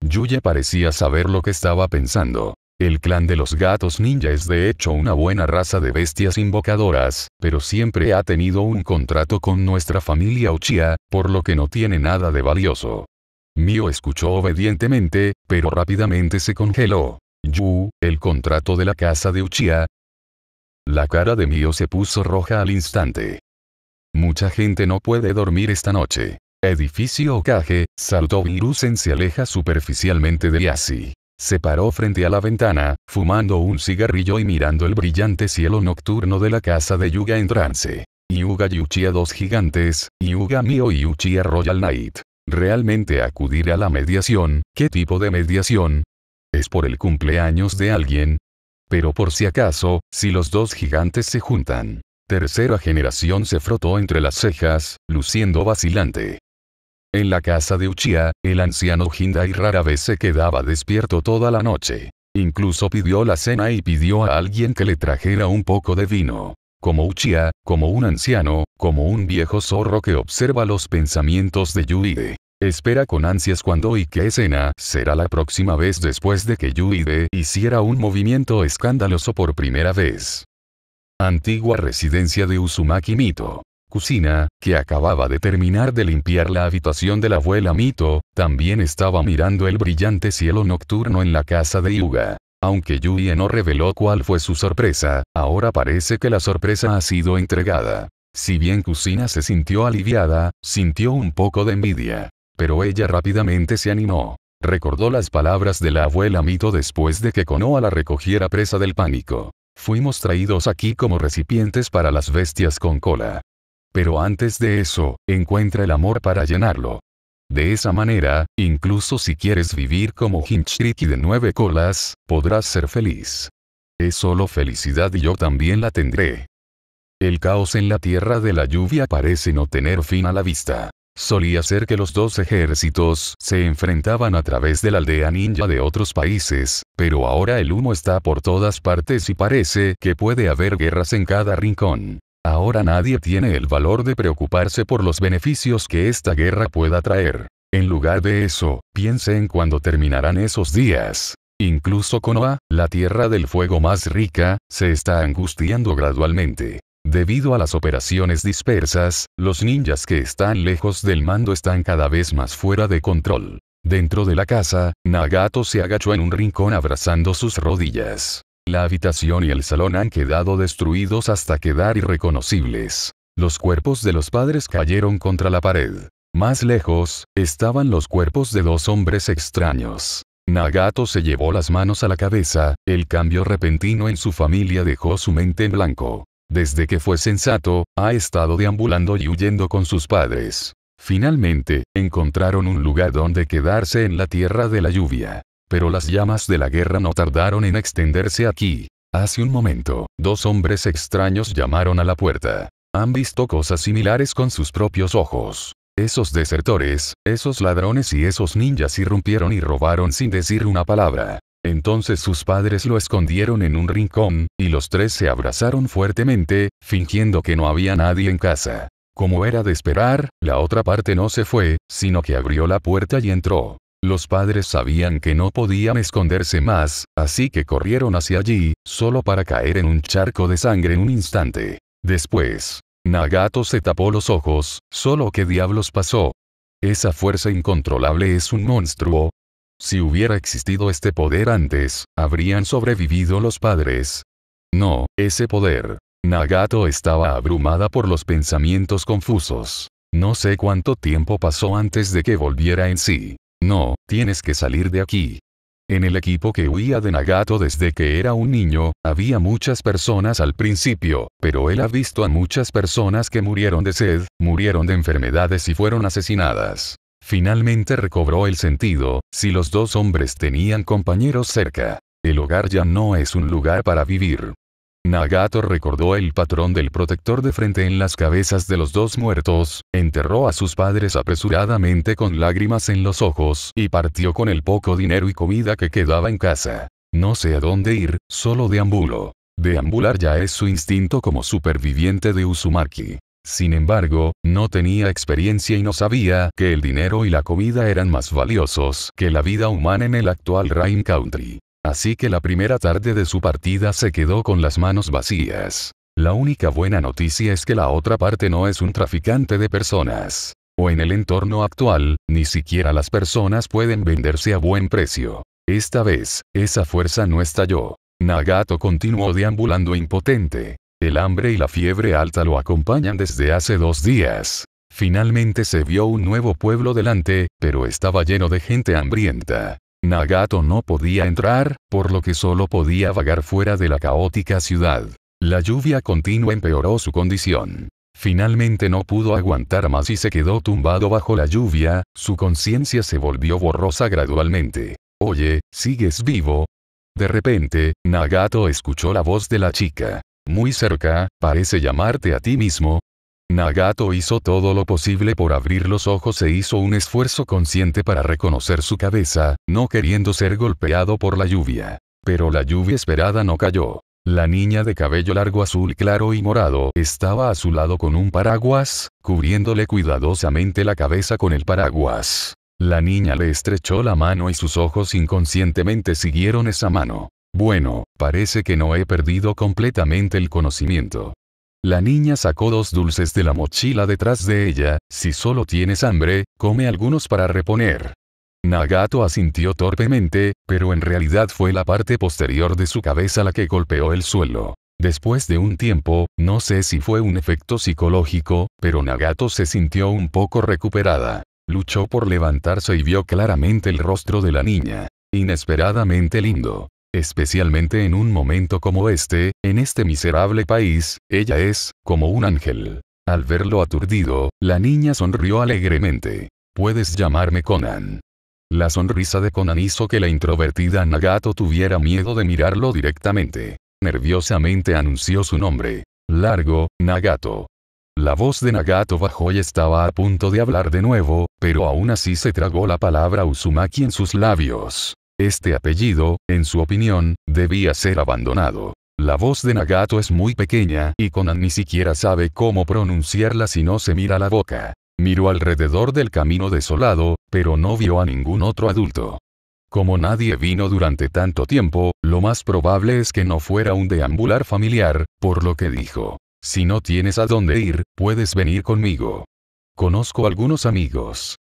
Yuye parecía saber lo que estaba pensando. El clan de los gatos ninja es de hecho una buena raza de bestias invocadoras, pero siempre ha tenido un contrato con nuestra familia Uchiha, por lo que no tiene nada de valioso. Mio escuchó obedientemente, pero rápidamente se congeló. Yu, el contrato de la casa de Uchiha, la cara de Mio se puso roja al instante. Mucha gente no puede dormir esta noche. Edificio Ocaje, saltó Virusen se aleja superficialmente de Yasi. Se paró frente a la ventana, fumando un cigarrillo y mirando el brillante cielo nocturno de la casa de Yuga en trance. Yuga Uchiha dos gigantes, Yuga Mio y Uchiha Royal Knight. ¿Realmente acudir a la mediación? ¿Qué tipo de mediación? ¿Es por el cumpleaños de alguien? Pero por si acaso, si los dos gigantes se juntan. Tercera generación se frotó entre las cejas, luciendo vacilante. En la casa de Uchia, el anciano Hindai rara vez se quedaba despierto toda la noche. Incluso pidió la cena y pidió a alguien que le trajera un poco de vino. Como Uchia, como un anciano, como un viejo zorro que observa los pensamientos de Yuide. Espera con ansias cuando y qué escena será la próxima vez después de que Yuide hiciera un movimiento escandaloso por primera vez. Antigua residencia de Uzumaki Mito. Kusina, que acababa de terminar de limpiar la habitación de la abuela Mito, también estaba mirando el brillante cielo nocturno en la casa de Yuga. Aunque Yuide no reveló cuál fue su sorpresa, ahora parece que la sorpresa ha sido entregada. Si bien Kusina se sintió aliviada, sintió un poco de envidia. Pero ella rápidamente se animó. Recordó las palabras de la abuela Mito después de que Konoha la recogiera presa del pánico. Fuimos traídos aquí como recipientes para las bestias con cola. Pero antes de eso, encuentra el amor para llenarlo. De esa manera, incluso si quieres vivir como Hinchriki de nueve colas, podrás ser feliz. Es solo felicidad y yo también la tendré. El caos en la tierra de la lluvia parece no tener fin a la vista solía ser que los dos ejércitos se enfrentaban a través de la aldea ninja de otros países, pero ahora el humo está por todas partes y parece que puede haber guerras en cada rincón. Ahora nadie tiene el valor de preocuparse por los beneficios que esta guerra pueda traer. En lugar de eso, piense en cuándo terminarán esos días. Incluso Konoha, la tierra del fuego más rica, se está angustiando gradualmente. Debido a las operaciones dispersas, los ninjas que están lejos del mando están cada vez más fuera de control. Dentro de la casa, Nagato se agachó en un rincón abrazando sus rodillas. La habitación y el salón han quedado destruidos hasta quedar irreconocibles. Los cuerpos de los padres cayeron contra la pared. Más lejos, estaban los cuerpos de dos hombres extraños. Nagato se llevó las manos a la cabeza, el cambio repentino en su familia dejó su mente en blanco. Desde que fue sensato, ha estado deambulando y huyendo con sus padres. Finalmente, encontraron un lugar donde quedarse en la tierra de la lluvia. Pero las llamas de la guerra no tardaron en extenderse aquí. Hace un momento, dos hombres extraños llamaron a la puerta. Han visto cosas similares con sus propios ojos. Esos desertores, esos ladrones y esos ninjas irrumpieron y robaron sin decir una palabra. Entonces sus padres lo escondieron en un rincón, y los tres se abrazaron fuertemente, fingiendo que no había nadie en casa. Como era de esperar, la otra parte no se fue, sino que abrió la puerta y entró. Los padres sabían que no podían esconderse más, así que corrieron hacia allí, solo para caer en un charco de sangre en un instante. Después, Nagato se tapó los ojos, solo que diablos pasó. Esa fuerza incontrolable es un monstruo, si hubiera existido este poder antes, habrían sobrevivido los padres. No, ese poder. Nagato estaba abrumada por los pensamientos confusos. No sé cuánto tiempo pasó antes de que volviera en sí. No, tienes que salir de aquí. En el equipo que huía de Nagato desde que era un niño, había muchas personas al principio, pero él ha visto a muchas personas que murieron de sed, murieron de enfermedades y fueron asesinadas finalmente recobró el sentido, si los dos hombres tenían compañeros cerca. El hogar ya no es un lugar para vivir. Nagato recordó el patrón del protector de frente en las cabezas de los dos muertos, enterró a sus padres apresuradamente con lágrimas en los ojos y partió con el poco dinero y comida que quedaba en casa. No sé a dónde ir, solo deambulo. Deambular ya es su instinto como superviviente de Uzumaki. Sin embargo, no tenía experiencia y no sabía que el dinero y la comida eran más valiosos que la vida humana en el actual Rain Country. Así que la primera tarde de su partida se quedó con las manos vacías. La única buena noticia es que la otra parte no es un traficante de personas. O en el entorno actual, ni siquiera las personas pueden venderse a buen precio. Esta vez, esa fuerza no estalló. Nagato continuó deambulando impotente. El hambre y la fiebre alta lo acompañan desde hace dos días. Finalmente se vio un nuevo pueblo delante, pero estaba lleno de gente hambrienta. Nagato no podía entrar, por lo que solo podía vagar fuera de la caótica ciudad. La lluvia continua empeoró su condición. Finalmente no pudo aguantar más y se quedó tumbado bajo la lluvia, su conciencia se volvió borrosa gradualmente. Oye, ¿sigues vivo? De repente, Nagato escuchó la voz de la chica muy cerca, parece llamarte a ti mismo. Nagato hizo todo lo posible por abrir los ojos e hizo un esfuerzo consciente para reconocer su cabeza, no queriendo ser golpeado por la lluvia. Pero la lluvia esperada no cayó. La niña de cabello largo azul claro y morado estaba a su lado con un paraguas, cubriéndole cuidadosamente la cabeza con el paraguas. La niña le estrechó la mano y sus ojos inconscientemente siguieron esa mano. Bueno, parece que no he perdido completamente el conocimiento. La niña sacó dos dulces de la mochila detrás de ella, si solo tienes hambre, come algunos para reponer. Nagato asintió torpemente, pero en realidad fue la parte posterior de su cabeza la que golpeó el suelo. Después de un tiempo, no sé si fue un efecto psicológico, pero Nagato se sintió un poco recuperada. Luchó por levantarse y vio claramente el rostro de la niña. Inesperadamente lindo. Especialmente en un momento como este, en este miserable país, ella es, como un ángel. Al verlo aturdido, la niña sonrió alegremente. Puedes llamarme Conan. La sonrisa de Conan hizo que la introvertida Nagato tuviera miedo de mirarlo directamente. Nerviosamente anunció su nombre. Largo, Nagato. La voz de Nagato bajó y estaba a punto de hablar de nuevo, pero aún así se tragó la palabra Uzumaki en sus labios. Este apellido, en su opinión, debía ser abandonado. La voz de Nagato es muy pequeña y Conan ni siquiera sabe cómo pronunciarla si no se mira la boca. Miró alrededor del camino desolado, pero no vio a ningún otro adulto. Como nadie vino durante tanto tiempo, lo más probable es que no fuera un deambular familiar, por lo que dijo, si no tienes a dónde ir, puedes venir conmigo. Conozco algunos amigos.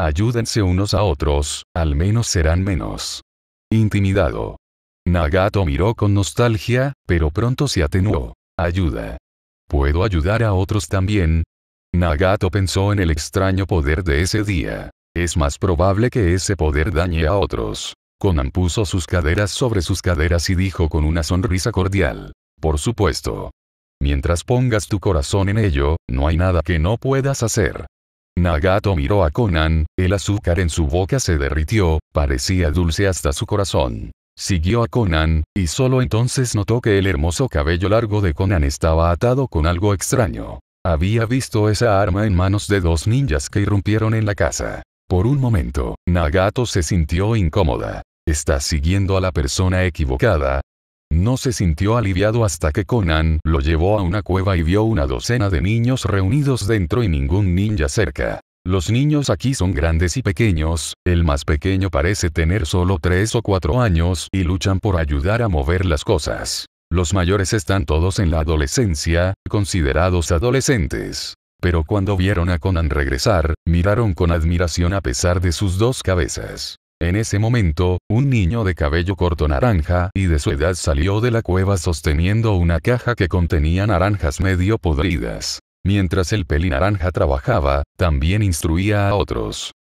Ayúdense unos a otros, al menos serán menos. Intimidado. Nagato miró con nostalgia, pero pronto se atenuó. Ayuda. ¿Puedo ayudar a otros también? Nagato pensó en el extraño poder de ese día. Es más probable que ese poder dañe a otros. Conan puso sus caderas sobre sus caderas y dijo con una sonrisa cordial. Por supuesto. Mientras pongas tu corazón en ello, no hay nada que no puedas hacer. Nagato miró a Conan, el azúcar en su boca se derritió, parecía dulce hasta su corazón. Siguió a Conan, y solo entonces notó que el hermoso cabello largo de Conan estaba atado con algo extraño. Había visto esa arma en manos de dos ninjas que irrumpieron en la casa. Por un momento, Nagato se sintió incómoda. Está siguiendo a la persona equivocada, no se sintió aliviado hasta que Conan lo llevó a una cueva y vio una docena de niños reunidos dentro y ningún ninja cerca. Los niños aquí son grandes y pequeños, el más pequeño parece tener solo 3 o 4 años y luchan por ayudar a mover las cosas. Los mayores están todos en la adolescencia, considerados adolescentes. Pero cuando vieron a Conan regresar, miraron con admiración a pesar de sus dos cabezas. En ese momento, un niño de cabello corto naranja y de su edad salió de la cueva sosteniendo una caja que contenía naranjas medio podridas. Mientras el peli naranja trabajaba, también instruía a otros.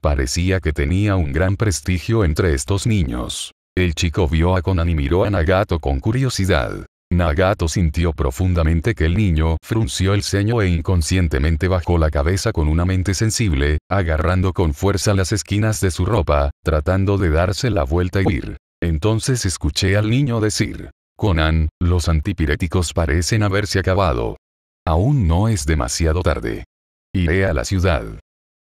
Parecía que tenía un gran prestigio entre estos niños. El chico vio a Conan y miró a Nagato con curiosidad. Nagato sintió profundamente que el niño frunció el ceño e inconscientemente bajó la cabeza con una mente sensible, agarrando con fuerza las esquinas de su ropa, tratando de darse la vuelta y ir. Entonces escuché al niño decir, Conan, los antipiréticos parecen haberse acabado. Aún no es demasiado tarde. Iré a la ciudad.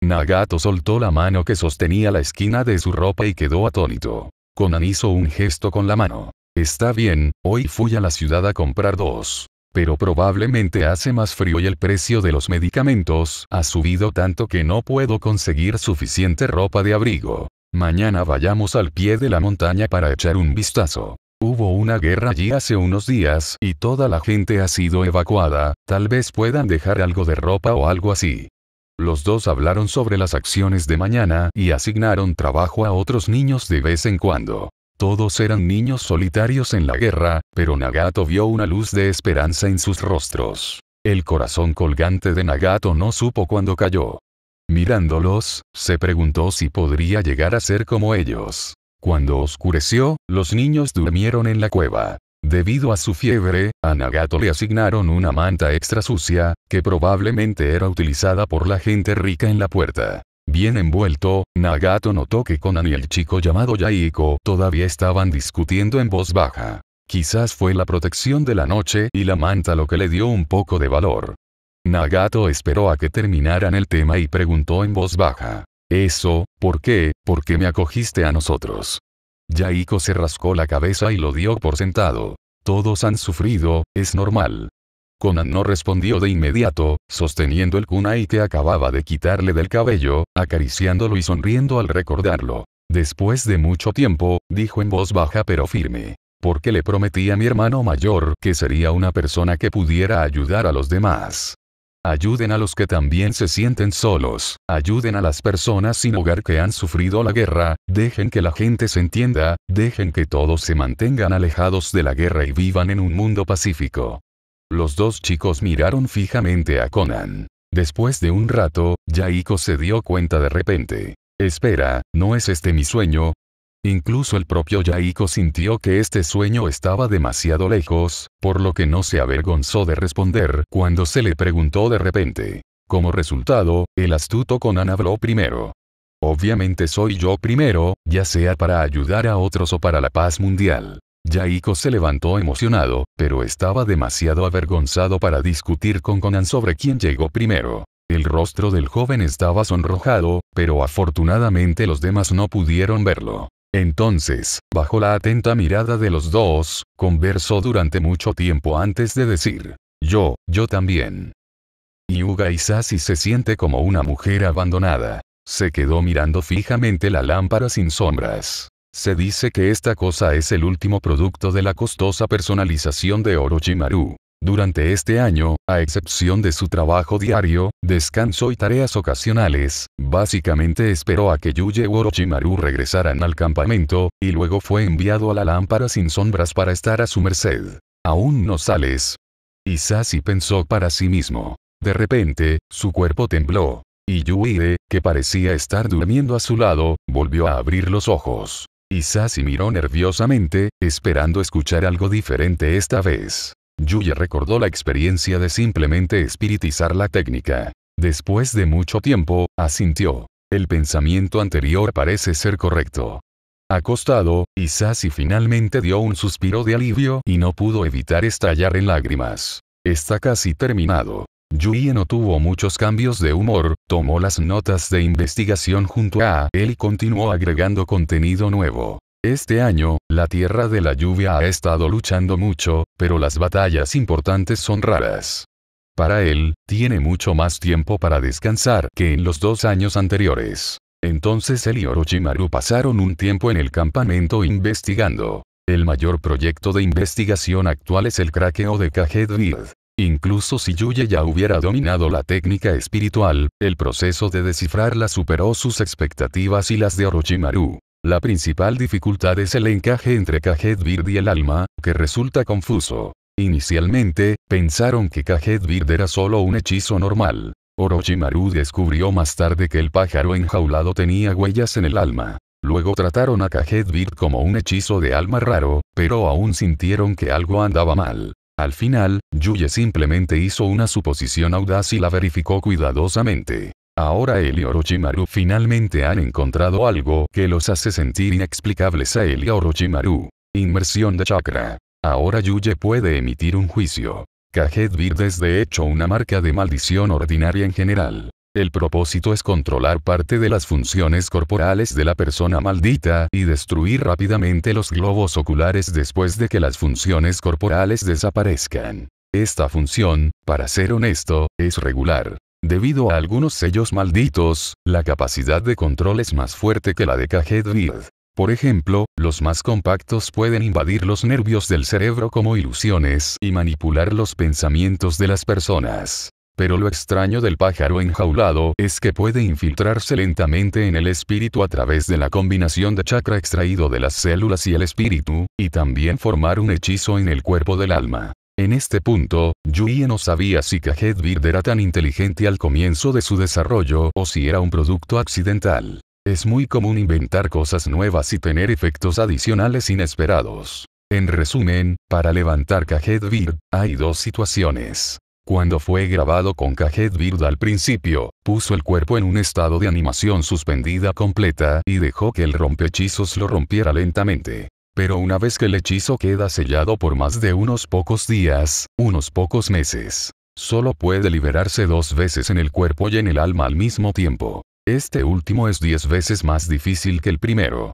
Nagato soltó la mano que sostenía la esquina de su ropa y quedó atónito. Conan hizo un gesto con la mano. Está bien, hoy fui a la ciudad a comprar dos. Pero probablemente hace más frío y el precio de los medicamentos ha subido tanto que no puedo conseguir suficiente ropa de abrigo. Mañana vayamos al pie de la montaña para echar un vistazo. Hubo una guerra allí hace unos días y toda la gente ha sido evacuada, tal vez puedan dejar algo de ropa o algo así. Los dos hablaron sobre las acciones de mañana y asignaron trabajo a otros niños de vez en cuando. Todos eran niños solitarios en la guerra, pero Nagato vio una luz de esperanza en sus rostros. El corazón colgante de Nagato no supo cuándo cayó. Mirándolos, se preguntó si podría llegar a ser como ellos. Cuando oscureció, los niños durmieron en la cueva. Debido a su fiebre, a Nagato le asignaron una manta extra sucia, que probablemente era utilizada por la gente rica en la puerta bien envuelto, Nagato notó que Conan y el chico llamado Yaiko todavía estaban discutiendo en voz baja. Quizás fue la protección de la noche y la manta lo que le dio un poco de valor. Nagato esperó a que terminaran el tema y preguntó en voz baja. Eso, ¿por qué? ¿Por qué me acogiste a nosotros? Yaiko se rascó la cabeza y lo dio por sentado. Todos han sufrido, es normal. Conan no respondió de inmediato, sosteniendo el kunai que acababa de quitarle del cabello, acariciándolo y sonriendo al recordarlo. Después de mucho tiempo, dijo en voz baja pero firme. Porque le prometí a mi hermano mayor que sería una persona que pudiera ayudar a los demás. Ayuden a los que también se sienten solos, ayuden a las personas sin hogar que han sufrido la guerra, dejen que la gente se entienda, dejen que todos se mantengan alejados de la guerra y vivan en un mundo pacífico. Los dos chicos miraron fijamente a Conan. Después de un rato, Yaiko se dio cuenta de repente. Espera, ¿no es este mi sueño? Incluso el propio Yaiko sintió que este sueño estaba demasiado lejos, por lo que no se avergonzó de responder cuando se le preguntó de repente. Como resultado, el astuto Conan habló primero. Obviamente soy yo primero, ya sea para ayudar a otros o para la paz mundial. Yaiko se levantó emocionado, pero estaba demasiado avergonzado para discutir con Conan sobre quién llegó primero. El rostro del joven estaba sonrojado, pero afortunadamente los demás no pudieron verlo. Entonces, bajo la atenta mirada de los dos, conversó durante mucho tiempo antes de decir, yo, yo también. Yuga Isasi se siente como una mujer abandonada. Se quedó mirando fijamente la lámpara sin sombras. Se dice que esta cosa es el último producto de la costosa personalización de Orochimaru. Durante este año, a excepción de su trabajo diario, descanso y tareas ocasionales, básicamente esperó a que Yuye u Orochimaru regresaran al campamento, y luego fue enviado a la lámpara sin sombras para estar a su merced. Aún no sales. Isasi pensó para sí mismo. De repente, su cuerpo tembló. Y Yuide, que parecía estar durmiendo a su lado, volvió a abrir los ojos. Isasi miró nerviosamente, esperando escuchar algo diferente esta vez. Yuya recordó la experiencia de simplemente espiritizar la técnica. Después de mucho tiempo, asintió. El pensamiento anterior parece ser correcto. Acostado, Isasi finalmente dio un suspiro de alivio y no pudo evitar estallar en lágrimas. Está casi terminado. Yui no tuvo muchos cambios de humor, tomó las notas de investigación junto a él y continuó agregando contenido nuevo. Este año, la Tierra de la Lluvia ha estado luchando mucho, pero las batallas importantes son raras. Para él, tiene mucho más tiempo para descansar que en los dos años anteriores. Entonces él y Orochimaru pasaron un tiempo en el campamento investigando. El mayor proyecto de investigación actual es el craqueo de Nid. Incluso si Yuya ya hubiera dominado la técnica espiritual, el proceso de descifrarla superó sus expectativas y las de Orochimaru. La principal dificultad es el encaje entre Kajet Bird y el alma, que resulta confuso. Inicialmente, pensaron que Kajet Bird era solo un hechizo normal. Orochimaru descubrió más tarde que el pájaro enjaulado tenía huellas en el alma. Luego trataron a Kajet Bird como un hechizo de alma raro, pero aún sintieron que algo andaba mal. Al final, Yuye simplemente hizo una suposición audaz y la verificó cuidadosamente. Ahora él y Orochimaru finalmente han encontrado algo que los hace sentir inexplicables a él y Orochimaru. Inmersión de chakra. Ahora Yuye puede emitir un juicio. Kajet Beard es de hecho una marca de maldición ordinaria en general. El propósito es controlar parte de las funciones corporales de la persona maldita y destruir rápidamente los globos oculares después de que las funciones corporales desaparezcan. Esta función, para ser honesto, es regular. Debido a algunos sellos malditos, la capacidad de control es más fuerte que la de Cajedrid. Por ejemplo, los más compactos pueden invadir los nervios del cerebro como ilusiones y manipular los pensamientos de las personas. Pero lo extraño del pájaro enjaulado es que puede infiltrarse lentamente en el espíritu a través de la combinación de chakra extraído de las células y el espíritu, y también formar un hechizo en el cuerpo del alma. En este punto, Yui no sabía si Bird era tan inteligente al comienzo de su desarrollo o si era un producto accidental. Es muy común inventar cosas nuevas y tener efectos adicionales inesperados. En resumen, para levantar Bird, hay dos situaciones. Cuando fue grabado con Cajet Bird al principio, puso el cuerpo en un estado de animación suspendida completa y dejó que el rompehechizos lo rompiera lentamente. Pero una vez que el hechizo queda sellado por más de unos pocos días, unos pocos meses, solo puede liberarse dos veces en el cuerpo y en el alma al mismo tiempo. Este último es 10 veces más difícil que el primero,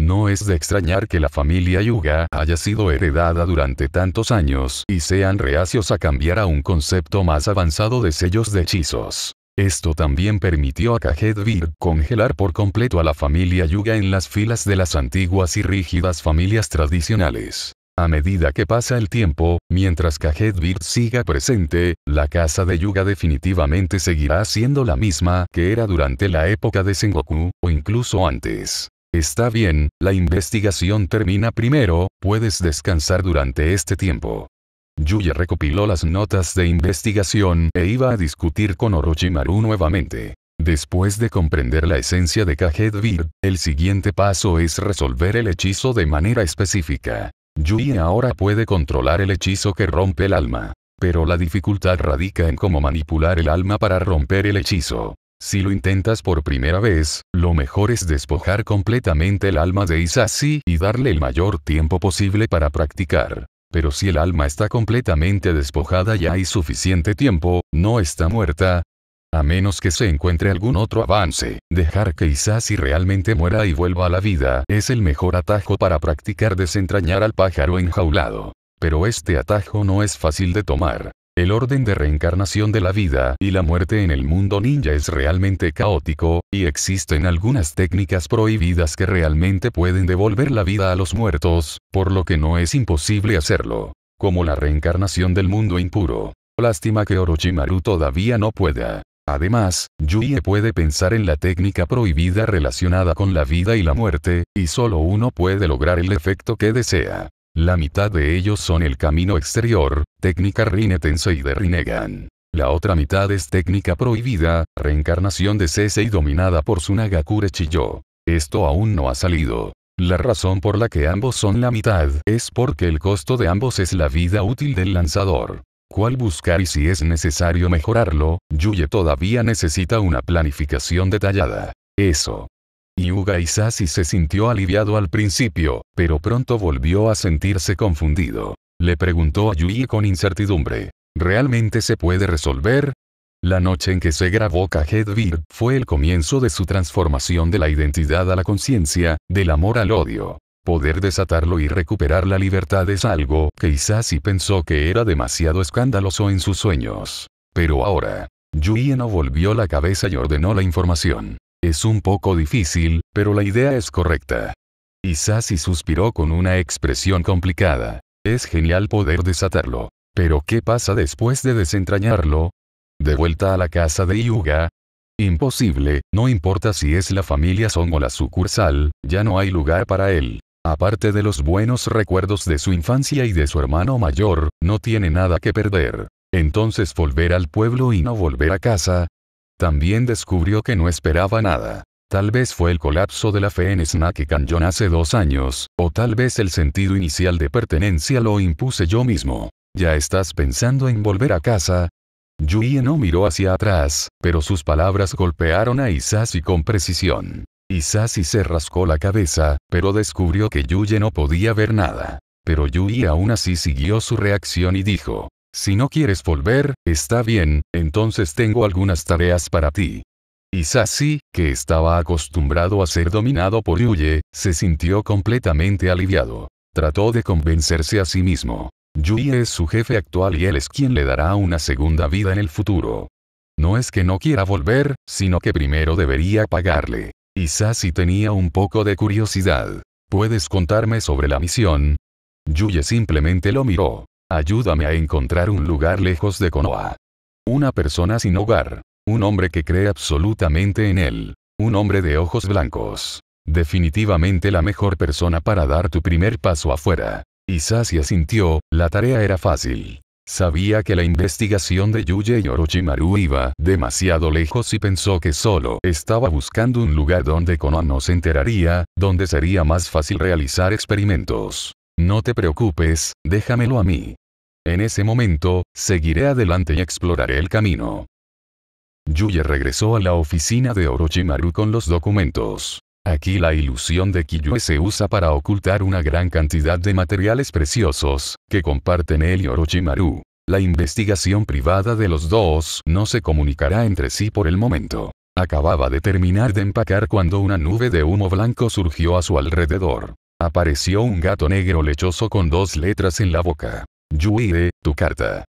no es de extrañar que la familia Yuga haya sido heredada durante tantos años y sean reacios a cambiar a un concepto más avanzado de sellos de hechizos. Esto también permitió a Kajedvir congelar por completo a la familia Yuga en las filas de las antiguas y rígidas familias tradicionales. A medida que pasa el tiempo, mientras Kajedvir siga presente, la casa de Yuga definitivamente seguirá siendo la misma que era durante la época de Sengoku, o incluso antes. Está bien, la investigación termina primero, puedes descansar durante este tiempo. Yuya recopiló las notas de investigación e iba a discutir con Orochimaru nuevamente. Después de comprender la esencia de Kajedvir, el siguiente paso es resolver el hechizo de manera específica. Yui ahora puede controlar el hechizo que rompe el alma. Pero la dificultad radica en cómo manipular el alma para romper el hechizo. Si lo intentas por primera vez, lo mejor es despojar completamente el alma de Isasi y darle el mayor tiempo posible para practicar. Pero si el alma está completamente despojada y hay suficiente tiempo, no está muerta. A menos que se encuentre algún otro avance, dejar que Isasi realmente muera y vuelva a la vida es el mejor atajo para practicar desentrañar al pájaro enjaulado. Pero este atajo no es fácil de tomar el orden de reencarnación de la vida y la muerte en el mundo ninja es realmente caótico, y existen algunas técnicas prohibidas que realmente pueden devolver la vida a los muertos, por lo que no es imposible hacerlo. Como la reencarnación del mundo impuro. Lástima que Orochimaru todavía no pueda. Además, Yuie puede pensar en la técnica prohibida relacionada con la vida y la muerte, y solo uno puede lograr el efecto que desea. La mitad de ellos son el camino exterior, técnica Rinetense Tensei de Rinnegan. La otra mitad es técnica prohibida, reencarnación de y dominada por Sunagakure Chiyo. Esto aún no ha salido. La razón por la que ambos son la mitad es porque el costo de ambos es la vida útil del lanzador. ¿Cuál buscar y si es necesario mejorarlo? Yuye todavía necesita una planificación detallada. Eso Yuga Isasi se sintió aliviado al principio, pero pronto volvió a sentirse confundido. Le preguntó a Yui con incertidumbre. ¿Realmente se puede resolver? La noche en que se grabó Kajedvir fue el comienzo de su transformación de la identidad a la conciencia, del amor al odio. Poder desatarlo y recuperar la libertad es algo que Isasi pensó que era demasiado escandaloso en sus sueños. Pero ahora, Yui no volvió la cabeza y ordenó la información. Es un poco difícil, pero la idea es correcta. Isasi suspiró con una expresión complicada. Es genial poder desatarlo. Pero ¿qué pasa después de desentrañarlo? ¿De vuelta a la casa de Yuga? Imposible, no importa si es la familia Son o la sucursal, ya no hay lugar para él. Aparte de los buenos recuerdos de su infancia y de su hermano mayor, no tiene nada que perder. Entonces volver al pueblo y no volver a casa, también descubrió que no esperaba nada. Tal vez fue el colapso de la fe en Snake Canyon hace dos años, o tal vez el sentido inicial de pertenencia lo impuse yo mismo. ¿Ya estás pensando en volver a casa? Yui no miró hacia atrás, pero sus palabras golpearon a Isashi con precisión. Isashi se rascó la cabeza, pero descubrió que Yuye no podía ver nada. Pero Yui aún así siguió su reacción y dijo, si no quieres volver, está bien, entonces tengo algunas tareas para ti. Sassi, que estaba acostumbrado a ser dominado por Yuye, se sintió completamente aliviado. Trató de convencerse a sí mismo. Yuye es su jefe actual y él es quien le dará una segunda vida en el futuro. No es que no quiera volver, sino que primero debería pagarle. si tenía un poco de curiosidad. ¿Puedes contarme sobre la misión? Yuye simplemente lo miró. Ayúdame a encontrar un lugar lejos de Konoha. Una persona sin hogar. Un hombre que cree absolutamente en él. Un hombre de ojos blancos. Definitivamente la mejor persona para dar tu primer paso afuera. Isasia sintió, la tarea era fácil. Sabía que la investigación de Yuji y Orochimaru iba demasiado lejos y pensó que solo estaba buscando un lugar donde Konoha no se enteraría, donde sería más fácil realizar experimentos. No te preocupes, déjamelo a mí. En ese momento, seguiré adelante y exploraré el camino. Yuye regresó a la oficina de Orochimaru con los documentos. Aquí la ilusión de Kiyue se usa para ocultar una gran cantidad de materiales preciosos, que comparten él y Orochimaru. La investigación privada de los dos no se comunicará entre sí por el momento. Acababa de terminar de empacar cuando una nube de humo blanco surgió a su alrededor. Apareció un gato negro lechoso con dos letras en la boca. Yuide, tu carta.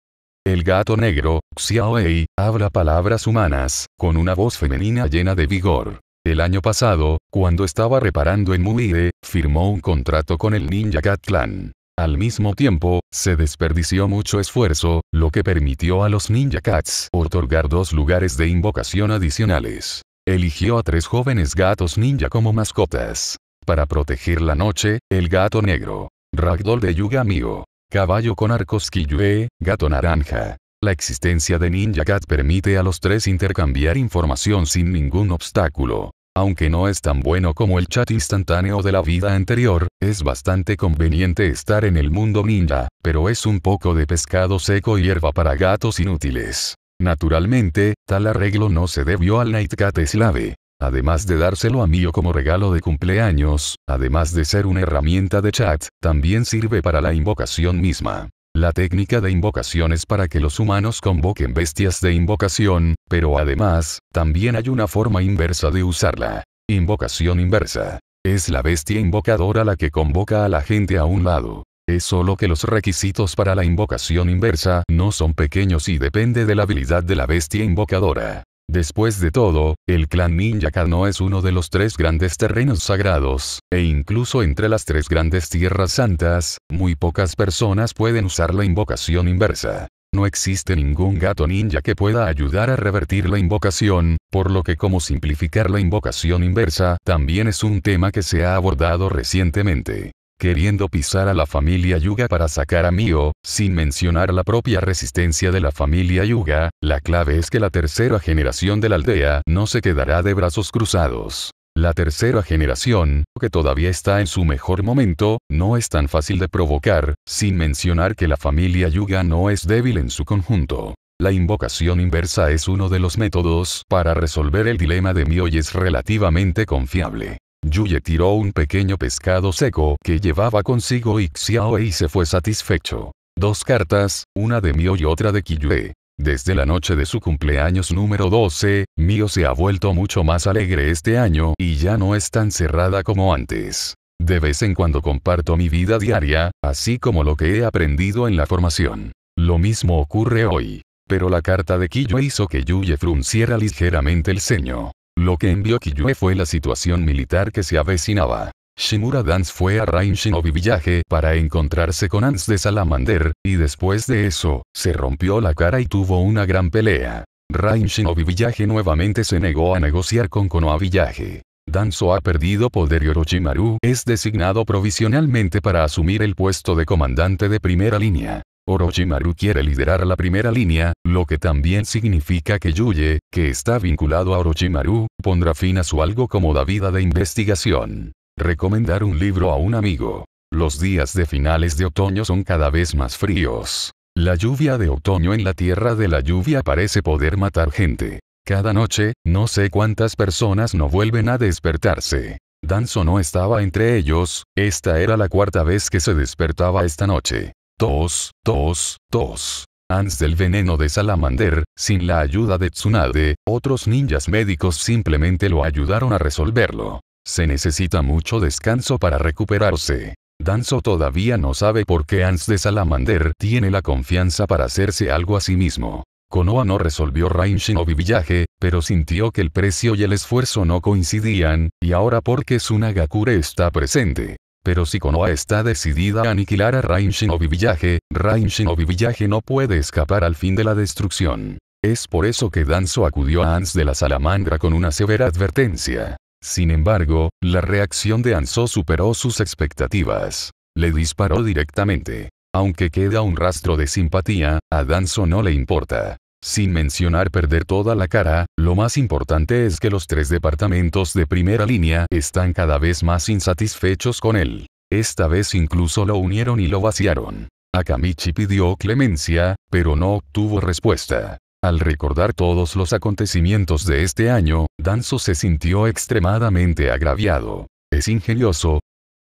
El gato negro, Xiaoei habla palabras humanas, con una voz femenina llena de vigor. El año pasado, cuando estaba reparando en Muide, firmó un contrato con el Ninja Cat Clan. Al mismo tiempo, se desperdició mucho esfuerzo, lo que permitió a los Ninja Cats otorgar dos lugares de invocación adicionales. Eligió a tres jóvenes gatos ninja como mascotas. Para proteger la noche, el gato negro. Ragdoll de Yuga Mio. Caballo con arcos Kiyue, gato naranja. La existencia de Ninja Cat permite a los tres intercambiar información sin ningún obstáculo. Aunque no es tan bueno como el chat instantáneo de la vida anterior, es bastante conveniente estar en el mundo ninja, pero es un poco de pescado seco y hierba para gatos inútiles. Naturalmente, tal arreglo no se debió al Night Cat Slave. Además de dárselo a Mio como regalo de cumpleaños, además de ser una herramienta de chat, también sirve para la invocación misma. La técnica de invocación es para que los humanos convoquen bestias de invocación, pero además, también hay una forma inversa de usarla. Invocación inversa. Es la bestia invocadora la que convoca a la gente a un lado. Es solo que los requisitos para la invocación inversa no son pequeños y depende de la habilidad de la bestia invocadora. Después de todo, el clan ninja Kano es uno de los tres grandes terrenos sagrados, e incluso entre las tres grandes tierras santas, muy pocas personas pueden usar la invocación inversa. No existe ningún gato ninja que pueda ayudar a revertir la invocación, por lo que cómo simplificar la invocación inversa también es un tema que se ha abordado recientemente queriendo pisar a la familia Yuga para sacar a Mio, sin mencionar la propia resistencia de la familia Yuga, la clave es que la tercera generación de la aldea no se quedará de brazos cruzados. La tercera generación, que todavía está en su mejor momento, no es tan fácil de provocar, sin mencionar que la familia Yuga no es débil en su conjunto. La invocación inversa es uno de los métodos para resolver el dilema de Mio y es relativamente confiable. Yuye tiró un pequeño pescado seco que llevaba consigo Xiao y se fue satisfecho. Dos cartas, una de Mio y otra de Kiyue. Desde la noche de su cumpleaños número 12, Mio se ha vuelto mucho más alegre este año y ya no es tan cerrada como antes. De vez en cuando comparto mi vida diaria, así como lo que he aprendido en la formación. Lo mismo ocurre hoy. Pero la carta de Kiyue hizo que Yuye frunciera ligeramente el ceño. Lo que envió Kiyue fue la situación militar que se avecinaba. Shimura Dance fue a Rain Shinobi Village para encontrarse con Ans de Salamander, y después de eso, se rompió la cara y tuvo una gran pelea. Rain Shinobi Village nuevamente se negó a negociar con Konoha Village. Danzo ha perdido poder y Orochimaru es designado provisionalmente para asumir el puesto de comandante de primera línea. Orochimaru quiere liderar la primera línea, lo que también significa que Yuye, que está vinculado a Orochimaru, pondrá fin a su algo cómoda vida de investigación. Recomendar un libro a un amigo. Los días de finales de otoño son cada vez más fríos. La lluvia de otoño en la tierra de la lluvia parece poder matar gente. Cada noche, no sé cuántas personas no vuelven a despertarse. Danzo no estaba entre ellos, esta era la cuarta vez que se despertaba esta noche. Tos, tos, tos. Antes del veneno de Salamander, sin la ayuda de Tsunade, otros ninjas médicos simplemente lo ayudaron a resolverlo. Se necesita mucho descanso para recuperarse. Danzo todavía no sabe por qué Ans de Salamander tiene la confianza para hacerse algo a sí mismo. Konoha no resolvió Rain o Vivillaje, pero sintió que el precio y el esfuerzo no coincidían, y ahora porque Sunagakure está presente, pero si Konoha está decidida a aniquilar a Rain Shinobi Villaje, Rain Shinobi Villaje no puede escapar al fin de la destrucción. Es por eso que Danzo acudió a Hans de la salamandra con una severa advertencia. Sin embargo, la reacción de Anso superó sus expectativas. Le disparó directamente. Aunque queda un rastro de simpatía, a Danzo no le importa. Sin mencionar perder toda la cara, lo más importante es que los tres departamentos de primera línea están cada vez más insatisfechos con él. Esta vez incluso lo unieron y lo vaciaron. Akamichi pidió clemencia, pero no obtuvo respuesta. Al recordar todos los acontecimientos de este año, Danzo se sintió extremadamente agraviado. Es ingenioso.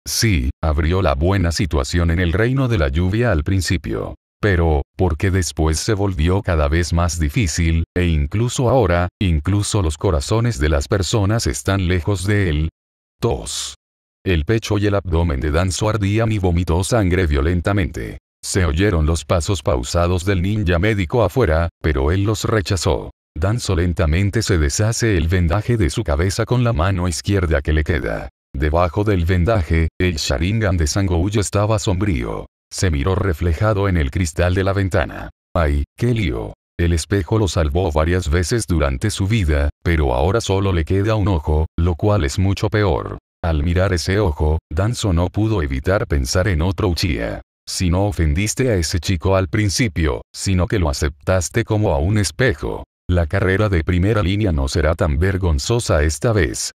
Sí, abrió la buena situación en el reino de la lluvia al principio pero, porque después se volvió cada vez más difícil, e incluso ahora, incluso los corazones de las personas están lejos de él. 2. El pecho y el abdomen de Danzo ardían y vomitó sangre violentamente. Se oyeron los pasos pausados del ninja médico afuera, pero él los rechazó. Danzo lentamente se deshace el vendaje de su cabeza con la mano izquierda que le queda. Debajo del vendaje, el Sharingan de Sangoku estaba sombrío. Se miró reflejado en el cristal de la ventana. ¡Ay, qué lío! El espejo lo salvó varias veces durante su vida, pero ahora solo le queda un ojo, lo cual es mucho peor. Al mirar ese ojo, Danzo no pudo evitar pensar en otro Uchiha. Si no ofendiste a ese chico al principio, sino que lo aceptaste como a un espejo. La carrera de primera línea no será tan vergonzosa esta vez.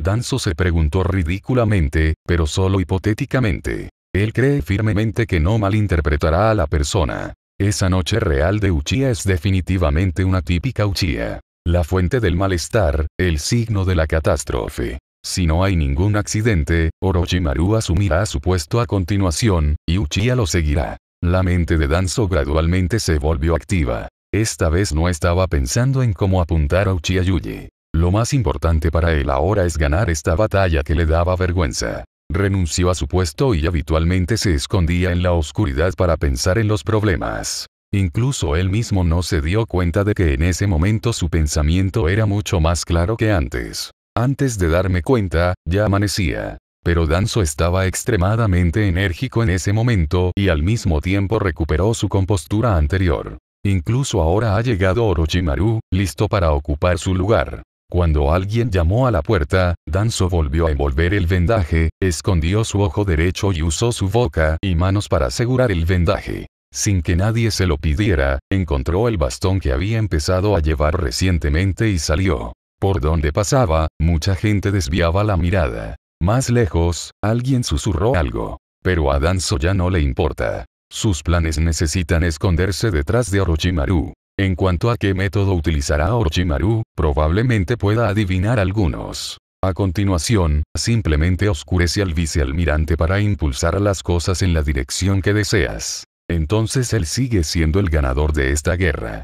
Danzo se preguntó ridículamente, pero solo hipotéticamente. Él cree firmemente que no malinterpretará a la persona. Esa noche real de Uchiha es definitivamente una típica Uchiha. La fuente del malestar, el signo de la catástrofe. Si no hay ningún accidente, Orochimaru asumirá su puesto a continuación, y Uchiha lo seguirá. La mente de Danzo gradualmente se volvió activa. Esta vez no estaba pensando en cómo apuntar a Uchiha Yuji. Lo más importante para él ahora es ganar esta batalla que le daba vergüenza renunció a su puesto y habitualmente se escondía en la oscuridad para pensar en los problemas. Incluso él mismo no se dio cuenta de que en ese momento su pensamiento era mucho más claro que antes. Antes de darme cuenta, ya amanecía. Pero Danzo estaba extremadamente enérgico en ese momento y al mismo tiempo recuperó su compostura anterior. Incluso ahora ha llegado Orochimaru, listo para ocupar su lugar. Cuando alguien llamó a la puerta, Danzo volvió a envolver el vendaje, escondió su ojo derecho y usó su boca y manos para asegurar el vendaje. Sin que nadie se lo pidiera, encontró el bastón que había empezado a llevar recientemente y salió. Por donde pasaba, mucha gente desviaba la mirada. Más lejos, alguien susurró algo. Pero a Danzo ya no le importa. Sus planes necesitan esconderse detrás de Orochimaru. En cuanto a qué método utilizará Orochimaru, probablemente pueda adivinar algunos. A continuación, simplemente oscurece al vicealmirante para impulsar las cosas en la dirección que deseas. Entonces él sigue siendo el ganador de esta guerra.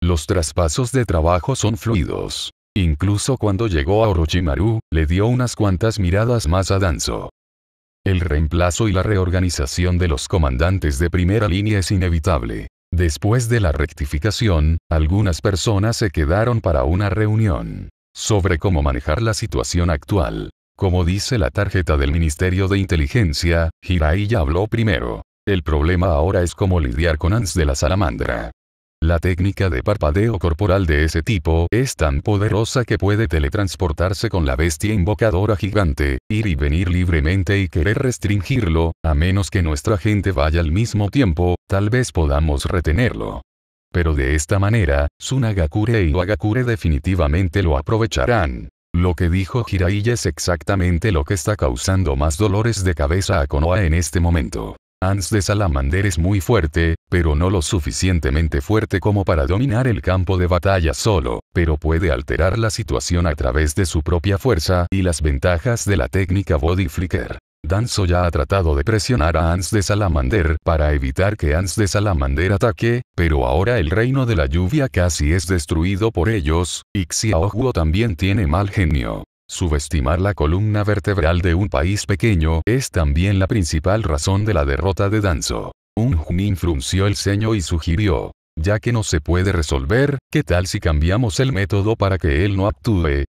Los traspasos de trabajo son fluidos. Incluso cuando llegó a Orochimaru, le dio unas cuantas miradas más a Danzo. El reemplazo y la reorganización de los comandantes de primera línea es inevitable. Después de la rectificación, algunas personas se quedaron para una reunión sobre cómo manejar la situación actual. Como dice la tarjeta del Ministerio de Inteligencia, Hirai ya habló primero. El problema ahora es cómo lidiar con ANS de la salamandra. La técnica de parpadeo corporal de ese tipo es tan poderosa que puede teletransportarse con la bestia invocadora gigante, ir y venir libremente y querer restringirlo, a menos que nuestra gente vaya al mismo tiempo, tal vez podamos retenerlo. Pero de esta manera, Sunagakure y Wagakure definitivamente lo aprovecharán. Lo que dijo Jiraiya es exactamente lo que está causando más dolores de cabeza a Konoha en este momento ans de Salamander es muy fuerte, pero no lo suficientemente fuerte como para dominar el campo de batalla solo, pero puede alterar la situación a través de su propia fuerza y las ventajas de la técnica body flicker. Danzo ya ha tratado de presionar a Ans de Salamander para evitar que Ans de Salamander ataque, pero ahora el reino de la lluvia casi es destruido por ellos, y Xiaohuo también tiene mal genio. Subestimar la columna vertebral de un país pequeño es también la principal razón de la derrota de Danzo. Un Junín frunció el ceño y sugirió, ya que no se puede resolver, ¿qué tal si cambiamos el método para que él no actúe?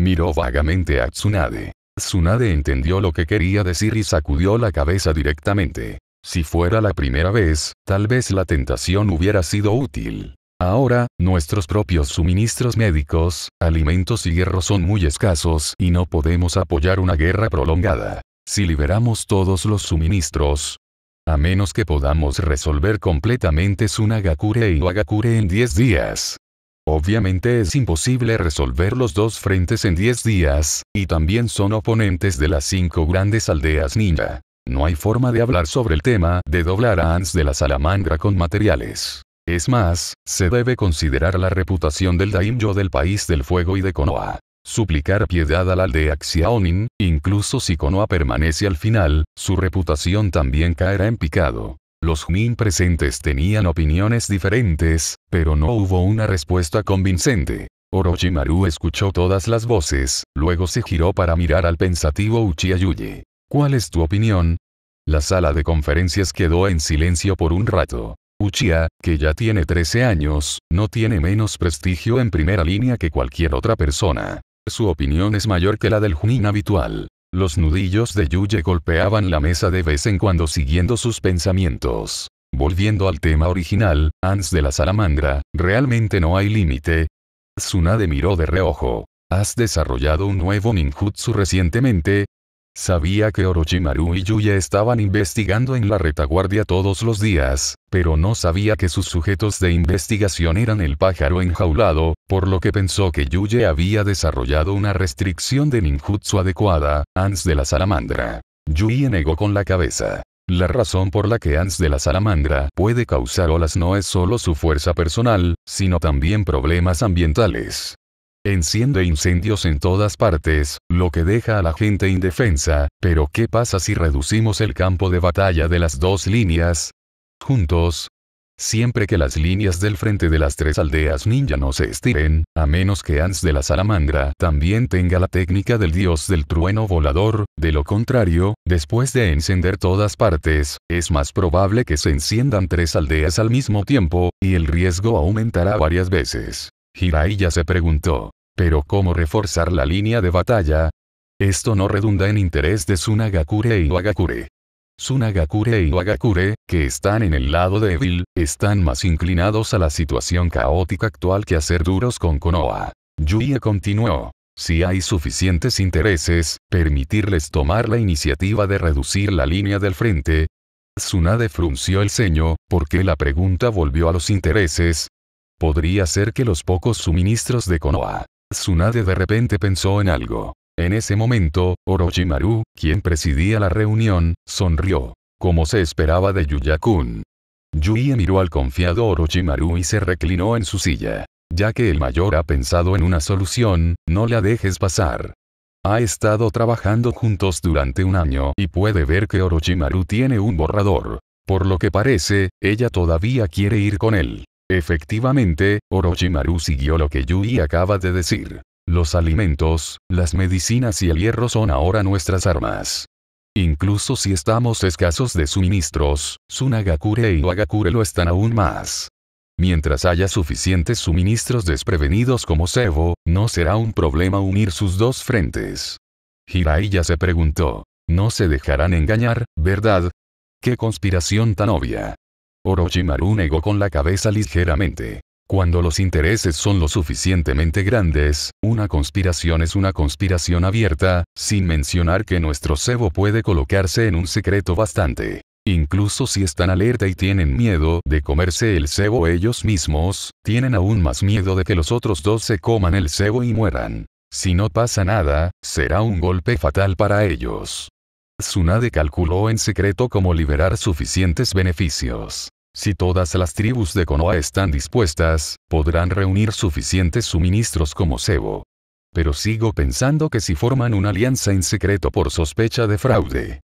Miró vagamente a Tsunade. Tsunade entendió lo que quería decir y sacudió la cabeza directamente. Si fuera la primera vez, tal vez la tentación hubiera sido útil. Ahora, nuestros propios suministros médicos, alimentos y hierro son muy escasos y no podemos apoyar una guerra prolongada. Si liberamos todos los suministros, a menos que podamos resolver completamente Sunagakure y Wagakure en 10 días, Obviamente es imposible resolver los dos frentes en 10 días, y también son oponentes de las cinco grandes aldeas ninja. No hay forma de hablar sobre el tema de doblar a de la salamandra con materiales. Es más, se debe considerar la reputación del daimyo del país del fuego y de Konoha. Suplicar piedad a la aldea Xiaonin, incluso si Konoha permanece al final, su reputación también caerá en picado. Los Min presentes tenían opiniones diferentes, pero no hubo una respuesta convincente. Orochimaru escuchó todas las voces, luego se giró para mirar al pensativo Uchiha Yuye. ¿Cuál es tu opinión? La sala de conferencias quedó en silencio por un rato. Uchiha, que ya tiene 13 años, no tiene menos prestigio en primera línea que cualquier otra persona. Su opinión es mayor que la del Junin habitual. Los nudillos de Yuye golpeaban la mesa de vez en cuando siguiendo sus pensamientos. Volviendo al tema original, Ans de la salamandra, realmente no hay límite. Tsunade miró de reojo. Has desarrollado un nuevo ninjutsu recientemente, Sabía que Orochimaru y Yuya estaban investigando en la retaguardia todos los días, pero no sabía que sus sujetos de investigación eran el pájaro enjaulado, por lo que pensó que Yuye había desarrollado una restricción de ninjutsu adecuada, Ans de la salamandra. Yuya negó con la cabeza. La razón por la que Ans de la salamandra puede causar olas no es solo su fuerza personal, sino también problemas ambientales. Enciende incendios en todas partes, lo que deja a la gente indefensa, pero ¿qué pasa si reducimos el campo de batalla de las dos líneas? Juntos, Siempre que las líneas del frente de las tres aldeas ninja no se estiren, a menos que Ans de la Salamandra también tenga la técnica del dios del trueno volador, de lo contrario, después de encender todas partes, es más probable que se enciendan tres aldeas al mismo tiempo, y el riesgo aumentará varias veces. Hiraiya se preguntó. ¿Pero cómo reforzar la línea de batalla? Esto no redunda en interés de Sunagakure y e Wagakure. Sunagakure y e Wagakure, que están en el lado débil, están más inclinados a la situación caótica actual que a ser duros con Konoha. Yuya continuó. Si hay suficientes intereses, permitirles tomar la iniciativa de reducir la línea del frente. Tsunade frunció el ceño, porque la pregunta volvió a los intereses, Podría ser que los pocos suministros de Konoha. Tsunade de repente pensó en algo. En ese momento, Orochimaru, quien presidía la reunión, sonrió. Como se esperaba de Yuyakun. Yuya miró al confiado Orochimaru y se reclinó en su silla. Ya que el mayor ha pensado en una solución, no la dejes pasar. Ha estado trabajando juntos durante un año y puede ver que Orochimaru tiene un borrador. Por lo que parece, ella todavía quiere ir con él. Efectivamente, Orochimaru siguió lo que Yui acaba de decir. Los alimentos, las medicinas y el hierro son ahora nuestras armas. Incluso si estamos escasos de suministros, Sunagakure y e Iwagakure lo están aún más. Mientras haya suficientes suministros desprevenidos como Sebo, no será un problema unir sus dos frentes. Hirai se preguntó. No se dejarán engañar, ¿verdad? ¡Qué conspiración tan obvia! Orochimaru negó con la cabeza ligeramente. Cuando los intereses son lo suficientemente grandes, una conspiración es una conspiración abierta, sin mencionar que nuestro cebo puede colocarse en un secreto bastante. Incluso si están alerta y tienen miedo de comerse el cebo ellos mismos, tienen aún más miedo de que los otros dos se coman el cebo y mueran. Si no pasa nada, será un golpe fatal para ellos. Tsunade calculó en secreto cómo liberar suficientes beneficios. Si todas las tribus de Konoha están dispuestas, podrán reunir suficientes suministros como cebo. Pero sigo pensando que si forman una alianza en secreto por sospecha de fraude.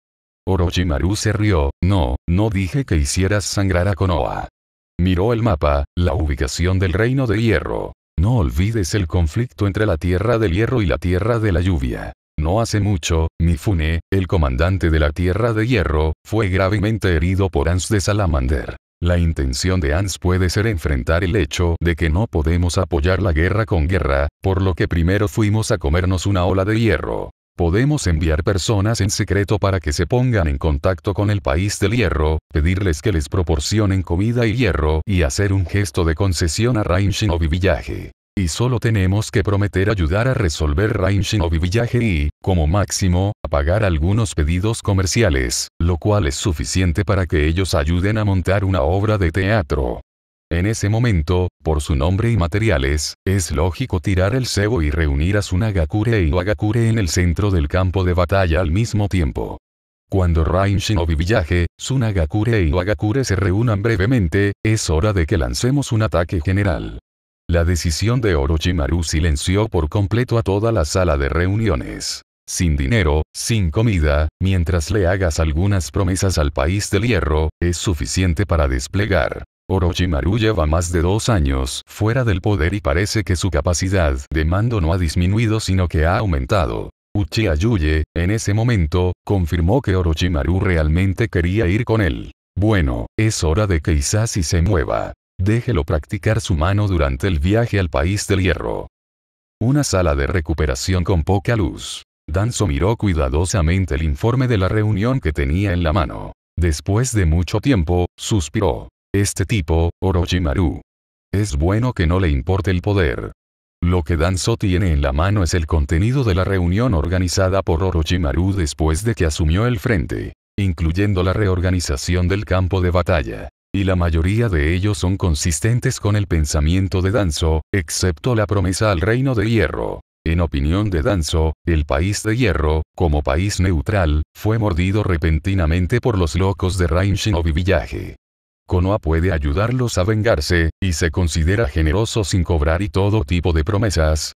Orochimaru se rió, no, no dije que hicieras sangrar a Konoha. Miró el mapa, la ubicación del reino de hierro. No olvides el conflicto entre la Tierra del Hierro y la Tierra de la Lluvia. No hace mucho, Mifune, el comandante de la Tierra de Hierro, fue gravemente herido por Ans de Salamander. La intención de Hans puede ser enfrentar el hecho de que no podemos apoyar la guerra con guerra, por lo que primero fuimos a comernos una ola de hierro. Podemos enviar personas en secreto para que se pongan en contacto con el país del hierro, pedirles que les proporcionen comida y hierro y hacer un gesto de concesión a Rain o y solo tenemos que prometer ayudar a resolver Rain Shinobi Village y, como máximo, pagar algunos pedidos comerciales, lo cual es suficiente para que ellos ayuden a montar una obra de teatro. En ese momento, por su nombre y materiales, es lógico tirar el cebo y reunir a Sunagakure y Wagakure en el centro del campo de batalla al mismo tiempo. Cuando Rain Shinobi Village, Sunagakure y Wagakure se reúnan brevemente, es hora de que lancemos un ataque general. La decisión de Orochimaru silenció por completo a toda la sala de reuniones. Sin dinero, sin comida, mientras le hagas algunas promesas al país del hierro, es suficiente para desplegar. Orochimaru lleva más de dos años fuera del poder y parece que su capacidad de mando no ha disminuido sino que ha aumentado. Uchiha en ese momento, confirmó que Orochimaru realmente quería ir con él. Bueno, es hora de que Isashi se mueva déjelo practicar su mano durante el viaje al país del hierro. Una sala de recuperación con poca luz. Danzo miró cuidadosamente el informe de la reunión que tenía en la mano. Después de mucho tiempo, suspiró. Este tipo, Orochimaru. Es bueno que no le importe el poder. Lo que Danzo tiene en la mano es el contenido de la reunión organizada por Orochimaru después de que asumió el frente, incluyendo la reorganización del campo de batalla y la mayoría de ellos son consistentes con el pensamiento de Danzo, excepto la promesa al reino de hierro. En opinión de Danzo, el país de hierro, como país neutral, fue mordido repentinamente por los locos de Rain o Village. Konoha puede ayudarlos a vengarse, y se considera generoso sin cobrar y todo tipo de promesas.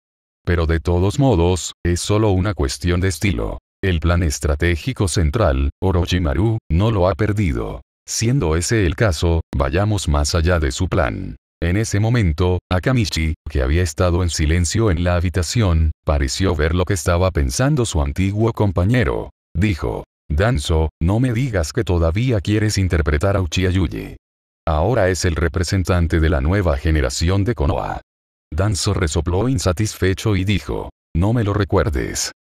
Pero de todos modos, es solo una cuestión de estilo. El plan estratégico central, Orochimaru, no lo ha perdido. Siendo ese el caso, vayamos más allá de su plan. En ese momento, Akamichi, que había estado en silencio en la habitación, pareció ver lo que estaba pensando su antiguo compañero. Dijo, Danzo, no me digas que todavía quieres interpretar a Uchiha Yuji. Ahora es el representante de la nueva generación de Konoha. Danzo resopló insatisfecho y dijo, no me lo recuerdes.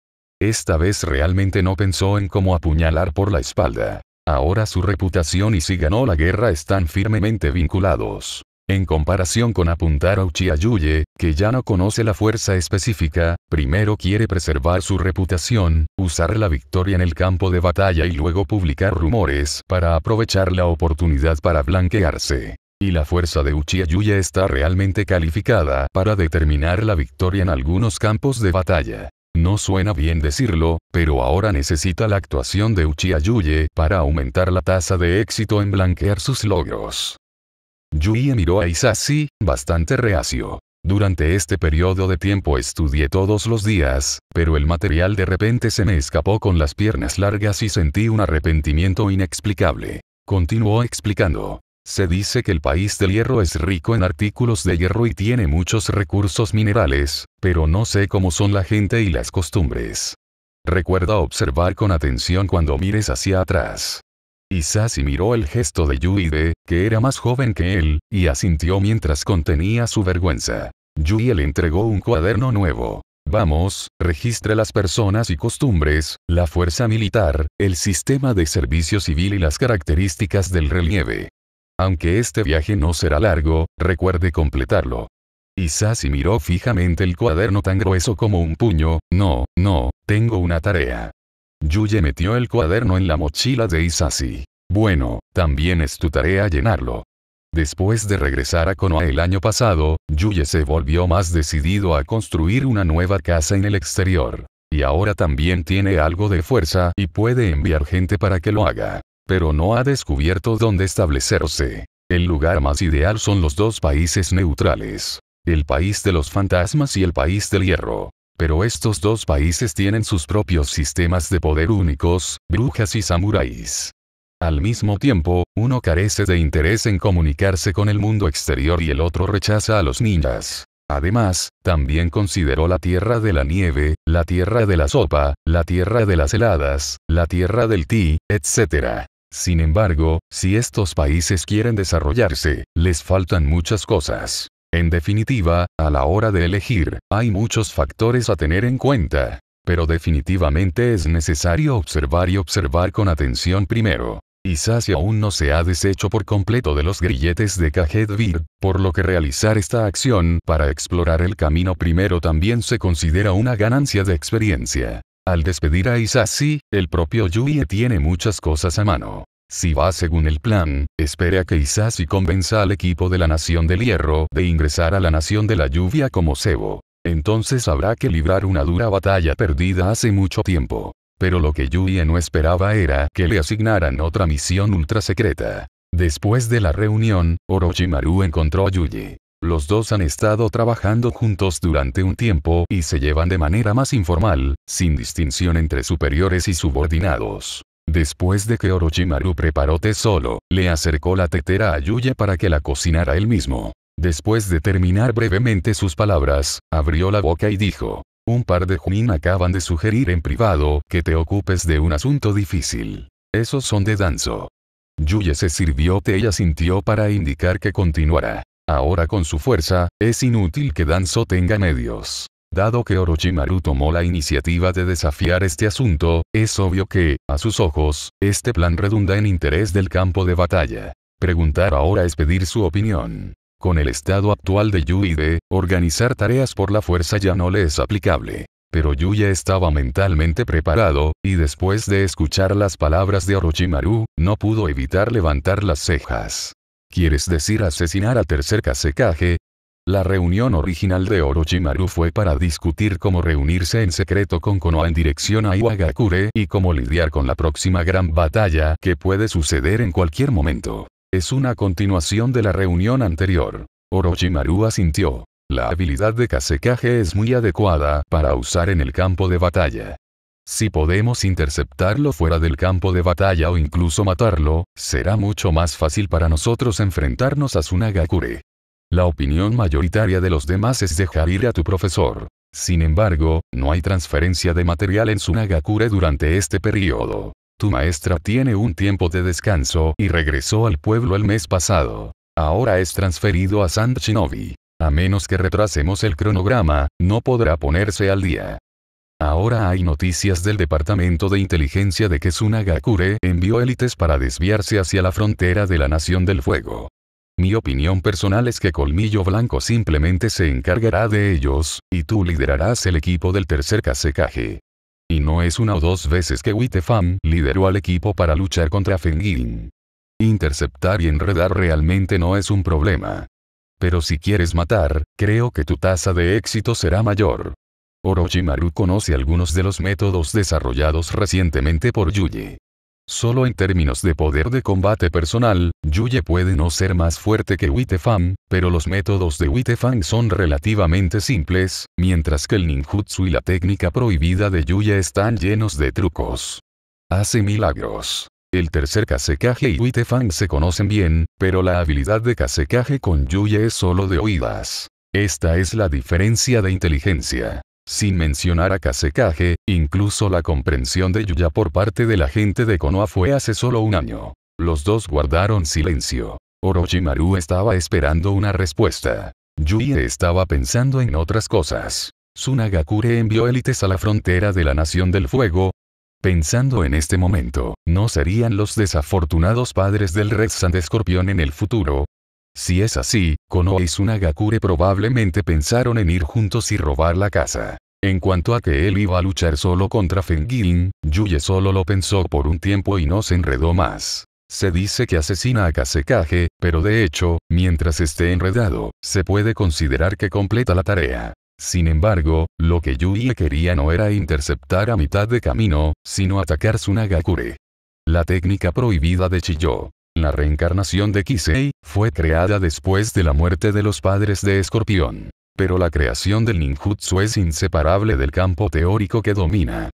Esta vez realmente no pensó en cómo apuñalar por la espalda. Ahora su reputación y si ganó la guerra están firmemente vinculados. En comparación con apuntar a Uchiha que ya no conoce la fuerza específica, primero quiere preservar su reputación, usar la victoria en el campo de batalla y luego publicar rumores para aprovechar la oportunidad para blanquearse. Y la fuerza de Uchiha está realmente calificada para determinar la victoria en algunos campos de batalla. No suena bien decirlo, pero ahora necesita la actuación de Uchiha Yuye para aumentar la tasa de éxito en blanquear sus logros. Yuye miró a Isashi, bastante reacio. Durante este periodo de tiempo estudié todos los días, pero el material de repente se me escapó con las piernas largas y sentí un arrepentimiento inexplicable. Continuó explicando. Se dice que el país del hierro es rico en artículos de hierro y tiene muchos recursos minerales, pero no sé cómo son la gente y las costumbres. Recuerda observar con atención cuando mires hacia atrás. Isasi miró el gesto de Yuide, que era más joven que él, y asintió mientras contenía su vergüenza. Yuide le entregó un cuaderno nuevo. Vamos, registre las personas y costumbres, la fuerza militar, el sistema de servicio civil y las características del relieve. Aunque este viaje no será largo, recuerde completarlo. Isasi miró fijamente el cuaderno tan grueso como un puño, no, no, tengo una tarea. Yuye metió el cuaderno en la mochila de Isasi. Bueno, también es tu tarea llenarlo. Después de regresar a Konoha el año pasado, Yuye se volvió más decidido a construir una nueva casa en el exterior. Y ahora también tiene algo de fuerza y puede enviar gente para que lo haga pero no ha descubierto dónde establecerse. El lugar más ideal son los dos países neutrales, el país de los fantasmas y el país del hierro. Pero estos dos países tienen sus propios sistemas de poder únicos, brujas y samuráis. Al mismo tiempo, uno carece de interés en comunicarse con el mundo exterior y el otro rechaza a los ninjas. Además, también consideró la tierra de la nieve, la tierra de la sopa, la tierra de las heladas, la tierra del ti, etc. Sin embargo, si estos países quieren desarrollarse, les faltan muchas cosas. En definitiva, a la hora de elegir, hay muchos factores a tener en cuenta. Pero definitivamente es necesario observar y observar con atención primero. Quizás aún no se ha deshecho por completo de los grilletes de Cajetbir, por lo que realizar esta acción para explorar el camino primero también se considera una ganancia de experiencia. Al despedir a Isasi, el propio Yuie tiene muchas cosas a mano. Si va según el plan, espere a que Isashi convenza al equipo de la Nación del Hierro de ingresar a la Nación de la Lluvia como cebo. Entonces habrá que librar una dura batalla perdida hace mucho tiempo. Pero lo que Yuie no esperaba era que le asignaran otra misión ultra secreta. Después de la reunión, Orochimaru encontró a Yuji. Los dos han estado trabajando juntos durante un tiempo y se llevan de manera más informal, sin distinción entre superiores y subordinados. Después de que Orochimaru preparó té solo, le acercó la tetera a Yuya para que la cocinara él mismo. Después de terminar brevemente sus palabras, abrió la boca y dijo, un par de Junin acaban de sugerir en privado que te ocupes de un asunto difícil. Esos son de Danzo. Yuya se sirvió té y asintió para indicar que continuara. Ahora con su fuerza, es inútil que Danzo tenga medios. Dado que Orochimaru tomó la iniciativa de desafiar este asunto, es obvio que, a sus ojos, este plan redunda en interés del campo de batalla. Preguntar ahora es pedir su opinión. Con el estado actual de de, organizar tareas por la fuerza ya no le es aplicable. Pero Yuya estaba mentalmente preparado, y después de escuchar las palabras de Orochimaru, no pudo evitar levantar las cejas. ¿Quieres decir asesinar al tercer kasekage? La reunión original de Orochimaru fue para discutir cómo reunirse en secreto con Konoha en dirección a Iwagakure y cómo lidiar con la próxima gran batalla que puede suceder en cualquier momento. Es una continuación de la reunión anterior. Orochimaru asintió. La habilidad de kasekage es muy adecuada para usar en el campo de batalla. Si podemos interceptarlo fuera del campo de batalla o incluso matarlo, será mucho más fácil para nosotros enfrentarnos a Sunagakure. La opinión mayoritaria de los demás es dejar ir a tu profesor. Sin embargo, no hay transferencia de material en Sunagakure durante este periodo. Tu maestra tiene un tiempo de descanso y regresó al pueblo el mes pasado. Ahora es transferido a San A menos que retrasemos el cronograma, no podrá ponerse al día. Ahora hay noticias del Departamento de Inteligencia de que Sunagakure envió élites para desviarse hacia la frontera de la Nación del Fuego. Mi opinión personal es que Colmillo Blanco simplemente se encargará de ellos, y tú liderarás el equipo del tercer casecaje. Y no es una o dos veces que Wittefam lideró al equipo para luchar contra Fengin. Interceptar y enredar realmente no es un problema. Pero si quieres matar, creo que tu tasa de éxito será mayor. Orochimaru conoce algunos de los métodos desarrollados recientemente por Yuye. Solo en términos de poder de combate personal, Yuye puede no ser más fuerte que Witefang, pero los métodos de Witefang son relativamente simples, mientras que el ninjutsu y la técnica prohibida de Yuye están llenos de trucos. Hace milagros. El tercer Kasekage y Witefang se conocen bien, pero la habilidad de Kasekage con Yuye es solo de oídas. Esta es la diferencia de inteligencia. Sin mencionar a Kasekage, incluso la comprensión de Yuya por parte de la gente de Konoha fue hace solo un año. Los dos guardaron silencio. Orochimaru estaba esperando una respuesta. Yuya estaba pensando en otras cosas. ¿Sunagakure envió élites a la frontera de la Nación del Fuego. Pensando en este momento, ¿no serían los desafortunados padres del Red Sand Escorpión en el futuro? Si es así, Kono y Sunagakure probablemente pensaron en ir juntos y robar la casa. En cuanto a que él iba a luchar solo contra Fengin, Yuye solo lo pensó por un tiempo y no se enredó más. Se dice que asesina a Kasekage, pero de hecho, mientras esté enredado, se puede considerar que completa la tarea. Sin embargo, lo que Yuye quería no era interceptar a mitad de camino, sino atacar Sunagakure. La técnica prohibida de Chiyo. La reencarnación de Kisei, fue creada después de la muerte de los padres de Escorpión. Pero la creación del ninjutsu es inseparable del campo teórico que domina.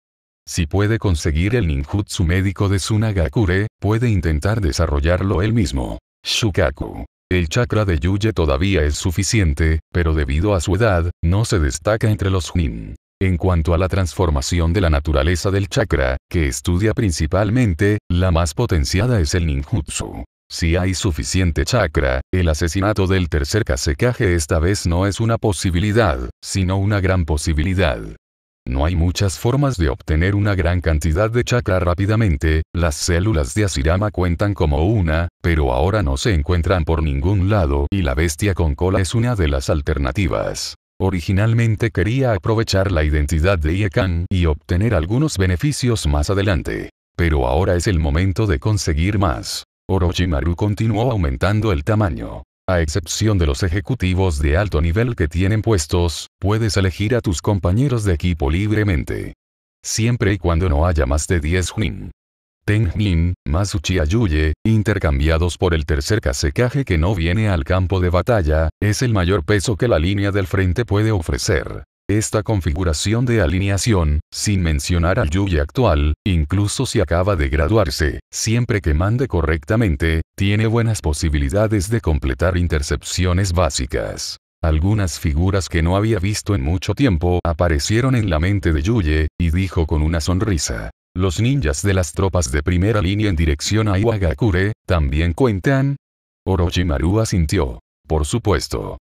Si puede conseguir el ninjutsu médico de Tsunagakure, puede intentar desarrollarlo él mismo. Shukaku. El chakra de Yuye todavía es suficiente, pero debido a su edad, no se destaca entre los Jin. En cuanto a la transformación de la naturaleza del chakra, que estudia principalmente, la más potenciada es el ninjutsu. Si hay suficiente chakra, el asesinato del tercer kasekage esta vez no es una posibilidad, sino una gran posibilidad. No hay muchas formas de obtener una gran cantidad de chakra rápidamente, las células de Asirama cuentan como una, pero ahora no se encuentran por ningún lado y la bestia con cola es una de las alternativas. Originalmente quería aprovechar la identidad de Iekan y obtener algunos beneficios más adelante. Pero ahora es el momento de conseguir más. Orochimaru continuó aumentando el tamaño. A excepción de los ejecutivos de alto nivel que tienen puestos, puedes elegir a tus compañeros de equipo libremente. Siempre y cuando no haya más de 10 Junin. Tenjin, Masuchi Yuye, intercambiados por el tercer casecaje que no viene al campo de batalla, es el mayor peso que la línea del frente puede ofrecer. Esta configuración de alineación, sin mencionar al Yuye actual, incluso si acaba de graduarse, siempre que mande correctamente, tiene buenas posibilidades de completar intercepciones básicas. Algunas figuras que no había visto en mucho tiempo aparecieron en la mente de Yuye, y dijo con una sonrisa. Los ninjas de las tropas de primera línea en dirección a Iwagakure, también cuentan. Orochimaru asintió. Por supuesto.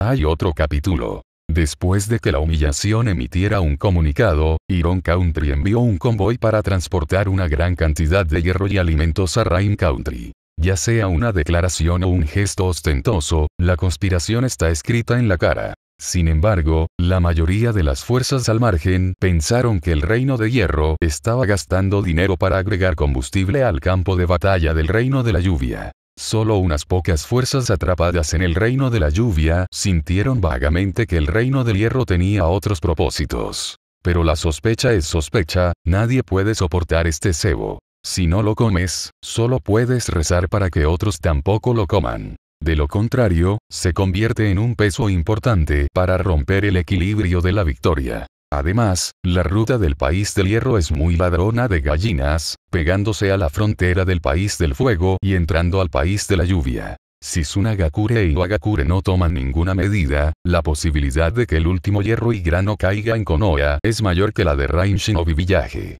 Hay otro capítulo. Después de que la humillación emitiera un comunicado, Iron Country envió un convoy para transportar una gran cantidad de hierro y alimentos a Rain Country. Ya sea una declaración o un gesto ostentoso, la conspiración está escrita en la cara. Sin embargo, la mayoría de las fuerzas al margen pensaron que el Reino de Hierro estaba gastando dinero para agregar combustible al campo de batalla del Reino de la Lluvia. Solo unas pocas fuerzas atrapadas en el reino de la lluvia sintieron vagamente que el reino del hierro tenía otros propósitos. Pero la sospecha es sospecha, nadie puede soportar este cebo. Si no lo comes, solo puedes rezar para que otros tampoco lo coman. De lo contrario, se convierte en un peso importante para romper el equilibrio de la victoria. Además, la ruta del país del hierro es muy ladrona de gallinas, pegándose a la frontera del país del fuego y entrando al país de la lluvia. Si Sunagakure y Wagakure no toman ninguna medida, la posibilidad de que el último hierro y grano caiga en Konoha es mayor que la de Rain Village.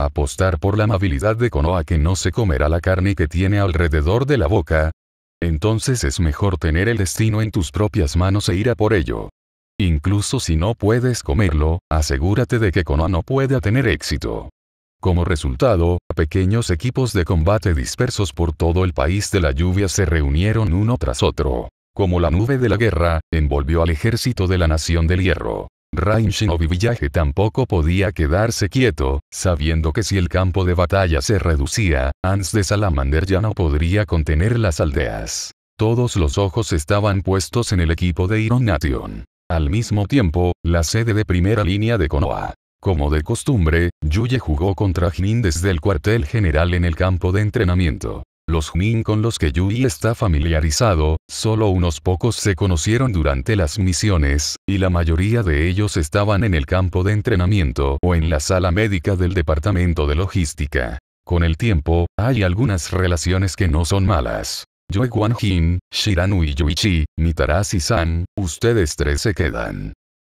Apostar por la amabilidad de Konoha que no se comerá la carne que tiene alrededor de la boca, entonces es mejor tener el destino en tus propias manos e ir a por ello. Incluso si no puedes comerlo, asegúrate de que Konoha no pueda tener éxito. Como resultado, pequeños equipos de combate dispersos por todo el país de la lluvia se reunieron uno tras otro. Como la nube de la guerra, envolvió al ejército de la nación del hierro. Rain o Villaje tampoco podía quedarse quieto, sabiendo que si el campo de batalla se reducía, Ans de Salamander ya no podría contener las aldeas. Todos los ojos estaban puestos en el equipo de Iron Nation. Al mismo tiempo, la sede de primera línea de Konoha. Como de costumbre, Yuye jugó contra Jin desde el cuartel general en el campo de entrenamiento. Los Junin con los que Yui está familiarizado, solo unos pocos se conocieron durante las misiones, y la mayoría de ellos estaban en el campo de entrenamiento o en la sala médica del departamento de logística. Con el tiempo, hay algunas relaciones que no son malas. Yue Guanjin, Shiranu y Yuichi, y san ustedes tres se quedan.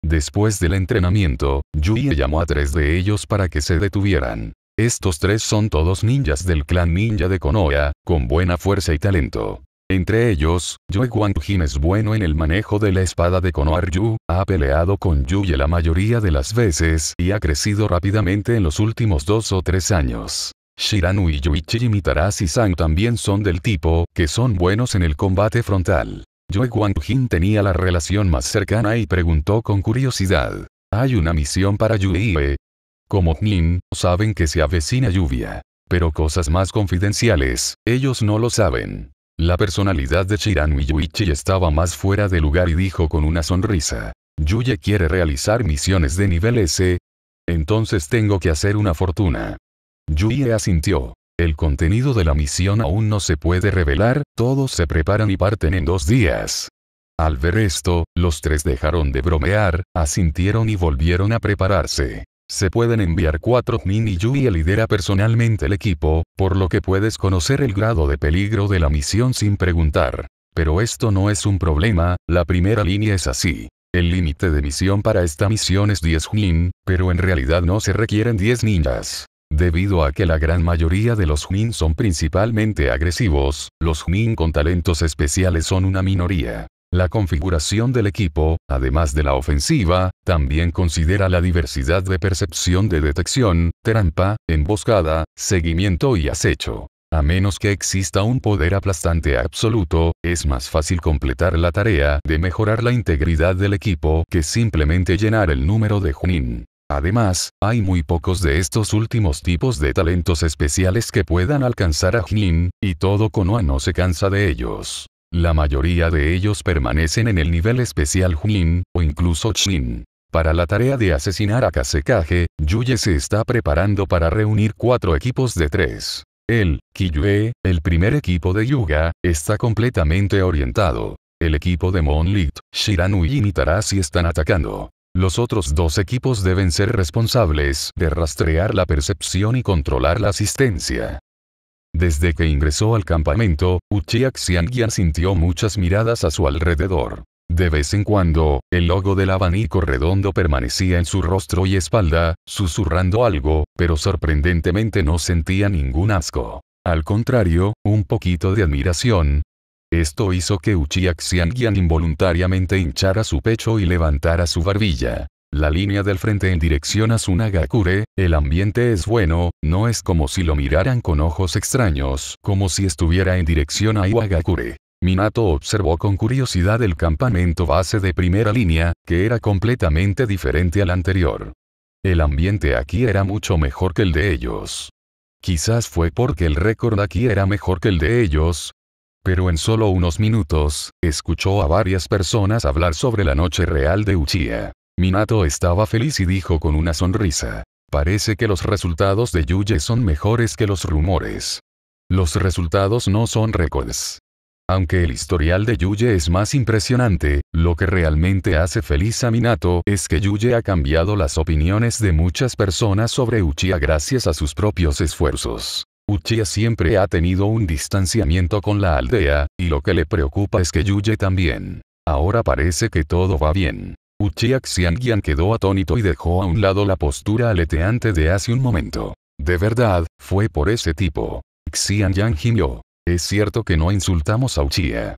Después del entrenamiento, Yui llamó a tres de ellos para que se detuvieran. Estos tres son todos ninjas del clan ninja de Konoha, con buena fuerza y talento. Entre ellos, Yue Guangjin es bueno en el manejo de la espada de Ryu, ha peleado con Yuye la mayoría de las veces y ha crecido rápidamente en los últimos dos o tres años. Shiranui y Yuichi Mitarashi San también son del tipo, que son buenos en el combate frontal. Yue Guangjin tenía la relación más cercana y preguntó con curiosidad. Hay una misión para Yue, como Tnin, saben que se avecina lluvia. Pero cosas más confidenciales, ellos no lo saben. La personalidad de Shiranui Yuichi estaba más fuera de lugar y dijo con una sonrisa. Yuye quiere realizar misiones de nivel S. Entonces tengo que hacer una fortuna. Yuye asintió. El contenido de la misión aún no se puede revelar, todos se preparan y parten en dos días. Al ver esto, los tres dejaron de bromear, asintieron y volvieron a prepararse. Se pueden enviar cuatro Min y Yuya lidera personalmente el equipo, por lo que puedes conocer el grado de peligro de la misión sin preguntar. Pero esto no es un problema, la primera línea es así. El límite de misión para esta misión es 10 Jumin, pero en realidad no se requieren 10 ninjas. Debido a que la gran mayoría de los Min son principalmente agresivos, los Min con talentos especiales son una minoría. La configuración del equipo, además de la ofensiva, también considera la diversidad de percepción de detección, trampa, emboscada, seguimiento y acecho. A menos que exista un poder aplastante absoluto, es más fácil completar la tarea de mejorar la integridad del equipo que simplemente llenar el número de Junin. Además, hay muy pocos de estos últimos tipos de talentos especiales que puedan alcanzar a Junin, y todo Konoa no se cansa de ellos. La mayoría de ellos permanecen en el nivel especial Junin, o incluso Chin. Para la tarea de asesinar a Kasekage, Yuye se está preparando para reunir cuatro equipos de tres. El, Kiyue, el primer equipo de Yuga, está completamente orientado. El equipo de Monlit, Shiranui y si están atacando. Los otros dos equipos deben ser responsables de rastrear la percepción y controlar la asistencia. Desde que ingresó al campamento, Uchiha Xiangyan sintió muchas miradas a su alrededor. De vez en cuando, el logo del abanico redondo permanecía en su rostro y espalda, susurrando algo, pero sorprendentemente no sentía ningún asco. Al contrario, un poquito de admiración. Esto hizo que Uchiha Xiangyan involuntariamente hinchara su pecho y levantara su barbilla la línea del frente en dirección a Sunagakure, el ambiente es bueno, no es como si lo miraran con ojos extraños, como si estuviera en dirección a Iwagakure. Minato observó con curiosidad el campamento base de primera línea, que era completamente diferente al anterior. El ambiente aquí era mucho mejor que el de ellos. Quizás fue porque el récord aquí era mejor que el de ellos, pero en solo unos minutos, escuchó a varias personas hablar sobre la noche real de Uchiha. Minato estaba feliz y dijo con una sonrisa. Parece que los resultados de Yuye son mejores que los rumores. Los resultados no son récords. Aunque el historial de Yuye es más impresionante, lo que realmente hace feliz a Minato es que Yuye ha cambiado las opiniones de muchas personas sobre Uchiha gracias a sus propios esfuerzos. Uchiha siempre ha tenido un distanciamiento con la aldea, y lo que le preocupa es que Yuye también. Ahora parece que todo va bien. Uchiha Xiangyan quedó atónito y dejó a un lado la postura aleteante de hace un momento. De verdad, fue por ese tipo. Yang gimió. Es cierto que no insultamos a Uchiha.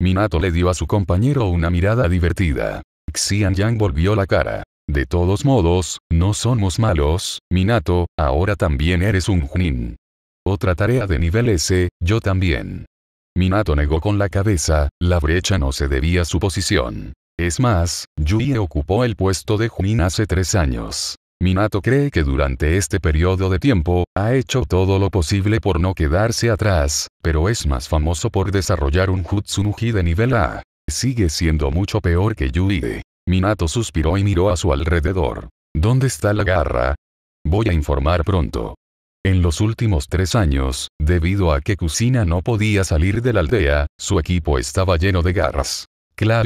Minato le dio a su compañero una mirada divertida. Yang volvió la cara. De todos modos, no somos malos, Minato, ahora también eres un Junin. Otra tarea de nivel S, yo también. Minato negó con la cabeza, la brecha no se debía a su posición. Es más, Yui ocupó el puesto de Junin hace tres años. Minato cree que durante este periodo de tiempo, ha hecho todo lo posible por no quedarse atrás, pero es más famoso por desarrollar un Hutsunuji de nivel A. Sigue siendo mucho peor que Yui. Minato suspiró y miró a su alrededor. ¿Dónde está la garra? Voy a informar pronto. En los últimos tres años, debido a que Kusina no podía salir de la aldea, su equipo estaba lleno de garras. Kla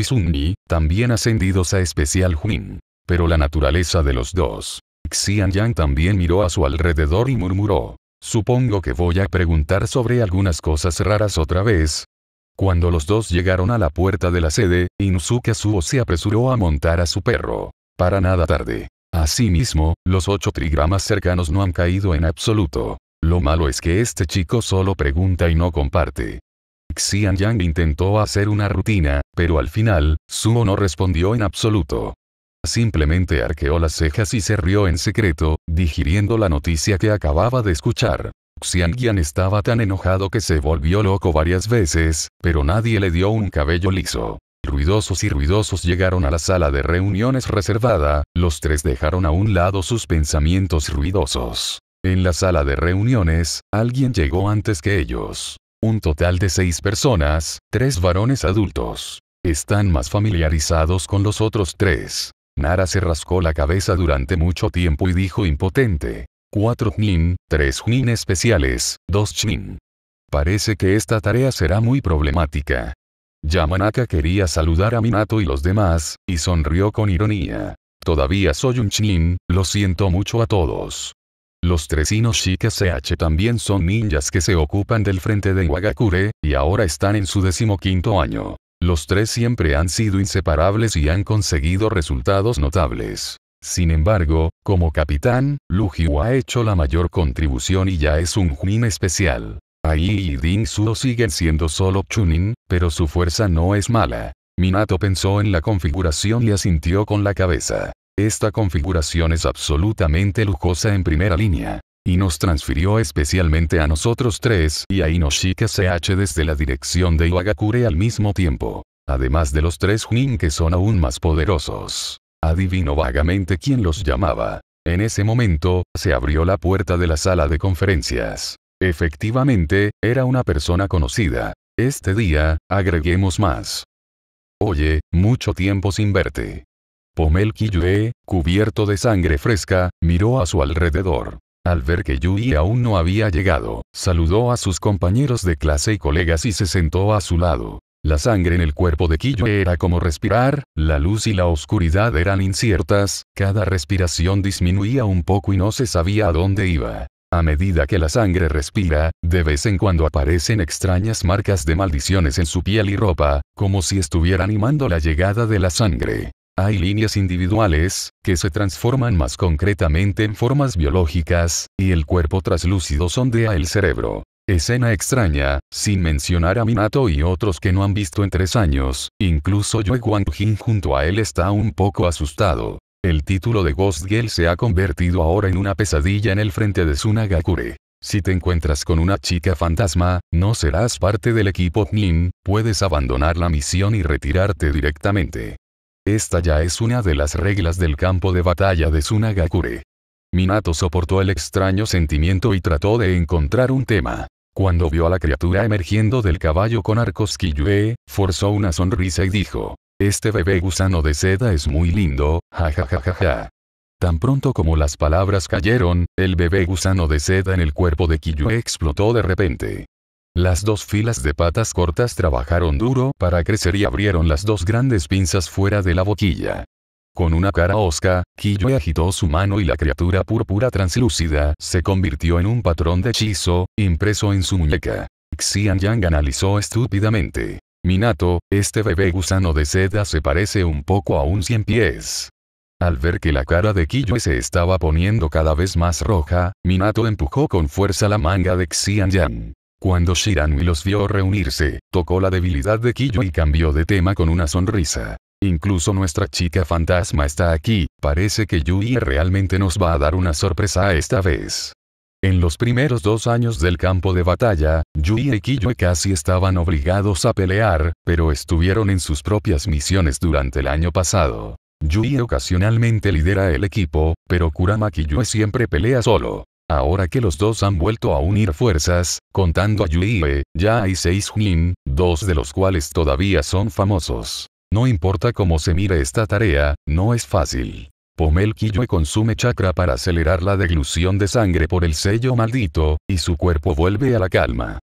también ascendidos a especial Huin Pero la naturaleza de los dos. Xian Yang también miró a su alrededor y murmuró. Supongo que voy a preguntar sobre algunas cosas raras otra vez. Cuando los dos llegaron a la puerta de la sede, Inusuke se apresuró a montar a su perro. Para nada tarde. Asimismo, los ocho trigramas cercanos no han caído en absoluto. Lo malo es que este chico solo pregunta y no comparte. Xian Yang intentó hacer una rutina, pero al final, Suo no respondió en absoluto. Simplemente arqueó las cejas y se rió en secreto, digiriendo la noticia que acababa de escuchar. Xian Yang estaba tan enojado que se volvió loco varias veces, pero nadie le dio un cabello liso. Ruidosos y ruidosos llegaron a la sala de reuniones reservada, los tres dejaron a un lado sus pensamientos ruidosos. En la sala de reuniones, alguien llegó antes que ellos un total de seis personas, tres varones adultos. Están más familiarizados con los otros tres. Nara se rascó la cabeza durante mucho tiempo y dijo impotente. Cuatro Jnin, tres Jnin especiales, dos Jnin. Parece que esta tarea será muy problemática. Yamanaka quería saludar a Minato y los demás, y sonrió con ironía. Todavía soy un Jnin, lo siento mucho a todos. Los tres tresinos CH también son ninjas que se ocupan del frente de Wagakure, y ahora están en su decimoquinto año. Los tres siempre han sido inseparables y han conseguido resultados notables. Sin embargo, como capitán, Lugiu ha hecho la mayor contribución y ya es un Junin especial. Ai y Din siguen siendo solo Chunin, pero su fuerza no es mala. Minato pensó en la configuración y asintió con la cabeza. Esta configuración es absolutamente lujosa en primera línea. Y nos transfirió especialmente a nosotros tres y a Inoshika CH desde la dirección de Iwagakure al mismo tiempo. Además de los tres jin que son aún más poderosos. Adivino vagamente quién los llamaba. En ese momento, se abrió la puerta de la sala de conferencias. Efectivamente, era una persona conocida. Este día, agreguemos más. Oye, mucho tiempo sin verte. Pomel Kiyue, cubierto de sangre fresca, miró a su alrededor. Al ver que Yui aún no había llegado, saludó a sus compañeros de clase y colegas y se sentó a su lado. La sangre en el cuerpo de Kiyue era como respirar, la luz y la oscuridad eran inciertas, cada respiración disminuía un poco y no se sabía a dónde iba. A medida que la sangre respira, de vez en cuando aparecen extrañas marcas de maldiciones en su piel y ropa, como si estuviera animando la llegada de la sangre. Hay líneas individuales, que se transforman más concretamente en formas biológicas, y el cuerpo traslúcido sondea el cerebro. Escena extraña, sin mencionar a Minato y otros que no han visto en tres años, incluso Yue Jin junto a él está un poco asustado. El título de Ghost Girl se ha convertido ahora en una pesadilla en el frente de Sunagakure. Si te encuentras con una chica fantasma, no serás parte del equipo Nin, puedes abandonar la misión y retirarte directamente. Esta ya es una de las reglas del campo de batalla de Sunagakure. Minato soportó el extraño sentimiento y trató de encontrar un tema. Cuando vio a la criatura emergiendo del caballo con arcos Kiyue, forzó una sonrisa y dijo, este bebé gusano de seda es muy lindo, jajajajaja. Tan pronto como las palabras cayeron, el bebé gusano de seda en el cuerpo de Kiyue explotó de repente. Las dos filas de patas cortas trabajaron duro para crecer y abrieron las dos grandes pinzas fuera de la boquilla. Con una cara osca, Kiyue agitó su mano y la criatura púrpura translúcida se convirtió en un patrón de hechizo, impreso en su muñeca. Xianyang analizó estúpidamente. Minato, este bebé gusano de seda se parece un poco a un cien pies. Al ver que la cara de Kiyue se estaba poniendo cada vez más roja, Minato empujó con fuerza la manga de Xianyang. Cuando Shiranui los vio reunirse, tocó la debilidad de Kiyo y cambió de tema con una sonrisa. Incluso nuestra chica fantasma está aquí, parece que Yui realmente nos va a dar una sorpresa esta vez. En los primeros dos años del campo de batalla, Yui y Kiyue casi estaban obligados a pelear, pero estuvieron en sus propias misiones durante el año pasado. Yui ocasionalmente lidera el equipo, pero Kurama Kiyue siempre pelea solo. Ahora que los dos han vuelto a unir fuerzas, contando a Yuiwe, ya hay seis Jin, dos de los cuales todavía son famosos. No importa cómo se mire esta tarea, no es fácil. Pomel Kiyue consume chakra para acelerar la deglución de sangre por el sello maldito, y su cuerpo vuelve a la calma.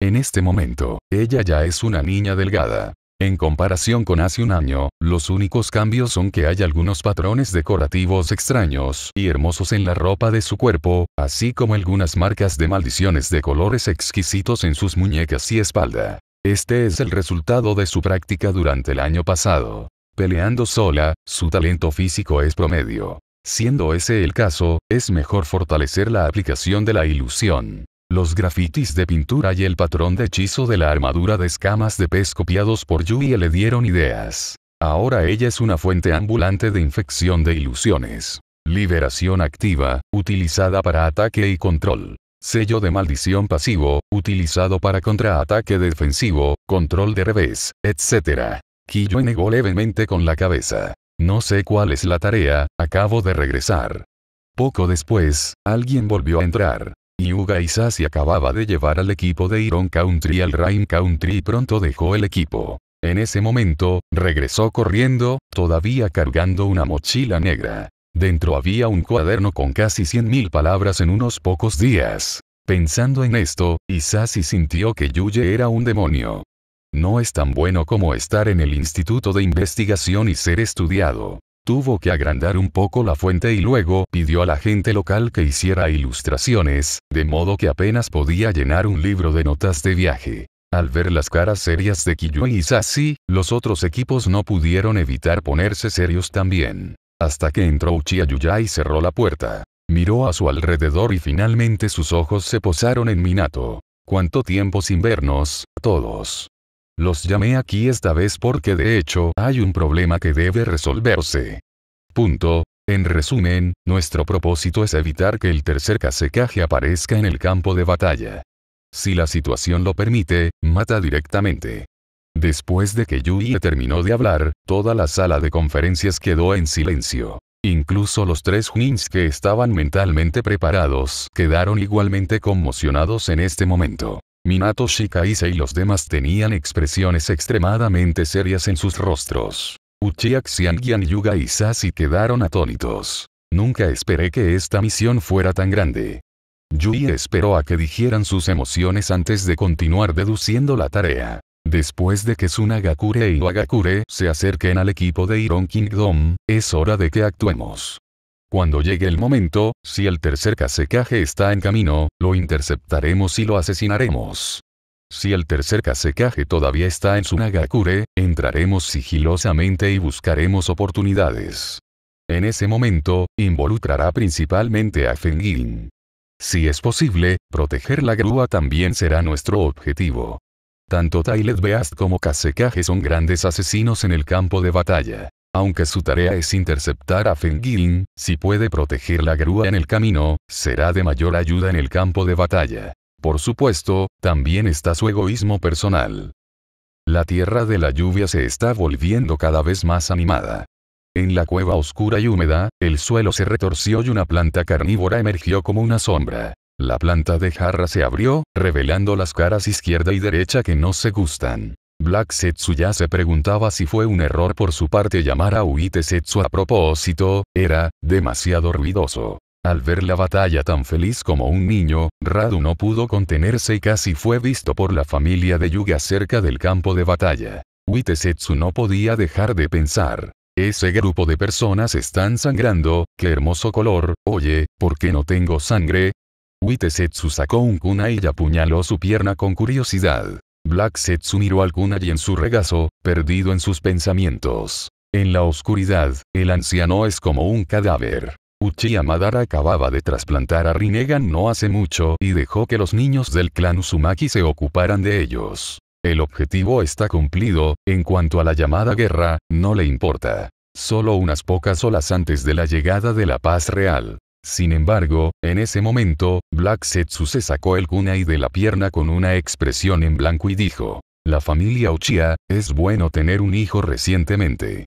En este momento, ella ya es una niña delgada. En comparación con hace un año, los únicos cambios son que hay algunos patrones decorativos extraños y hermosos en la ropa de su cuerpo, así como algunas marcas de maldiciones de colores exquisitos en sus muñecas y espalda. Este es el resultado de su práctica durante el año pasado. Peleando sola, su talento físico es promedio. Siendo ese el caso, es mejor fortalecer la aplicación de la ilusión los grafitis de pintura y el patrón de hechizo de la armadura de escamas de pez copiados por Yui le dieron ideas. Ahora ella es una fuente ambulante de infección de ilusiones. Liberación activa, utilizada para ataque y control. Sello de maldición pasivo, utilizado para contraataque defensivo, control de revés, etc. Kiyo negó levemente con la cabeza. No sé cuál es la tarea, acabo de regresar. Poco después, alguien volvió a entrar. Yuga Isasi acababa de llevar al equipo de Iron Country al Rain Country y pronto dejó el equipo. En ese momento, regresó corriendo, todavía cargando una mochila negra. Dentro había un cuaderno con casi 100.000 palabras en unos pocos días. Pensando en esto, Isasi sintió que Yuye era un demonio. No es tan bueno como estar en el Instituto de Investigación y ser estudiado. Tuvo que agrandar un poco la fuente y luego pidió a la gente local que hiciera ilustraciones, de modo que apenas podía llenar un libro de notas de viaje. Al ver las caras serias de Kiyue y Sassi, los otros equipos no pudieron evitar ponerse serios también. Hasta que entró Uchiha y cerró la puerta. Miró a su alrededor y finalmente sus ojos se posaron en Minato. ¿Cuánto tiempo sin vernos, todos? Los llamé aquí esta vez porque de hecho hay un problema que debe resolverse. Punto. En resumen, nuestro propósito es evitar que el tercer casecaje aparezca en el campo de batalla. Si la situación lo permite, mata directamente. Después de que Yui terminó de hablar, toda la sala de conferencias quedó en silencio. Incluso los tres Junins que estaban mentalmente preparados quedaron igualmente conmocionados en este momento. Minato Shikaise y los demás tenían expresiones extremadamente serias en sus rostros. Uchiha Xiangyan Yuga y Sasi quedaron atónitos. Nunca esperé que esta misión fuera tan grande. Yui esperó a que dijeran sus emociones antes de continuar deduciendo la tarea. Después de que Sunagakure y Uagakure se acerquen al equipo de Iron Kingdom, es hora de que actuemos. Cuando llegue el momento, si el tercer casecaje está en camino, lo interceptaremos y lo asesinaremos. Si el tercer casecaje todavía está en su entraremos sigilosamente y buscaremos oportunidades. En ese momento, involucrará principalmente a Fengin. Si es posible, proteger la grúa también será nuestro objetivo. Tanto Tailed Beast como Kasekaje son grandes asesinos en el campo de batalla. Aunque su tarea es interceptar a Fengilin, si puede proteger la grúa en el camino, será de mayor ayuda en el campo de batalla. Por supuesto, también está su egoísmo personal. La tierra de la lluvia se está volviendo cada vez más animada. En la cueva oscura y húmeda, el suelo se retorció y una planta carnívora emergió como una sombra. La planta de jarra se abrió, revelando las caras izquierda y derecha que no se gustan. Black ya se preguntaba si fue un error por su parte llamar a Uitesetsu a propósito, era, demasiado ruidoso. Al ver la batalla tan feliz como un niño, Radu no pudo contenerse y casi fue visto por la familia de Yuga cerca del campo de batalla. Uitesetsu no podía dejar de pensar. Ese grupo de personas están sangrando, qué hermoso color, oye, ¿por qué no tengo sangre? Uitesetsu sacó un kunai y apuñaló su pierna con curiosidad. Black Setsu miró al Kunai en su regazo, perdido en sus pensamientos. En la oscuridad, el anciano es como un cadáver. Uchiha Madara acababa de trasplantar a Rinnegan no hace mucho y dejó que los niños del clan Uzumaki se ocuparan de ellos. El objetivo está cumplido, en cuanto a la llamada guerra, no le importa. Solo unas pocas olas antes de la llegada de la paz real. Sin embargo, en ese momento, Black Setsu se sacó el kunai de la pierna con una expresión en blanco y dijo, la familia Uchiha, es bueno tener un hijo recientemente.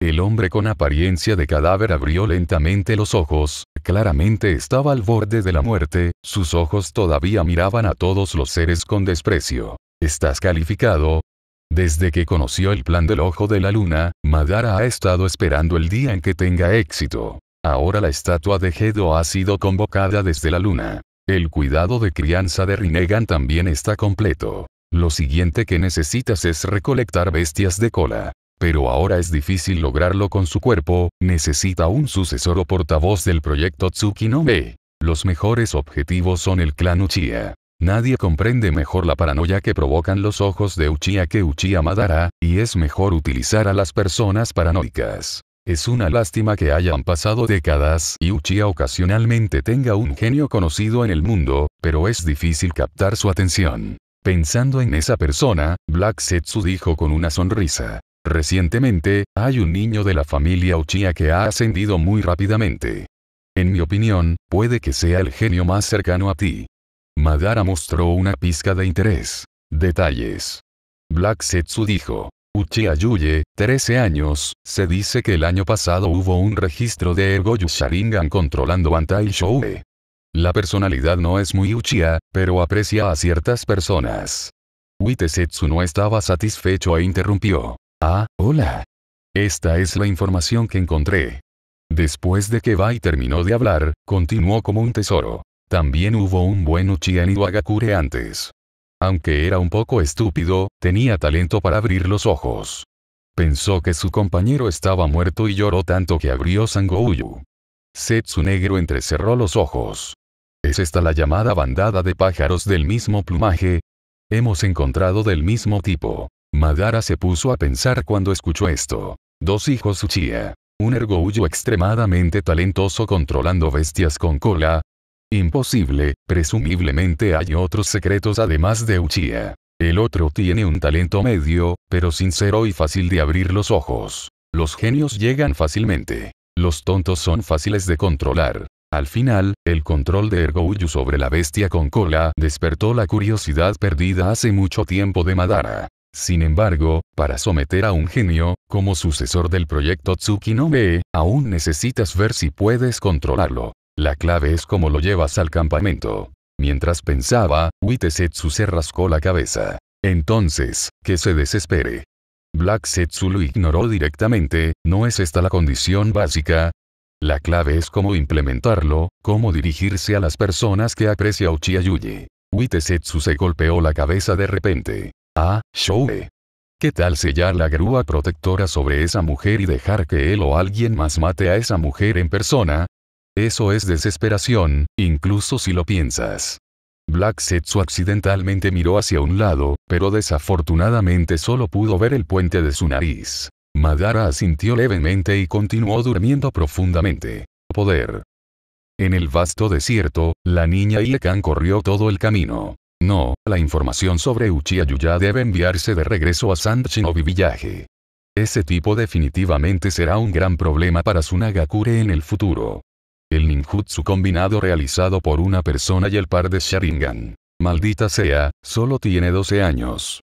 El hombre con apariencia de cadáver abrió lentamente los ojos, claramente estaba al borde de la muerte, sus ojos todavía miraban a todos los seres con desprecio. ¿Estás calificado? Desde que conoció el plan del ojo de la luna, Madara ha estado esperando el día en que tenga éxito. Ahora la estatua de Gedo ha sido convocada desde la luna. El cuidado de crianza de Rinnegan también está completo. Lo siguiente que necesitas es recolectar bestias de cola. Pero ahora es difícil lograrlo con su cuerpo, necesita un sucesor o portavoz del proyecto Me. Los mejores objetivos son el clan Uchiha. Nadie comprende mejor la paranoia que provocan los ojos de Uchiha que Uchiha Madara, y es mejor utilizar a las personas paranoicas. Es una lástima que hayan pasado décadas y Uchiha ocasionalmente tenga un genio conocido en el mundo, pero es difícil captar su atención. Pensando en esa persona, Black Setsu dijo con una sonrisa. Recientemente, hay un niño de la familia Uchiha que ha ascendido muy rápidamente. En mi opinión, puede que sea el genio más cercano a ti. Madara mostró una pizca de interés. Detalles. Black Setsu dijo. Uchiha Yuye, 13 años, se dice que el año pasado hubo un registro de Ergoyu Sharingan controlando antai Shoue. La personalidad no es muy Uchiha, pero aprecia a ciertas personas. Witesetsu no estaba satisfecho e interrumpió. Ah, hola. Esta es la información que encontré. Después de que Bai terminó de hablar, continuó como un tesoro. También hubo un buen Uchiha en Iwagakure antes. Aunque era un poco estúpido, tenía talento para abrir los ojos. Pensó que su compañero estaba muerto y lloró tanto que abrió Sangouyu. Setsu negro entrecerró los ojos. ¿Es esta la llamada bandada de pájaros del mismo plumaje? Hemos encontrado del mismo tipo. Madara se puso a pensar cuando escuchó esto. Dos hijos Uchiha. Un ergoullo extremadamente talentoso controlando bestias con cola, Imposible, presumiblemente hay otros secretos además de Uchiha. El otro tiene un talento medio, pero sincero y fácil de abrir los ojos. Los genios llegan fácilmente. Los tontos son fáciles de controlar. Al final, el control de Ergo Ergouyu sobre la bestia con cola despertó la curiosidad perdida hace mucho tiempo de Madara. Sin embargo, para someter a un genio, como sucesor del proyecto Tsukinome, aún necesitas ver si puedes controlarlo. La clave es cómo lo llevas al campamento. Mientras pensaba, Witesetsu se rascó la cabeza. Entonces, que se desespere. Black Setsu lo ignoró directamente, ¿no es esta la condición básica? La clave es cómo implementarlo, cómo dirigirse a las personas que aprecia Yuye Witesetsu se golpeó la cabeza de repente. Ah, Shoue. ¿Qué tal sellar la grúa protectora sobre esa mujer y dejar que él o alguien más mate a esa mujer en persona? Eso es desesperación, incluso si lo piensas. Black Setsu accidentalmente miró hacia un lado, pero desafortunadamente solo pudo ver el puente de su nariz. Madara asintió levemente y continuó durmiendo profundamente. Poder. En el vasto desierto, la niña Iekan corrió todo el camino. No, la información sobre Uchiha Yuya debe enviarse de regreso a Sand Shinobi Villaje. Ese tipo definitivamente será un gran problema para Sunagakure en el futuro el ninjutsu combinado realizado por una persona y el par de Sharingan. Maldita sea, solo tiene 12 años.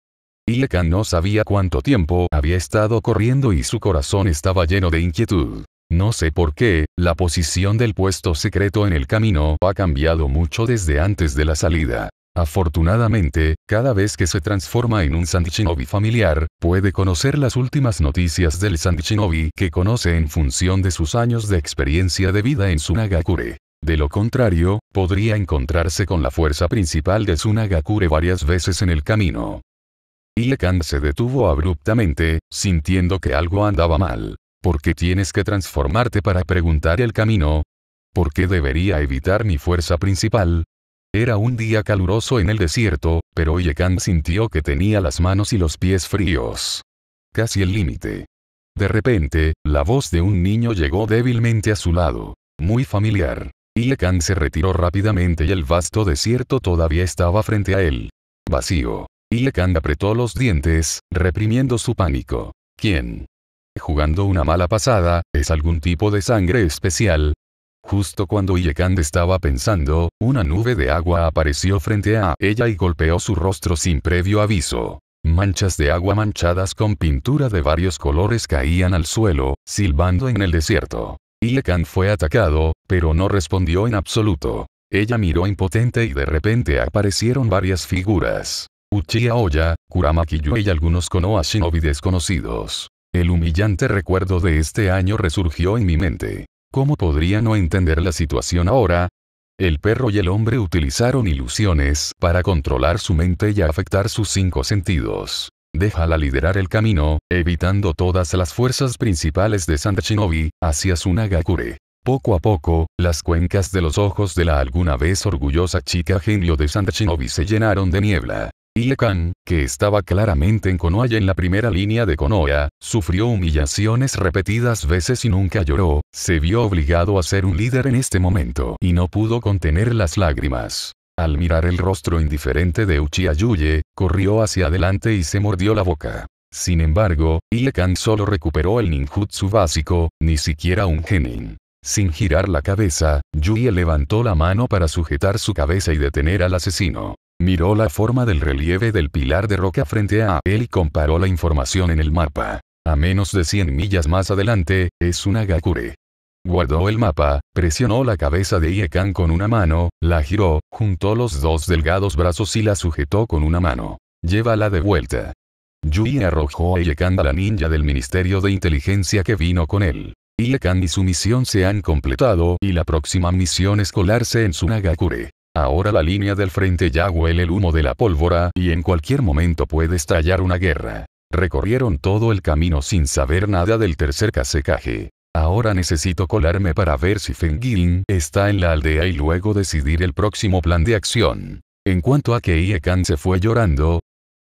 Iekan no sabía cuánto tiempo había estado corriendo y su corazón estaba lleno de inquietud. No sé por qué, la posición del puesto secreto en el camino ha cambiado mucho desde antes de la salida. Afortunadamente, cada vez que se transforma en un Sandichinobi familiar, puede conocer las últimas noticias del Sandichinobi que conoce en función de sus años de experiencia de vida en Sunagakure. De lo contrario, podría encontrarse con la fuerza principal de Sunagakure varias veces en el camino. Iekan se detuvo abruptamente, sintiendo que algo andaba mal. ¿Por qué tienes que transformarte para preguntar el camino? ¿Por qué debería evitar mi fuerza principal? Era un día caluroso en el desierto, pero Yekan sintió que tenía las manos y los pies fríos. Casi el límite. De repente, la voz de un niño llegó débilmente a su lado. Muy familiar. Yekan se retiró rápidamente y el vasto desierto todavía estaba frente a él. Vacío. Yekan apretó los dientes, reprimiendo su pánico. ¿Quién? Jugando una mala pasada, es algún tipo de sangre especial, Justo cuando Iekan estaba pensando, una nube de agua apareció frente a ella y golpeó su rostro sin previo aviso. Manchas de agua manchadas con pintura de varios colores caían al suelo, silbando en el desierto. Iekan fue atacado, pero no respondió en absoluto. Ella miró impotente y de repente aparecieron varias figuras. Uchiha Oya, Kurama y algunos Konoha Shinobi desconocidos. El humillante recuerdo de este año resurgió en mi mente. ¿Cómo podría no entender la situación ahora? El perro y el hombre utilizaron ilusiones para controlar su mente y afectar sus cinco sentidos. Déjala liderar el camino, evitando todas las fuerzas principales de Santa chinobi hacia Nagakure. Poco a poco, las cuencas de los ojos de la alguna vez orgullosa chica genio de Santa chinobi se llenaron de niebla. Khan, que estaba claramente en Konoha en la primera línea de Konoha, sufrió humillaciones repetidas veces y nunca lloró, se vio obligado a ser un líder en este momento y no pudo contener las lágrimas. Al mirar el rostro indiferente de Uchiha Yuye, corrió hacia adelante y se mordió la boca. Sin embargo, Khan solo recuperó el ninjutsu básico, ni siquiera un genin. Sin girar la cabeza, Yuye levantó la mano para sujetar su cabeza y detener al asesino. Miró la forma del relieve del pilar de roca frente a él y comparó la información en el mapa. A menos de 100 millas más adelante, es una Gakure. Guardó el mapa, presionó la cabeza de Iekan con una mano, la giró, juntó los dos delgados brazos y la sujetó con una mano. Llévala de vuelta. Yui arrojó a Iekan a la ninja del Ministerio de Inteligencia que vino con él. Iekan y su misión se han completado y la próxima misión es colarse en Sunagakure. Ahora la línea del frente ya huele el humo de la pólvora y en cualquier momento puede estallar una guerra. Recorrieron todo el camino sin saber nada del tercer casecaje. Ahora necesito colarme para ver si Fengilin está en la aldea y luego decidir el próximo plan de acción. En cuanto a que Iekan se fue llorando,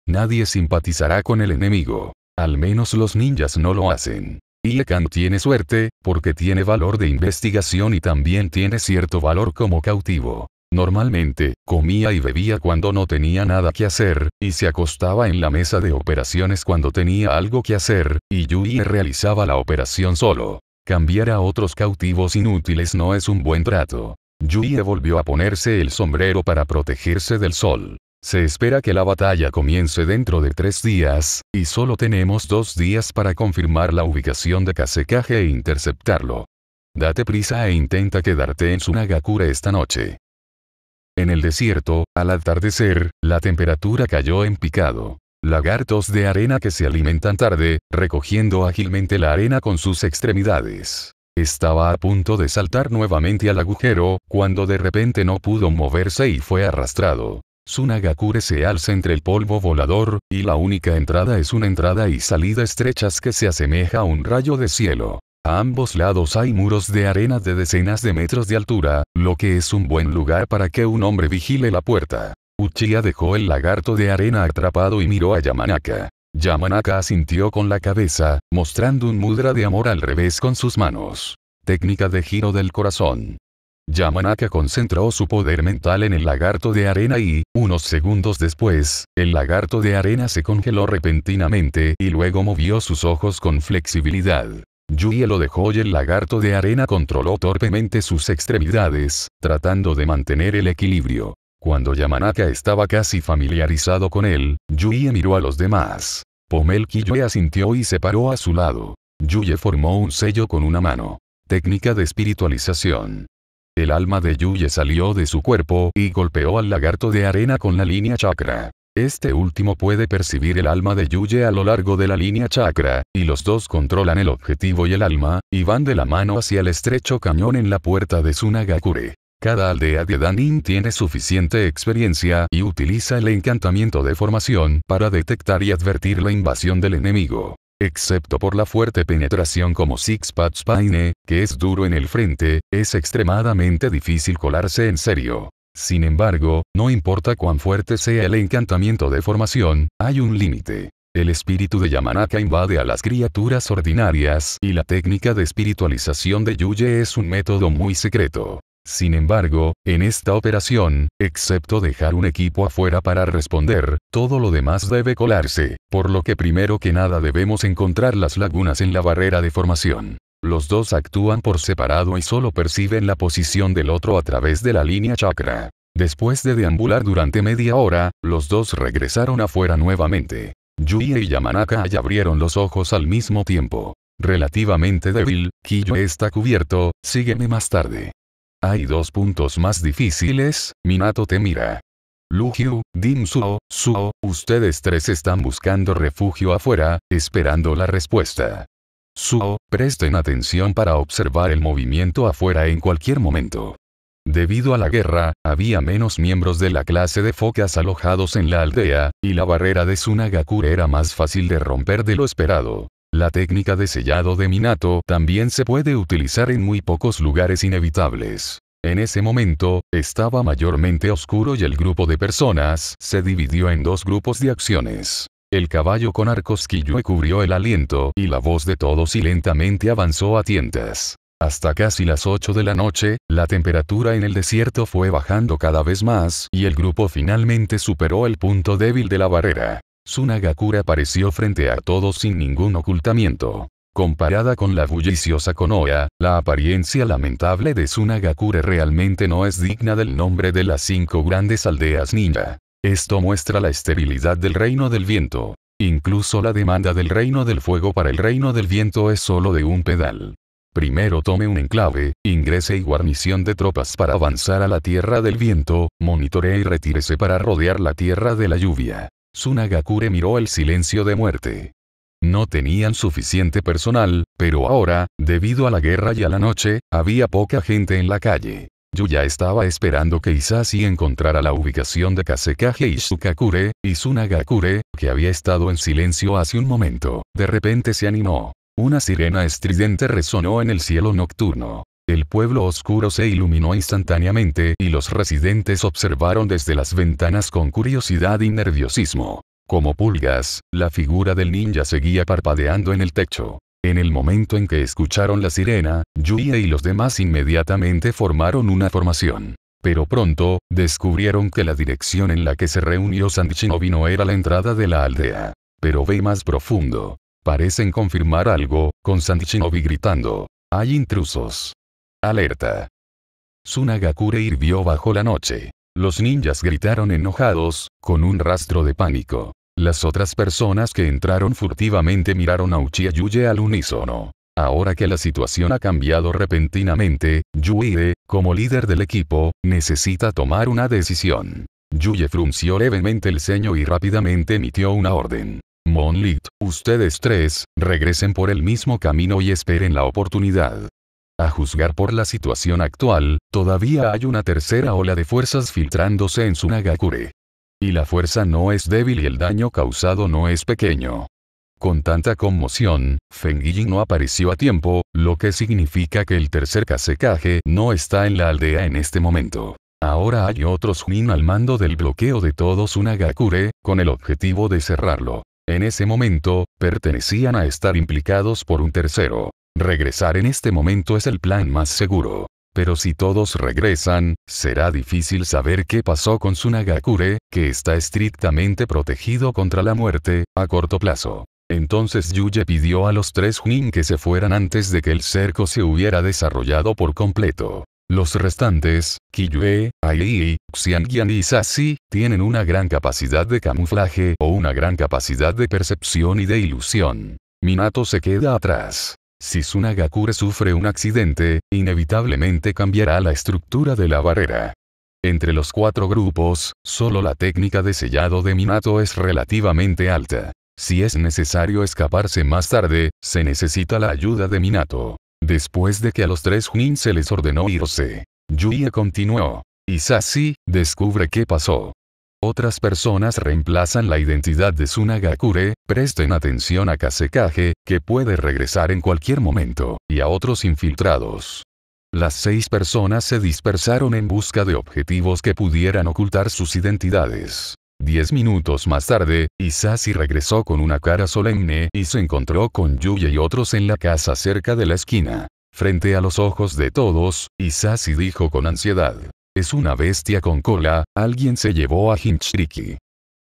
nadie simpatizará con el enemigo. Al menos los ninjas no lo hacen. Iekan tiene suerte, porque tiene valor de investigación y también tiene cierto valor como cautivo. Normalmente, comía y bebía cuando no tenía nada que hacer, y se acostaba en la mesa de operaciones cuando tenía algo que hacer, y Yui realizaba la operación solo. Cambiar a otros cautivos inútiles no es un buen trato. Yui volvió a ponerse el sombrero para protegerse del sol. Se espera que la batalla comience dentro de tres días, y solo tenemos dos días para confirmar la ubicación de Kasekage e interceptarlo. Date prisa e intenta quedarte en Sunagakure esta noche. En el desierto, al atardecer, la temperatura cayó en picado. Lagartos de arena que se alimentan tarde, recogiendo ágilmente la arena con sus extremidades. Estaba a punto de saltar nuevamente al agujero, cuando de repente no pudo moverse y fue arrastrado. Sunagakure se alza entre el polvo volador, y la única entrada es una entrada y salida estrechas que se asemeja a un rayo de cielo. A ambos lados hay muros de arena de decenas de metros de altura, lo que es un buen lugar para que un hombre vigile la puerta. Uchiha dejó el lagarto de arena atrapado y miró a Yamanaka. Yamanaka asintió con la cabeza, mostrando un mudra de amor al revés con sus manos. Técnica de giro del corazón. Yamanaka concentró su poder mental en el lagarto de arena y, unos segundos después, el lagarto de arena se congeló repentinamente y luego movió sus ojos con flexibilidad. Yuye lo dejó y el lagarto de arena controló torpemente sus extremidades, tratando de mantener el equilibrio. Cuando Yamanaka estaba casi familiarizado con él, Yuye miró a los demás. Pomelki asintió y se paró a su lado. Yuye formó un sello con una mano. Técnica de espiritualización. El alma de Yuye salió de su cuerpo y golpeó al lagarto de arena con la línea chakra. Este último puede percibir el alma de Yuye a lo largo de la línea chakra, y los dos controlan el objetivo y el alma, y van de la mano hacia el estrecho cañón en la puerta de Sunagakure. Cada aldea de Danin tiene suficiente experiencia y utiliza el encantamiento de formación para detectar y advertir la invasión del enemigo excepto por la fuerte penetración como Six Paths Paine, que es duro en el frente, es extremadamente difícil colarse en serio. Sin embargo, no importa cuán fuerte sea el encantamiento de formación, hay un límite. El espíritu de Yamanaka invade a las criaturas ordinarias y la técnica de espiritualización de Yuye es un método muy secreto. Sin embargo, en esta operación, excepto dejar un equipo afuera para responder, todo lo demás debe colarse, por lo que primero que nada debemos encontrar las lagunas en la barrera de formación. Los dos actúan por separado y solo perciben la posición del otro a través de la línea chakra. Después de deambular durante media hora, los dos regresaron afuera nuevamente. Yui y Yamanaka abrieron los ojos al mismo tiempo. Relativamente débil, Kiyo está cubierto, sígueme más tarde. Hay dos puntos más difíciles, Minato te mira. Lugiu, Dim Suo, Suo, ustedes tres están buscando refugio afuera, esperando la respuesta. Suo, presten atención para observar el movimiento afuera en cualquier momento. Debido a la guerra, había menos miembros de la clase de focas alojados en la aldea, y la barrera de Tsunagakure era más fácil de romper de lo esperado. La técnica de sellado de Minato también se puede utilizar en muy pocos lugares inevitables. En ese momento, estaba mayormente oscuro y el grupo de personas se dividió en dos grupos de acciones. El caballo con arcosquillo cubrió el aliento y la voz de todos y lentamente avanzó a tientas. Hasta casi las 8 de la noche, la temperatura en el desierto fue bajando cada vez más y el grupo finalmente superó el punto débil de la barrera. Sunagakura apareció frente a todos sin ningún ocultamiento. Comparada con la bulliciosa Konoha, la apariencia lamentable de Sunagakure realmente no es digna del nombre de las cinco grandes aldeas ninja. Esto muestra la esterilidad del reino del viento. Incluso la demanda del reino del fuego para el reino del viento es solo de un pedal. Primero tome un enclave, ingrese y guarnición de tropas para avanzar a la tierra del viento, monitoree y retírese para rodear la tierra de la lluvia. Sunagakure miró el silencio de muerte. No tenían suficiente personal, pero ahora, debido a la guerra y a la noche, había poca gente en la calle. Yuya estaba esperando que Isashi encontrara la ubicación de Kasekage y Izunagakure, que había estado en silencio hace un momento. De repente se animó. Una sirena estridente resonó en el cielo nocturno. El pueblo oscuro se iluminó instantáneamente y los residentes observaron desde las ventanas con curiosidad y nerviosismo. Como pulgas, la figura del ninja seguía parpadeando en el techo. En el momento en que escucharon la sirena, Yuya y los demás inmediatamente formaron una formación. Pero pronto, descubrieron que la dirección en la que se reunió Sanchinobi no era la entrada de la aldea. Pero ve más profundo. Parecen confirmar algo, con Sandichinobi gritando. Hay intrusos. Alerta. Sunagakure hirvió bajo la noche. Los ninjas gritaron enojados, con un rastro de pánico. Las otras personas que entraron furtivamente miraron a Uchiha Yuye al unísono. Ahora que la situación ha cambiado repentinamente, Yuire, como líder del equipo, necesita tomar una decisión. Yuye frunció levemente el ceño y rápidamente emitió una orden. Monlit, ustedes tres, regresen por el mismo camino y esperen la oportunidad. A juzgar por la situación actual, todavía hay una tercera ola de fuerzas filtrándose en Sunagakure. Y la fuerza no es débil y el daño causado no es pequeño. Con tanta conmoción, Feng no apareció a tiempo, lo que significa que el tercer casecaje no está en la aldea en este momento. Ahora hay otros jin al mando del bloqueo de todos un Agakure, con el objetivo de cerrarlo. En ese momento, pertenecían a estar implicados por un tercero. Regresar en este momento es el plan más seguro. Pero si todos regresan, será difícil saber qué pasó con Sunagakure, que está estrictamente protegido contra la muerte, a corto plazo. Entonces Yuye pidió a los tres Junin que se fueran antes de que el cerco se hubiera desarrollado por completo. Los restantes, Kiyue, Ai, Xiangyan y Sasi, tienen una gran capacidad de camuflaje o una gran capacidad de percepción y de ilusión. Minato se queda atrás. Si Sunagakure sufre un accidente, inevitablemente cambiará la estructura de la barrera. Entre los cuatro grupos, solo la técnica de sellado de Minato es relativamente alta. Si es necesario escaparse más tarde, se necesita la ayuda de Minato. Después de que a los tres Junin se les ordenó irse, Yuya continuó. Isashi, descubre qué pasó. Otras personas reemplazan la identidad de Sunagakure, presten atención a Kasekage, que puede regresar en cualquier momento, y a otros infiltrados. Las seis personas se dispersaron en busca de objetivos que pudieran ocultar sus identidades. Diez minutos más tarde, Isasi regresó con una cara solemne y se encontró con Yuya y otros en la casa cerca de la esquina. Frente a los ojos de todos, Isasi dijo con ansiedad. Es una bestia con cola, alguien se llevó a Hinchriki.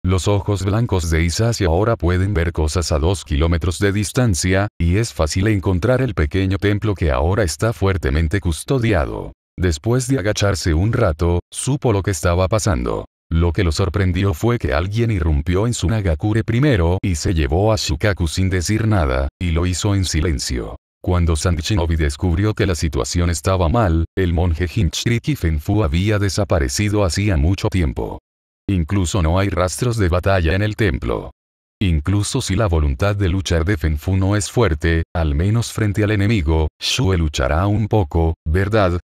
Los ojos blancos de Isashi ahora pueden ver cosas a 2 kilómetros de distancia, y es fácil encontrar el pequeño templo que ahora está fuertemente custodiado. Después de agacharse un rato, supo lo que estaba pasando. Lo que lo sorprendió fue que alguien irrumpió en su Nagakure primero y se llevó a Shukaku sin decir nada, y lo hizo en silencio. Cuando Sanchinobi descubrió que la situación estaba mal, el monje y Fenfu había desaparecido hacía mucho tiempo. Incluso no hay rastros de batalla en el templo. Incluso si la voluntad de luchar de Fenfu no es fuerte, al menos frente al enemigo, Shue luchará un poco, ¿verdad?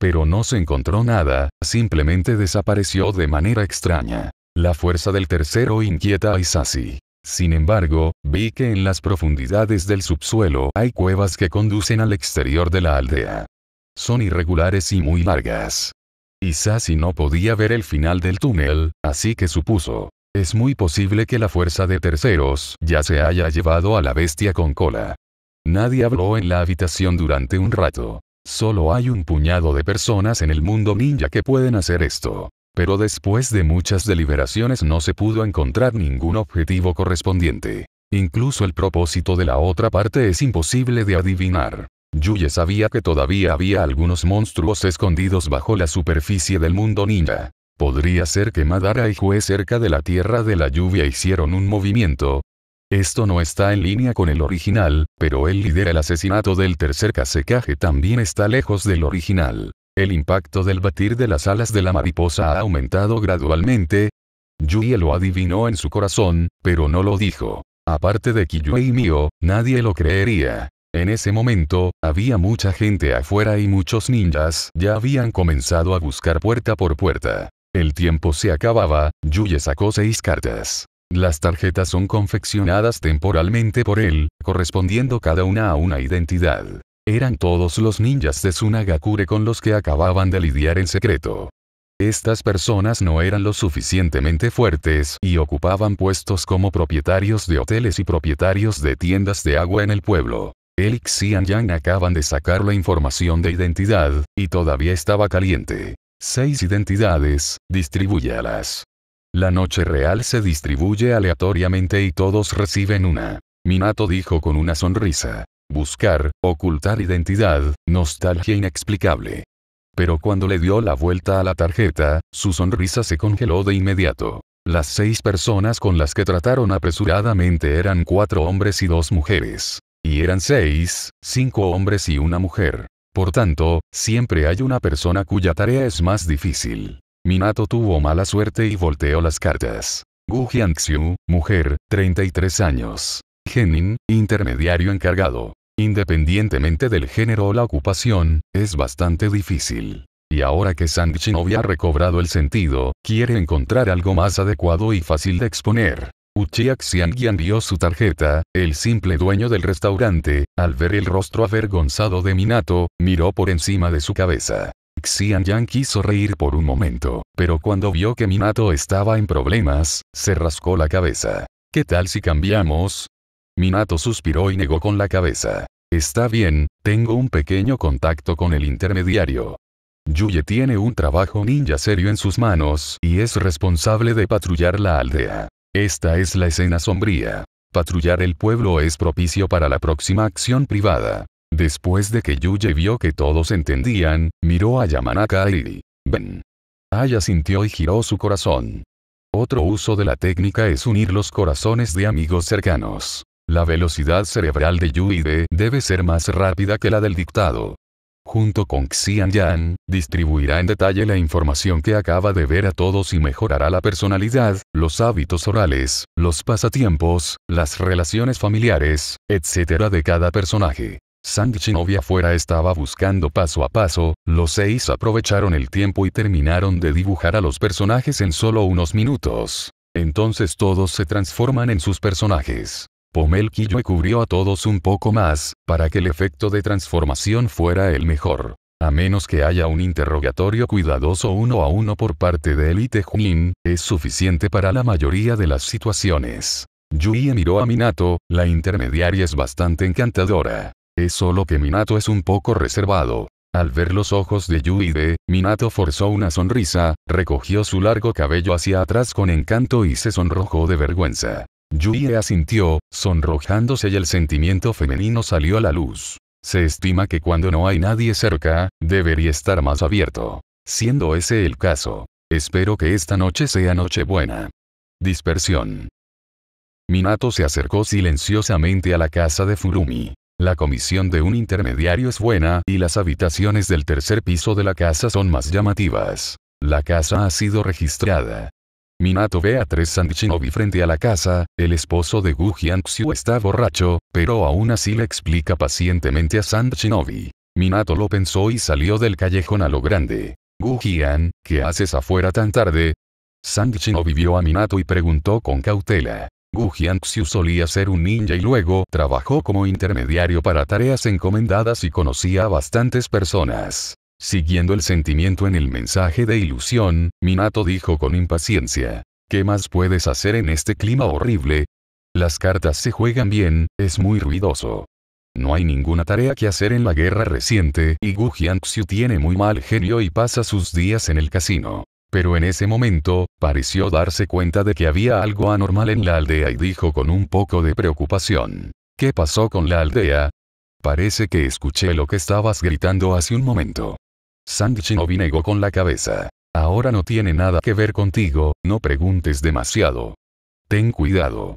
Pero no se encontró nada, simplemente desapareció de manera extraña. La fuerza del tercero inquieta a Isasi. Sin embargo, vi que en las profundidades del subsuelo hay cuevas que conducen al exterior de la aldea. Son irregulares y muy largas. si no podía ver el final del túnel, así que supuso. Es muy posible que la fuerza de terceros ya se haya llevado a la bestia con cola. Nadie habló en la habitación durante un rato. Solo hay un puñado de personas en el mundo ninja que pueden hacer esto pero después de muchas deliberaciones no se pudo encontrar ningún objetivo correspondiente. Incluso el propósito de la otra parte es imposible de adivinar. Yuye sabía que todavía había algunos monstruos escondidos bajo la superficie del mundo ninja. Podría ser que Madara y Jue cerca de la Tierra de la Lluvia hicieron un movimiento. Esto no está en línea con el original, pero el líder el asesinato del tercer Kasekage también está lejos del original. El impacto del batir de las alas de la mariposa ha aumentado gradualmente. Yuye lo adivinó en su corazón, pero no lo dijo. Aparte de Kiyue y Mio, nadie lo creería. En ese momento, había mucha gente afuera y muchos ninjas ya habían comenzado a buscar puerta por puerta. El tiempo se acababa, Yuye sacó seis cartas. Las tarjetas son confeccionadas temporalmente por él, correspondiendo cada una a una identidad. Eran todos los ninjas de Sunagakure con los que acababan de lidiar en secreto. Estas personas no eran lo suficientemente fuertes y ocupaban puestos como propietarios de hoteles y propietarios de tiendas de agua en el pueblo. Elix y Yang acaban de sacar la información de identidad, y todavía estaba caliente. Seis identidades, distribúyalas. La noche real se distribuye aleatoriamente y todos reciben una. Minato dijo con una sonrisa buscar, ocultar identidad, nostalgia inexplicable. Pero cuando le dio la vuelta a la tarjeta, su sonrisa se congeló de inmediato. Las seis personas con las que trataron apresuradamente eran cuatro hombres y dos mujeres. Y eran seis, cinco hombres y una mujer. Por tanto, siempre hay una persona cuya tarea es más difícil. Minato tuvo mala suerte y volteó las cartas. Gu Xiu, mujer, 33 años. Genin, intermediario encargado. Independientemente del género o la ocupación, es bastante difícil. Y ahora que San no había recobrado el sentido, quiere encontrar algo más adecuado y fácil de exponer. Uchiha yan vio su tarjeta, el simple dueño del restaurante, al ver el rostro avergonzado de Minato, miró por encima de su cabeza. Yang quiso reír por un momento, pero cuando vio que Minato estaba en problemas, se rascó la cabeza. ¿Qué tal si cambiamos? Minato suspiró y negó con la cabeza. Está bien, tengo un pequeño contacto con el intermediario. Yuye tiene un trabajo ninja serio en sus manos y es responsable de patrullar la aldea. Esta es la escena sombría. Patrullar el pueblo es propicio para la próxima acción privada. Después de que Yuye vio que todos entendían, miró a Yamanaka y... Ben. Aya sintió y giró su corazón. Otro uso de la técnica es unir los corazones de amigos cercanos. La velocidad cerebral de Yui de debe ser más rápida que la del dictado. Junto con Xian Yan, distribuirá en detalle la información que acaba de ver a todos y mejorará la personalidad, los hábitos orales, los pasatiempos, las relaciones familiares, etc. de cada personaje. Sang chinovia fuera estaba buscando paso a paso, los seis aprovecharon el tiempo y terminaron de dibujar a los personajes en solo unos minutos. Entonces todos se transforman en sus personajes. Pomelquillo cubrió a todos un poco más, para que el efecto de transformación fuera el mejor. A menos que haya un interrogatorio cuidadoso uno a uno por parte de Elite Junin, es suficiente para la mayoría de las situaciones. Yui miró a Minato, la intermediaria es bastante encantadora. Es solo que Minato es un poco reservado. Al ver los ojos de de Minato forzó una sonrisa, recogió su largo cabello hacia atrás con encanto y se sonrojó de vergüenza. Yuye asintió, sonrojándose y el sentimiento femenino salió a la luz. Se estima que cuando no hay nadie cerca, debería estar más abierto. Siendo ese el caso, espero que esta noche sea noche buena. Dispersión. Minato se acercó silenciosamente a la casa de Furumi. La comisión de un intermediario es buena y las habitaciones del tercer piso de la casa son más llamativas. La casa ha sido registrada. Minato ve a tres Shinobi frente a la casa, el esposo de Gu Xiu está borracho, pero aún así le explica pacientemente a Sanchinobi. Minato lo pensó y salió del callejón a lo grande. Gu ¿qué haces afuera tan tarde? Sand vio a Minato y preguntó con cautela. Gu Xiu solía ser un ninja y luego trabajó como intermediario para tareas encomendadas y conocía a bastantes personas. Siguiendo el sentimiento en el mensaje de ilusión, Minato dijo con impaciencia. ¿Qué más puedes hacer en este clima horrible? Las cartas se juegan bien, es muy ruidoso. No hay ninguna tarea que hacer en la guerra reciente y Gu tiene muy mal genio y pasa sus días en el casino. Pero en ese momento, pareció darse cuenta de que había algo anormal en la aldea y dijo con un poco de preocupación. ¿Qué pasó con la aldea? Parece que escuché lo que estabas gritando hace un momento. Sang negó con la cabeza. Ahora no tiene nada que ver contigo, no preguntes demasiado. Ten cuidado.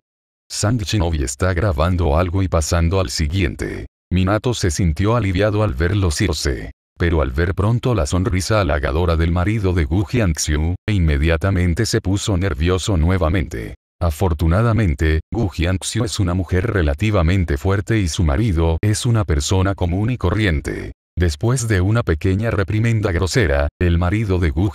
Sang Chinobi está grabando algo y pasando al siguiente. Minato se sintió aliviado al verlo irse. Pero al ver pronto la sonrisa halagadora del marido de Gu Xiu, e inmediatamente se puso nervioso nuevamente. Afortunadamente, Gu Xiu es una mujer relativamente fuerte y su marido es una persona común y corriente. Después de una pequeña reprimenda grosera, el marido de Gu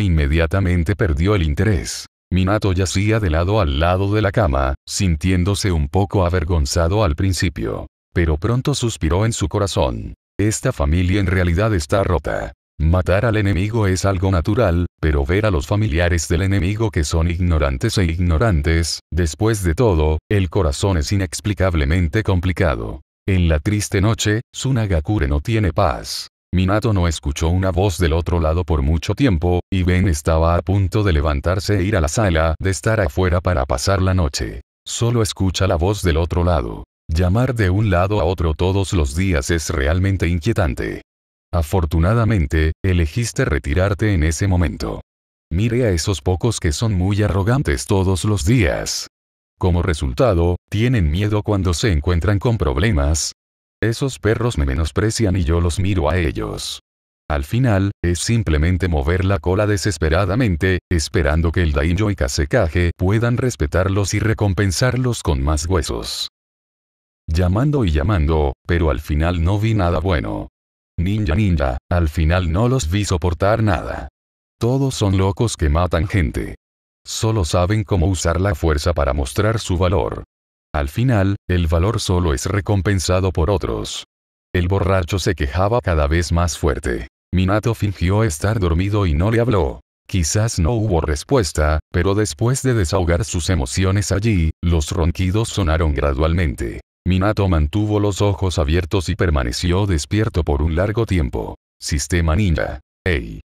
inmediatamente perdió el interés. Minato yacía de lado al lado de la cama, sintiéndose un poco avergonzado al principio. Pero pronto suspiró en su corazón. Esta familia en realidad está rota. Matar al enemigo es algo natural, pero ver a los familiares del enemigo que son ignorantes e ignorantes, después de todo, el corazón es inexplicablemente complicado. En la triste noche, Tsunagakure no tiene paz. Minato no escuchó una voz del otro lado por mucho tiempo, y Ben estaba a punto de levantarse e ir a la sala de estar afuera para pasar la noche. Solo escucha la voz del otro lado. Llamar de un lado a otro todos los días es realmente inquietante. Afortunadamente, elegiste retirarte en ese momento. Mire a esos pocos que son muy arrogantes todos los días. Como resultado, tienen miedo cuando se encuentran con problemas. Esos perros me menosprecian y yo los miro a ellos. Al final, es simplemente mover la cola desesperadamente, esperando que el Daimyo y kasekage puedan respetarlos y recompensarlos con más huesos. Llamando y llamando, pero al final no vi nada bueno. Ninja ninja, al final no los vi soportar nada. Todos son locos que matan gente. Solo saben cómo usar la fuerza para mostrar su valor. Al final, el valor solo es recompensado por otros. El borracho se quejaba cada vez más fuerte. Minato fingió estar dormido y no le habló. Quizás no hubo respuesta, pero después de desahogar sus emociones allí, los ronquidos sonaron gradualmente. Minato mantuvo los ojos abiertos y permaneció despierto por un largo tiempo. Sistema ninja. ¡Ey!